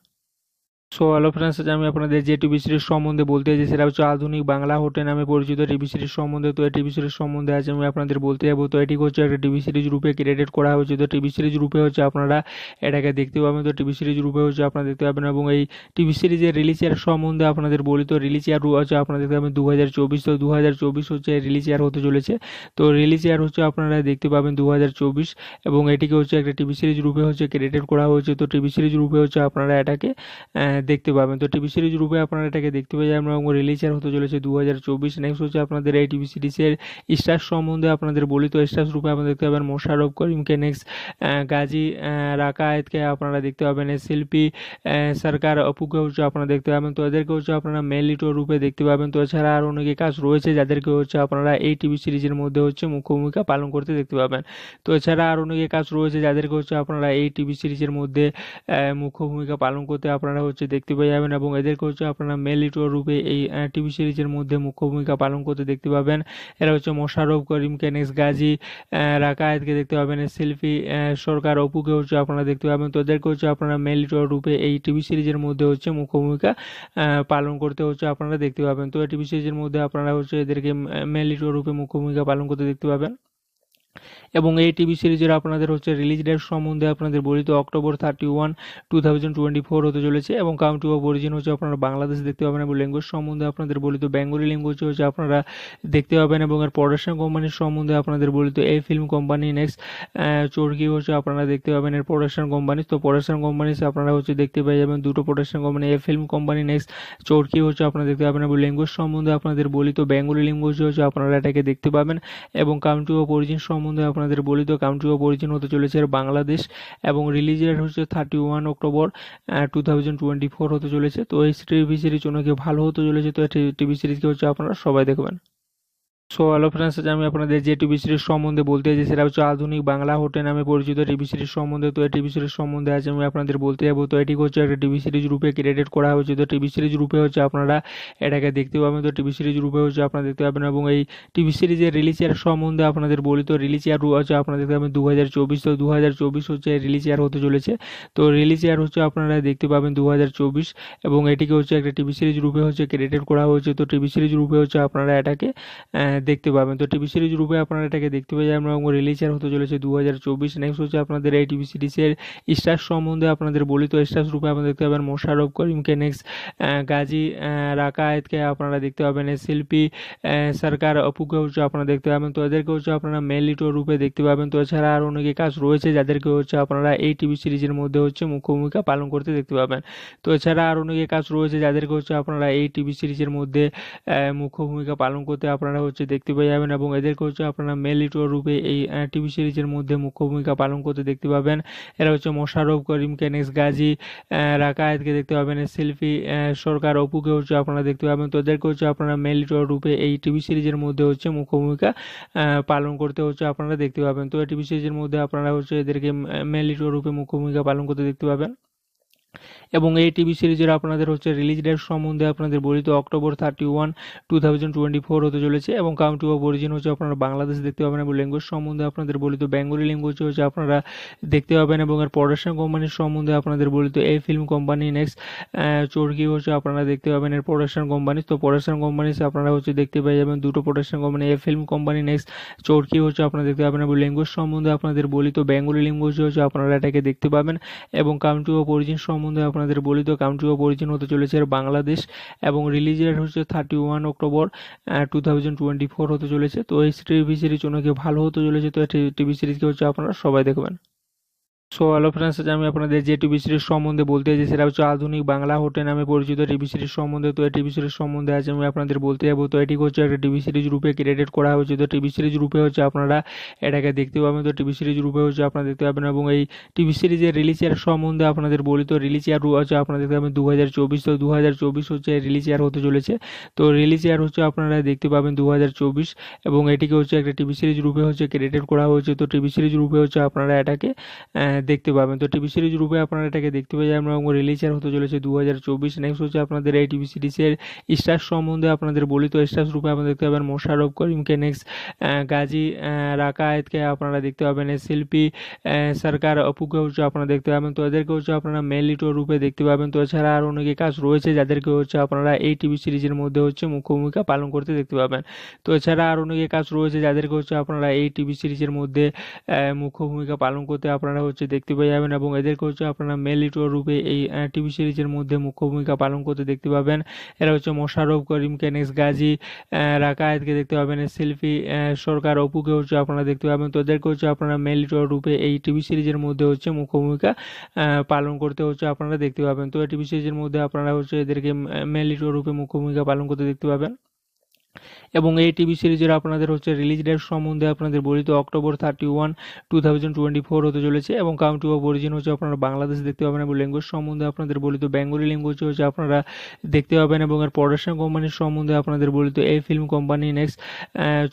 সো হ্যালো ফ্রেন্ডস আজ আমি আপনাদের যে টিভি সিরিজ সম্বন্ধে বলতে চাই সেটা হচ্ছে আধুনিক বাংলা হোটেল নামে পরিচিত টিভি সিরিজ সম্বন্ধে তো এই টিভি সিরিজ সম্বন্ধে আজ আমি আপনাদের বলতে যাবো তো এটি হচ্ছে একটা টিভি সিরিজ রূপে ক্রিয়েটেড করা হয়েছে তো টিভি সিরিজ রূপে হচ্ছে আপনারা এটাকে দেখতে পাবেন তো টিভি সিরিজ রূপে হচ্ছে আপনারা দেখতে পাবেন এবং এই টিভি সিরিজের রিলিজ ইয়ার সম্বন্ধে আপনাদের বলি তো রিলিজ ইয়ার হচ্ছে আপনারা দেখতে পাবেন দু হাজার চব্বিশ তো দু হাজার চব্বিশ হচ্ছে রিলিজ ইয়ার হতে চলেছে তো রিলিজ ইয়ার হচ্ছে আপনারা দেখতে পাবেন দু হাজার চব্বিশ এবং এটিকে হচ্ছে একটা টিভি সিরিজ রূপে হচ্ছে ক্রিয়েটেড করা হয়েছে তো টিভি সিরিজ রূপে হচ্ছে আপনারা এটাকে দেখতে পাবেন তো টিভি সিরিজ রূপে আপনারা এটাকে দেখতে পাবেন আমরা রিলিজার হতে চলেছে দু হাজার চব্বিশ নেক্সট হচ্ছে আপনাদের এই টিভি সিরিজের স্টার সম্বন্ধে আপনাদের বলি তো স্টার রূপে আপনারা দেখতে পাবেন মোশারফ করিমকে নেক্সট গাজী রাকায়েতকে আপনারা দেখতে পাবেন শিল্পী সরকার অপুকে হচ্ছে আপনারা দেখতে পাবেন তো এদেরকে হচ্ছে আপনারা মেন লিটো রূপে দেখতে পাবেন তো এছাড়া আর অনেকে কাজ রয়েছে যাদেরকে হচ্ছে আপনারা এই টিভি সিরিজের মধ্যে হচ্ছে মুখ্য ভূমিকা পালন করতে দেখতে পাবেন তো এছাড়া আর অনেকে কাজ রয়েছে যাদেরকে হচ্ছে আপনারা এই টিভি সিরিজের মধ্যে মুখ্য ভূমিকা পালন করতে আপনারা হচ্ছে দেখতে পেয়ে যাবেন এবং এদেরকে হচ্ছে আপনারা মেল লিটুয়া রূপে এই টিভি সিরিজের মধ্যে মুখ্য ভূমিকা পালন করতে দেখতে পাবেন এরা হচ্ছে মোশাররফ করিম নেক্সট গাজী রাকায়েতকে দেখতে পাবেন শিল্পী সরকার অপুকে হচ্ছে আপনারা দেখতে পাবেন তো এদেরকে হচ্ছে আপনারা মেল লিটুয়া রূপে এই টিভি সিরিজের মধ্যে হচ্ছে মুখ্য ভূমিকা পালন করতে হচ্ছে আপনারা দেখতে পাবেন তো টিভি সিরিজের মধ্যে আপনারা হচ্ছে এদেরকে মেল লিটুয়া রূপে মুখ্য ভূমিকা পালন করতে দেখতে পাবেন এবং এই টিভি সিরিজের আপনাদের হচ্ছে রিলিজ ডেট সম্বন্ধে আপনাদের বলি তো October thirty one two thousand twenty four হতে চলেছে এবং কাউন্টি অফ অরিজিন হচ্ছে আপনারা বাংলাদেশ দেখতে পাবেন এবং ল্যাঙ্গুয়েজ সম্বন্ধে আপনাদের বলি তো বেঙ্গলি ল্যাঙ্গুয়েজ হচ্ছে আপনারা দেখতে পাবেন এবং এর প্রোডাকশন কোম্পানির সম্বন্ধে আপনাদের বলি তো এই ফিল্ম কোম্পানি নেক্সট চোরকি হচ্ছে আপনারা দেখতে পাবেন এর প্রোডাকশন কোম্পানি তো প্রোডাকশন কোম্পানি আপনারা হচ্ছে দেখতে পেয়ে যাবেন দুটো প্রোডাকশন কোম্পানি এই ফিল্ম কোম্পানি নেক্সট চোরকি হচ্ছে আপনারা দেখতে পাবেন এবং ল্যাঙ্গুয়েজ সম্বন্ধে আপনাদের বলি তো বেঙ্গলি ল্যাঙ্গুয়েজ হচ্ছে আপনারা এটাকে দেখতে পাবেন এবং কাউন্টি অফ অরিজিন সম্বন্ধে সম্বন্ধে আপনাদের বলি তো কান্ট্রি অফ অরিজিন হতে চলেছে বাংলাদেশ এবং রিলিজ ডেট হচ্ছে thirty one October two thousand twenty four হতে চলেছে তো এই টিভি সিরিজ অনেকে ভালো হতে চলেছে তো এই টিভি সিরিজকে হচ্ছে আপনারা সবাই দেখবেন সো হ্যালো ফ্রেন্ডস আজ আমি আপনাদের যে টিভি সিরিজ সম্বন্ধে বলতে চাই সেটা হচ্ছে আধুনিক বাংলা হোটেল নামে পরিচিত টিভি সিরিজ সম্বন্ধে তো এই টিভি সিরিজ সম্বন্ধে আজ আমি আপনাদের বলতে যাবো তো এটি হচ্ছে একটা টিভি সিরিজ রূপে ক্রিয়েটেড করা হয়েছে তো টিভি সিরিজ রূপে হচ্ছে আপনারা এটাকে দেখতে পাবেন তো টিভি সিরিজ রূপে হচ্ছে আপনারা দেখতে পাবেন এবং এই টিভি সিরিজের রিলিজ ইয়ার সম্বন্ধে আপনাদের বলি তো রিলিজ ইয়ার হচ্ছে আপনারা দেখতে পাবেন দু হাজার চব্বিশ তো দু হাজার চব্বিশ হচ্ছে রিলিজ ইয়ার হতে চলেছে তো রিলিজ ইয়ার হচ্ছে আপনারা দেখতে পাবেন দু হাজার চব্বিশ এবং এটিকে হচ্ছে একটা টিভি সিরিজ রূপে হচ্ছে ক্রিয়েটেড করা হয়েছে তো টিভি সিরিজ রূপে হচ্ছে আপনারা এটাকে দেখতে পাবেন তো টিভি সিরিজ রূপে আপনারা এটাকে দেখতে পাবেন আমরা রিলিজ আর হতে চলেছে দু হাজার চব্বিশ নেক্সট হচ্ছে আপনাদের এই টিভি সিরিজের স্টার সম্বন্ধে আপনাদের বলি তো স্টার রূপে আপনারা দেখতে পাবেন মোশারফ করিমকে নেক্সট গাজী রাকায়েতকে আপনারা দেখতে পাবেন শিল্পী সরকার অপুকে হচ্ছে আপনারা দেখতে পাবেন তো এদেরকে হচ্ছে আপনারা মেলিটো রূপে দেখতে পাবেন তো এছাড়া আর অনেকে কাজ রয়েছে যাদেরকে হচ্ছে আপনারা এই টিভি সিরিজের মধ্যে হচ্ছে মুখ্য ভূমিকা পালন করতে দেখতে পাবেন তো এছাড়া আর অনেকে কাজ রয়েছে যাদেরকে হচ্ছে আপনারা এই টিভি সিরিজের মধ্যে মুখ্য ভূমিকা পালন করতে আপনারা হচ্ছে দেখতে পেয়ে যাবেন এবং এদেরকে হচ্ছে আপনারা মেল লিটুয়া রূপে এই টিভি সিরিজের মধ্যে মুখ্য ভূমিকা পালন করতে দেখতে পাবেন এরা হচ্ছে মোশারফ করিম কেনেক্স গাজী রাকায়েতকে দেখতে পাবেন শিল্পী সরকার অপুকে হচ্ছে আপনারা দেখতে পাবেন তো এদেরকে হচ্ছে আপনারা মেল লিটুয়া রূপে এই টিভি সিরিজের মধ্যে হচ্ছে মুখ্য ভূমিকা পালন করতে হচ্ছে আপনারা দেখতে পাবেন তো এই টিভি সিরিজের মধ্যে আপনারা হচ্ছে এদেরকে মেল লিটুয়া রূপে মুখ্য ভূমিকা পালন করতে দেখতে পাবেন এবং এই টিভি সিরিজের আপনাদের হচ্ছে রিলিজ ডেট সম্বন্ধে আপনাদের বলি তো October thirty one two thousand twenty four হতে চলেছে এবং কাউন্টি অফ অরিজিন হচ্ছে আপনারা বাংলাদেশ দেখতে পাবেন এবং ল্যাঙ্গুয়েজ সম্বন্ধে আপনাদের বলি তো বেঙ্গলি ল্যাঙ্গুয়েজ হচ্ছে আপনারা দেখতে পাবেন এবং এর প্রোডাকশন কোম্পানির সম্বন্ধে আপনাদের বলি তো এই ফিল্ম কোম্পানি নেক্সট চোরকি হচ্ছে আপনারা দেখতে পাবেন এর প্রোডাকশন কোম্পানি তো প্রোডাকশন কোম্পানি আপনারা হচ্ছে দেখতে পাই যাবেন দুটো প্রোডাকশন কোম্পানি এই ফিল্ম কোম্পানি নেক্সট চোরকি হচ্ছে আপনারা দেখতে পাবেন এবং ল্যাঙ্গুয়েজ সম্বন্ধে আপনাদের বলি তো বেঙ্গলি ল্যাঙ্গুয়েজ হচ্ছে আপনারা এটাকে দেখতে পাবেন এবং কাউন্টি অফ অরিজিন সম্বন্ধে আপনারা আপনাদের বলিত কাউন্ট্রি অফ অরিজিন হতে চলেছে বাংলাদেশ এবং রিলিজ ডেট হচ্ছে thirty one October two thousand twenty four হতে চলেছে তো এই টিভি সিরিজ অনেকে ভালো হতে চলেছে তো এই টিভি সিরিজকে হচ্ছে আপনারা সবাই দেখবেন সো হ্যালো ফ্রেন্ডস আজ আমি আপনাদের যে টিভি সিরিজ সম্বন্ধে বলতে চাই সেটা হচ্ছে আধুনিক বাংলা হোটেল নামে পরিচিত টিভি সিরিজ সম্বন্ধে তো এই টিভি সিরিজ সম্বন্ধে আজ আমি আপনাদের বলতে যাবো তো এটি হচ্ছে একটা টিভি সিরিজ রূপে ক্রিয়েটেড করা হয়েছে তো টিভি সিরিজ রূপে হচ্ছে আপনারা এটাকে দেখতে পাবেন তো টিভি সিরিজ রূপে হচ্ছে আপনারা দেখতে পাবেন এবং এই টিভি সিরিজের রিলিজ ইয়ার সম্বন্ধে আপনাদের বলি তো রিলিজ ইয়ার হচ্ছে আপনারা দেখতে পাবেন দু হাজার চব্বিশ তো দু হাজার চব্বিশ হচ্ছে রিলিজ ইয়ার হতে চলেছে তো রিলিজ ইয়ার হচ্ছে আপনারা দেখতে পাবেন দু হাজার চব্বিশ এবং এটিকে হচ্ছে একটা টিভি সিরিজ রূপে হচ্ছে ক্রিয়েটেড করা হয়েছে তো টিভি সিরিজ রূপে হচ্ছে আপনারা এটাকে দেখতে পাবেন তো টিভি সিরিজ রূপে আপনারা এটাকে দেখতে পাবেন আমরা রিলিজ আর হতে চলেছে দু হাজার চব্বিশ নেক্সট হচ্ছে আপনাদের এই টিভি সিরিজের স্টার সম্বন্ধে আপনাদের বলি তো স্টার রূপে আপনারা দেখতে পাবেন মোশারফ করিমকে নেক্সট গাজী রাকায়েতকে আপনারা দেখতে পাবেন শিল্পী সরকার অপুকে হচ্ছে আপনারা দেখতে পাবেন তো এদেরকে হচ্ছে আপনারা মেন লিটো রূপে দেখতে পাবেন তো এছাড়া আর অনেকে কাজ রয়েছে যাদেরকে হচ্ছে আপনারা এই টিভি সিরিজের মধ্যে হচ্ছে মুখ্য ভূমিকা পালন করতে দেখতে পাবেন তো এছাড়া আর অনেকে কাজ রয়েছে যাদেরকে হচ্ছে আপনারা এই টিভি সিরিজের মধ্যে মুখ্য ভূমিকা পালন করতে আপনারা হচ্ছে দেখতে পেয়ে যাবেন এবং এদেরকে হচ্ছে আপনারা মেল লিটুয়া রূপে এই টিভি সিরিজের মধ্যে মুখ্য ভূমিকা পালন করতে দেখতে পাবেন এরা হচ্ছে মোশাররফ করিম কেনেস গাজী রাকায়েতকে দেখতে পাবেন শিল্পী সরকার অপুকে হচ্ছে আপনারা দেখতে পাবেন তো এদেরকে হচ্ছে আপনারা মেল লিটুয়া রূপে এই টিভি সিরিজের মধ্যে হচ্ছে মুখ্য ভূমিকা পালন করতে হচ্ছে আপনারা দেখতে পাবেন তো টিভি সিরিজের মধ্যে আপনারা হচ্ছে এদেরকে মেল লিটুয়া রূপে মুখ্য ভূমিকা পালন করতে দেখতে পাবেন এবং এই টিভি সিরিজের আপনাদের হচ্ছে রিলিজ ডেট সম্বন্ধে আপনাদের বলি তো October thirty one two thousand twenty four হতে চলেছে এবং কাউন্টি অফ অরিজিন হচ্ছে আপনারা বাংলাদেশ দেখতে পাবেন এবং ল্যাঙ্গুয়েজ সম্বন্ধে আপনাদের বলি তো বেঙ্গলি ল্যাঙ্গুয়েজ হচ্ছে আপনারা দেখতে পাবেন এবং এর প্রোডাকশন কোম্পানির সম্বন্ধে আপনাদের বলি তো এই ফিল্ম কোম্পানি নেক্সট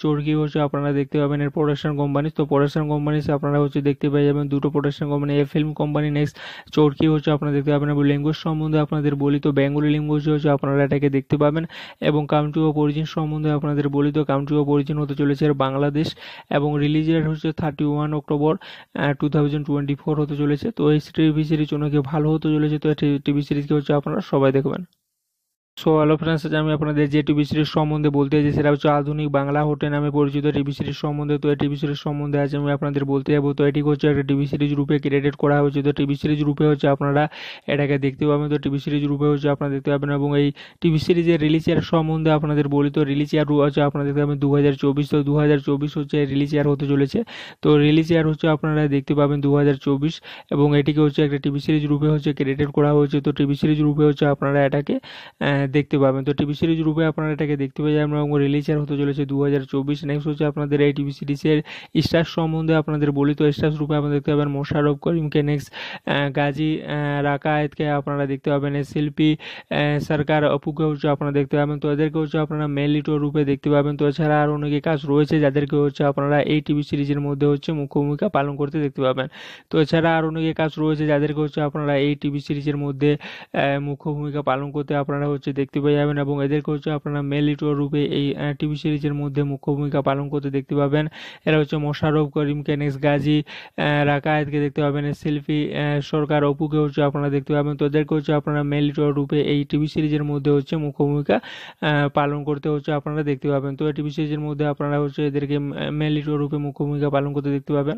চরকি হচ্ছে আপনারা দেখতে পাবেন এর প্রোডাকশন কোম্পানি তো প্রোডাকশন কোম্পানি আপনারা হচ্ছে দেখতে পেয়ে যাবেন দুটো প্রোডাকশন কোম্পানি এই ফিল্ম কোম্পানি নেক্সট চোরকি হচ্ছে আপনারা দেখতে পাবেন এবং ল্যাঙ্গুয়েজ সম্বন্ধে আপনাদের বলি তো বেঙ্গলি ল্যাঙ্গুয়েজ হচ্ছে আপনারা এটাকে দেখতে পাবেন এবং কাউন্টি অফ অরিজিন সম্বন্ধে আপনারা আপনাদের বলিত কাউন্ট্রি অফ অরিজিন হতে চলেছে বাংলাদেশ এবং রিলিজ ডেট হচ্ছে thirty one October two thousand twenty four হতে চলেছে তো এই টিভি সিরিজ অনেক ভালো হতে চলেছে তো এই টিভি সিরিজকে হচ্ছে আপনারা সবাই দেখবেন সো হ্যালো ফ্রেন্ডস আজ আমি আপনাদের যে টিভি সিরিজ সম্বন্ধে বলতে চাই সেটা হচ্ছে আধুনিক বাংলা হোটেল নামে পরিচিত টিভি সিরিজ সম্বন্ধে তো এই টিভি সিরিজ সম্বন্ধে আজ আমি আপনাদের বলতে যাবো তো এটি হচ্ছে একটা টিভি সিরিজ রূপে ক্রিয়েটেড করা হয়েছে তো টিভি সিরিজ রূপে হচ্ছে আপনারা এটাকে দেখতে পাবেন তো টিভি সিরিজ রূপে হচ্ছে আপনারা দেখতে পাবেন এবং এই টিভি সিরিজের রিলিজ ইয়ার সম্বন্ধে আপনাদের বলি তো রিলিজ ইয়ার হচ্ছে আপনারা দেখতে পাবেন দু হাজার চব্বিশ তো দু হাজার চব্বিশ হচ্ছে রিলিজ ইয়ার হতে চলেছে তো রিলিজ ইয়ার হচ্ছে আপনারা দেখতে পাবেন দু হাজার চব্বিশ এবং এটিকে হচ্ছে একটা টিভি সিরিজ রূপে হচ্ছে ক্রিয়েটেড করা হয়েছে তো টিভি সিরিজ রূপে হচ্ছে আপনারা এটাকে দেখতে পাবেন তো টিভি সিরিজ রূপে আপনারা এটাকে দেখতে পাবেন আমরা রিলিজ আর হতে চলেছে দু হাজার চব্বিশ নেক্সট হচ্ছে আপনাদের এই টিভি সিরিজের স্টার সম্বন্ধে আপনাদের বলি তো স্টার রূপে আপনারা দেখতে পাবেন মোশারফ করিমকে নেক্সট গাজী রাকায়েতকে আপনারা দেখতে পাবেন শিল্পী সরকার অপুকে হচ্ছে আপনারা দেখতে পাবেন তো এদেরকে হচ্ছে আপনারা মেলিটো রূপে দেখতে পাবেন তো এছাড়া আর অনেকে কাজ রয়েছে যাদেরকে হচ্ছে আপনারা এই টিভি সিরিজের মধ্যে হচ্ছে মুখ্য ভূমিকা পালন করতে দেখতে পাবেন তো এছাড়া আর অনেকে কাজ রয়েছে যাদেরকে হচ্ছে আপনারা এই টিভি সিরিজের মধ্যে মুখ্য ভূমিকা পালন করতে আপনারা হচ্ছে হচ্ছে দেখতে পেয়ে যাবেন এবং এদেরকে হচ্ছে আপনারা মেল লিটুয়া রূপে এই টিভি সিরিজের মধ্যে মুখ্য ভূমিকা পালন করতে দেখতে পাবেন এরা হচ্ছে মোশারফ করিম কেনেস গাজী রাকায়েতকে দেখতে পাবেন সেলফি সরকার অপুকে হচ্ছে আপনারা দেখতে পাবেন তো এদেরকে হচ্ছে আপনারা মেল লিটুয়া রূপে এই টিভি সিরিজের মধ্যে হচ্ছে মুখ্য ভূমিকা পালন করতে হচ্ছে আপনারা দেখতে পাবেন তো এই টিভি সিরিজের মধ্যে আপনারা হচ্ছে এদেরকে মেল লিটুয়া রূপে মুখ্য ভূমিকা পালন করতে দেখতে পাবেন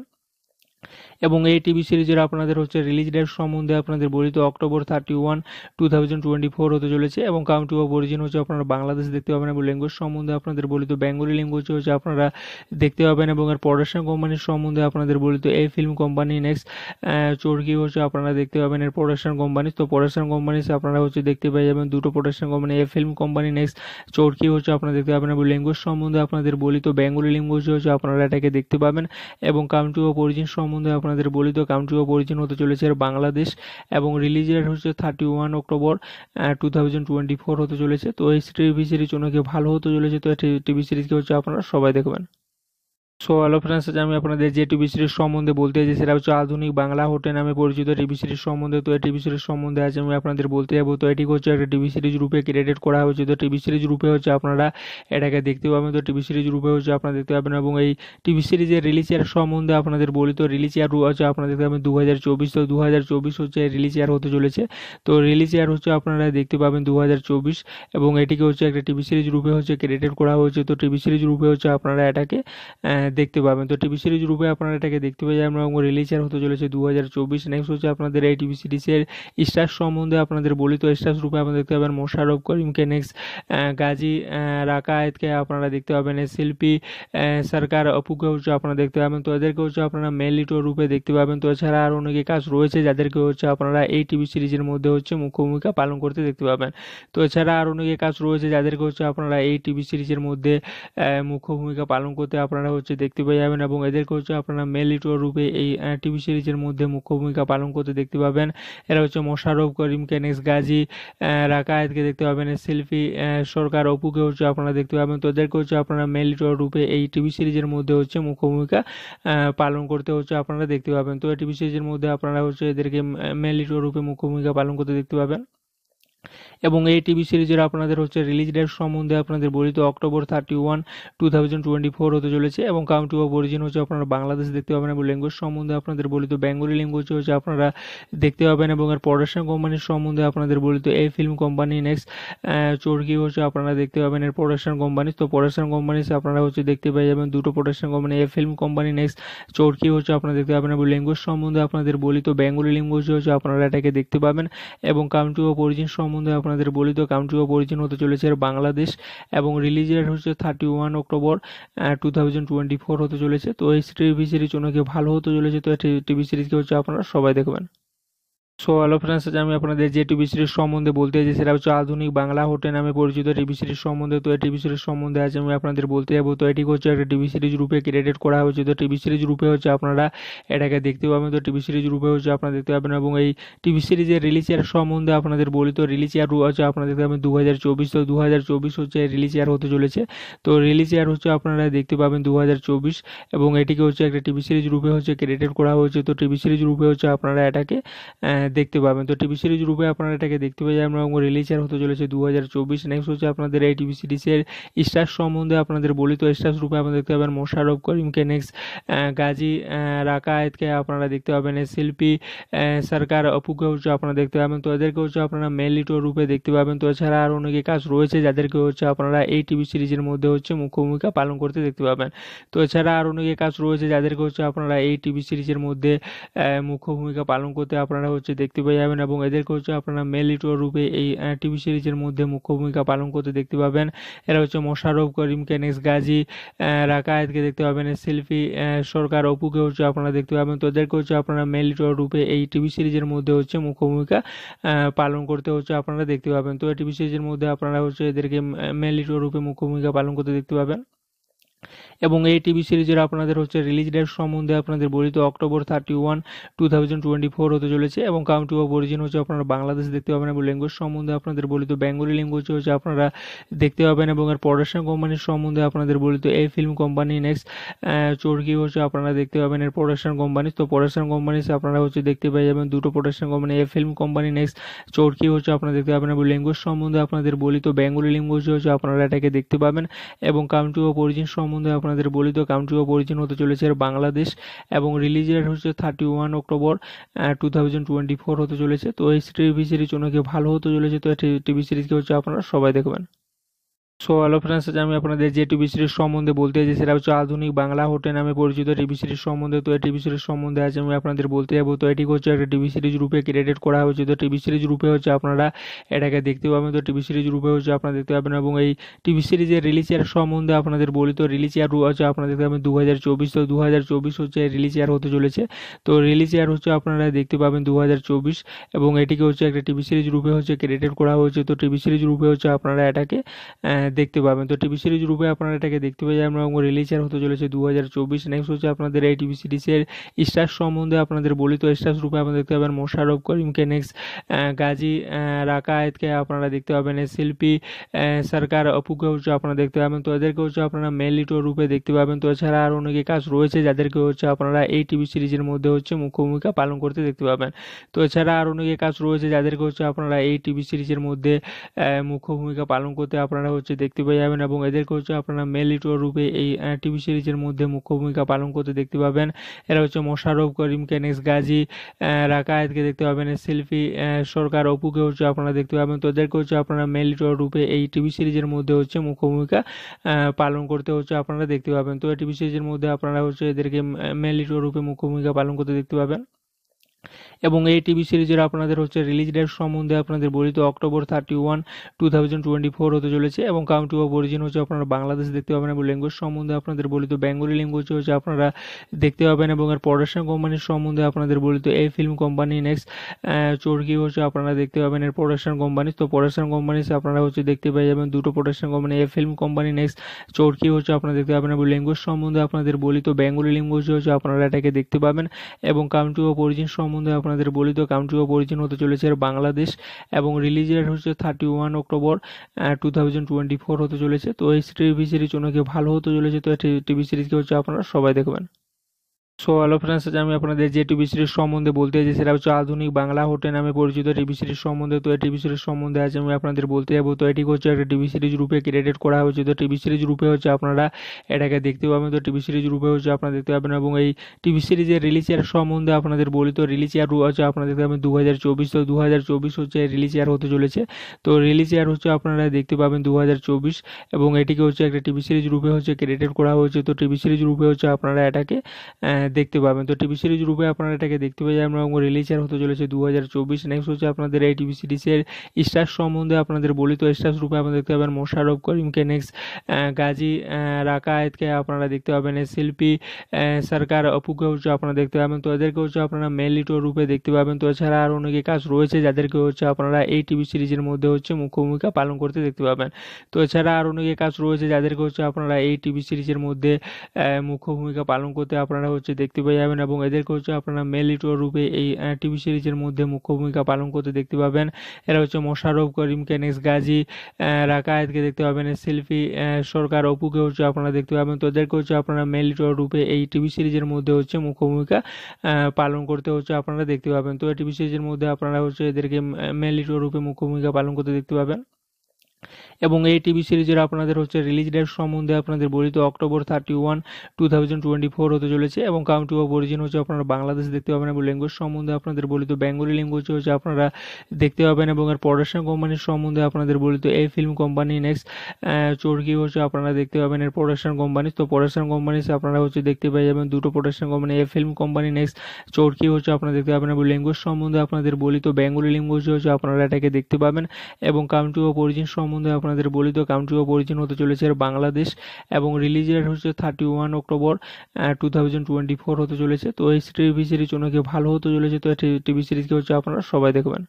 এবং এই টিভি সিরিজের আপনাদের হচ্ছে রিলিজ ডেট সম্বন্ধে আপনাদের বলি তো October thirty one two thousand twenty four হতে চলেছে এবং কাউন্টি অফ অরিজিন হচ্ছে আপনারা বাংলাদেশ দেখতে পাবেন এবং ল্যাঙ্গুয়েজ সম্বন্ধে আপনাদের বলি তো বেঙ্গলি ল্যাঙ্গুয়েজ হচ্ছে আপনারা দেখতে পাবেন এবং এর প্রোডাকশন কোম্পানির সম্বন্ধে আপনাদের বলি তো এই ফিল্ম কোম্পানি নেক্সট চোরকি হচ্ছে আপনারা দেখতে পাবেন এর প্রোডাকশন কোম্পানি তো প্রোডাকশন কোম্পানি আপনারা হচ্ছে দেখতে পেয়ে যাবেন দুটো প্রোডাকশন কোম্পানি এই ফিল্ম কোম্পানি নেক্সট চোরকি হচ্ছে আপনারা দেখতে পাবেন এবং ল্যাঙ্গুয়েজ সম্বন্ধে আপনাদের বলি তো বেঙ্গলি ল্যাঙ্গুয়েজ হচ্ছে আপনারা এটাকে দেখতে পাবেন এবং কাউন্টি অফ অরিজিন সম্বন্ধে আপনারা আপনাদের বলিত কাউন্ট্রি অফ অরিজিন হতে চলেছে বাংলাদেশ এবং রিলিজ ডেট হচ্ছে thirty one October two thousand twenty four হতে চলেছে তো এই টিভি সিরিজ অনেকে ভালো হতে চলেছে তো এই টিভি সিরিজকে হচ্ছে আপনারা সবাই দেখবেন সো হ্যালো ফ্রেন্ডস আজ আমি আপনাদের যে টিভি সিরিজ সম্বন্ধে বলতে চাই সেটা হচ্ছে আধুনিক বাংলা হোটেল নামে পরিচিত টিভি সিরিজ সম্বন্ধে তো এই টিভি সিরিজ সম্বন্ধে আজ আমি আপনাদের বলতে যাবো তো এটি হচ্ছে একটা টিভি সিরিজ রূপে ক্রিয়েটেড করা হয়েছে তো টিভি সিরিজ রূপে হচ্ছে আপনারা এটাকে দেখতে পাবেন তো টিভি সিরিজ রূপে হচ্ছে আপনারা দেখতে পাবেন এবং এই টিভি সিরিজের রিলিজ ইয়ার সম্বন্ধে আপনাদের বলি তো রিলিজ ইয়ার হচ্ছে আপনারা দেখতে পাবেন দু হাজার চব্বিশ তো দু হাজার চব্বিশ হচ্ছে রিলিজ ইয়ার হতে চলেছে তো রিলিজ ইয়ার হচ্ছে আপনারা দেখতে পাবেন দু হাজার চব্বিশ এবং এটিকে হচ্ছে একটা টিভি সিরিজ রূপে হচ্ছে ক্রিয়েটেড করা হয়েছে তো টিভি সিরিজ রূপে হচ্ছে আপনারা এটাকে দেখতে পাবেন তো টিভি সিরিজ রূপে আপনারা এটাকে দেখতে পাবেন আমরা রিলিজ হতে চলেছে দু হাজার চব্বিশ নেক্সট হচ্ছে আপনাদের এই টিভি সিরিজের স্টার সম্বন্ধে আপনাদের বলি তো স্টার রূপে আপনারা দেখতে পাবেন মোশারফ করিমকে নেক্সট গাজী রাকায়েতকে আপনারা দেখতে পাবেন শিল্পী সরকার অপুকে হচ্ছে আপনারা দেখতে পাবেন তো এদেরকে হচ্ছে আপনারা মেন লিটো রূপে দেখতে পাবেন তো এছাড়া আর অনেকে কাজ রয়েছে যাদেরকে হচ্ছে আপনারা এই টিভি সিরিজের মধ্যে হচ্ছে মুখ্য ভূমিকা পালন করতে দেখতে পাবেন তো এছাড়া আর অনেকে কাজ রয়েছে যাদেরকে হচ্ছে আপনারা এই টিভি সিরিজের মধ্যে মুখ্য ভূমিকা পালন করতে আপনারা হচ্ছে দেখতে পেয়ে যাবেন এবং এদেরকে হচ্ছে আপনারা মেল লিটুয়া রূপে এই টিভি সিরিজের মধ্যে মুখ্য ভূমিকা পালন করতে দেখতে পাবেন এরা হচ্ছে মোশারফ করিম কেনেস গাজী রাকায়েতকে দেখতে পাবেন শিল্পী সরকার অপুকে হচ্ছে আপনারা দেখতে পাবেন তো এদেরকে হচ্ছে আপনারা মেল লিটুয়া রূপে এই টিভি সিরিজের মধ্যে হচ্ছে মুখ্য ভূমিকা পালন করতে হচ্ছে আপনারা দেখতে পাবেন তো টিভি সিরিজের মধ্যে আপনারা হচ্ছে এদেরকে মেল রূপে মুখ্য ভূমিকা পালন করতে দেখতে পাবেন এবং এই টিভি সিরিজের আপনাদের হচ্ছে রিলিজ ডেট সম্বন্ধে আপনাদের বলি তো October thirty one two thousand twenty four হতে চলেছে এবং কাউন্টি অফ অরিজিন হচ্ছে আপনারা বাংলাদেশ দেখতে পাবেন এবং ল্যাঙ্গুয়েজ সম্বন্ধে আপনাদের বলি তো বেঙ্গলি ল্যাঙ্গুয়েজ হচ্ছে আপনারা দেখতে পাবেন এবং এর প্রোডাকশন কোম্পানির সম্বন্ধে আপনাদের বলি তো এই ফিল্ম কোম্পানি নেক্সট চোরকি হচ্ছে আপনারা দেখতে পাবেন এর প্রোডাকশন কোম্পানি তো প্রোডাকশন কোম্পানিস আপনারা হচ্ছে দেখতে পেয়ে যাবেন দুটো প্রোডাকশন কোম্পানি এই ফিল্ম কোম্পানি নেক্সট চোরকি হচ্ছে আপনারা দেখতে পাবেন এবং ল্যাঙ্গুয়েজ সম্বন্ধে আপনাদের বলি তো বেঙ্গলি ল্যাঙ্গুয়েজ হচ্ছে আপনারা এটাকে দেখতে পাবেন এবং কাউন্টি অফ অরিজিন সম্বন্ধে সম্বন্ধে আপনাদের বলি তো কাউন্ট্রি অফ অরিজিন হতে চলেছে বাংলাদেশ এবং রিলিজ ডেট হচ্ছে thirty one October two thousand twenty four হতে চলেছে তো এই টিভি সিরিজ অনেকে ভালো হতে চলেছে তো এই টিভি সিরিজকে হচ্ছে আপনারা সবাই দেখবেন সো হ্যালো ফ্রেন্ডস আজ আমি আপনাদের যে টিভি সিরিজ সম্বন্ধে বলতে চাই সেটা হচ্ছে আধুনিক বাংলা হোটেল নামে পরিচিত টিভি সিরিজ সম্বন্ধে তো এই টিভি সিরিজ সম্বন্ধে আজ আমি আপনাদের বলতে যাবো তো এটি হচ্ছে একটা টিভি সিরিজ রূপে ক্রিয়েটেড করা হয়েছে তো টিভি সিরিজ রূপে হচ্ছে আপনারা এটাকে দেখতে পাবেন তো টিভি সিরিজ রূপে হচ্ছে আপনারা দেখতে পাবেন এবং এই টিভি সিরিজের রিলিজ ইয়ার সম্বন্ধে আপনাদের বলি তো রিলিজ ইয়ার হচ্ছে আপনারা দেখতে পাবেন দু হাজার চব্বিশ তো দু হাজার চব্বিশ হচ্ছে রিলিজ ইয়ার হতে চলেছে তো রিলিজ ইয়ার হচ্ছে আপনারা দেখতে পাবেন দু হাজার চব্বিশ এবং এটিকে হচ্ছে একটা টিভি সিরিজ রূপে হচ্ছে ক্রিয়েটেড করা হয়েছে তো টিভি সিরিজ রূপে হচ্ছে আপনারা এটাকে দেখতে পাবেন তো টিভি সিরিজ রূপে আপনারা এটাকে দেখতে পাবেন আমরা রিলিজার হতে চলেছে দু হাজার চব্বিশ নেক্সট হচ্ছে আপনাদের এই টিভি সিরিজের স্টার সম্বন্ধে আপনাদের বলি তো স্টার রূপে আপনারা দেখতে পাবেন মোশারফ করিমকে নেক্সট গাজী রাকায়েতকে আপনারা দেখতে পাবেন শিল্পী সরকার অপুকে হচ্ছে আপনারা দেখতে পাবেন তো এদেরকে হচ্ছে আপনারা মেলিটো রূপে দেখতে পাবেন তো এছাড়া আর অনেকে কাজ রয়েছে যাদেরকে হচ্ছে আপনারা এই টিভি সিরিজের মধ্যে হচ্ছে মুখ্য ভূমিকা পালন করতে দেখতে পাবেন তো এছাড়া আর অনেকে কাজ রয়েছে যাদেরকে হচ্ছে আপনারা এই টিভি সিরিজের মধ্যে মুখ্য ভূমিকা পালন করতে আপনারা হচ্ছে দেখতে পেয়ে যাবেন এবং এদেরকে হচ্ছে আপনারা মেল লিটুয়া রূপে এই টিভি সিরিজের মধ্যে মুখ্য ভূমিকা পালন করতে দেখতে পাবেন এরা হচ্ছে মোশারফ করিম কেনেক্স গাজী রাকায়েতকে দেখতে পাবেন শিল্পী সরকার অপুকে হচ্ছে আপনারা দেখতে পাবেন তো এদেরকে হচ্ছে আপনারা মেল লিটুয়া রূপে এই টিভি সিরিজের মধ্যে হচ্ছে মুখ্য ভূমিকা পালন করতে হচ্ছে আপনারা দেখতে পাবেন তো এই টিভি সিরিজের মধ্যে আপনারা হচ্ছে এদেরকে মেল লিটুয়া রূপে মুখ্য ভূমিকা পালন করতে দেখতে পাবেন এবং এই টিভি সিরিজের আপনাদের হচ্ছে রিলিজ ডেট সম্বন্ধে আপনাদের বলি তো October thirty one two thousand twenty four হতে চলেছে এবং কাউন্টি অফ অরিজিন হচ্ছে আপনারা বাংলাদেশ দেখতে পাবেন এবং ল্যাঙ্গুয়েজ সম্বন্ধে আপনাদের বলি তো বেঙ্গলি ল্যাঙ্গুয়েজ হচ্ছে আপনারা দেখতে পাবেন এবং এর প্রোডাকশন কোম্পানির সম্বন্ধে আপনাদের বলি তো এই ফিল্ম কোম্পানি নেক্সট চোরকি হচ্ছে আপনারা দেখতে পাবেন এর প্রোডাকশন কোম্পানি তো প্রোডাকশন কোম্পানি আপনারা হচ্ছে দেখতে পেয়ে যাবেন দুটো প্রোডাকশন কোম্পানি এই ফিল্ম কোম্পানি নেক্সট চোরকি হচ্ছে আপনারা দেখতে পাবেন এবং ল্যাঙ্গুয়েজ সম্বন্ধে আপনাদের বলি তো বেঙ্গলি ল্যাঙ্গুয়েজ হচ্ছে আপনারা এটাকে দেখতে পাবেন এবং কাউন্টি অফ অরিজিন সম্বন্ধে আপনারা আপনাদের বলিত কাউন্ট্রি অফ অরিজিন হতে চলেছে বাংলাদেশ এবং রিলিজ ডেট হচ্ছে thirty one October two thousand twenty four হতে চলেছে তো এই টিভি সিরিজ অনেকে ভালো হতে চলেছে তো এই টিভি সিরিজকে হচ্ছে আপনারা সবাই দেখবেন সো হ্যালো ফ্রেন্ডস আজ আমি আপনাদের যে টিভি সিরিজ সম্বন্ধে বলতে চাই সেটা হচ্ছে আধুনিক বাংলা হোটেল নামে পরিচিত টিভি সিরিজ সম্বন্ধে তো টিভি সিরিজ সম্বন্ধে আজ আমি আপনাদের বলতে যাবো তো এটি হচ্ছে একটা টিভি সিরিজ রূপে ক্রিয়েটেড করা হয়েছে তো টিভি সিরিজ রূপে হচ্ছে আপনারা এটাকে দেখতে পাবেন তো টিভি সিরিজ রূপে হচ্ছে আপনারা দেখতে পাবেন এবং এই টিভি সিরিজের রিলিজ ইয়ার সম্বন্ধে আপনাদের বলি তো রিলিজ ইয়ার হচ্ছে আপনারা দেখতে পাবেন দু হাজার চব্বিশ তো দু হাজার চব্বিশ হচ্ছে রিলিজ ইয়ার হতে চলেছে তো রিলিজ ইয়ার হচ্ছে আপনারা দেখতে পাবেন দু হাজার চব্বিশ এবং এটিকে হচ্ছে একটা টিভি সিরিজ রূপে হচ্ছে ক্রিয়েটেড করা হয়েছে তো টিভি সিরিজ রূপে হচ্ছে আপনারা এটাকে দেখতে পাবেন তো টিভি সিরিজ রূপে আপনারা এটাকে দেখতে পাবেন আমরা রিলিজার হতে চলেছে দু হাজার চব্বিশ নেক্সট হচ্ছে আপনাদের এই টিভি সিরিজের স্টার সম্বন্ধে আপনাদের বলি তো স্টার রূপে আপনারা দেখতে পাবেন মোশারফ করিমকে নেক্সট গাজী রাকায়েতকে আপনারা দেখতে পাবেন শিল্পী সরকার অপুকে হচ্ছে আপনারা দেখতে পাবেন তো এদেরকে হচ্ছে আপনারা মেলিটো রূপে দেখতে পাবেন তো এছাড়া আর অনেকে কাজ রয়েছে যাদেরকে হচ্ছে আপনারা এই টিভি সিরিজের মধ্যে হচ্ছে মুখ্য ভূমিকা পালন করতে দেখতে পাবেন তো এছাড়া আর অনেকে কাজ রয়েছে যাদেরকে হচ্ছে আপনারা এই টিভি সিরিজের মধ্যে মুখ্য ভূমিকা পালন করতে আপনারা হচ্ছে দেখতে পেয়ে যাবেন এবং এদেরকে হচ্ছে আপনারা মেল লিটুয়া রূপে এই টিভি সিরিজের মধ্যে মুখ্য ভূমিকা পালন করতে দেখতে পাবেন এরা হচ্ছে মোশারফ করিম কেনেস গাজী রাকায়েতকে দেখতে পাবেন শিল্পী সরকার অপুকে হচ্ছে আপনারা দেখতে পাবেন তো এদেরকে হচ্ছে আপনারা মেল লিটুয়া রূপে এই টিভি সিরিজের মধ্যে হচ্ছে মুখ্য ভূমিকা পালন করতে হচ্ছে আপনারা দেখতে পাবেন তো টিভি সিরিজের মধ্যে আপনারা হচ্ছে এদেরকে মেল লিটুয়া রূপে মুখ্য ভূমিকা পালন করতে দেখতে পাবেন এবং এই টিভি সিরিজের আপনাদের হচ্ছে রিলিজ ডেট সম্বন্ধে আপনাদের বলি তো October thirty one two thousand twenty four হতে চলেছে এবং কাউন্টি অফ অরিজিন হচ্ছে আপনারা বাংলাদেশ দেখতে পাবেন এবং ল্যাঙ্গুয়েজ সম্বন্ধে আপনাদের বলি তো বেঙ্গলি ল্যাঙ্গুয়েজ হচ্ছে আপনারা দেখতে পাবেন এবং এর প্রোডাকশন কোম্পানির সম্বন্ধে আপনাদের বলি তো এই ফিল্ম কোম্পানি নেক্সট চরকি হচ্ছে আপনারা দেখতে পাবেন এর প্রোডাকশন কোম্পানি তো প্রোডাকশন কোম্পানিস আপনারা হচ্ছে দেখতে পেয়ে যাবেন দুটো প্রোডাকশন কোম্পানি এই ফিল্ম কোম্পানি নেক্সট চোরকি হচ্ছে আপনারা দেখতে পাবেন এবং ল্যাঙ্গুয়েজ সম্বন্ধে আপনাদের বলি তো বেঙ্গলি ল্যাঙ্গুয়েজ হচ্ছে আপনারা এটাকে দেখতে পাবেন এবং কাউন্টি অফ অরিজিন সম্বন্ধে আপনারা আপনাদের বলিত কাউন্ট্রি অফ অরিজিন হতে চলেছে বাংলাদেশ এবং রিলিজ ডেট হচ্ছে thirty one October two thousand twenty four হতে চলেছে তো এই টিভি সিরিজ অনেকে ভালো হতে চলেছে তো এই টিভি সিরিজকে হচ্ছে আপনারা সবাই দেখবেন সো হ্যালো ফ্রেন্ডস আজ আমি আপনাদের যে টিভি সিরিজ সম্বন্ধে বলতে চাই সেটা হচ্ছে আধুনিক বাংলা হোটেল নামে পরিচিত টিভি সিরিজ সম্বন্ধে তো এই টিভি সিরিজ সম্বন্ধে আজ আমি আপনাদের বলতে যাবো তো এটি হচ্ছে একটা টিভি সিরিজ রূপে ক্রিয়েটেড করা হয়েছে তো টিভি সিরিজ রূপে হচ্ছে আপনারা এটাকে দেখতে পাবেন তো টিভি সিরিজ রূপে হচ্ছে আপনারা দেখতে পাবেন এবং এই টিভি সিরিজের রিলিজ ইয়ার সম্বন্ধে আপনাদের বলি তো রিলিজ ইয়ার হচ্ছে আপনারা দেখতে পাবেন দু হাজার চব্বিশ তো দু হাজার চব্বিশ হচ্ছে রিলিজ ইয়ার হতে চলেছে তো রিলিজ ইয়ার হচ্ছে আপনারা দেখতে পাবেন দু হাজার চব্বিশ এবং এটিকে হচ্ছে একটা টিভি সিরিজ রূপে হচ্ছে ক্রিয়েটেড করা হয়েছে তো টিভি সিরিজ রূপে হচ্ছে আপনারা এটাকে দেখতে পাবেন তো টিভি সিরিজ রূপে আপনারা এটাকে দেখতে পাবেন আমরা রিলিজার হতে চলেছে দু হাজার চব্বিশ নেক্সট হচ্ছে আপনাদের এই টিভি সিরিজের স্টার সম্বন্ধে আপনাদের বলি তো স্টার রূপে আপনারা দেখতে পাবেন মোশারফ করিমকে নেক্সট গাজী রাকায়েতকে আপনারা দেখতে পাবেন শিল্পী সরকার অপুকে হচ্ছে আপনারা দেখতে পাবেন তো এদেরকে হচ্ছে আপনারা মেলিটো রূপে দেখতে পাবেন তো এছাড়া আর অনেকে কাজ রয়েছে যাদেরকে হচ্ছে আপনারা এই টিভি সিরিজের মধ্যে হচ্ছে মুখ্য ভূমিকা পালন করতে দেখতে পাবেন তো এছাড়া আর অনেকে কাজ রয়েছে যাদেরকে হচ্ছে আপনারা এই টিভি সিরিজের মধ্যে মুখ্য ভূমিকা পালন করতে আপনারা হচ্ছে হচ্ছে দেখতে পেয়ে যাবেন এবং এদেরকে হচ্ছে আপনারা মেল লিটুয়া রূপে এই টিভি সিরিজের মধ্যে মুখ্য ভূমিকা পালন করতে দেখতে পাবেন এরা হচ্ছে মোশারফ করিম কেনেক্স গাজী রাকায়েতকে দেখতে পাবেন শিল্পী সরকার অপুকে হচ্ছে আপনারা দেখতে পাবেন তো এদেরকে হচ্ছে আপনারা মেল লিটুয়া রূপে এই টিভি সিরিজের মধ্যে হচ্ছে মুখ্য ভূমিকা পালন করতে হচ্ছে আপনারা দেখতে পাবেন তো এই টিভি সিরিজের মধ্যে আপনারা হচ্ছে এদেরকে মেল লিটুয়া রূপে মুখ্য ভূমিকা পালন করতে দেখতে পাবেন এবং এই টিভি সিরিজের আপনাদের হচ্ছে রিলিজ ডেট সম্বন্ধে আপনাদের বলি তো October thirty one two thousand twenty four হতে চলেছে এবং কাউন্টি অফ অরিজিন হচ্ছে আপনারা বাংলাদেশ দেখতে পাবেন এবং ল্যাঙ্গুয়েজ সম্বন্ধে আপনাদের বলি তো বেঙ্গলি ল্যাঙ্গুয়েজ হচ্ছে আপনারা দেখতে পাবেন এবং এর প্রোডাকশন কোম্পানির সম্বন্ধে আপনাদের বলি তো এই ফিল্ম কোম্পানি নেক্সট চর্কি হচ্ছে আপনারা দেখতে পাবেন এর প্রোডাকশন কোম্পানি তো প্রোডাকশন কোম্পানি আপনারা হচ্ছে দেখতে পেয়ে যাবেন দুটো প্রোডাকশন কোম্পানি এই ফিল্ম কোম্পানি নেক্সট চর্কি হচ্ছে আপনারা দেখতে পাবেন এবং ল্যাঙ্গুয়েজ সম্বন্ধে আপনাদের বলি তো বেঙ্গলি ল্যাঙ্গুয়েজ হচ্ছে আপনারা এটাকে দেখতে পাবেন এবং কাউন্টি অফ অরিজিন সম্বন্ধে আপনারা আপনাদের বলি তো কান্ট্রি অফ অরিজিন হতে চলেছে বাংলাদেশ এবং রিলিজ ডেট হচ্ছে thirty one October two thousand twenty four হতে চলেছে তো এই টিভি সিরিজ অনেকে ভালো হতে চলেছে তো এই টিভি সিরিজকে হচ্ছে আপনারা সবাই দেখবেন